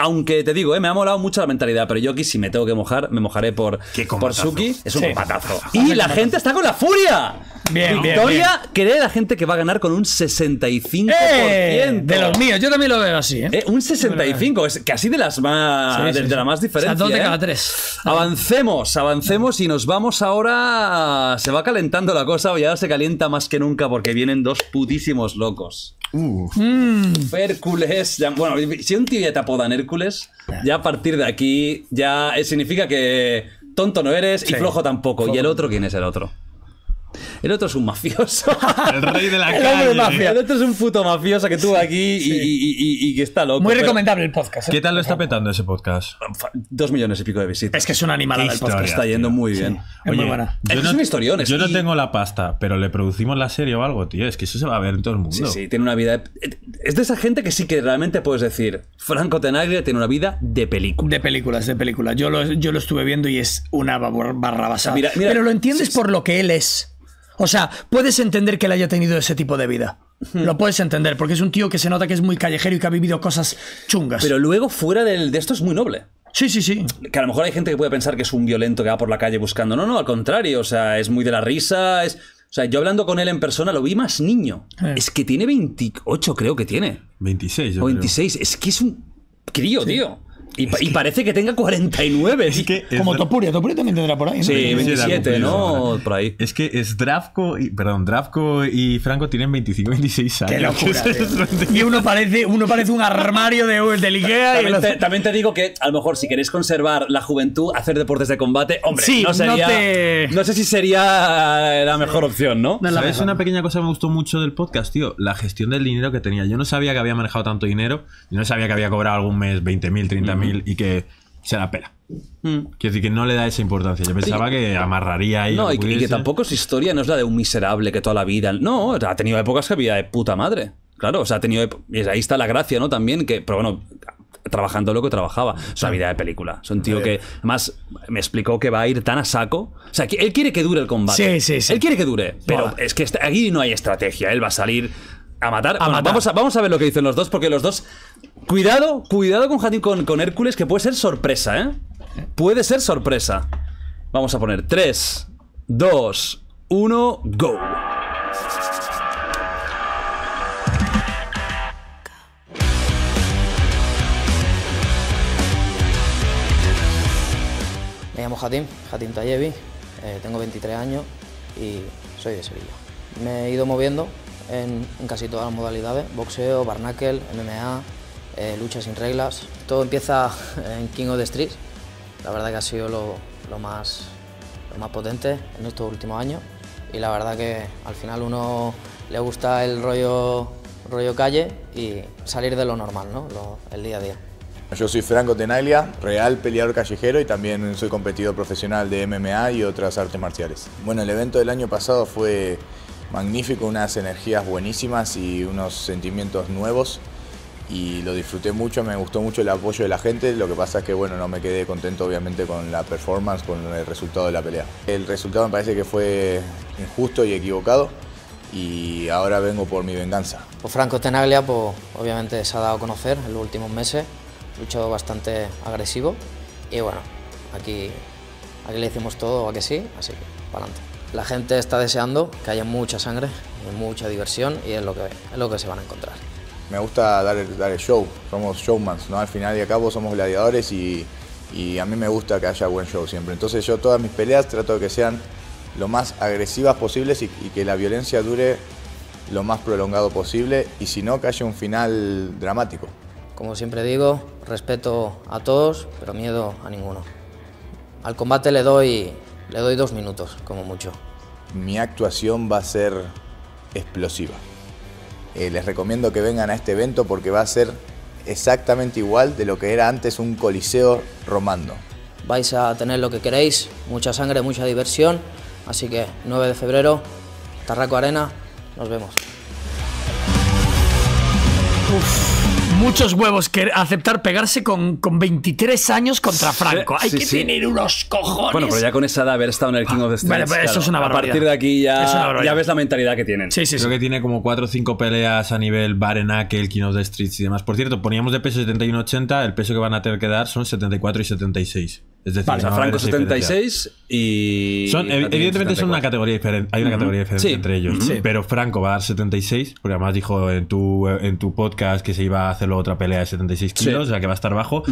Aunque te digo, eh, me ha molado mucho la mentalidad, pero yo aquí si me tengo que mojar, me mojaré por, por Suki. Es un patazo Y la gente está con la furia. Bien, Victoria bien, cree la gente que va a ganar con un 65%. ¡Eh! de los míos, yo también lo veo así. ¿eh? eh un 65, es casi de las más. de, la más diferentes. cada tres. Avancemos, avancemos y nos vamos ahora. Se va calentando la cosa y ahora se calienta más que nunca porque vienen dos putísimos locos. Uh. Hércules. Bueno, si un tío ya te apodan Hércules ya a partir de aquí ya eh, significa que tonto no eres y flojo tampoco. ¿Y el otro quién es el otro? El otro es un mafioso. El rey de la calle. El otro es un puto mafioso que tuvo aquí y, que está loco. Muy recomendable el podcast. ¿eh? ¿Qué tal lo está petando ese podcast? Ah, dos millones y pico de visitas. Es que es un animal el podcast. Está yendo muy bien. es muy buena. Yo no, tengo la pasta, pero le producimos la serie o algo, tío. Es que eso se va a ver en todo el mundo. Sí, sí, tiene una vida. Eh, es de esa gente que sí que realmente puedes decir. Franco Tenagre tiene una vida de película. De películas, de películas. Yo lo, yo lo estuve viendo y es una barra Mira, pero lo entiendes por lo que él es. O sea, puedes entender que él haya tenido ese tipo de vida. Lo puedes entender, porque es un tío que se nota que es muy callejero y que ha vivido cosas chungas. Pero luego, fuera de esto, es muy noble. Sí, sí, sí. Que a lo mejor hay gente que puede pensar que es un violento que va por la calle buscando. No, no, al contrario. O sea, es muy de la risa. Es... O sea, yo hablando con él en persona lo vi más niño. Eh. Es que tiene 28, creo que tiene. 26, yo 26. Es que es un crío, tío. Y, parece que tenga 49. Es que como Topuria, Topuria también tendrá por ahí. Sí, 27, ¿no? Por ahí. Es que es Dravko y, perdón, Drafko y Franco tienen 25, 26 años. y uno parece, uno parece un armario de, de Ikea. También, te, digo que a lo mejor si querés conservar la juventud, hacer deportes de combate, hombre, sí, no No, sé si sería la mejor opción, ¿no? no sabes Una pequeña cosa que me gustó mucho del podcast, tío. La gestión del dinero que tenía. Yo no sabía que había manejado tanto dinero. Yo no sabía que había cobrado algún mes 20.000, 30.000 y que se la pela. Mm. decir que no le da esa importancia. Yo pensaba que amarraría y. No, y, que tampoco su historia no es la de un miserable que toda la vida. No, ha tenido épocas que había de puta madre. Claro, o sea, ha tenido. Y ahí está la gracia, ¿no? También que. Pero bueno, trabajando lo que trabajaba. Es una vida de película. Es un tío que, además, me explicó que va a ir tan a saco. O sea, que él quiere que dure el combate. Sí, sí, sí. Él quiere que dure. Pero es que aquí no hay estrategia. Él va a salir a matar. Vamos, a, ver lo que dicen los dos, porque los dos. Cuidado, cuidado con con, Hércules, que puede ser sorpresa, ¿eh? Puede ser sorpresa. Vamos a poner 3, 2, 1, go. Me llamo Hatim Hatim Tayevi, eh, tengo 23 años y soy de Sevilla. Me he ido moviendo en, casi todas las modalidades, boxeo, barnacle, MMA, eh, lucha sin reglas. Todo empieza en King of the Street, la verdad que ha sido lo, más, lo más potente en estos últimos años y la verdad que al final uno le gusta el rollo, rollo calle y salir de lo normal, ¿no? el día a día. Yo soy Franco Tenaglia, real peleador callejero y también soy competidor profesional de MMA y otras artes marciales. Bueno, el evento del año pasado fue magnífico, unas energías buenísimas y unos sentimientos nuevos y lo disfruté mucho, me gustó mucho el apoyo de la gente, lo que pasa es que bueno, no me quedé contento obviamente con la performance, con el resultado de la pelea. El resultado me parece que fue injusto y equivocado y ahora vengo por mi venganza. Pues Franco Tenaglia pues, obviamente se ha dado a conocer en los últimos meses, luchado bastante agresivo y bueno, aquí, aquí le decimos todo a que sí, así que para adelante. La gente está deseando que haya mucha sangre mucha diversión y es lo que, es lo que se van a encontrar. Me gusta dar, dar el show, somos showmans, ¿no? al final y al cabo somos gladiadores y, a mí me gusta que haya buen show siempre. Entonces yo todas mis peleas trato de que sean lo más agresivas posibles y, y que la violencia dure lo más prolongado posible y si no que haya un final dramático. Como siempre digo, respeto a todos, pero miedo a ninguno. Al combate le doy le doy dos minutos, como mucho. Mi actuación va a ser explosiva. Eh, les recomiendo que vengan a este evento porque va a ser exactamente igual de lo que era antes un coliseo romano. Vais a tener lo que queréis, mucha sangre, mucha diversión, así que 9 de febrero, Tarraco Arena, nos vemos muchos huevos que aceptar pegarse con, 23 años contra Franco. Hay que tener unos cojones. Bueno, pero ya con esa edad haber estado en el King of the ah, Streets pues eso es una barbaridad. A partir de aquí ya, ves la mentalidad que tienen. Sí, sí, Creo que tiene como 4 o 5 peleas a nivel que el King of the Streets y demás. Por cierto, poníamos de peso 71-80, el peso que van a tener que dar son 74 y 76. Es Franco 76 y. evidentemente son una categoría diferente. Hay una categoría diferente entre ellos. Pero Franco va a dar 76, porque además dijo en tu, en tu podcast que se iba a hacer otra pelea de 76 kilos, o sea que va a estar bajo.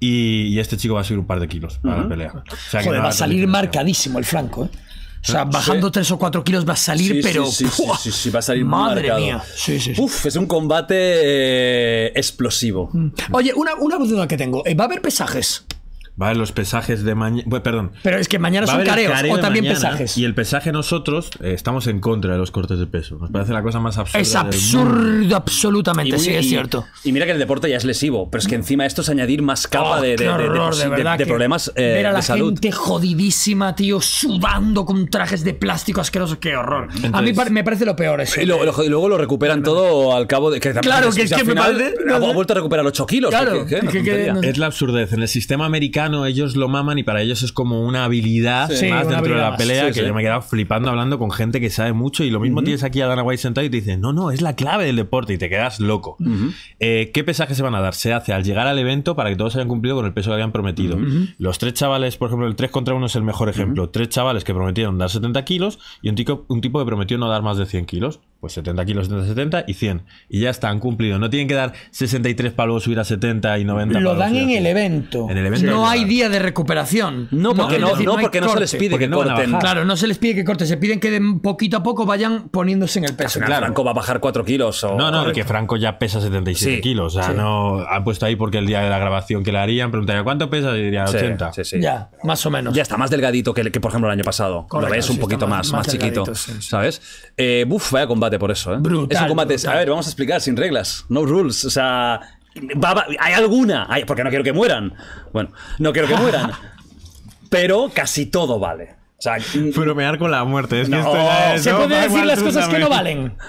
y, este chico va a subir un par de kilos para la pelea. O sea, va, a salir marcadísimo el Franco, ¿eh? O sea, bajando 3 o 4 kilos va a salir, pero. Sí, sí, va a salir Madre mía. Uf, es un combate eh, explosivo. Mm. Oye, una, una duda que tengo. Eh, ¿Va a haber pesajes? Va los pesajes de mañana. perdón. Pero es que mañana son careos o también pesajes. Y el pesaje nosotros eh, estamos en contra de los cortes de peso. Nos parece la cosa más absurda. Es absurdo, absolutamente, sí, es cierto. Y mira que el deporte ya es lesivo, pero es que encima esto es añadir más capa oh, de, problemas la gente jodidísima, tío, sudando con trajes de plástico asqueroso. Qué horror. a mí me parece lo peor eso. Y, eh. luego lo recuperan todo al cabo de. Que claro, que es que, final, me Ha vuelto a recuperar 8 kilos. Claro, es la absurdez. En el sistema americano ellos lo maman y para ellos es como una habilidad más dentro de la pelea que yo me he quedado flipando hablando con gente que sabe mucho y lo mismo tienes aquí a Dana White sentado y te dicen, no, no, es la clave del deporte y te quedas loco. Eh, ¿Qué pesaje se van a dar? Se hace al llegar al evento para que todos hayan cumplido con el peso que habían prometido. Los tres chavales, por ejemplo, el 3 contra 1 es el mejor ejemplo. Tres chavales que prometieron dar 70 kilos y un, un tipo que prometió no dar más de 100 kilos pues 70 kilos, 70, 70 y 100. Y ya están cumplidos. No tienen que dar 63 palos subir a 70 y 90. Lo dan en el, evento. en el evento. No hay día de recuperación. No, porque no, se les pide que corten. claro, no se les pide que corten. Se piden que de poquito a poco vayan poniéndose en el peso. Claro, Franco va a bajar 4 kilos. O... No, no, porque Franco ya pesa 77 kilos. O sea, no han puesto ahí porque el día de la grabación que le harían preguntaría cuánto pesa y diría 80. ya, más o menos. Ya está más delgadito que, que por ejemplo el año pasado. lo ves un poquito más, más, chiquito. ¿Sabes? Eh, buf, vaya combate por eso, ¿eh? es un combate. A ver, vamos a explicar, sin reglas. No rules. O sea. hay alguna. porque no quiero que mueran. Bueno, no quiero que mueran. pero casi todo vale. O sea, Bromear con la muerte. Es que esto se puede decir las cosas que no valen.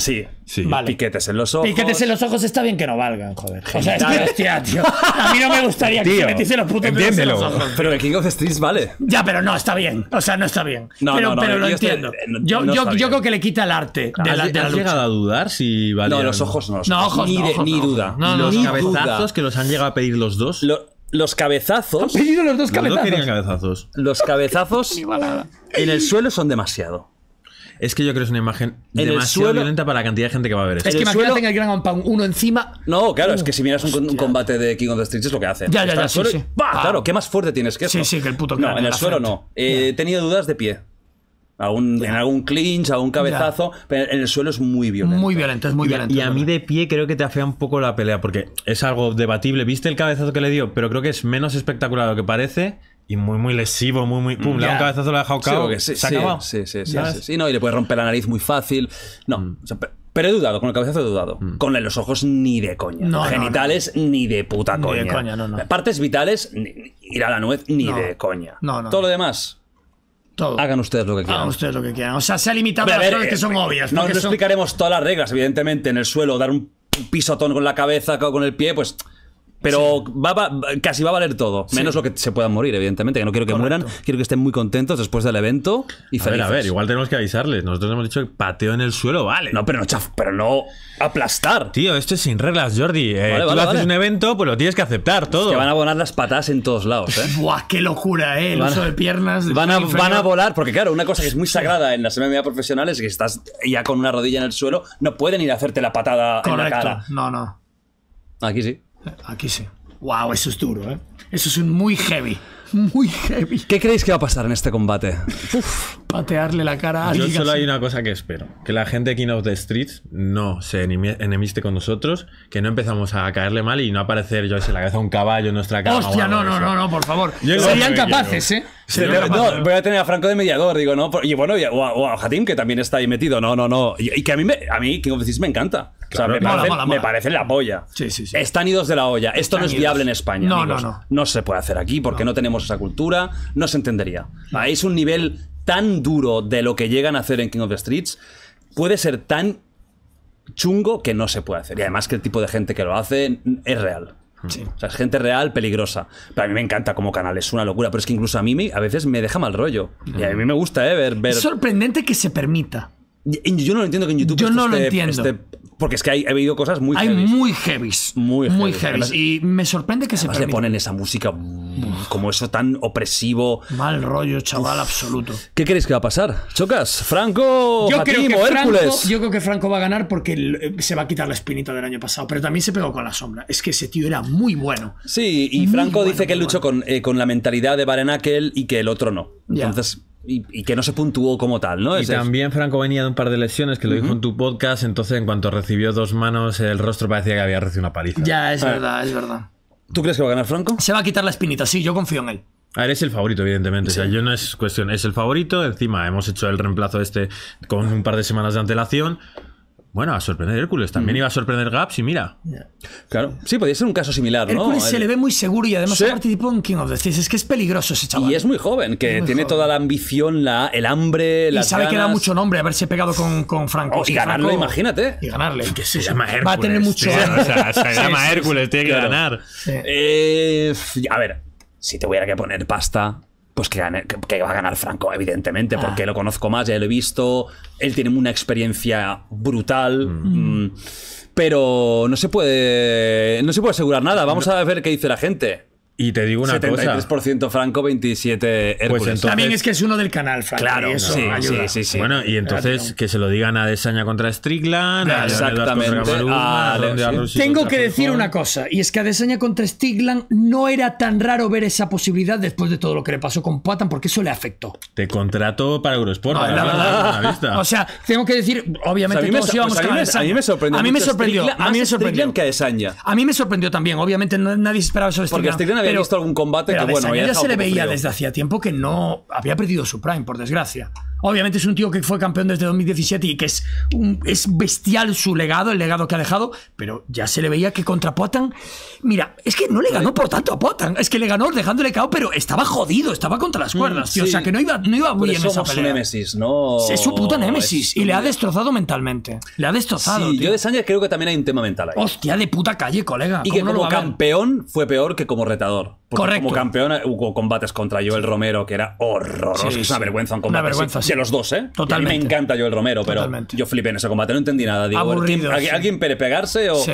Sí, sí. Vale. Piquetes en los ojos. Piquetes en los ojos está bien que no valgan, joder. O sea, es hostia, tío. A mí no me gustaría que se metiese los putos En los ojos. Pero el King of the Streets vale. Ya, pero no, está bien. O sea, no está bien. No, pero, no, no, pero lo entiendo. Eh, yo, yo, yo creo que le quita el arte de la, de a dudar si vale. No, los ojos no. No ni, ojos, ni, duda. los cabezazos que los han llegado a pedir los dos. los cabezazos. Han pedido los dos cabezazos. Los dos cabezazos. Los cabezazos en el suelo son demasiado. Es que yo creo que es una imagen demasiado violenta para la cantidad de gente que va a ver esto. Es que imagínate suelo, que el un Pound uno encima. No, claro, es que si miras un, combate de King of the Streets es lo que hace. Ya, ya, ya. Sí, ah. Claro, ¿qué más fuerte tienes que eso? Sí, sí, que el puto No, en el suelo no. Eh, he tenido dudas de pie. en algún clinch, algún cabezazo, pero en el suelo es muy violento. Muy violento, es muy violento. Y a mí de pie creo que te afea un poco la pelea, porque es algo debatible. ¿Viste el cabezazo que le dio? Pero creo que es menos espectacular de lo que parece y muy, muy lesivo, muy, muy. Pum, le da un cabezazo, lo ha dejado cabo. Sí, se ha Sí, sí, sí, sí, sí, No, y le puede romper la nariz muy fácil. No. Mm. pero he dudado, con el cabezazo he dudado. Mm. Con los ojos ni de coña. No, Genitales ni de puta ni coña. De coña no, Partes vitales, ir a la nuez ni de coña. No, no. Todo lo demás. Todo. Hagan ustedes lo que quieran. Hagan ustedes lo que quieran. O sea, se ha limitado a, las cosas que eh, son obvias. No, no explicaremos todas las reglas, evidentemente. En el suelo, dar un pisotón con la cabeza o con el pie, pues pero va, casi va a valer todo, menos lo que se puedan morir, evidentemente, que no quiero que mueran, quiero que estén muy contentos después del evento y a Ver, a ver, igual tenemos que avisarles. Nosotros hemos dicho que pateo en el suelo, vale. No, pero no, pero no aplastar. Tío, esto es sin reglas, Jordi. Eh, tú haces un evento, pues lo tienes que aceptar todo. que van a volar las patadas en todos lados, ¿eh? Buah, qué locura, ¿eh? El uso de piernas. van, a, van a, volar, porque claro, una cosa que es muy sagrada en las MMA profesionales es que estás ya con una rodilla en el suelo, no pueden ir a hacerte la patada en la cara. No, no. Aquí sí. Aquí sí. Wow, eso es duro, ¿eh? Eso es muy heavy. Muy heavy. ¿Qué creéis que va a pasar en este combate? patearle la cara a Yo solo hay una cosa que espero: que la gente de King of the Streets no se enemiste con nosotros, que no empezamos a caerle mal y no aparecer yo en la cabeza un caballo en nuestra cara. Hostia, no, no, no, no, por favor. Serían capaces, ¿eh? voy a tener a Franco de mediador, digo, ¿no? Y bueno, o a Hatim, que también está ahí metido. No, no, no. Y, que a mí, me, a mí King of Streets me encanta. me, parece, la polla. Están idos de la olla. Esto no es viable en España. No, no, no. No se puede hacer aquí porque no, tenemos esa cultura. No se entendería. Es un nivel tan duro de lo que llegan a hacer en King of the Streets. Puede ser tan chungo que no se puede hacer. Y además que el tipo de gente que lo hace es real. Mm. O sea, es gente real peligrosa. Pero a mí me encanta como canal, es una locura. Pero es que incluso a mí a veces me deja mal rollo. Y a mm. mí me gusta, Ever. Eh, ver, Es sorprendente que se permita. Yo no lo entiendo que en YouTube yo no lo entiendo. Porque es que hay, he habido cosas muy hay muy heavies. Muy, muy heavies. Y me sorprende que se le ponen esa música mm, como eso tan opresivo. Mal rollo, chaval, absoluto. ¿Qué creéis que va a pasar? ¿Chocas? ¿Franco? Yo, creo que Franco, yo creo que Franco va a ganar porque eh, se va a quitar la espinita del año pasado. Pero también se pegó con la sombra. Es que ese tío era muy bueno. Sí, y Franco dice que luchó con, eh, con la mentalidad de Barenakel y que el otro no. Entonces. Y, que no se puntuó como tal, ¿no? Y también Franco venía de un par de lesiones que lo dijo en tu podcast, entonces en cuanto recibió dos manos, el rostro parecía que había recibido una paliza. Ya, es ah. verdad, es verdad. ¿Tú crees que va a ganar Franco? Se va a quitar la espinita, sí, yo confío en él. A ah, ver, es el favorito, evidentemente. O sea, yo no es cuestión, es el favorito. Encima, hemos hecho el reemplazo este con un par de semanas de antelación. Bueno, a sorprender Hércules. También mm. iba a sorprender Gaps y mira. Claro. Sí, podría ser un caso similar, Hércules se le ve muy seguro y además sí. participó en King of the Es que es peligroso ese chaval. Y es muy joven, que tiene toda la ambición, la, el hambre, y Y sabe que da mucho nombre haberse pegado con, con Franco. Oh, y ganarlo, imagínate. Y ganarle. Que se llama Hércules. Va a tener mucho... o se llama Hércules, tiene que ganar. Eh, a ver, si te hubiera que poner pasta, pues que, va a ganar Franco, evidentemente, ah. porque lo conozco más, ya lo he visto, él tiene una experiencia brutal. Mm. Mm, pero no se puede no se puede asegurar nada. Vamos a ver qué dice la gente. Y te digo una cosa. 73% Franco, 27 Hércules. Pues también es que es uno del canal, Franco. Claro, eso sí, Bueno, y entonces que se lo digan a Desaña contra Strickland, Exactamente. Ah, tengo que decir una cosa, y es que a contra Strickland no era tan raro ver esa posibilidad después de todo lo que le pasó con Patan porque eso le afectó. Te contrato para Eurosport. la o sea, tengo que decir, obviamente, a, mí me, sorprendió. A mí me sorprendió. A mí me sorprendió. a mí me sorprendió también. Obviamente, nadie esperaba eso de he visto algún combate que, bueno, ya se le veía desde hacía tiempo que no había perdido su prime, por desgracia. Obviamente es un tío que fue campeón desde 2017 y que es, es bestial su legado, el legado que ha dejado, pero ya se le veía que contra Potan. Mira, es que no le ganó por tanto a Potan, es que le ganó dejándole cao, pero estaba jodido, estaba contra las mm, cuerdas, O sea que no iba, no iba muy pues en esa pelea. ¿no? Es su puta Némesis y le ha destrozado mentalmente. Le ha destrozado. yo de Sánchez creo que también hay un tema mental ahí. Hostia, de puta calle, colega. Y que no como campeón fue peor que como retador. Correcto. Como campeón hubo combates contra Joel Romero, que era horroroso. es una vergüenza un combate. Una vergüenza, los dos, ¿eh? Totalmente. me encanta yo el Romero, pero yo flipé en ese combate, no entendí nada. Digo, ¿alguien, sí. pegarse o...? Sí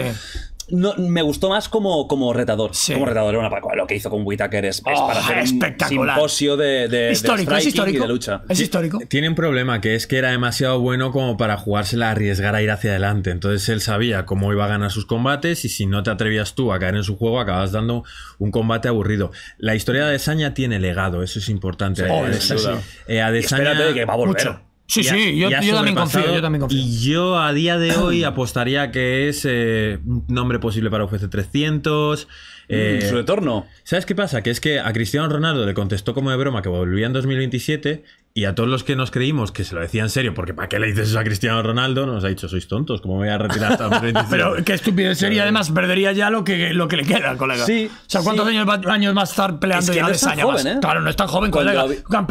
me gustó más como, como retador. Como retador era una Lo que hizo con Whitaker es, ah, para hacer un simposio de, de, lucha. Es histórico. Tiene un problema que es que era demasiado bueno como para jugársela, arriesgar a ir hacia adelante. Entonces él sabía cómo iba a ganar sus combates y si no te atrevías tú a caer en su juego, acabas dando un combate aburrido. La historia de Adesanya tiene legado, eso es importante. Eh, eh, Adesanya, que va a volver. Sí, sí, yo, también confío, Y yo a día de hoy apostaría que es eh, un nombre posible para UFC 300. Eh, mm, su retorno. ¿Sabes qué pasa? Que es que a Cristiano Ronaldo le contestó como de broma que volvía en 2027 y a todos los que nos creímos que se lo decía en serio, porque ¿para qué le dices eso a Cristiano Ronaldo? Nos ha dicho, sois tontos, ¿cómo me voy a retirar Pero qué estupidez sería, además, perdería ya lo que, lo que le queda, colega. Sí. O sea, ¿cuántos años, años más estar peleando es que ya no ¿eh? Claro, no es tan joven, colega.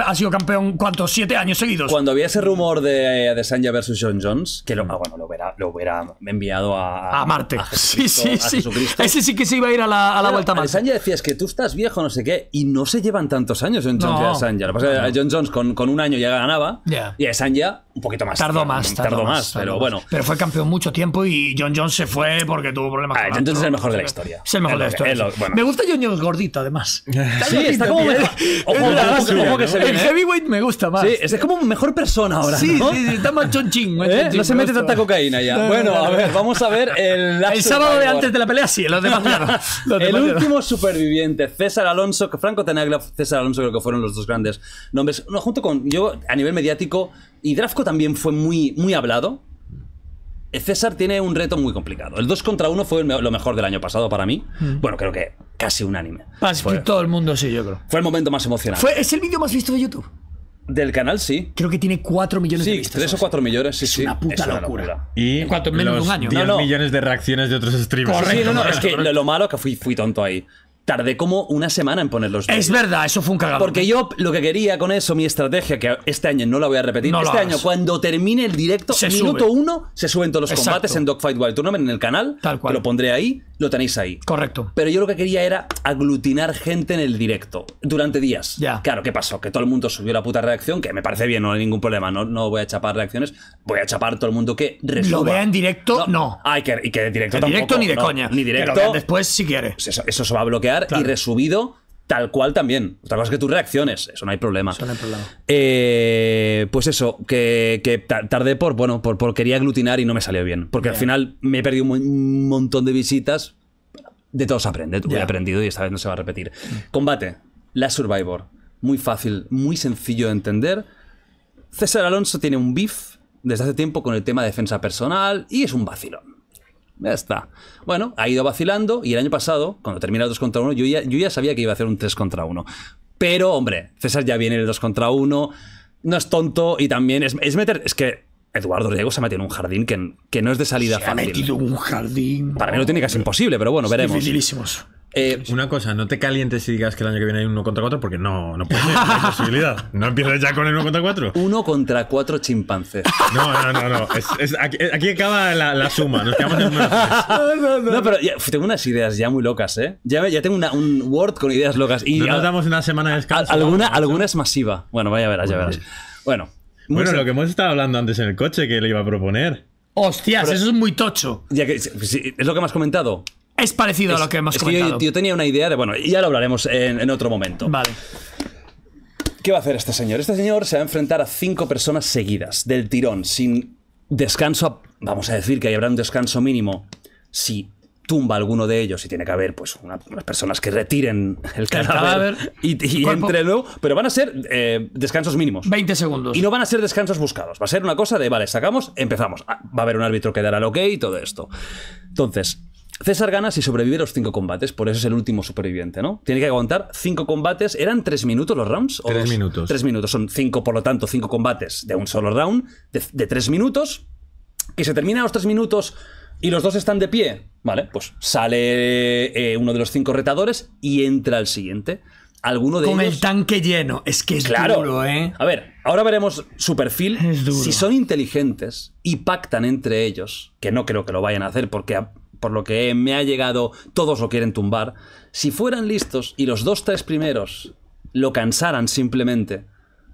Ha sido campeón, ¿cuántos? Siete años seguidos. Cuando había ese rumor de Adesanya versus John Jones, que lo, ah, bueno, lo hubiera, lo hubiera enviado a. A Marte. sí, sí, sí. Ese sí que se iba a ir a la, a la vuelta más. Marte. decía, es que tú estás viejo, no sé qué, y no se llevan tantos años John Jones Lo que pasa es que John Jones con, con un un año ya ganaba. Y a Sanja un poquito más. Tardó más. Tardó, más, pero bueno. Pero fue campeón mucho tiempo y John Jones se fue porque tuvo problemas ah, es el mejor de la historia. Es el mejor de la historia. Me gusta John Jones gordito, además. sí, está como. Ojo, El heavyweight me gusta más. Sí, es como mejor persona ahora. Sí, ¿no? sí, sí está más chonchín. ¿Eh? No se mete tanta cocaína ya. Bueno, a ver, vamos a ver el. El sábado de antes de la pelea, sí, El último superviviente, César Alonso, Franco Tenaglia, César Alonso creo que fueron los dos grandes nombres. No, junto con yo a nivel mediático, y Drafco también fue muy, muy hablado. César tiene un reto muy complicado. El 2 contra 1 fue lo mejor del año pasado para mí. Mm. Bueno, creo que casi unánime. Fue, todo el mundo, sí, yo creo. Fue el momento más emocionante. es el vídeo más visto de YouTube. Del canal, sí. Creo que tiene 4 millones de de vistas. 3 o 4 millones, sí, es sí. Una puta locura. Y menos de un año. 10 millones de reacciones de otros streamers. no, no, es que lo, malo que fui tonto ahí tardé como una semana en poner los Es verdad, eso fue un cagado. Porque ¿eh? yo lo que quería con eso, mi estrategia, que este año no la voy a repetir, este año cuando termine el directo, minuto uno, se suben todos los combates en Dogfight Wild Tournament en el canal, Tal cual. lo pondré ahí, lo tenéis ahí. Correcto. Pero yo lo que quería era aglutinar gente en el directo durante días. Ya. Claro, ¿qué pasó? Que todo el mundo subió la puta reacción, que me parece bien, no hay ningún problema, no, no voy a chapar reacciones, voy a chapar todo el mundo que Lo vea en directo, no. Ah, y Ay, que, y directo tampoco, directo ni de coña. Ni directo. después si quiere. Pues eso, eso se va a bloquear y resubido tal cual también. tal cosa es que tus reacciones, eso no hay problema. Eso no hay problema. Eh, pues eso, que, que, tardé por, bueno, por, quería aglutinar y no me salió bien. Porque al final me he perdido un montón de visitas. De todos aprende, he aprendido y esta vez no se va a repetir. Combate, la Survivor. Muy fácil, muy sencillo de entender. César Alonso tiene un bif desde hace tiempo con el tema de defensa personal y es un vacilón. Ya está. Bueno, ha ido vacilando y el año pasado, cuando termina el 2 contra 1, yo ya, yo ya sabía que iba a hacer un 3 contra 1. Pero, hombre, César ya viene el 2 contra 1, no es tonto y también es, es meter. Es que Eduardo Riego se ha metido en un jardín que, que no es de salida fácil. Se ha metido un jardín. Para mí lo tiene casi imposible, pero bueno, veremos. Eh, una cosa, no te calientes si digas que el año que viene hay un 1 contra 4 porque no, no puede ser, no posibilidad. No empiezas ya con el 1 contra 4. 1 contra 4 chimpancés. No, no, no, no. aquí, acaba la, la, suma. Nos quedamos en una no, no, no, pero tengo unas ideas ya muy locas, ¿eh? Ya, ya tengo un Word con ideas locas. Y ya, nos damos una semana de descanso. alguna, alguna es masiva. Bueno, vaya a verás, ya verás. Bueno. Bueno, lo que hemos estado hablando antes en el coche que le iba a proponer. Hostias, eso es muy tocho. es lo que me has comentado. Es parecido a lo que hemos comentado. yo, tenía una idea de. Bueno, ya lo hablaremos en, otro momento. Vale. ¿Qué va a hacer este señor? Este señor se va a enfrentar a cinco personas seguidas, del tirón, sin descanso. Vamos a decir que habrá un descanso mínimo. Si tumba alguno de ellos y tiene que haber pues unas personas que retiren el cadáver, y, entre luego, pero van a ser eh, descansos mínimos. 20 segundos. Y no van a ser descansos buscados, va a ser una cosa de, vale, sacamos, empezamos. Ah, va a haber un árbitro que dará lo que y todo esto. Entonces, César gana si sobrevive los cinco combates, por eso es el último superviviente, ¿no? Tiene que aguantar cinco combates. ¿Eran tres minutos los rounds? ¿O tres minutos. Tres minutos, son cinco, por lo tanto, cinco combates de un solo round, de, tres minutos. Que se termina los tres minutos y los dos están de pie. Vale, pues sale eh, uno de los cinco retadores y entra el siguiente. Alguno de Con el tanque lleno, es que es duro, ¿eh? A ver, ahora veremos su perfil. Es duro. Si son inteligentes y pactan entre ellos, que no creo que lo vayan a hacer porque por lo que me ha llegado, todos lo quieren tumbar. Si fueran listos y los dos, tres primeros lo cansaran simplemente,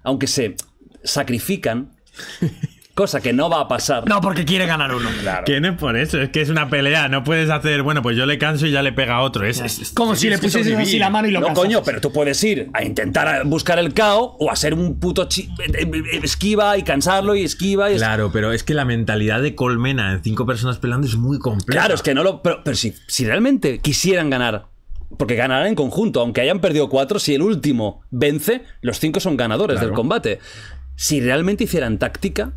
aunque se sacrifican, Cosa que no va a pasar. No, porque quiere ganar uno. Claro. es por eso, es que es una pelea. No puedes hacer, bueno, pues yo le canso y ya le pega a otro. Es, como si le pusieses así la mano y lo No, coño, pero tú puedes ir a intentar buscar el caos o a ser un puto eh, eh, eh, esquiva y cansarlo y esquiva y Claro, pero es que la mentalidad de colmena en cinco personas peleando es muy compleja. Claro, es que no lo. Pero, si, realmente quisieran ganar porque ganarán en conjunto, aunque hayan perdido cuatro, si el último vence, los cinco son ganadores del combate. Si realmente hicieran táctica,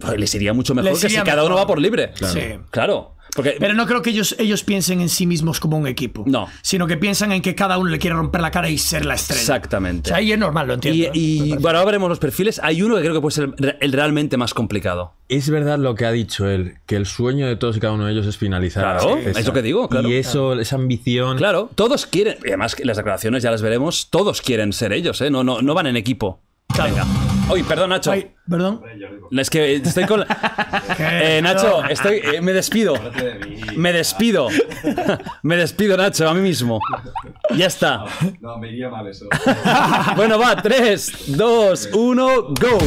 pues les iría mucho mejor que si cada uno va por libre. Claro. Sí. claro. Porque... Pero no creo que ellos, ellos piensen en sí mismos como un equipo. No. Sino que piensan en que cada uno le quiere romper la cara y ser la estrella. Exactamente. ahí es normal, lo entiendo. Y, ¿eh? bueno, ahora veremos los perfiles. Hay uno que creo que puede ser el realmente más complicado. Es verdad lo que ha dicho él, que el sueño de todos y cada uno de ellos es finalizar. Claro, es que digo, claro. Y eso, esa ambición. Claro, todos quieren. Y además, las declaraciones ya las veremos. Todos quieren ser ellos, ¿eh? No, no, no van en equipo. Venga. Uy, perdón, Nacho. perdón. Es que estoy con. Eh, Nacho, estoy, eh, me despido. Me despido. Me despido, Nacho, a mí mismo. Ya está. No, me iría mal eso. Bueno, va, 3, 2, 1, go.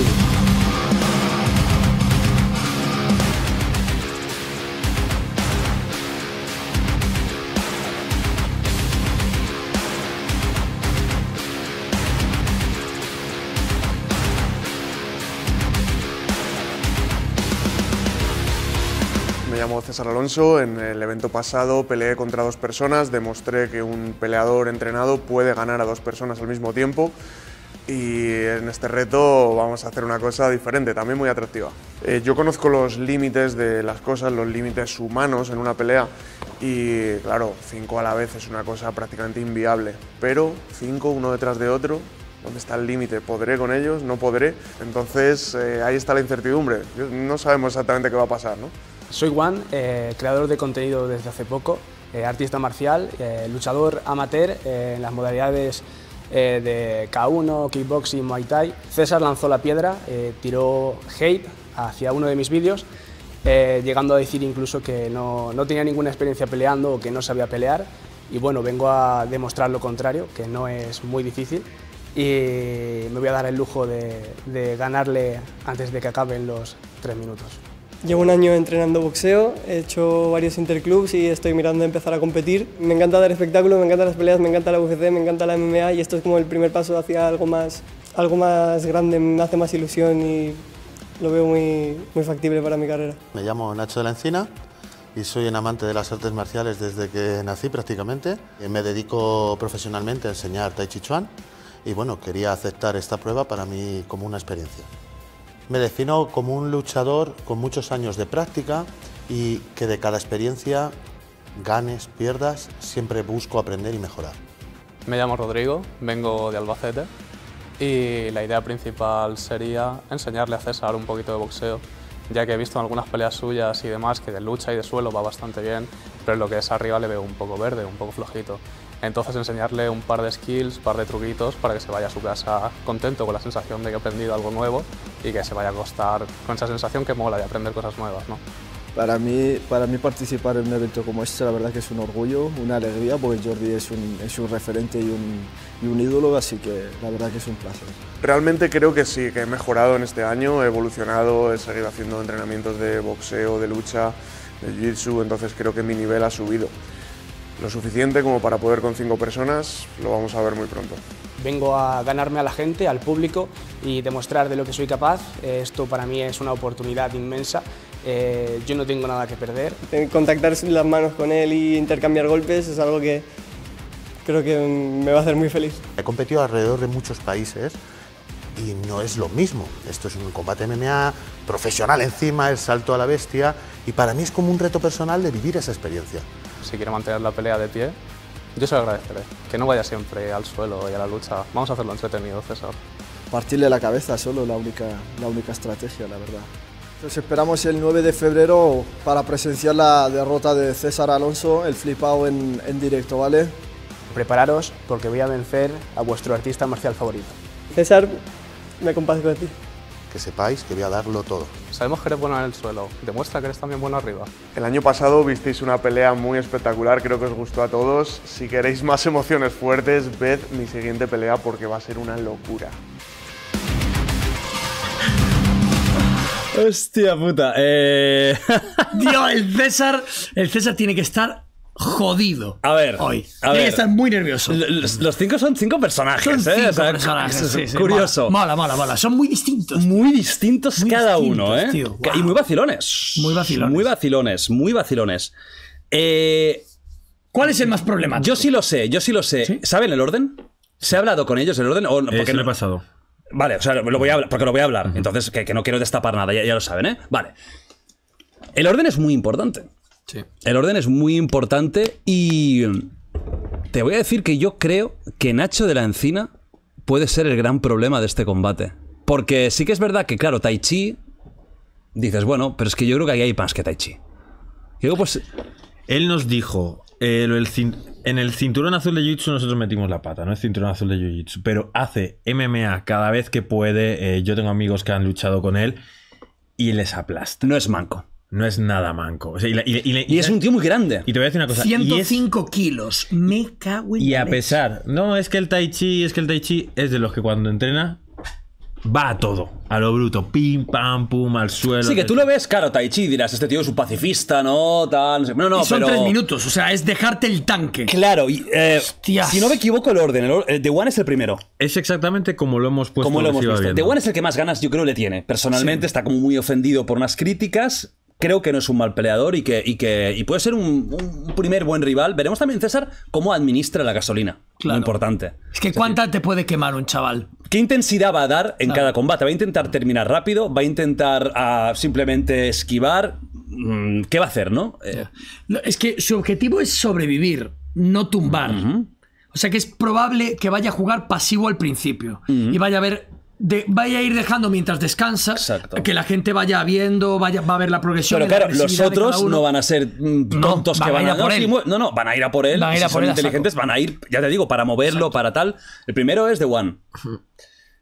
Alonso. En el evento pasado peleé contra dos personas, demostré que un peleador entrenado puede ganar a dos personas al mismo tiempo y en este reto vamos a hacer una cosa diferente, también muy atractiva. Eh, yo conozco los límites de las cosas, los límites humanos en una pelea y claro, cinco a la vez es una cosa prácticamente inviable, pero cinco uno detrás de otro, ¿dónde está el límite? ¿Podré con ellos? ¿No podré? Entonces eh, ahí está la incertidumbre, no sabemos exactamente qué va a pasar, ¿no? Soy Juan, eh, creador de contenido desde hace poco, eh, artista marcial, eh, luchador amateur en las modalidades de K1, kickboxing, muay thai. César lanzó la piedra, tiró hate hacia uno de mis vídeos, llegando a decir incluso que no, tenía ninguna experiencia peleando o que no sabía pelear. Y bueno, vengo a demostrar lo contrario, que no es muy difícil y me voy a dar el lujo de, de ganarle antes de que acaben los tres minutos. Llevo un año entrenando boxeo, he hecho varios interclubs y estoy mirando empezar a competir. Me encanta dar espectáculo, me encantan las peleas, me encanta la UFC, me encanta la MMA y esto es como el primer paso hacia algo más, algo más grande, me hace más ilusión y lo veo muy, muy factible para mi carrera. Me llamo Nacho de la Encina y soy un amante de las artes marciales desde que nací prácticamente. Me dedico profesionalmente a enseñar Tai Chi Chuan y bueno, quería aceptar esta prueba para mí como una experiencia. Me defino como un luchador con muchos años de práctica y que de cada experiencia, ganes, pierdas, siempre busco aprender y mejorar. Me llamo Rodrigo, vengo de Albacete y la idea principal sería enseñarle a César un poquito de boxeo, ya que he visto en algunas peleas suyas y demás que de lucha y de suelo va bastante bien, pero en lo que es arriba le veo un poco verde, un poco flojito. Entonces enseñarle un par de skills, un par de truquitos para que se vaya a su casa contento con la sensación de que ha aprendido algo nuevo y que se vaya a acostar con esa sensación que mola de aprender cosas nuevas. ¿no? Para, mí, para mí participar en un evento como este la verdad que es un orgullo, una alegría, porque Jordi es un, referente y un, y un ídolo, así que la verdad que es un placer. Realmente creo que sí, que he mejorado en este año, he evolucionado, he seguido haciendo entrenamientos de boxeo, de lucha, de jiu-jitsu, entonces creo que mi nivel ha subido lo suficiente como para poder con cinco personas, lo vamos a ver muy pronto. Vengo a ganarme a la gente, al público y demostrar de lo que soy capaz. Eh, esto para mí es una oportunidad inmensa. Eh, yo no tengo nada que perder. Eh, contactar las manos con él y intercambiar golpes es algo que creo que me va a hacer muy feliz. He competido alrededor de muchos países y no es lo mismo. Esto es un combate MMA profesional encima, el salto a la bestia y para mí es como un reto personal de vivir esa experiencia si quiere mantener la pelea de pie, yo se lo agradeceré. Que no vaya siempre al suelo y a la lucha. Vamos a hacerlo entretenido, César. Partirle la cabeza solo la única, la única estrategia, la verdad. Nos esperamos el 9 de febrero para presenciar la derrota de César Alonso, el flipado en, en directo, ¿vale? Prepararos porque voy a vencer a vuestro artista marcial favorito. César, me compadezco de ti que sepáis que voy a darlo todo. Sabemos que eres bueno en el suelo, demuestra que eres también bueno arriba. El año pasado visteis una pelea muy espectacular, creo que os gustó a todos. Si queréis más emociones fuertes, ved mi siguiente pelea porque va a ser una locura. Hostia puta. Eh. Dios, el César, el César tiene que estar jodido. A ver. Hoy. están muy nerviosos Los, cinco son cinco personajes. Son ¿eh? personajes. curioso. Mala, mala, mala. Son muy distintos. Muy distintos cada uno, ¿eh? Y muy vacilones. Muy vacilones. Muy vacilones. Muy vacilones. Eh, ¿Cuál es el más problemático? Yo sí lo sé, yo sí lo sé. ¿Saben el orden? ¿Se ha hablado con ellos el orden? ¿O no? Eh, porque he pasado. Vale, o sea, lo porque lo voy a hablar. Entonces, que, no quiero destapar nada, ya, ya lo saben, ¿eh? Vale. El orden es muy importante. El orden es muy importante y te voy a decir que yo creo que Nacho de la Encina puede ser el gran problema de este combate. Porque sí que es verdad que, claro, Tai Chi, dices, bueno, pero es que yo creo que ahí hay más que Tai Chi. Y pues... Él nos dijo, eh, en el cinturón azul de Jiu-Jitsu nosotros metimos la pata, no es cinturón azul de Jiu-Jitsu, pero hace MMA cada vez que puede. Eh, yo tengo amigos que han luchado con él y les aplasta. No es manco no es nada manco. y, es un tío muy grande. Y te voy a decir una cosa. 105 kilos. Me cago en Y a pesar. No, es que el Tai Chi, es que el Tai Chi es de los que cuando entrena va a todo, a lo bruto, pim, pam, pum, al suelo. Sí, que tú lo ves, claro, Tai Chi, dirás, este tío es un pacifista, ¿no? Tal, no No, son tres minutos, o sea, es dejarte el tanque. Claro, y, eh, si no me equivoco, el orden, el, The One es el primero. Es exactamente como lo hemos puesto. Como lo hemos visto. The One es el que más ganas, yo creo, le tiene. Personalmente está como muy ofendido por unas críticas creo que no es un mal peleador y que, y que puede ser un, primer buen rival. Veremos también, César, cómo administra la gasolina. Claro. Muy importante. Es que cuánta te puede quemar un chaval. ¿Qué intensidad va a dar en cada combate? ¿Va a intentar terminar rápido? ¿Va a intentar ah, simplemente esquivar? Mm, ¿Qué va a hacer, eh, no? Es que su objetivo es sobrevivir, no tumbar. O sea que es probable que vaya a jugar pasivo al principio y vaya a ver vaya a ir dejando mientras descansa que la gente vaya viendo, vaya, va a ver la progresión. Pero claro, los otros no van a ser mm, tontos que van, a, ir por él. No, no, van a ir a por él. inteligentes, van a ir, ya te digo, para moverlo, para tal. El primero es The One.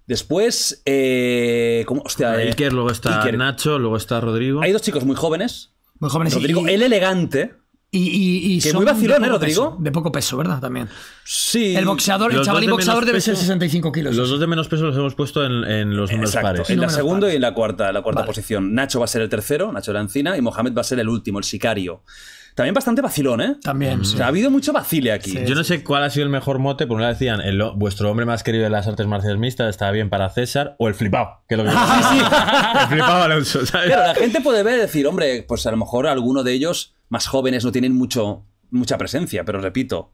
Después, eh, ¿cómo? Hostia, eh, Iker, luego está Nacho, luego está Rodrigo. Hay dos chicos muy jóvenes. Muy jóvenes. Rodrigo, el elegante. Y, que vacilón, ¿eh, Rodrigo? de poco peso, ¿verdad? También. Sí. El boxeador, el chaval y boxeador debe ser 65 kilos. Los dos de menos peso los hemos puesto en, los números pares. En la segunda y en la cuarta, la cuarta posición. Nacho va a ser el tercero, Nacho Lancina, y Mohamed va a ser el último, el sicario. También bastante vacilón, ¿eh? También, sí. ha habido mucho vacile aquí. Yo no sé cuál ha sido el mejor mote. Por una vez decían, el, vuestro hombre más querido de las artes marciales mixtas estaba bien para César, o el flipado, que lo que sí, El flipado Alonso, ¿sabes? Pero la gente puede ver y decir, hombre, pues a lo mejor alguno de ellos, más jóvenes, no tienen mucho, mucha presencia, pero repito,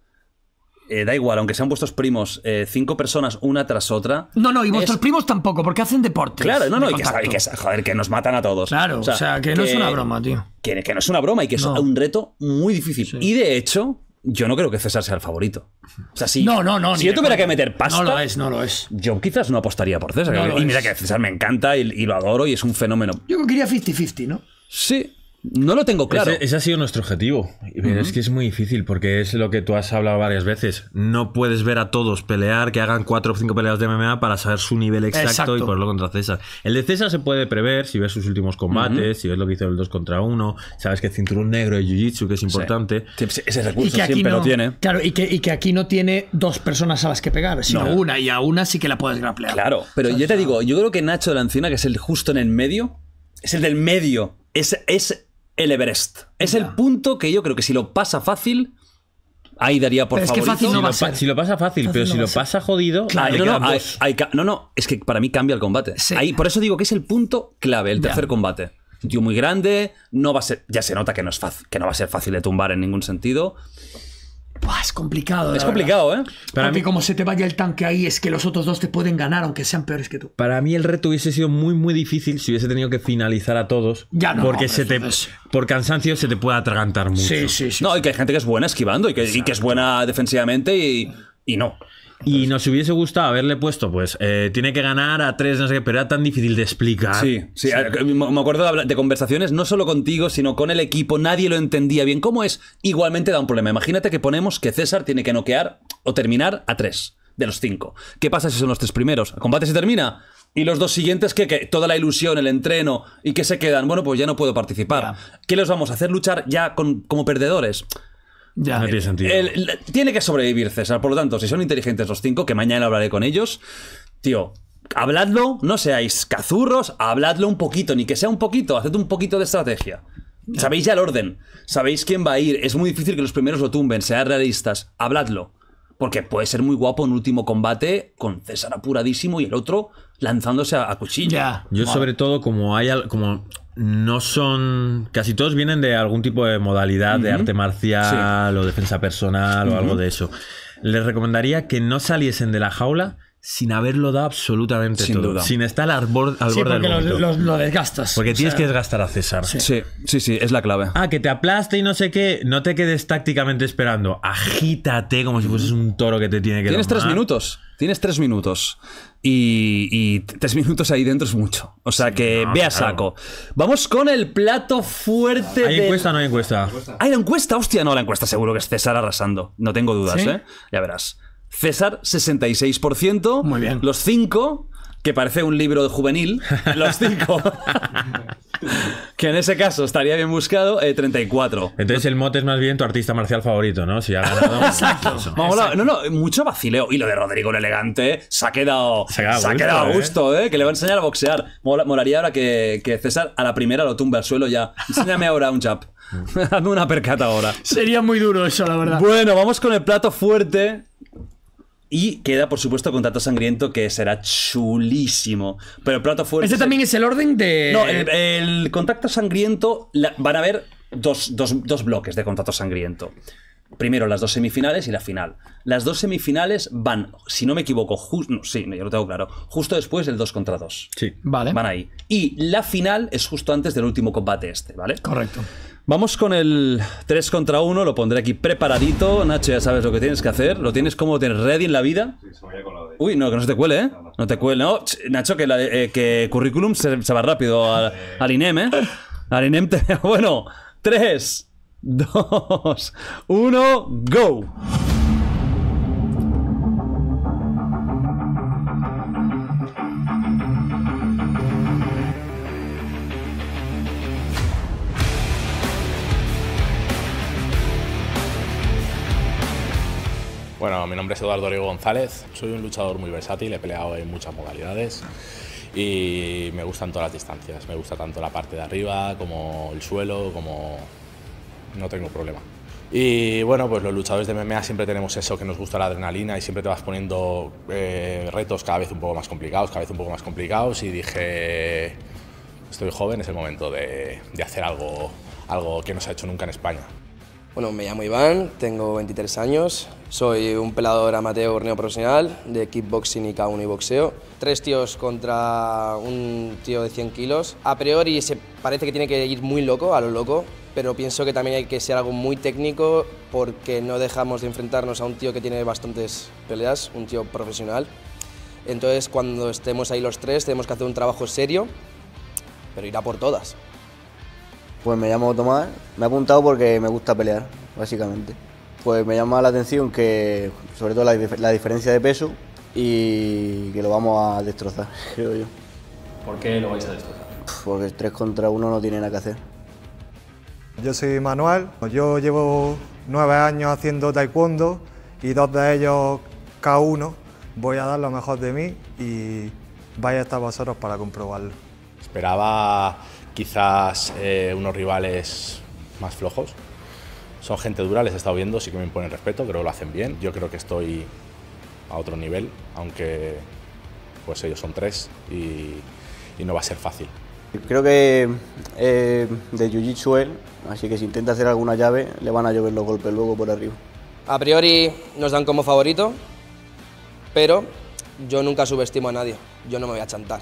eh, da igual, aunque sean vuestros primos, eh, cinco personas una tras otra. No, no, y vuestros primos tampoco, porque hacen deporte. Claro, no, no, y, que, nos matan a todos. Claro, o sea, que, no es una broma, tío. Que, no es una broma y que es un reto muy difícil. Y de hecho, yo no creo que César sea el favorito. O sea, si, no, no, no, si yo tuviera que meter pasta. No lo es, no lo es. Yo quizás no apostaría por César. y mira que César me encanta y, lo adoro y es un fenómeno. Yo quería 50-50, ¿no? Sí, no lo tengo claro. Ese, ha sido nuestro objetivo. es que es muy difícil porque es lo que tú has hablado varias veces. No puedes ver a todos pelear, que hagan cuatro o cinco peleas de MMA para saber su nivel exacto, y y lo contra César. El de César se puede prever si ves sus últimos combates, si ves lo que hizo el 2 contra 1, sabes que cinturón negro de Jiu-Jitsu, que es importante. Pues ese recurso siempre lo tiene. Claro, y que, aquí no tiene dos personas a las que pegar, sino una, y a una sí que la puedes grapplear. Claro, pero yo te digo, yo creo que Nacho de la Encina, que es el justo en el medio, es el del medio. Es, es el Everest. Es el punto que yo creo que si lo pasa fácil, ahí daría por Es que fácil si, lo pasa fácil, pero si lo pasa jodido. no, no, es que para mí cambia el combate. por eso digo que es el punto clave, el tercer combate. Un tío muy grande, no va a ser. Ya se nota que no, fácil, que no va a ser fácil de tumbar en ningún sentido es complicado. Es complicado, ¿eh? Para mí, como se te vaya el tanque ahí, es que los otros dos te pueden ganar, aunque sean peores que tú. Para mí el reto hubiese sido muy, muy difícil si hubiese tenido que finalizar a todos. Ya no. Porque, se te, por cansancio se te puede atragantar mucho. Sí, sí, sí. No, y que hay gente que es buena esquivando y que, y que es buena defensivamente y, y no. Y nos hubiese gustado haberle puesto, pues, eh, tiene que ganar a tres, no sé qué, pero era tan difícil de explicar. Sí, sí, me acuerdo de conversaciones no solo contigo, sino con el equipo, nadie lo entendía bien. ¿Cómo es? Igualmente da un problema. Imagínate que ponemos que César tiene que noquear o terminar a tres de los cinco. ¿Qué pasa si son los tres primeros? ¿El combate se termina? Y los dos siguientes, que, toda la ilusión, el entreno y que se quedan, bueno, pues ya no puedo participar. ¿Qué les vamos a hacer luchar ya con, como perdedores? Ya. tiene sentido. tiene que sobrevivir César. Por lo tanto, si son inteligentes los cinco, que mañana hablaré con ellos, tío, habladlo, no seáis cazurros, habladlo un poquito, ni que sea un poquito, haced un poquito de estrategia. Sabéis ya el orden, sabéis quién va a ir, es muy difícil que los primeros lo tumben, sean realistas, habladlo. Porque puede ser muy guapo un último combate con César apuradísimo y el otro lanzándose a, cuchilla cuchillo. Yo, sobre todo, como hay, como no son. Casi todos vienen de algún tipo de modalidad de arte marcial o defensa personal o algo de eso. Les recomendaría que no saliesen de la jaula sin haberlo dado absolutamente sin todo. Duda. Sin estar al, borde, al porque lo, desgastas. Porque tienes que desgastar a César. Sí. sí. sí, es la clave. Ah, que te aplaste y no sé qué. No te quedes tácticamente esperando. Agítate como si fueses un toro que te tiene que. Tienes tres minutos. Tienes tres minutos. Y, y, tres minutos ahí dentro es mucho. O sea que ve a saco. Vamos con el plato fuerte. ¿Hay encuesta no hay encuesta? ¿Hay la encuesta? Hostia, no, la encuesta seguro que es César arrasando. No tengo dudas, ¿eh? Ya verás. César, 66%. Muy bien. Los cinco que parece un libro juvenil, los cinco. que en ese caso estaría bien buscado, 34. Eh, Entonces el mote es más bien tu artista marcial favorito, ¿no? Si ha ganado. Exacto. Vamos, no, no, mucho vacileo. Y lo de Rodrigo el elegante se ha quedado, se ha quedado, a ¿eh? gusto, eh. Que le va a enseñar a boxear. molaría ahora que, César a la primera lo tumba al suelo ya. Enséñame ahora un chap. Hazme una percata ahora. Sería muy duro eso, la verdad. Bueno, vamos con el plato fuerte y queda, por supuesto, contacto Sangriento, que será chulísimo. Pero el plato fuerte. ¿Ese también es el orden de.? No, el, Contacto Sangriento. van a haber dos, bloques de contacto Sangriento. Primero las dos semifinales y la final. Las dos semifinales van, si no me equivoco, justo. lo tengo claro. Justo después del dos contra 2. Sí. Vale. Van ahí. Y la final es justo antes del último combate este, ¿vale? Correcto. Vamos con el 3 contra 1, lo pondré aquí preparadito. Nacho, ya sabes lo que tienes que hacer. ¿Lo tienes como tienes ready en la vida? Uy, no, que no se te cuele, ¿eh? No, te cuele. No, Nacho, que, la, eh, currículum se, va rápido al, al INEM, ¿eh? Al INEM te... Bueno, 3, 2, 1, go. mi nombre es Eduardo González, soy un luchador muy versátil, he peleado en muchas modalidades y me gustan todas las distancias, me gusta tanto la parte de arriba como el suelo, como no tengo problema. Y bueno, pues los luchadores de MMA siempre tenemos eso que nos gusta la adrenalina y siempre te vas poniendo eh, retos cada vez un poco más complicados, cada vez un poco más complicados y dije, estoy joven, es el momento de, hacer algo, algo que no se ha hecho nunca en España. Bueno, me llamo Iván, tengo 23 años, soy un pelador amateur neoprofesional profesional de kickboxing y k y boxeo. Tres tíos contra un tío de 100 kilos. A priori se parece que tiene que ir muy loco, a lo loco, pero pienso que también hay que ser algo muy técnico porque no dejamos de enfrentarnos a un tío que tiene bastantes peleas, un tío profesional. Entonces cuando estemos ahí los tres tenemos que hacer un trabajo serio, pero irá por todas. Pues me llamo Tomás, me he apuntado porque me gusta pelear, básicamente. Pues me llama la atención que, sobre todo la, diferencia de peso y que lo vamos a destrozar, creo yo. ¿Por qué lo vais a destrozar? Porque tres contra uno no tiene nada que hacer. Yo soy Manuel, yo llevo 9 años haciendo taekwondo y dos de ellos K1. Voy a dar lo mejor de mí y vais a estar vosotros para comprobarlo. Esperaba Quizás eh, unos rivales más flojos. Son gente dura, les he estado viendo, sí que me imponen respeto, creo que lo hacen bien. Yo creo que estoy a otro nivel, aunque pues ellos son tres y, no va a ser fácil. Creo que eh, de Jiu-Jitsu él, así que si intenta hacer alguna llave, le van a llover los golpes luego por arriba. A priori nos dan como favorito, pero yo nunca subestimo a nadie. Yo no me voy a chantar.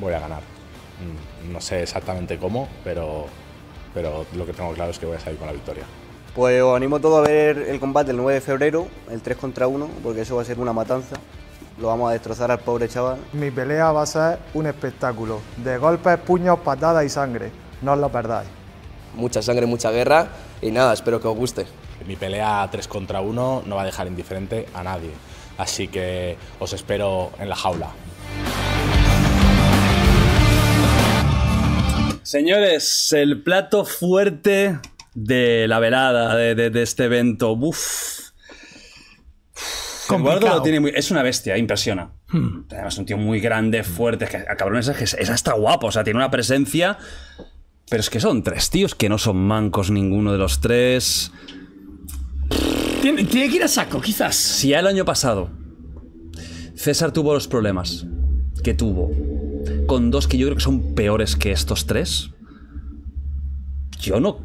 Voy a ganar. Mm, no sé exactamente cómo, pero, pero lo que tengo claro es que voy a salir con la victoria. Pues os animo a a ver el combate el 9 de febrero, el 3 contra 1, porque eso va a ser una matanza. Lo vamos a destrozar al pobre chaval. Mi pelea va a ser un espectáculo, de golpes, puños, patadas y sangre. No os lo perdáis. Mucha sangre, mucha guerra y nada, espero que os guste. Mi pelea 3 contra 1 no va a dejar indiferente a nadie, así que os espero en la jaula. Señores, el plato fuerte de la velada, de, este evento. Uf. lo tiene muy, es una bestia, impresiona. Hmm. Además, un tío muy grande, fuerte. Es que, cabrón, es, es hasta guapo. O sea, tiene una presencia. Pero es que son tres tíos que no son mancos ninguno de los tres. Tiene, tiene que ir a saco, quizás. Si ya el año pasado César tuvo los problemas que tuvo con dos que yo creo que son peores que estos tres, yo no.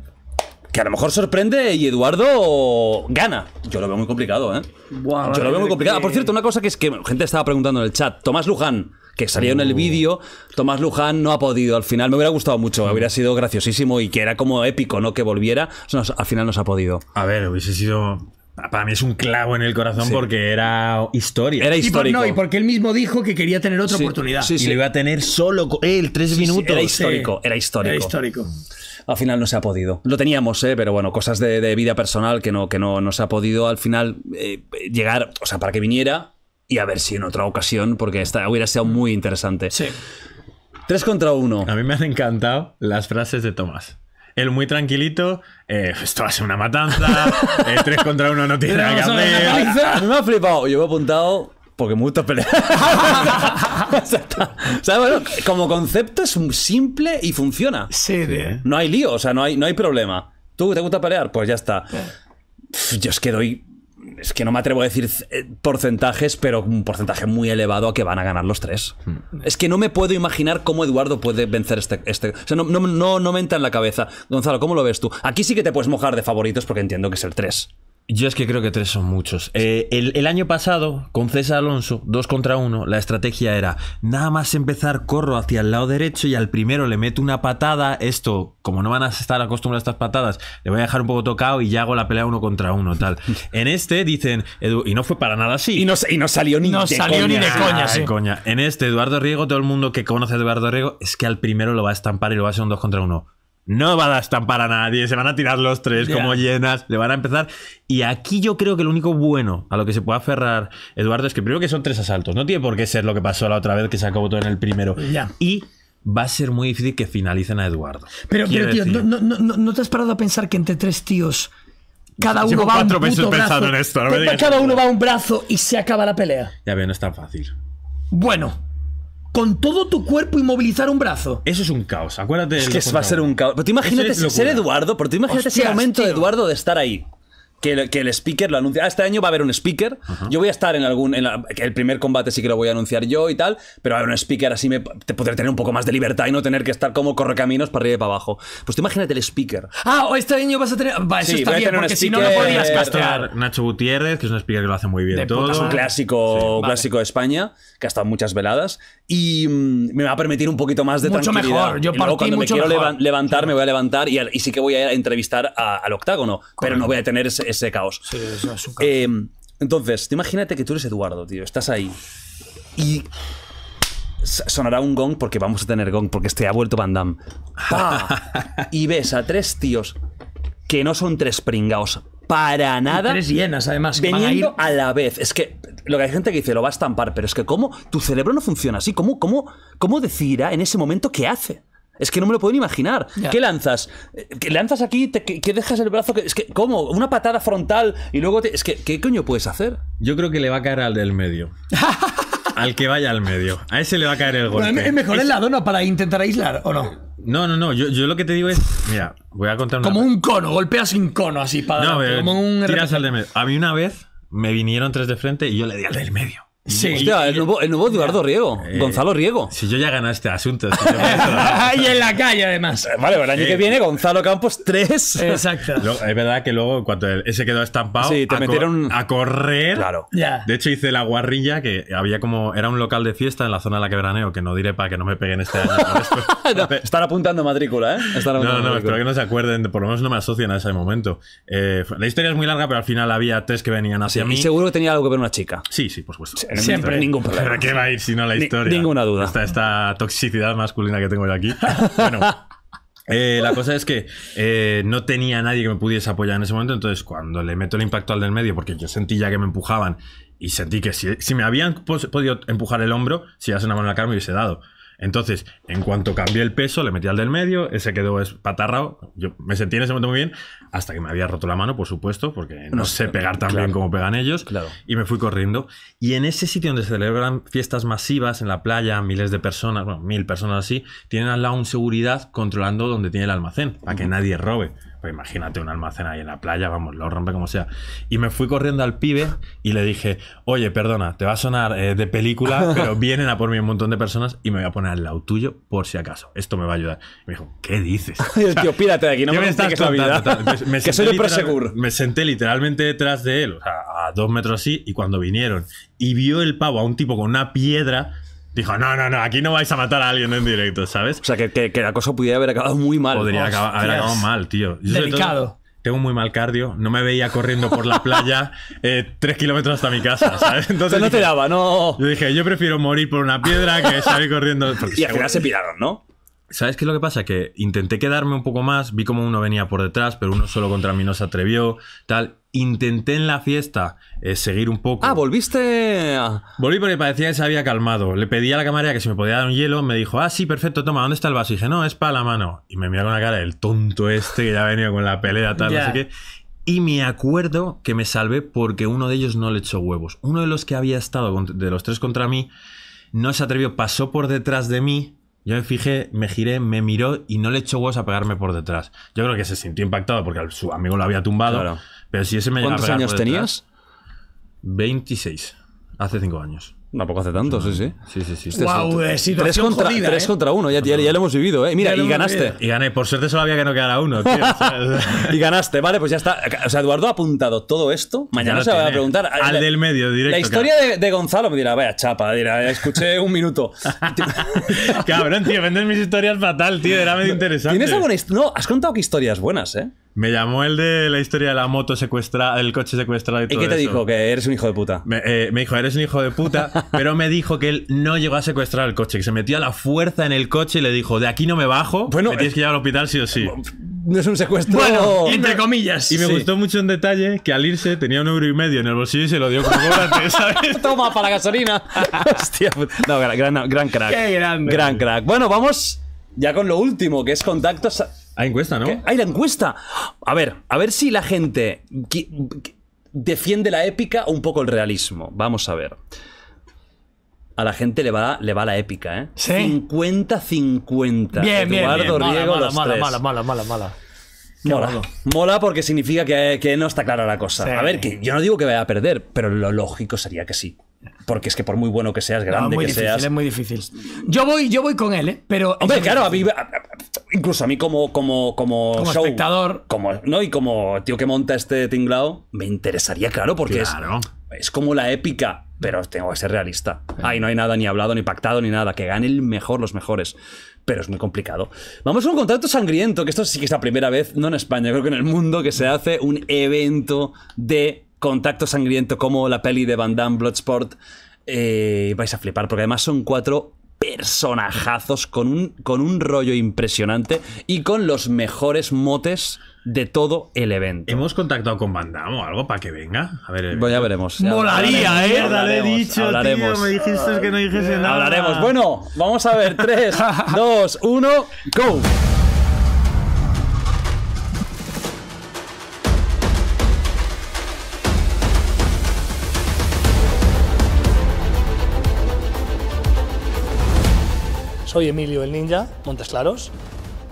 Que a lo mejor sorprende y Eduardo gana. Yo lo veo muy complicado, ¿eh? yo lo veo muy complicado. Ah, por cierto, una cosa que es que gente estaba preguntando en el chat. Tomás Luján, que salía en el oh. vídeo, Tomás Luján no ha podido. Al final me hubiera gustado mucho, hubiera sido graciosísimo y que era como épico, ¿no? Que volviera. al final no se ha podido. A ver, hubiese sido para mí es un clavo en el corazón porque era historia. Era histórico. Y no, y porque él mismo dijo que quería tener otra oportunidad. y lo iba a tener solo él, tres minutos. Era histórico, era histórico. Era histórico. Al final no se ha podido. Lo teníamos, eh, pero bueno, cosas de, vida personal que no, que no, se ha podido al final eh, llegar, o sea, para que viniera y a ver si en otra ocasión, porque esta hubiera sido muy interesante. Sí. Tres contra uno. A mí me han encantado las frases de Tomás el muy tranquilito, eh, esto va a ser una matanza, eh, tres contra uno no tiene nada que hacer. Me ha flipado, yo me he apuntado porque me gusta pelear. como concepto es simple y funciona. Sí, No hay lío, o sea, no hay, no hay problema. ¿Tú te gusta pelear? Pues ya está. Yo es que doy es que no me atrevo a decir eh, porcentajes, pero un porcentaje muy elevado a que van a ganar los tres. Hmm. Es que no me puedo imaginar cómo Eduardo puede vencer este. este o sea, no, no, no, me entra en la cabeza. Gonzalo, ¿cómo lo ves tú? Aquí sí que te puedes mojar de favoritos porque entiendo que es el 3. Yo es que creo que tres son muchos. Eh, el, año pasado, con César Alonso, dos contra uno, la estrategia era nada más empezar, corro hacia el lado derecho y al primero le meto una patada. Esto, como no van a estar acostumbrados a estas patadas, le voy a dejar un poco tocado y ya hago la pelea uno contra uno, tal. en este dicen, y no fue para nada así. Y no, y no salió ni de coña. Ah, de coña. En este, Eduardo Riego, todo el mundo que conoce a Eduardo Riego, es que al primero lo va a estampar y lo va a hacer un dos contra uno. No va a estampar a nadie, se van a tirar los tres como llenas, le van a empezar. Y aquí yo creo que lo único bueno a lo que se puede aferrar Eduardo es que primero que son tres asaltos, no tiene por qué ser lo que pasó la otra vez que se acabó todo en el primero. Y va a ser muy difícil que finalicen a Eduardo. Pero, tío, no, no, te has parado a pensar que entre tres tíos cada uno va a un brazo, en esto, cada uno va a un brazo y se acaba la pelea? Ya veo, no es tan fácil. Bueno, con todo tu cuerpo y movilizar un brazo. Eso es un caos, acuérdate. Es que va a ser un caos. Pero tú imagínate ser Eduardo, pero tú imagínate ese momento de Eduardo de estar ahí. Que el, que el, speaker lo anuncia. Ah, este año va a haber un speaker. Yo voy a estar en algún. el primer combate sí que lo voy a anunciar yo y tal. Pero va a haber un speaker así me, te podré tener un poco más de libertad y no tener que estar como correcaminos para arriba y para abajo. Pues tú imagínate el speaker. Ah, este año vas a tener. Va, eso está bien, porque si no lo podías Nacho Gutiérrez, que es un speaker que lo hace muy bien todo. Es un clásico, clásico de España, que ha estado muchas veladas y mm, me va a permitir un poquito más de mucho Mejor. Yo y cuando me quiero levantar, me voy a levantar y, sí que voy a entrevistar a, al octágono, pero no voy a tener ese, caos. Sí, eso es un caos. Eh, entonces, imagínate que tú eres Eduardo, tío, estás ahí y sonará un gong porque vamos a tener gong porque este ha vuelto Van Damme. y ves a tres tíos que no son tres pringaos para nada. tres además. a, la vez. Es que lo que hay gente que dice lo va a estampar, pero es que cómo tu cerebro no funciona así. ¿Cómo, cómo, cómo decidirá en ese momento qué hace? Es que no me lo puedo ni imaginar. ¿Qué lanzas? que lanzas aquí? que, dejas el brazo? es que, ¿cómo? Una patada frontal y luego Es que, ¿qué coño puedes hacer? Yo creo que le va a caer al del medio. al que vaya al medio. A ese le va a caer el golpe. es mejor el lado, ¿no? Para intentar aislar, ¿o no? No, no, no. Yo, yo, lo que te digo es. Mira, voy a contar Como un cono, golpea sin cono así para. No, como un. Tiras al medio. A mí una vez me vinieron tres de frente y yo le di al del medio. Sí. el nuevo, el nuevo Eduardo Riego, eh, Gonzalo Riego. Si yo ya gana este asunto. en la calle, además. Eh, vale, pues el año que viene, Gonzalo Campos 3. Exacto. es verdad que luego, cuando cuanto ese quedó estampado, te a, metieron... a correr. Claro. De hecho, hice la guarrilla que había como. Era un local de fiesta en la zona de la que que no diré para que no me peguen este año. apuntando matrícula, ¿eh? Estar no, no, espero que no se acuerden, por lo menos no me asocian a ese momento. Eh, la historia es muy larga, pero al final había tres que venían hacia a mí. seguro que tenía algo que ver una chica. Sí, sí, por supuesto. Siempre. Ningún problema. ¿Pero qué va a ir si no la historia? ninguna duda. hasta esta toxicidad masculina que tengo yo aquí. Bueno. Eh, la cosa es que eh, no tenía nadie que me pudiese apoyar en ese momento, entonces cuando le meto el impacto al del medio, porque yo sentí ya que me empujaban y sentí que si, me habían podido empujar el hombro, si ya se una mano en la cara me hubiese dado. Entonces, en cuanto cambié el peso, le metí al del medio, ese quedó espatarrado. Yo me sentí en ese momento muy bien, hasta que me había roto la mano, por supuesto, porque no, sé pegar tan bien como pegan ellos. Y me fui corriendo. Y en ese sitio donde se celebran fiestas masivas, en la playa, miles de personas, bueno, mil personas así, tienen al lado un seguridad controlando donde tiene el almacén, para que nadie robe. Pues imagínate un almacén ahí en la playa, vamos, lo rompe como sea. Y me fui corriendo al pibe y le dije, oye, perdona, te va a sonar eh, de película, pero vienen a por mí un montón de personas y me voy a poner al lado tuyo por si acaso. Esto me va a ayudar. Y me dijo, ¿qué dices? O tío, pírate de aquí, no me, vida. que soy Me senté literalmente detrás de él, o sea, a dos metros así, y cuando vinieron y vio el pavo a un tipo con una piedra Dijo, no, no, no, aquí no vais a matar a alguien en directo, ¿sabes? O sea, que, que, la cosa pudiera haber acabado muy mal. Podría haber acabado mal, tío. Delicado. tengo muy mal cardio, no me veía corriendo por la playa eh, tres kilómetros hasta mi casa, ¿sabes? Entonces no te daba, no. Yo dije, yo prefiero morir por una piedra que salir corriendo. y al final se piraron, ¿no? ¿Sabes qué es lo que pasa? Que intenté quedarme un poco más, vi como uno venía por detrás, pero uno solo contra mí no se atrevió, tal. Intenté en la fiesta eh, seguir un poco. Ah, volviste. Volví porque parecía que se había calmado. Le pedí a la camarera que si me podía dar un hielo, me dijo, ah, sí, perfecto, toma, ¿dónde está el vaso? Y dije, no, es para la mano. Y me miraron con la cara del tonto este que ya ha venido con la pelea, tal, Y me acuerdo que me salvé porque uno de ellos no le echó huevos. Uno de los que había estado, de los tres contra mí, no se atrevió, pasó por detrás de mí yo me fijé, me giré, me miró y no le echó huevos a pegarme por detrás. Yo creo que se sintió impactado porque su amigo lo había tumbado. Pero si ese me ¿Cuántos años tenías? 26. Hace 5 años poco hace tanto, pues sí, sí. Sí, sí, sí. Este eh, tres contra, tres eh. contra uno, ya, lo hemos vivido, ¿eh? Mira, y ganaste. Y gané, por suerte solo había que no quedara uno, tío. y ganaste, vale, pues ya está. O sea, Eduardo ha apuntado todo esto. Mañana se va a preguntar. Al la, del medio, directo. La historia de, Gonzalo me dirá, vaya chapa, dirá, escuché un minuto. Cabrón, tío, vendes mis historias fatal, tío, era medio interesante. ¿Tienes alguna historia? No, has contado que historias buenas, ¿eh? Me llamó el de la historia de la moto secuestrada, el coche secuestrado y todo. ¿Y qué te dijo? Que eres un hijo de puta. Me, eh, dijo, eres un hijo de puta, pero me dijo que él no llegó a secuestrar el coche, que se metió a la fuerza en el coche y le dijo, de aquí no me bajo, bueno, me tienes eh, que llevar al hospital sí o sí. No es un secuestro. Bueno, entre comillas. Y me gustó mucho un detalle que al irse tenía un euro y medio en el bolsillo y se lo dio como ¿sabes? Toma para la gasolina. Hostia, no, gran, crack. Qué Gran crack. Bueno, vamos ya con lo último, que es contactos hay encuesta, ¿no? Hay la encuesta. A ver, a ver si la gente defiende la épica o un poco el realismo. Vamos a ver. A la gente le va, le va la épica, ¿eh? Sí. 50-50. Bien, bien, Eduardo Riego, mala, mala, mala, mala, mala, Mola. Mola porque significa que, no está clara la cosa. A ver, yo no digo que vaya a perder, pero lo lógico sería que sí. Porque es que por muy bueno que seas, grande que seas. Es muy difícil. Yo voy, yo voy con él, ¿eh? Pero. Hombre, claro, a mí, incluso a mí como como como, espectador como no y como tío que monta este tinglado me interesaría claro porque Es, como la épica pero tengo que ser realista ahí no hay nada ni hablado ni pactado ni nada que gane el mejor los mejores pero es muy complicado. Vamos a un contacto sangriento, que esto sí que es la primera vez, no en España, creo que en el mundo, que se hace un evento de contacto sangriento como la peli de Van Damme Bloodsport. Eh, vais a flipar, porque además son cuatro personajazos con un, con un rollo impresionante y con los mejores motes de todo el evento. ¿Hemos contactado con Damme o algo para que venga? A ver, bueno, eh, ya veremos. Molaría, ¿eh? Hablaremos, me dijiste que no dijese nada. Hablaremos. Bueno, vamos a ver. 3, 2, 1, go. Soy Emilio el Ninja, Montes Claros.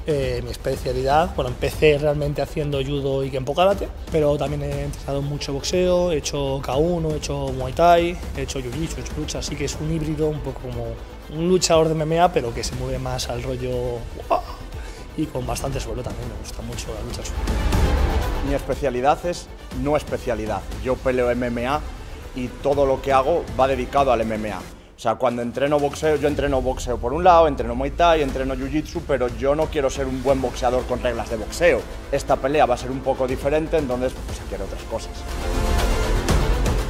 Eh, mi especialidad, bueno, empecé realmente haciendo judo y kempo karate, pero también he entrenado mucho boxeo, he hecho K1, he hecho Muay Thai, he hecho jiu-jitsu, he hecho lucha, así que es un híbrido un poco como un luchador de MMA, pero que se mueve más al rollo y con bastante suelo también, me gusta mucho la lucha suelo. Mi especialidad es no especialidad, yo peleo MMA y todo lo que hago va dedicado al MMA. O sea, cuando entreno boxeo, yo entreno boxeo por un lado, entreno Muay Thai, entreno Jiu-Jitsu, pero yo no quiero ser un buen boxeador con reglas de boxeo. Esta pelea va a ser un poco diferente, entonces pues quiero otras cosas.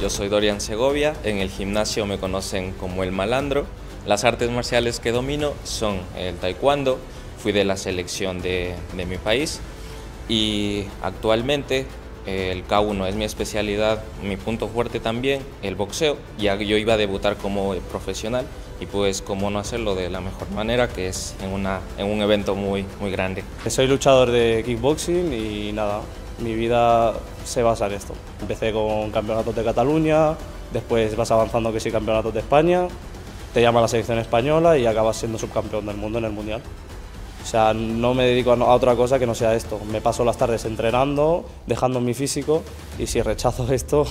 Yo soy Dorian Segovia, en el gimnasio me conocen como el malandro. Las artes marciales que domino son el taekwondo, fui de la selección de, de mi país y actualmente el K1 es mi especialidad, mi punto fuerte también, el boxeo. Ya yo iba a debutar como profesional y pues cómo no hacerlo de la mejor manera, que es en, un evento muy, muy grande. Soy luchador de kickboxing y nada, mi vida se basa en esto. Empecé con campeonatos de Cataluña, después vas avanzando que sí campeonatos de España, te llama la selección española y acabas siendo subcampeón del mundo en el Mundial. O sea, no me dedico a, otra cosa que no sea esto. Me paso las tardes entrenando, dejando mi físico y si rechazo esto,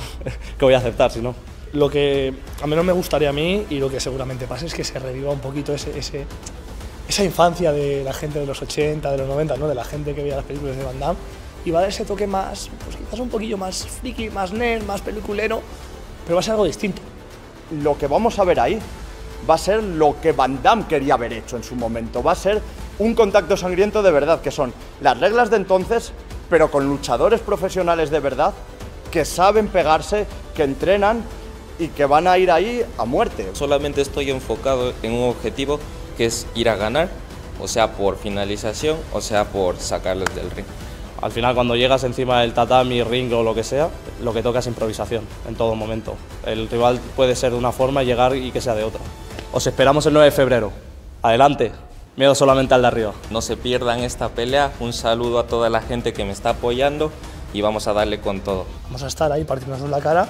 ¿qué voy a aceptar si no? Lo que a menos me gustaría a mí y lo que seguramente pasa es que se reviva un poquito ese, esa infancia de la gente de los 80, de los 90, ¿no? de la gente que veía las películas de Van Damme y va a dar ese toque más, pues quizás un poquillo más friki, más nerd, más peliculero, pero va a ser algo distinto. Lo que vamos a ver ahí va a ser lo que Van Damme quería haber hecho en su momento, va a ser un contacto sangriento de verdad, que son las reglas de entonces, pero con luchadores profesionales de verdad que saben pegarse, que entrenan y que van a ir ahí a muerte. Solamente estoy enfocado en un objetivo que es ir a ganar, o sea por finalización, o sea por sacarles del ring. Al final cuando llegas encima del tatami, ring o lo que sea, lo que toca es improvisación en todo momento. El rival puede ser de una forma, llegar y que sea de otra. Os esperamos el 9 de febrero. Adelante. Miedo solamente al de arriba. No se pierdan esta pelea. Un saludo a toda la gente que me está apoyando y vamos a darle con todo. Vamos a estar ahí partiéndonos la cara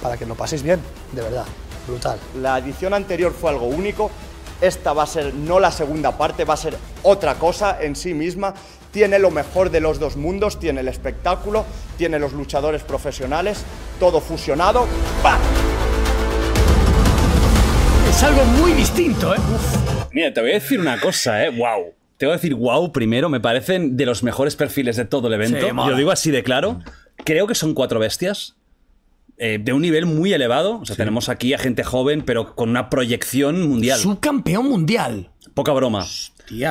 para que lo paséis bien, de verdad. Brutal. La edición anterior fue algo único. Esta va a ser no la segunda parte, va a ser otra cosa en sí misma. Tiene lo mejor de los dos mundos, tiene el espectáculo, tiene los luchadores profesionales, todo fusionado. Es algo muy distinto, ¿eh? Mira, te voy a decir una cosa, ¿eh? ¡Wow! Te voy a decir, wow, primero, me parecen de los mejores perfiles de todo el evento. Yo digo así de claro. Creo que son cuatro bestias. Eh, de un nivel muy elevado. O sea, tenemos aquí a gente joven, pero con una proyección mundial. Subcampeón mundial. Poca broma.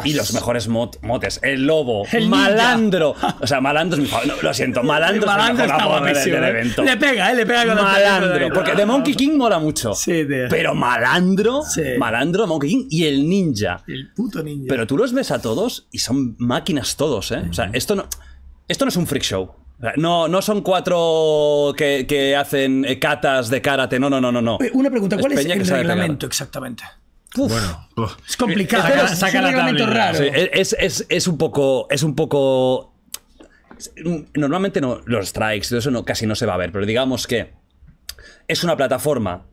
Y los mejores motes. El lobo, el malandro. O sea, malandro es mi favorito. Lo siento, malandro, malandro es mi ¿eh? evento. Le pega, ¿eh? le pega con Malandro. porque The Monkey King mola mucho. Sí, Pero malandro, malandro, Monkey King y el ninja. El puto ninja. Pero tú los ves a todos y son máquinas todos, ¿eh? O sea, esto no, esto no es un freak show. No, no son cuatro que, hacen eh, catas de karate, no, no, no, no. Una pregunta, ¿cuál es, el reglamento exactamente? bueno, es complicado. sacar saca, Raro. es, un poco, es un poco. Normalmente no, los strikes, todo eso no, casi no se va a ver, pero digamos que es una plataforma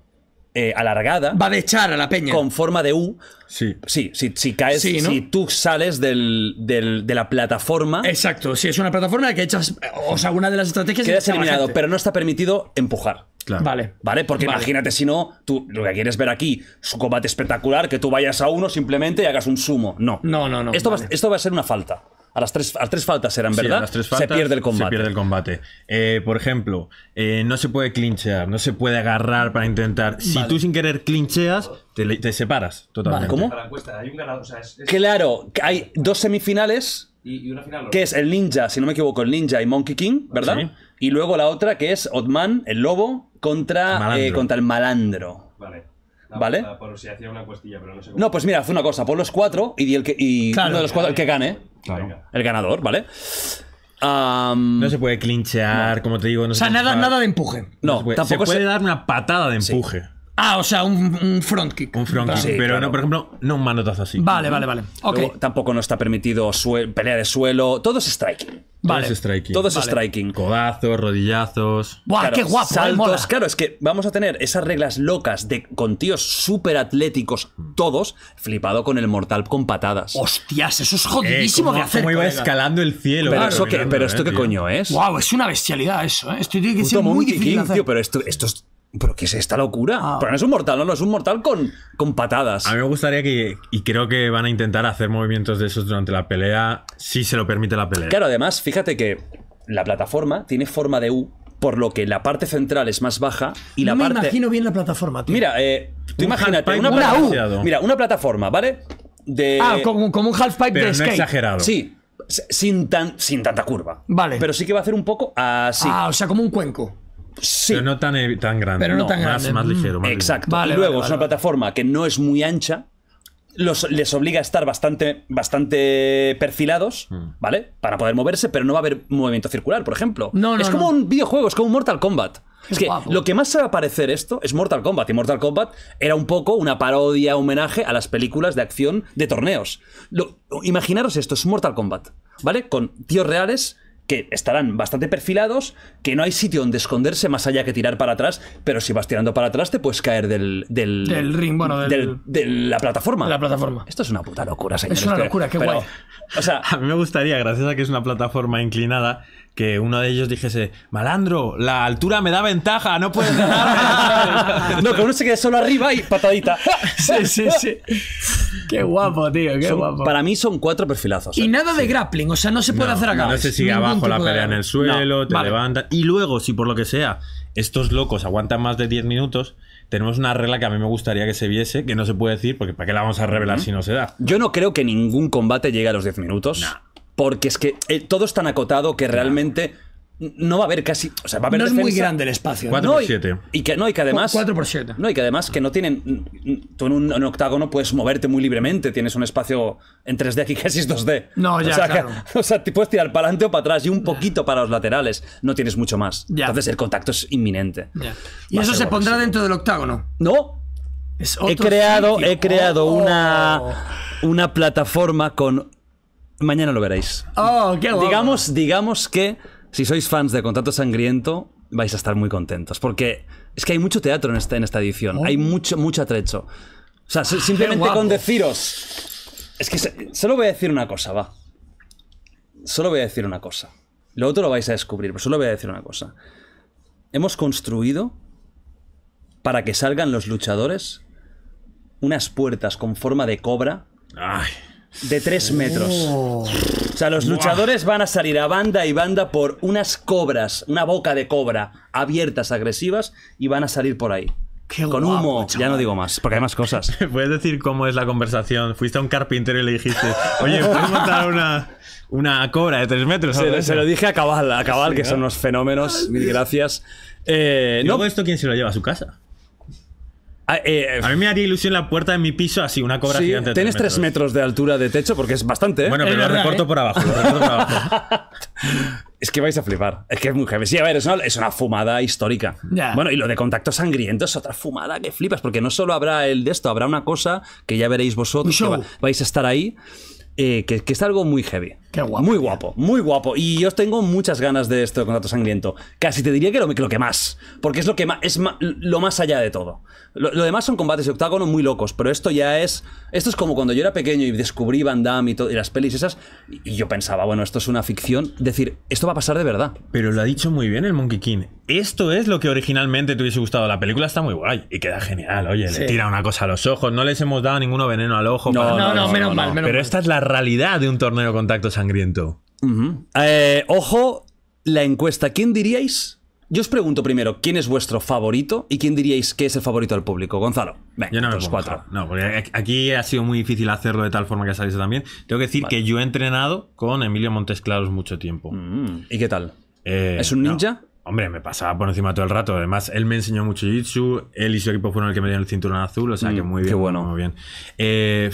eh, alargada. Va a echar a la peña. Con forma de U. Sí. Sí, si, si caes, si tú sales del, de la plataforma. Exacto, si es una plataforma que echas, o sea, una de las estrategias. Quedas eliminado, pero no está permitido empujar. Vale. Vale, porque imagínate si no, tú lo que quieres ver aquí, su combate espectacular, que tú vayas a uno simplemente y hagas un sumo. No. No, no, no. Esto, esto va a ser una falta. A las tres, tres faltas eran, ¿verdad? se pierde el combate. combate. Eh, por ejemplo, eh, no se puede clinchear, no se puede agarrar para intentar. Si tú sin querer clincheas, te, separas totalmente. ¿Cómo? Claro, hay dos semifinales. Y, una final. Que es el ninja, si no me equivoco, el ninja y Monkey King, ¿verdad? Y luego la otra que es Otman, el lobo, contra el, eh, contra el malandro. Vale. ¿Vale? por si hacía una pero no No, pues mira, haz una cosa, pon los cuatro y, el que, los cuatro, el que gane. El ganador, ¿vale? no se puede clinchear, como te digo. No o sea, nada, nada de empuje. No, tampoco se puede dar una patada de empuje. Ah, o sea, un, front kick. Un front kick, sí, pero no, por ejemplo, no un manotazo así. Vale, vale, vale. tampoco no está permitido pelea de suelo. Todo es striking. Vale. Todo es striking. Todo es striking. Codazos, rodillazos. ¡Buah, qué guapo! ¿eh, saltos. Claro, es que vamos a tener esas reglas locas de con tíos súper atléticos, todos, flipado con el mortal con patadas. ¡Hostias! Eso es jodidísimo eh, de hacer. Como iba escalando el cielo. Pero, pero esto eh, qué coño es. ¡Guau, Es una bestialidad eso, ¿eh? Esto tiene que ser muy difícil. Tío, pero esto, esto es ¿Pero qué es esta locura? Ah. Pero no es un mortal, no, no, es un mortal con, con patadas. A mí me gustaría que, y creo que van a intentar hacer movimientos de esos durante la pelea, si se lo permite la pelea. Claro, además, fíjate que la plataforma tiene forma de U, por lo que la parte central es más baja y la me imagino bien la plataforma, Mira, eh, tú imagínate, una, Mira, una plataforma, ¿vale? De... Ah, como, un halfpipe de exagerado. Sí, sin, tan, sin tanta curva. Vale. Pero sí que va a hacer un poco así. Ah, o sea, como un cuenco. Sí. Pero no tan, tan grande. Pero no, más, más mm. ligero. Exacto. y luego es una plataforma que no es muy ancha. Los, les obliga a estar bastante, bastante perfilados, mm. ¿vale? Para poder moverse, pero no va a haber movimiento circular, por ejemplo. No, es como un videojuego, es como un Mortal Kombat. es que lo que más se va a parecer esto es Mortal Kombat. Y Mortal Kombat era un poco una parodia, homenaje a las películas de acción de torneos. Lo, imaginaros esto, es Mortal Kombat, ¿vale? Con tíos reales que estarán bastante perfilados, que no hay sitio donde esconderse más allá que tirar para atrás, pero si vas tirando para atrás te puedes caer del... Del, ring, bueno, de la plataforma. La plataforma. Esto es una puta locura, señor. Es una locura, qué guay. O sea, a mí me gustaría, gracias a que es una plataforma inclinada, que uno de ellos dijese, malandro, la altura me da ventaja, no puedes no, que uno se quede solo arriba y patadita. sí, sí, sí. Qué guapo, tío, qué guapo. Para mí son cuatro perfilazos. Y ¿eh? nada de grappling, o sea, no se puede hacer acá. No se sigue abajo, la pelea en el suelo, te levanta Y luego, si por lo que sea, estos locos aguantan más de 10 minutos, tenemos una regla que a mí me gustaría que se viese, que no se puede decir, porque ¿para qué la vamos a revelar si no se da? Yo no creo que ningún combate llegue a los 10 minutos porque es que eh, todo es tan acotado que realmente no va a haber casi. O No es muy grande el espacio. 4 x 7. Y, que, no, hay que además. 4 x 7. No, hay que además que no tienen. Tú en un, octágono puedes moverte muy libremente. Tienes un espacio en 3D aquí casi es 2D. No, ya. O sea, o sea te puedes tirar para adelante o para atrás y un poquito para los laterales. No tienes mucho más. Entonces el contacto es inminente. ¿Y eso se pondrá dentro del octágono? No. Es he creado, he creado oh. una, una plataforma con Mañana lo veréis. Oh, digamos, digamos que si sois fans de Contrato Sangriento, vais a estar muy contentos. Porque es que hay mucho teatro en esta, en esta edición. Oh. Hay mucho, mucho atrecho. O sea, simplemente con deciros. Es que se, solo voy a decir una cosa, va. Solo voy a decir una cosa. Lo otro lo vais a descubrir, pero solo voy a decir una cosa. Hemos construido para que salgan los luchadores unas puertas con forma de cobra. Ay de 3 metros. O sea, los luchadores van a salir a banda y banda por unas cobras, una boca de cobra, abiertas, agresivas, y van a salir por ahí. con humo, ya no digo más, porque hay más cosas. ¿Puedes decir cómo es la conversación? Fuiste a un carpintero y le dijiste, oye, ¿puedes montar una, una cobra de tres metros? Se, lo dije a Cabal, a Cabal, que son unos fenómenos, mil gracias. Eh, ¿Y luego esto quién se lo lleva a su casa? Ah, eh, eh, a, mí me haría ilusión la puerta de mi piso así, una cobra sí, gigante. Tienes 3 metros. de altura de techo porque es bastante, ¿eh? Bueno, pero lo recorto, por abajo, Es que vais a flipar. Es que es muy heavy. Sí, a ver, es una, fumada histórica. Bueno, y lo de contacto sangriento es otra fumada que flipas, porque no solo habrá el de esto, habrá una cosa que ya veréis vosotros, que vais a estar ahí, que es algo muy heavy. Qué guapo. Muy guapo, muy guapo. Y yo tengo muchas ganas de esto de Contacto Sangriento. Casi te diría que lo, que, más. Porque es lo que más, es lo más allá de todo. Lo, demás son combates de octágono muy locos, pero esto ya es. Esto es como cuando yo era pequeño y descubrí Van Damme y, todo, y las pelis esas. Y yo pensaba, bueno, esto es una ficción. Decir, esto va a pasar de verdad. Pero lo ha dicho muy bien el Monkey King. Esto es lo que originalmente te hubiese gustado. La película está muy guay y queda genial. Oye, le tira una cosa a los ojos. No les hemos dado ninguno veneno al ojo. No, no, menos mal. pero esta es la realidad de un torneo de contacto sangriento. Eh, ojo, la encuesta. ¿Quién diríais? Yo os pregunto primero, ¿quién es vuestro favorito? ¿Y quién diríais que es el favorito del público? Gonzalo, los cuatro. No, porque aquí ha sido muy difícil hacerlo de tal forma que ha también. Tengo que decir que yo he entrenado con Emilio Montes mucho tiempo. Mm. ¿Y qué tal? Eh, ¿Es un ninja? Hombre, me pasaba por encima todo el rato. Además, él me enseñó mucho jiu-jitsu. Él y su equipo fueron el que me dieron el cinturón azul. O sea que mm, muy bien. bueno. Muy bien. Eh,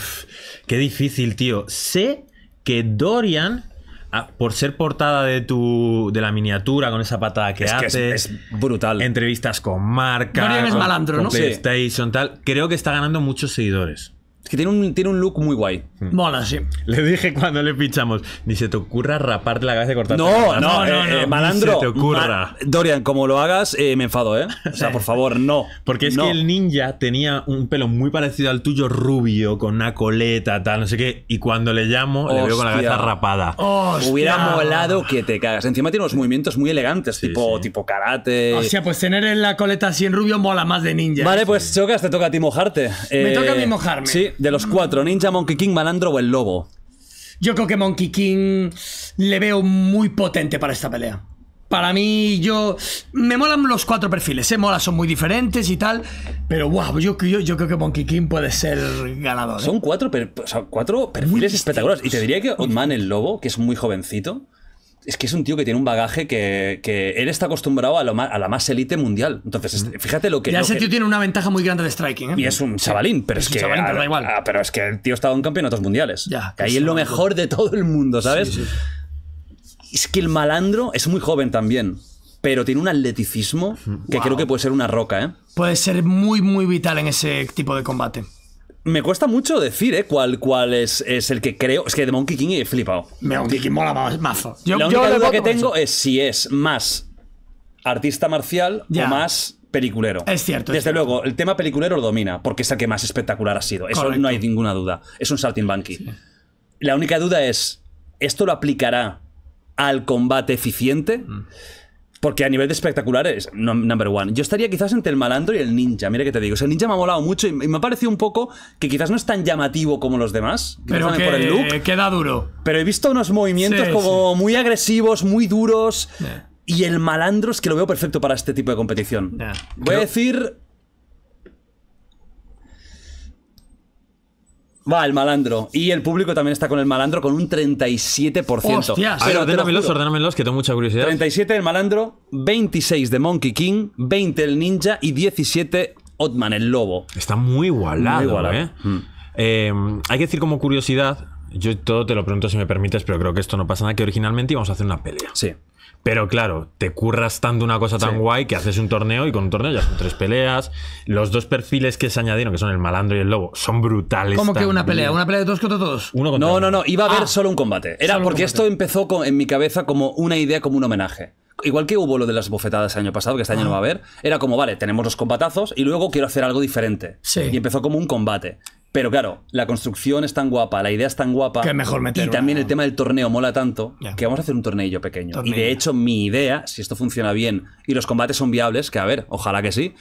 qué difícil, tío. Sé que Dorian ah, por ser portada de tu de la miniatura con esa patada que es haces es, brutal entrevistas con marca Dorian es malandro ¿no? sé tal creo que está ganando muchos seguidores es que tiene un, tiene un look muy guay. Hmm. Mola, sí. Le dije cuando le pinchamos, ni se te ocurra raparte la cabeza y No, no, eh, no, eh, no, malandro. Ni se te ocurra. Dorian, como lo hagas, eh, me enfado, ¿eh? O sea, por favor, no. Porque es que el ninja tenía un pelo muy parecido al tuyo, rubio, con una coleta, tal, no sé qué. Y cuando le llamo, le veo con la cabeza rapada. Hubiera molado que te cagas. Encima tiene unos movimientos muy elegantes, tipo, tipo karate. O sea, pues tener en la coleta así en rubio mola más de ninja. Vale, pues chocas, te toca a ti mojarte. Me toca a mí mojarme. Sí de, los cuatro, Ninja, Monkey King, Malandro o el Lobo. Yo creo que Monkey King le veo muy potente para esta pelea. Para mí, yo. Me molan los cuatro perfiles, ¿eh? Mola, son muy diferentes y tal. Pero wow, yo, yo creo que Monkey King puede ser ganador. ¿eh? Son cuatro, cuatro perfiles espectaculares. Y te diría que Otman el Lobo, que es muy jovencito es que es un tío que tiene un bagaje que, él está acostumbrado a, lo la más élite mundial. Entonces, este, mm. fíjate lo que. Ya ese tío tiene una ventaja muy grande de striking. ¿eh? Y es un chavalín, pero es, que. pero igual. pero es que el tío ha estado en campeonatos mundiales. Ya. Que ahí es lo mejor de todo el mundo, ¿sabes? Es que el malandro es muy joven también pero tiene un atleticismo que creo que puede ser una roca, ¿eh? Puede ser muy, muy vital en ese tipo de combate me cuesta mucho decir, eh, ¿Cuál, cuál es, el que creo? Es que de Monkey King he flipado. Monkey King mola mazo. Yo, la única duda que tengo es si es más artista marcial o más peliculero. Es cierto. Desde luego, el tema peliculero lo domina, porque es el que más espectacular ha sido. Eso no hay ninguna duda. Es un Salting Sí. La única duda es, ¿esto lo aplicará al combate eficiente? Mm. Porque a nivel de espectaculares, number one. Yo estaría quizás entre el malandro y el ninja, mira que te digo. el ninja me ha molado mucho y me ha parecido un poco que quizás no es tan llamativo como los demás. Pero que queda duro. Pero he visto unos movimientos como muy agresivos, muy duros. Y el malandro es que lo veo perfecto para este tipo de competición. Voy a decir Va, el malandro. Y el público también está con el malandro con un 37%. Hostias. A ordénamelos, ordénamelos, que tengo mucha curiosidad. 37 el malandro, 26 de Monkey King, 20 el ninja y 17 Otman, el lobo. Está muy igualado, Eh, hmm. em, hay que decir como curiosidad, yo todo te lo pregunto si me permites, pero creo que esto no pasa nada, que originalmente íbamos a hacer una pelea. Sí. Pero claro, te curras tanto una cosa tan guay que haces un torneo y con un torneo ya son tres peleas. Los dos perfiles que se añadieron, que son el malandro y el lobo, son brutales. ¿Cómo que una pelea? ¿Una pelea de dos contra todos? no, no, no. Iba a haber ah. solo un combate. Era porque esto empezó en mi cabeza como una idea, como un homenaje. Igual que hubo lo de las bofetadas el año pasado, que este año no ah. va a haber, era como, vale, tenemos los combatazos y luego quiero hacer algo diferente. Sí. Y empezó como un combate. Pero claro, la construcción es tan guapa, la idea es tan guapa. Que mejor Y también el tema del torneo mola tanto que vamos a hacer un torneillo pequeño. Y de hecho, mi idea, si esto funciona bien y los combates son viables, que a ver, ojalá que sí,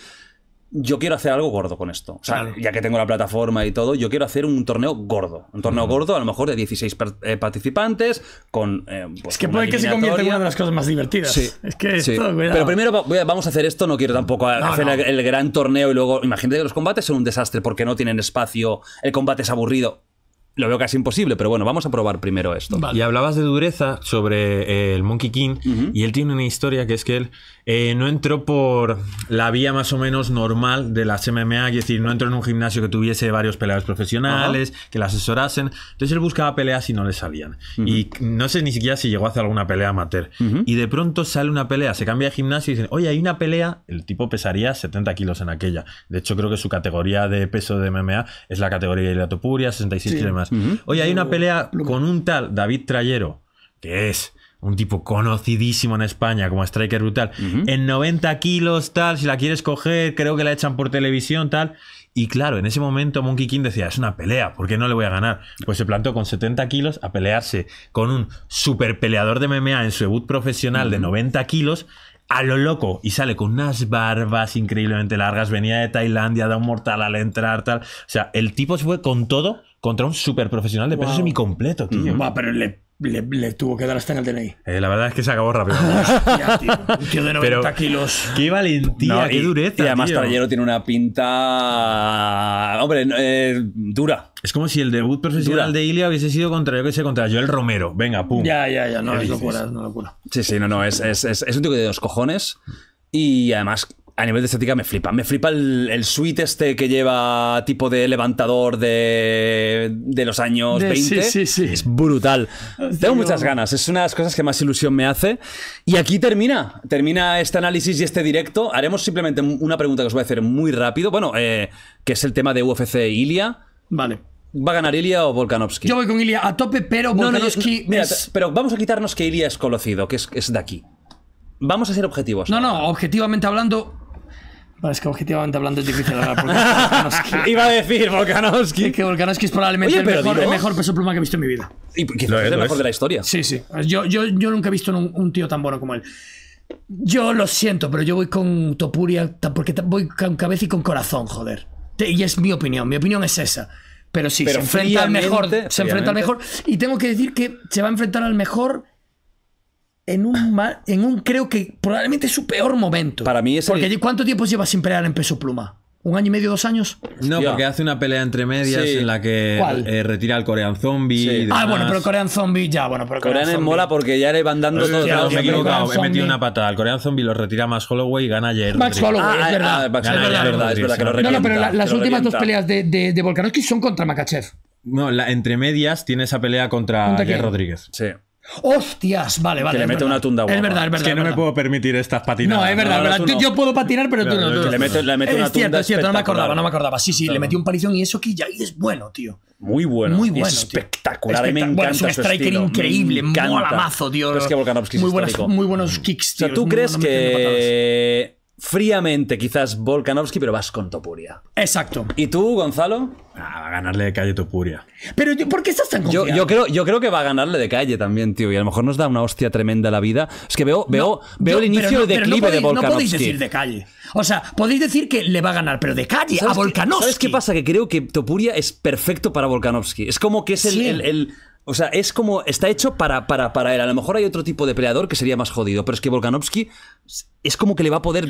yo quiero hacer algo gordo con esto. O sea, ya que tengo la plataforma y todo, yo quiero hacer un torneo gordo. Un torneo mm. gordo, a lo mejor de 16 eh, participantes, con. Eh, pues, es que puede que se convierta en una de las cosas más divertidas. Es que Pero primero vamos a hacer esto, no quiero tampoco hacer El, gran torneo y luego. Imagínate que los combates son un desastre porque no tienen espacio, el combate es aburrido. Lo veo casi imposible, pero bueno, vamos a probar primero esto. Y hablabas de dureza sobre eh, el Monkey King, y él tiene una historia que es que él eh, no entró por la vía más o menos normal de las MMA, es decir, no entró en un gimnasio que tuviese varios peleadores profesionales, que le asesorasen. Entonces él buscaba peleas y no le salían. Y no sé ni siquiera si llegó a hacer alguna pelea amateur. Y de pronto sale una pelea, se cambia de gimnasio y dicen, oye, hay una pelea. El tipo pesaría 70 kilos en aquella. De hecho, creo que su categoría de peso de MMA es la categoría de topuria 66 y kilos más. Oye, hay una pelea con un tal David Trayero, que es un tipo conocidísimo en España como striker brutal, en 90 kilos, tal, si la quieres coger, creo que la echan por televisión, tal. Y claro, en ese momento Monkey King decía, es una pelea, ¿por qué no le voy a ganar? Pues se plantó con 70 kilos a pelearse con un super peleador de MMA en su debut profesional de 90 kilos a lo loco y sale con unas barbas increíblemente largas, venía de Tailandia, da un mortal al entrar, tal. O sea, el tipo se fue con todo contra un super profesional de peso semi completo tío. pero le le, tuvo que dar hasta en el DNI. Eh, la verdad es que se acabó rápido. Hostia, tío, un tío de 90 kilos. Qué valentía, qué dureza. Y además, Trajero tiene una pinta. Hombre, eh, dura. Es como si el debut profesional de Ilia hubiese sido contra, yo que se contra Joel Romero. Venga, pum. Ya, ya, ya. No, lo locura, no lo locura. Sí, sí, no, no. Es, es, es, un tipo de dos cojones. Y además, a nivel de estética me flipa. Me flipa el, suite este que lleva tipo de levantador de, los años 20. Sí, sí, sí. Es brutal. Tengo muchas ganas. Es una de las cosas que más ilusión me hace. Y aquí termina. Termina este análisis y este directo. Haremos simplemente una pregunta que os voy a hacer muy rápido. Bueno, eh, que es el tema de UFC Ilia. Vale. ¿Va a ganar Ilia o Volkanovski? Yo voy con Ilia a tope, pero Volkanovski. Pero vamos a quitarnos que Ilia es conocido, que es, es de aquí. Vamos a ser objetivos. No, no, objetivamente hablando, es que objetivamente hablando es difícil hablar porque Iba a decir Volkanovski. que Volkanovski es probablemente el, mejor, peso pluma que he visto en mi vida. Y es, el mejor de la historia. Sí, sí. Yo, yo, yo nunca he visto un, tío tan bueno como él. Yo lo siento, pero yo voy con Topuria porque voy con cabeza y con corazón, joder. Y es mi opinión, mi opinión es esa. Pero sí, se enfrenta al mejor. Se enfrenta al mejor. Y tengo que decir que se va a enfrentar al mejor en un, en un creo que probablemente su peor momento. Para mí es Porque ¿cuánto tiempo lleva sin pelear en peso pluma? ¿Un año y medio, dos años? No, porque hace una pelea entre medias en la que eh, retira al Corean Zombie. Ah, bueno, pero el Korean Zombie ya, bueno, pero el Korean, es mola porque ya le van dando todo. me he equivocado, he metido una patada. al Corean Zombie lo retira Max Holloway y gana ayer. Max Holloway, ah, es ah, verdad. Ah, Max es, verdad, es verdad, que lo No, no, pero las últimas dos peleas de, de, Volkanovski son contra Makachev. No, la, entre medias tiene esa pelea contra, ¿Contra Rodríguez. Sí. ¡Hostias! Vale, vale. Que le mete una tunda guapa. Es verdad, es verdad. Es que no me puedo permitir estas patinadas. No, es verdad, verdad. Yo, puedo patinar, pero tú no. Le mete, le mete una cierto, tunda. Es cierto, no me acordaba, no me acordaba. Sí, sí, le metió un parición y eso que ya es bueno, tío. Muy bueno. Muy bueno. Espectacular. me encanta. Bueno, es un striker increíble. Mola mazo, tío. es que es muy buenas, Muy buenos kicks, tío. O ¿tú crees que fríamente quizás Volkanovski, pero vas con Topuria. Exacto. ¿Y tú, Gonzalo? Ah, va a ganarle de calle Topuria. Pero ¿por qué estás tan confiado? Yo, creo, yo creo que va a ganarle de calle también, tío. Y a lo mejor nos da una hostia tremenda la vida. Es que veo, veo, veo el inicio de declive de Volkanovski. No podéis decir de calle. O sea, podéis decir que le va a ganar, pero de calle a Volkanovski. ¿Sabes qué pasa? Que creo que Topuria es perfecto para Volkanovski. Es como que es el o sea, es como. Está hecho para, para, él. A lo mejor hay otro tipo de peleador que sería más jodido, pero es que Volkanovski es como que le va a poder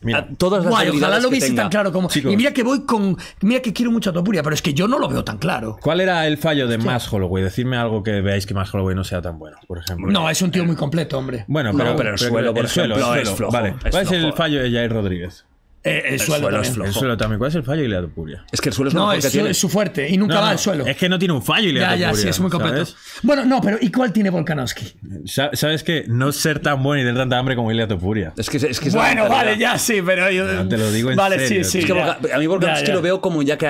Mira, todas las ojalá lo viese tan claro como. y mira que voy con. Mira que quiero mucho a Topuria, pero es que yo no lo veo tan claro. ¿Cuál era el fallo de Mass Holloway? Decidme algo que veáis que Mass Holloway no sea tan bueno, por ejemplo. No, es un tío muy completo, hombre. Bueno, pero, el, suelo, vale. ¿Cuál es el fallo de Jair Rodríguez? Eh, el, suelo, es flojo El suelo también. ¿Cuál es el fallo de Iliad Es que el suelo es, no, su, es su fuerte y nunca va al suelo. Es que no tiene un fallo Iliad Ya, ya, sí, es muy completo. Bueno, no, pero ¿y cuál tiene Volkanovski? ¿Sabes qué? No ser tan bueno y tener tanta hambre como Iliad Puria. Es que, es bueno, vale, ya sí, pero yo. te lo digo en vale, sí, sí. a mí Volkanovski lo veo como ya que.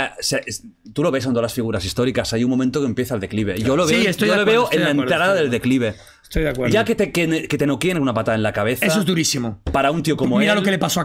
tú lo ves en todas las figuras históricas, hay un momento que empieza el declive. Yo lo veo, sí, yo lo veo en la entrada del declive. Estoy de acuerdo. Ya que te, no quieren una patada en la cabeza. Eso es durísimo. Para un tío como él. Mira lo que le pasó a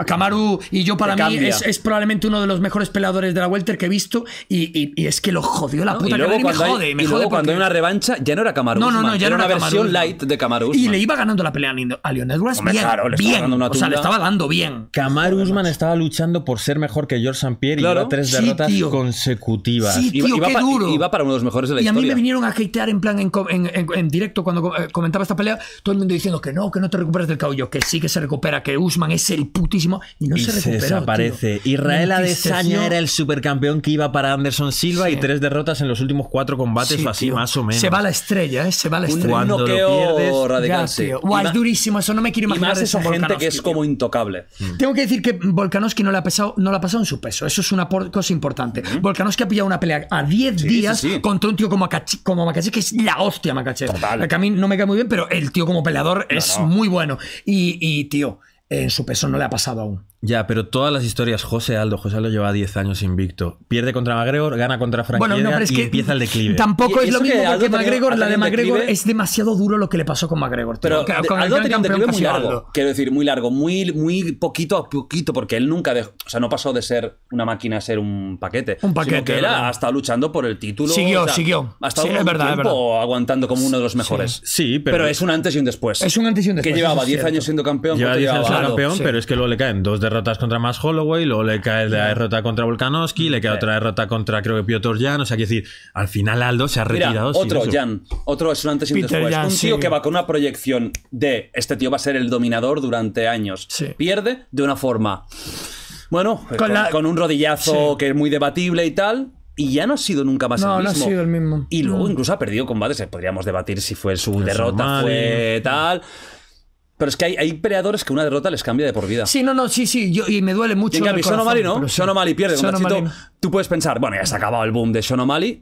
A Kamaru y yo para mí es, probablemente uno de los mejores peleadores de la Welter que he visto y, es que lo jodió la puta. cuando, me jode, hay, cuando hay una revancha ya no era Camaro. No, no, no, ya era, una versión light de Kamaru Y le iba ganando la pelea a Lionel Edwards bien, bien. o sea, le estaba dando bien. Kamaru Usman estaba luchando por ser mejor que George St. Pierre y iba tres derrotas consecutivas. y iba, para uno de los mejores de la historia. Y a mí me vinieron a hatear en plan en, directo cuando eh, comentaba esta pelea, todo el mundo diciendo que no, que no te recuperas del caballo, que sí que se recupera, que Usman es el putísimo y no se desaparece. Israel Adesanya era el supercampeón que iba para Anderson Silva y tres derrotas en los últimos cuatro combates o así, más o menos. Se va la estrella, ¿eh? Se va la estrella. Cuando Un pierdes, radical, ya, durísimo, eso no me quiero imaginar. Y más gente que es como intocable. Mm. Tengo que decir que Volkanovski no le ha no ha pasado en su peso. Eso es una cosa importante. Mm. Volkanovski ha pillado una pelea a 10 días contra un tío como, Makachev como que es la hostia Makachev. a mí no me cae muy bien, pero el tío como peleador es muy bueno. y tío, en su peso no le ha pasado aún. Ya, pero todas las historias, José Aldo, José Aldo lleva 10 años invicto. Pierde contra McGregor, gana contra Frankie y empieza el declive. Tampoco es lo mismo porque McGregor, la de McGregor es demasiado duro lo que le pasó con McGregor. Pero Aldo tenía un declive muy largo, Quiero decir, muy largo, muy, muy poquito a poquito, porque él nunca dejó, o sea, no pasó de ser una máquina a ser un paquete. Un paquete. que era luchando por el título. Siguió, siguió. Hasta estado es verdad, es verdad. aguantando como uno de los mejores. Sí, pero, es un antes y un después. Es un antes y un después. Que llevaba 10 años siendo campeón. pero es que luego le caen dos de derrotas contra Max Holloway, luego le cae la derrota contra Volkanovski, le cae otra derrota contra creo que Piotr Jan, o sea, quiero decir, al final Aldo se ha retirado. otro Jan, otro es un antes y después. tío que va con una proyección de este tío va a ser el dominador durante años. Pierde de una forma. Bueno, con, un rodillazo que es muy debatible y tal, y ya no ha sido nunca más el mismo. ha sido el mismo. Y luego incluso ha perdido combates. Podríamos debatir si fue su pues derrota, fue tal. Pero es que hay, peleadores que una derrota les cambia de por vida. Sí, no, no, sí, sí. Yo, y me duele mucho. Y en ¿no? Sean pierde con Tú puedes pensar, bueno, ya se ha acabado el boom de Sean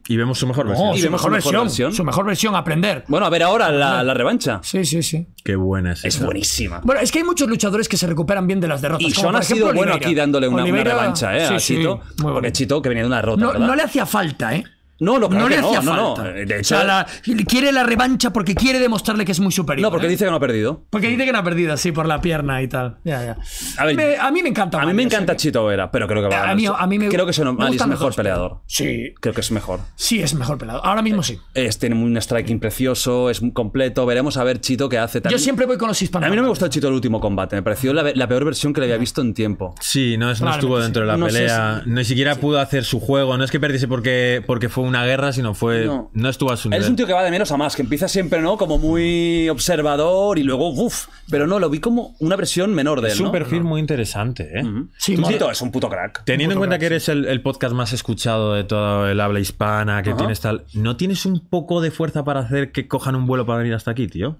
Y vemos su mejor versión. su mejor versión, Su mejor versión, aprender. Bueno, a ver ahora la, revancha. Sí, sí, sí. Qué buena es. Es buenísima. Bueno, es que hay muchos luchadores que se recuperan bien de las derrotas. Y son ha sido bueno aquí dándole una, revancha, ¿eh? Sí, Chito. porque Chito, que venía de una derrota. no le hacía falta, ¿eh? No, lo no que le hacía falta. No, o sea, quiere la revancha porque quiere demostrarle que es muy superior. No, porque ¿eh? dice que no ha perdido. Porque dice que no ha perdido, así por la pierna y tal. Ya, ya. A, mí me encanta. A mí me encanta Chito Vera, pero creo que va a, mí, Creo que es, el mejor peleador. Sí. Creo que es mejor. Sí, es mejor peleador. Ahora mismo sí. Es, tiene un striking precioso, es completo. Veremos a ver Chito qué hace. También, Yo siempre voy con los hispanos. A mí no me gustó Chito el último combate. Me pareció la, peor versión que le había visto en tiempo. Sí, no, es, no estuvo dentro de la pelea. Ni siquiera pudo hacer su juego. No es que perdiese porque, porque fue una guerra, sino fue. No, estuvo a su es un tío que va de menos a más, que empieza siempre, ¿no? Como muy observador y luego, uff. Pero no, lo vi como una versión menor de él. Es un perfil muy interesante, ¿eh? sí, es un puto crack. Teniendo en cuenta que eres el, podcast más escuchado de todo el habla hispana, que tienes tal. ¿No tienes un poco de fuerza para hacer que cojan un vuelo para venir hasta aquí, tío?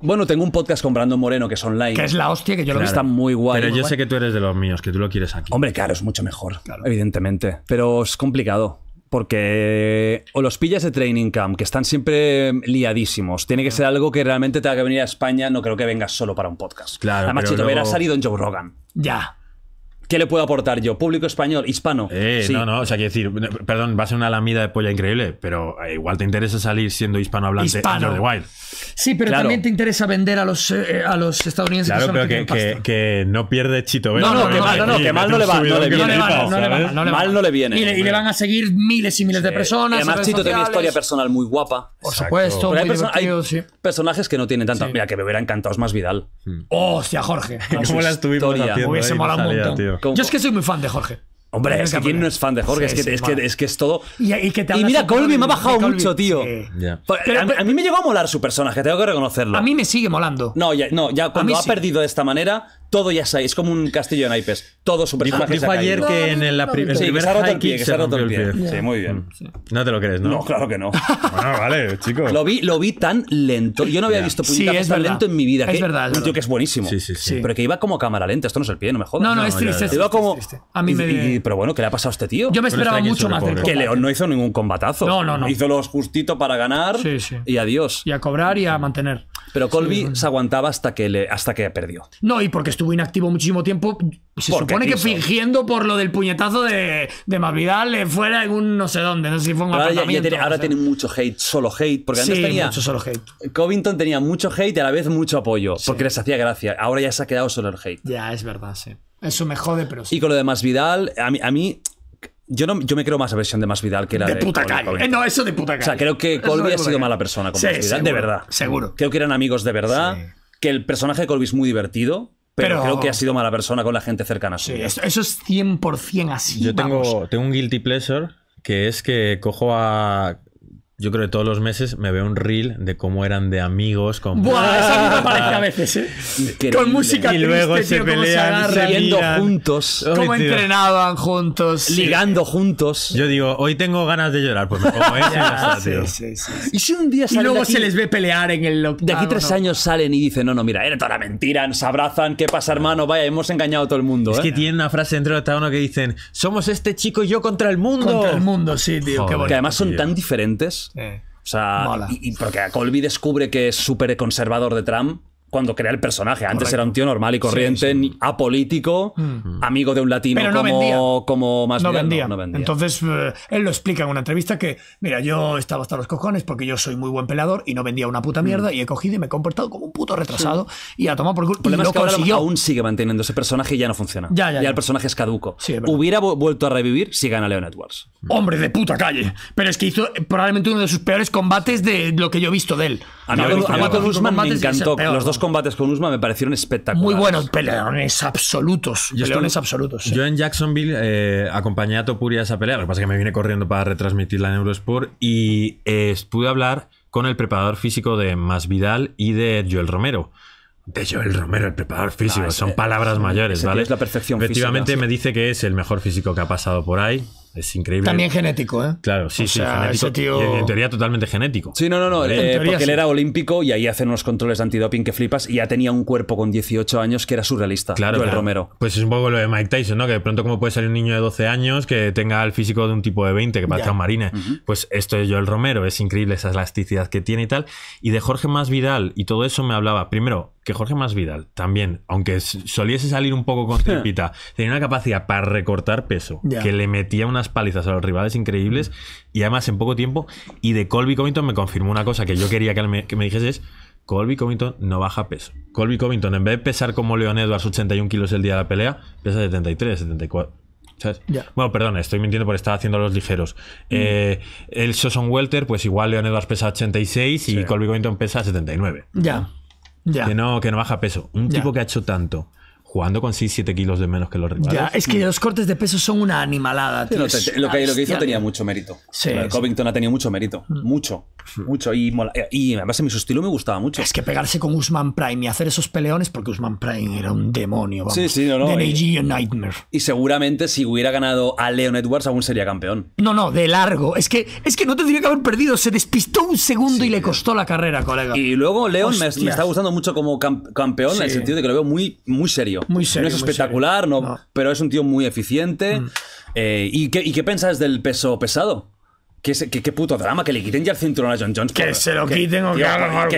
Bueno, tengo un podcast con Brando Moreno que es online. Que es la hostia, que yo lo veo Está muy guay. Pero yo sé que tú eres de los míos, que tú lo quieres aquí. Hombre, claro, es mucho mejor, evidentemente. Pero es complicado porque o los pillas de training camp, que están siempre liadísimos. Tiene que ser algo que realmente tenga que venir a España. No creo que vengas solo para un podcast. Claro. Además, si ver salido en Joe Rogan. Ya. ¿Qué le puedo aportar yo? Público español, hispano. Eh, No, no, o sea, quiero decir, perdón, va a ser una lamida de polla increíble, pero eh, igual te interesa salir siendo hispanohablante hispano. de Wild. Sí, pero también te interesa vender a los, eh, a los estadounidenses. Claro, que pero que, que, no pierde Chito. No, no, que mal, no, que mal no le va. No le viene. Mal no le viene. Y le, van a seguir miles y miles de personas. además, Chito tiene una historia personal muy guapa. Por supuesto. hay, personajes que no tienen tanta. Mira, que me hubiera encantado más Vidal. Hmm. ¡Hostia, Jorge! ¿Cómo la estuvimos haciendo? Hubiese molado yo es que soy muy fan de Jorge. Hombre, es que quién no es fan de Jorge, es, que, es, todo. Y, mira, Colby me ha bajado mucho, tío. a, mí me llegó a molar su personaje, tengo que reconocerlo. A mí me sigue molando. No, ya, no, ya cuando ha perdido de esta manera, todo ya sabéis, es como un castillo de naipes. Todo super Dijo, dijo ayer que en el, se ha roto el pie. se ha roto pie. Sí, muy bien. No te lo crees, ¿no? No, claro que no. bueno, vale, chicos. Lo vi, lo vi tan lento. Yo no había visto puñetazos tan lento en mi vida. Es verdad. un tío que es buenísimo. Sí, sí, sí. Pero que iba como cámara lenta. Esto no es el pie, no me jodas. No, no, es triste. Iba como. A mí me. Pero bueno, ¿qué le ha pasado a este tío? Yo me esperaba mucho más del Que León no hizo ningún combatazo. No, no, no. Hizo los justito para ganar. Sí, sí. Y adiós. Y a cobrar y a mantener. Pero Colby se aguantaba hasta que perdió. No, y porque estuvo inactivo muchísimo tiempo. Se supone que fingiendo por lo del puñetazo de, de Masvidal eh, fuera en un no sé dónde. No sé si fue un Ahora, tiene, ahora mucho hate, solo hate. Porque antes tenía. Mucho solo hate. Covington tenía mucho hate y a la vez mucho apoyo. Porque les hacía gracia. Ahora ya se ha quedado solo el hate. Ya, es verdad, sí. Eso me jode, pero sí. Y con lo de Masvidal, a mí, a mí yo, no, yo me creo más la versión de Masvidal que la de. puta calle. no, eso de puta calle. O sea, creo que Colby ha sido mala persona con Masvidal, de verdad. Seguro. Creo que eran amigos de verdad. Que el personaje de Colby es muy divertido pero, creo que ha sido mala persona con la gente cercana a sí, Eso, es 100% así. Yo tengo, tengo un guilty pleasure que es que cojo a yo creo que todos los meses me veo un reel de cómo eran de amigos. Con... Buah, eso a mí me parece a veces, ¿eh? Con música Y luego se pelean, se riendo juntos. Cómo entrenaban juntos. Ligando juntos. Yo digo, hoy tengo ganas de llorar, pues me y Sí, sí, sí. Y si un día luego se les ve pelear en el De aquí tres años salen y dicen, no, no, mira, era toda la mentira, nos abrazan, ¿qué pasa, hermano? Vaya, hemos engañado a todo el mundo, Es que ¿eh? tienen una frase dentro los octágono que dicen, somos este chico y yo contra el mundo. Contra el mundo, sí, tío, qué bueno. Que además son tan diferentes. O sea, y, porque Colby descubre que es súper conservador de Trump cuando crea el personaje. Antes era un tío normal y corriente, apolítico, mm. amigo de un latino como, como más no, bien, vendía. No, vendía. Entonces, eh, él lo explica en una entrevista que, mira, yo estaba hasta los cojones porque yo soy muy buen pelador y no vendía una puta mm. mierda y he cogido y me he comportado como un puto retrasado y ha tomado por culo. y ahora aún sigue manteniendo ese personaje y ya no funciona. Ya, ya, ya, ya. el personaje es caduco. Hubiera vuelto a revivir si gana Leon Edwards. Hombre de puta calle. Pero es que hizo probablemente uno de sus peores combates de lo que yo he visto de él. A mí, me encantó. los dos combates con Usman me parecieron espectaculares. Muy buenos, peleones absolutos. Yo absolutos. Yo en Jacksonville eh, acompañé a Topuri a esa pelea. Lo que pasa es que me vine corriendo para retransmitirla en Eurosport y eh, pude hablar con el preparador físico de Masvidal y de Joel Romero de Joel Romero, el preparador físico. Ah, son palabras mayores, ¿vale? Es la perfección Efectivamente, me dice que es el mejor físico que ha pasado por ahí es increíble. También genético, ¿eh? Claro, sí, sí, En teoría totalmente genético. Sí, no, no, no. Eh, porque él era olímpico y ahí hacen unos controles de antidoping que flipas y ya tenía un cuerpo con 18 años que era surrealista. Claro. el Romero. Pues es un poco lo de Mike Tyson, ¿no? Que de pronto, como puede salir un niño de 12 años que tenga el físico de un tipo de 20, que a un marine? Pues esto es yo el Romero, es increíble esa elasticidad que tiene y tal. Y de Jorge Más Vidal y todo eso me hablaba. Primero, que Jorge Más Vidal también, aunque soliese salir un poco con tripita, tenía una capacidad para recortar peso, que le metía unas palizas a los rivales increíbles y además en poco tiempo. Y de Colby Covington me confirmó una cosa que yo quería que me, dijese es Colby Covington no baja peso. Colby Covington, en vez de pesar como Leon Edwards 81 kilos el día de la pelea, pesa 73, 74. Bueno, perdón, estoy mintiendo por estar haciendo los ligeros. Mm. Eh, el Soson Welter, pues igual Leon Edwards pesa 86 y Colby Covington pesa 79. Ya. ya Que, no, que no baja peso. Un tipo que ha hecho tanto jugando con 6, 7 kilos de menos que los rivales. es que los cortes de peso son una animalada, lo, que, hizo tenía mucho mérito. Covington ha tenido mucho mérito. Mm. Mucho. Mucho. Y, y además en su estilo me gustaba mucho. Es que pegarse con Usman Prime y hacer esos peleones, porque Usman Prime era un demonio. sí, sí, no, no. Y, Nightmare. Y seguramente si hubiera ganado a Leon Edwards, aún sería campeón. No, no, de largo. Es que, es que no tendría que haber perdido. Se despistó un segundo y le costó la carrera, colega. Y luego Leon me, está gustando mucho como campeón en el sentido de que lo veo muy, muy serio. Muy serio, no es espectacular, No, pero es un tío muy eficiente. Mm. Eh, ¿y, qué, ¿Y del peso pesado? ¿Qué, qué, puto drama, que le quiten ya el cinturón a John Jones. Que se lo quiten o que,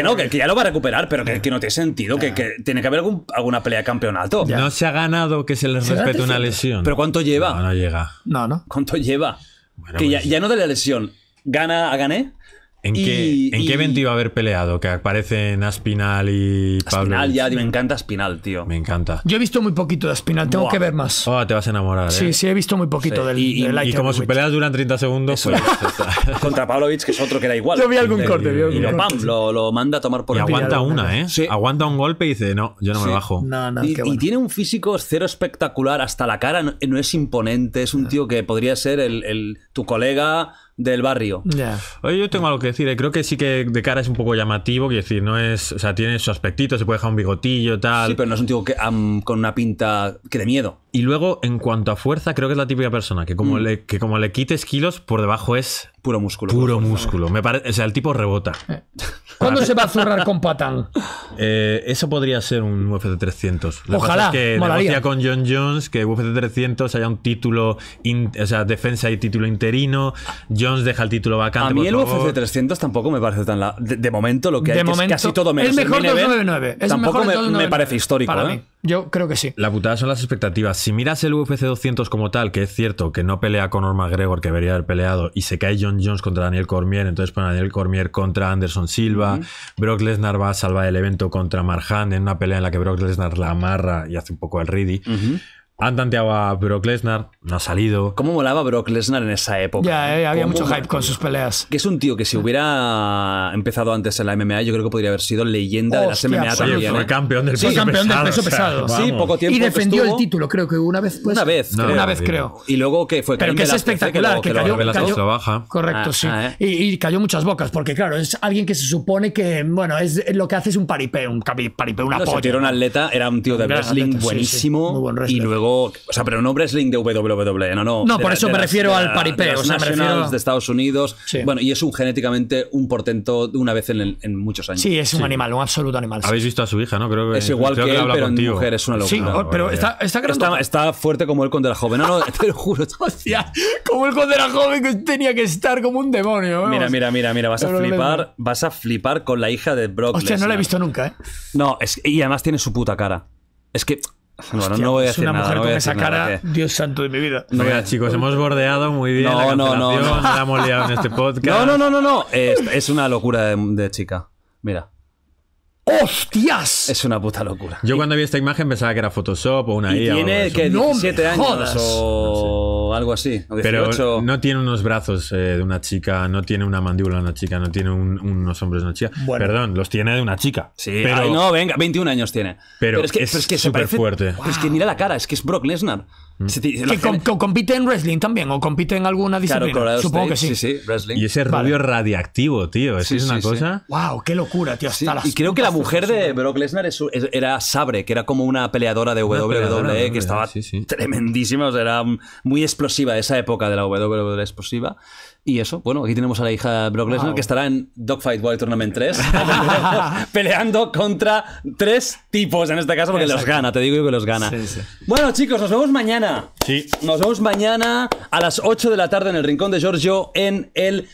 no, que, ya lo va a recuperar, pero que, no tiene sentido, que, tiene que haber alguna pelea de campeonato. No se ha ganado que se les respete una lesión. ¿Pero cuánto lleva? No, no llega. No, no. ¿Cuánto lleva? que pues- ya, no de la lesión. ¿Gana a gané? ¿En, qué, evento iba a haber peleado? Que aparecen Aspinal y Pablo. Aspinal, ya, me encanta Aspinal, tío. Me encanta. Yo he visto muy poquito de Aspinal, tengo que ver más. Oh, te vas a enamorar. Sí, eh. sí, he visto muy poquito del, y, Y, como sus peleas duran 30 segundos, pues, Contra Pavlovich, que es otro que era igual. Yo vi algún corte, lo, manda a tomar por el aguanta una, ¿eh? Aguanta un golpe y dice, no, yo no me bajo. y, tiene un físico cero espectacular, hasta la cara no, es imponente, es un ah. tío que podría ser el tu colega del barrio. Oye, yo tengo algo que decir. Eh. Creo que sí que de cara es un poco llamativo. Quiero decir, no es. O sea, tiene su aspectito, se puede dejar un bigotillo, tal. Sí, pero no es un tipo que, con una pinta que de miedo. Y luego, en cuanto a fuerza, creo que es la típica persona que como, mm. le, que como le quites kilos, por debajo es. Puro músculo. Puro músculo. Me parece. O sea, el tipo rebota. Eh. ¿Cuándo se va a zurrar con Patán? Eh, eso podría ser un UFC 300. Ojalá. Que es que con John Jones que UFC 300 haya un título, o sea, defensa y título interino. Jones deja el título vacante. A mí el UFC 300 tampoco me parece tan. De, momento lo que hay es casi todo menos. Es mejor 299. tampoco me, parece histórico, ¿eh? Yo creo que sí. La putada son las expectativas. Si miras el UFC 200 como tal, que es cierto que no pelea con Conor Gregor, que debería haber peleado, y se cae John Jones contra Daniel Cormier, entonces pone Daniel Cormier contra Anderson Silva, Brock Lesnar va a salvar el evento contra Marhan en una pelea en la que Brock Lesnar la amarra y hace un poco el ready. Han tanteado a Brock Lesnar, no ha salido. ¿Cómo molaba Brock Lesnar en esa época? Ya, eh, había mucho hype con sus peleas. Que es un tío que si hubiera empezado antes en la MMA, yo creo que podría haber sido leyenda de las MMA sí, también. Fue ¿eh? campeón del peso pesado. sí, poco tiempo. Y defendió el título, creo que una vez. Pues, una vez, Una vez, creo. Y luego que fue Pero que es espectacular, que, cayó, Correcto, ah, sí. Ah, eh. y, cayó muchas bocas, porque claro, es alguien que se supone que, bueno, es lo que hace es un paripé, un paripé, una era un atleta, era un tío de wrestling buenísimo. Y luego o sea, pero no link de WWW e, no, no. No, por eso me refiero al paripé, o sea, de Estados Unidos. Bueno, y es un genéticamente un portento de una vez en, muchos años. Sí, es un animal, un absoluto animal. Habéis visto a su hija, ¿no? Creo que es igual que, él, pero contigo. en mujer es una locura. Sí, oh, pero está, está, está, fuerte como él de la joven. No, no, te lo juro, hostia, como él de la joven que tenía que estar como un demonio. Mira, mira, mira, mira, vas a flipar, vas a flipar con la hija de Brock. Hostia, sea, no la he visto nunca, ¿eh? No, es, y además tiene su puta cara. Es que Hostia, no voy a decir es una mujer con esa cara, Dios santo de mi vida. No chicos, hemos bordeado muy bien. No, la no, no, no. La hemos liado en este podcast. No, no, no, no, Es, una locura de, chica. Mira, ¡Hostias! es una puta locura. Yo cuando vi esta imagen pensaba que era Photoshop o una Y IA. tiene que No años o algo así. Pero no tiene unos brazos eh, de una chica, no tiene una mandíbula de una chica, no tiene unos hombros de una chica. Perdón, los tiene de una chica. pero, no, venga, 21 años tiene. Pero, es que, es súper fuerte. Pero es que mira la cara, es que es Brock Lesnar. Mm. que compite en wrestling también, o compite en alguna disciplina. Supongo que sí. Y ese rubio radiactivo, tío, es una cosa. ¡Wow! ¡Qué locura, tío! y creo que la mujer de Brock Lesnar era Sabre, que era como una peleadora de WWE, que e, estaba tremendísima, o sea, era muy especial explosiva, de esa época de la WWE explosiva. Y eso, bueno, aquí tenemos a la hija Brock Lesnar que estará en Dogfight World Tournament 3 peleando contra tres tipos en este caso porque los gana, te digo yo que los gana. Bueno, chicos, nos vemos mañana. Sí. Nos vemos mañana a las 8 de la tarde en el Rincón de Giorgio en el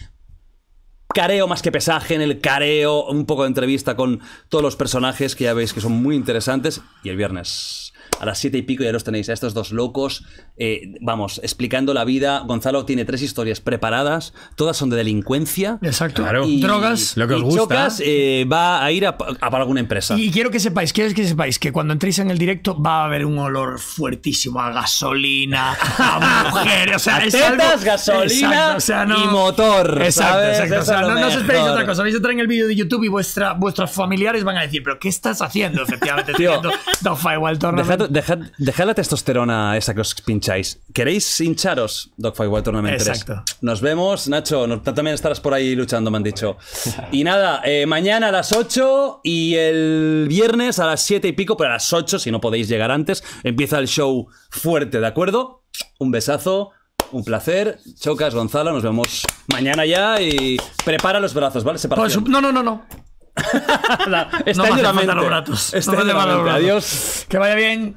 careo más que pesaje, en el careo, un poco de entrevista con todos los personajes que ya veis que son muy interesantes y el viernes a las siete y pico ya los tenéis, a estos dos locos, eh, vamos, explicando la vida. Gonzalo tiene tres historias preparadas, todas son de delincuencia. Exacto. Drogas. Lo que os gusta. Eh, va a ir a, alguna empresa. Y quiero que sepáis, quiero que sepáis que cuando entréis en el directo va a haber un olor fuertísimo a gasolina, a mujeres, o sea, es algo... gasolina y motor. Exacto, exacto. O sea, no, os esperéis otra cosa. Vais a en el vídeo de YouTube y vuestra, vuestros familiares van a decir, pero ¿qué estás haciendo? Efectivamente, Tío, haciendo igual dejad, la testosterona esa que os pincháis. ¿Queréis hincharos? Dogfight World Tournament Exacto. Nos vemos, Nacho. también estarás por ahí luchando, me han dicho. Y nada, eh, mañana a las 8 y el viernes a las 7 y pico, pero a las 8, si no podéis llegar antes, empieza el show fuerte, ¿de acuerdo? Un besazo un placer. Chocas, Gonzalo, nos vemos mañana ya y prepara los brazos, ¿vale? Pues, Separación. no, no, no, no no me los Adiós. Que vaya bien.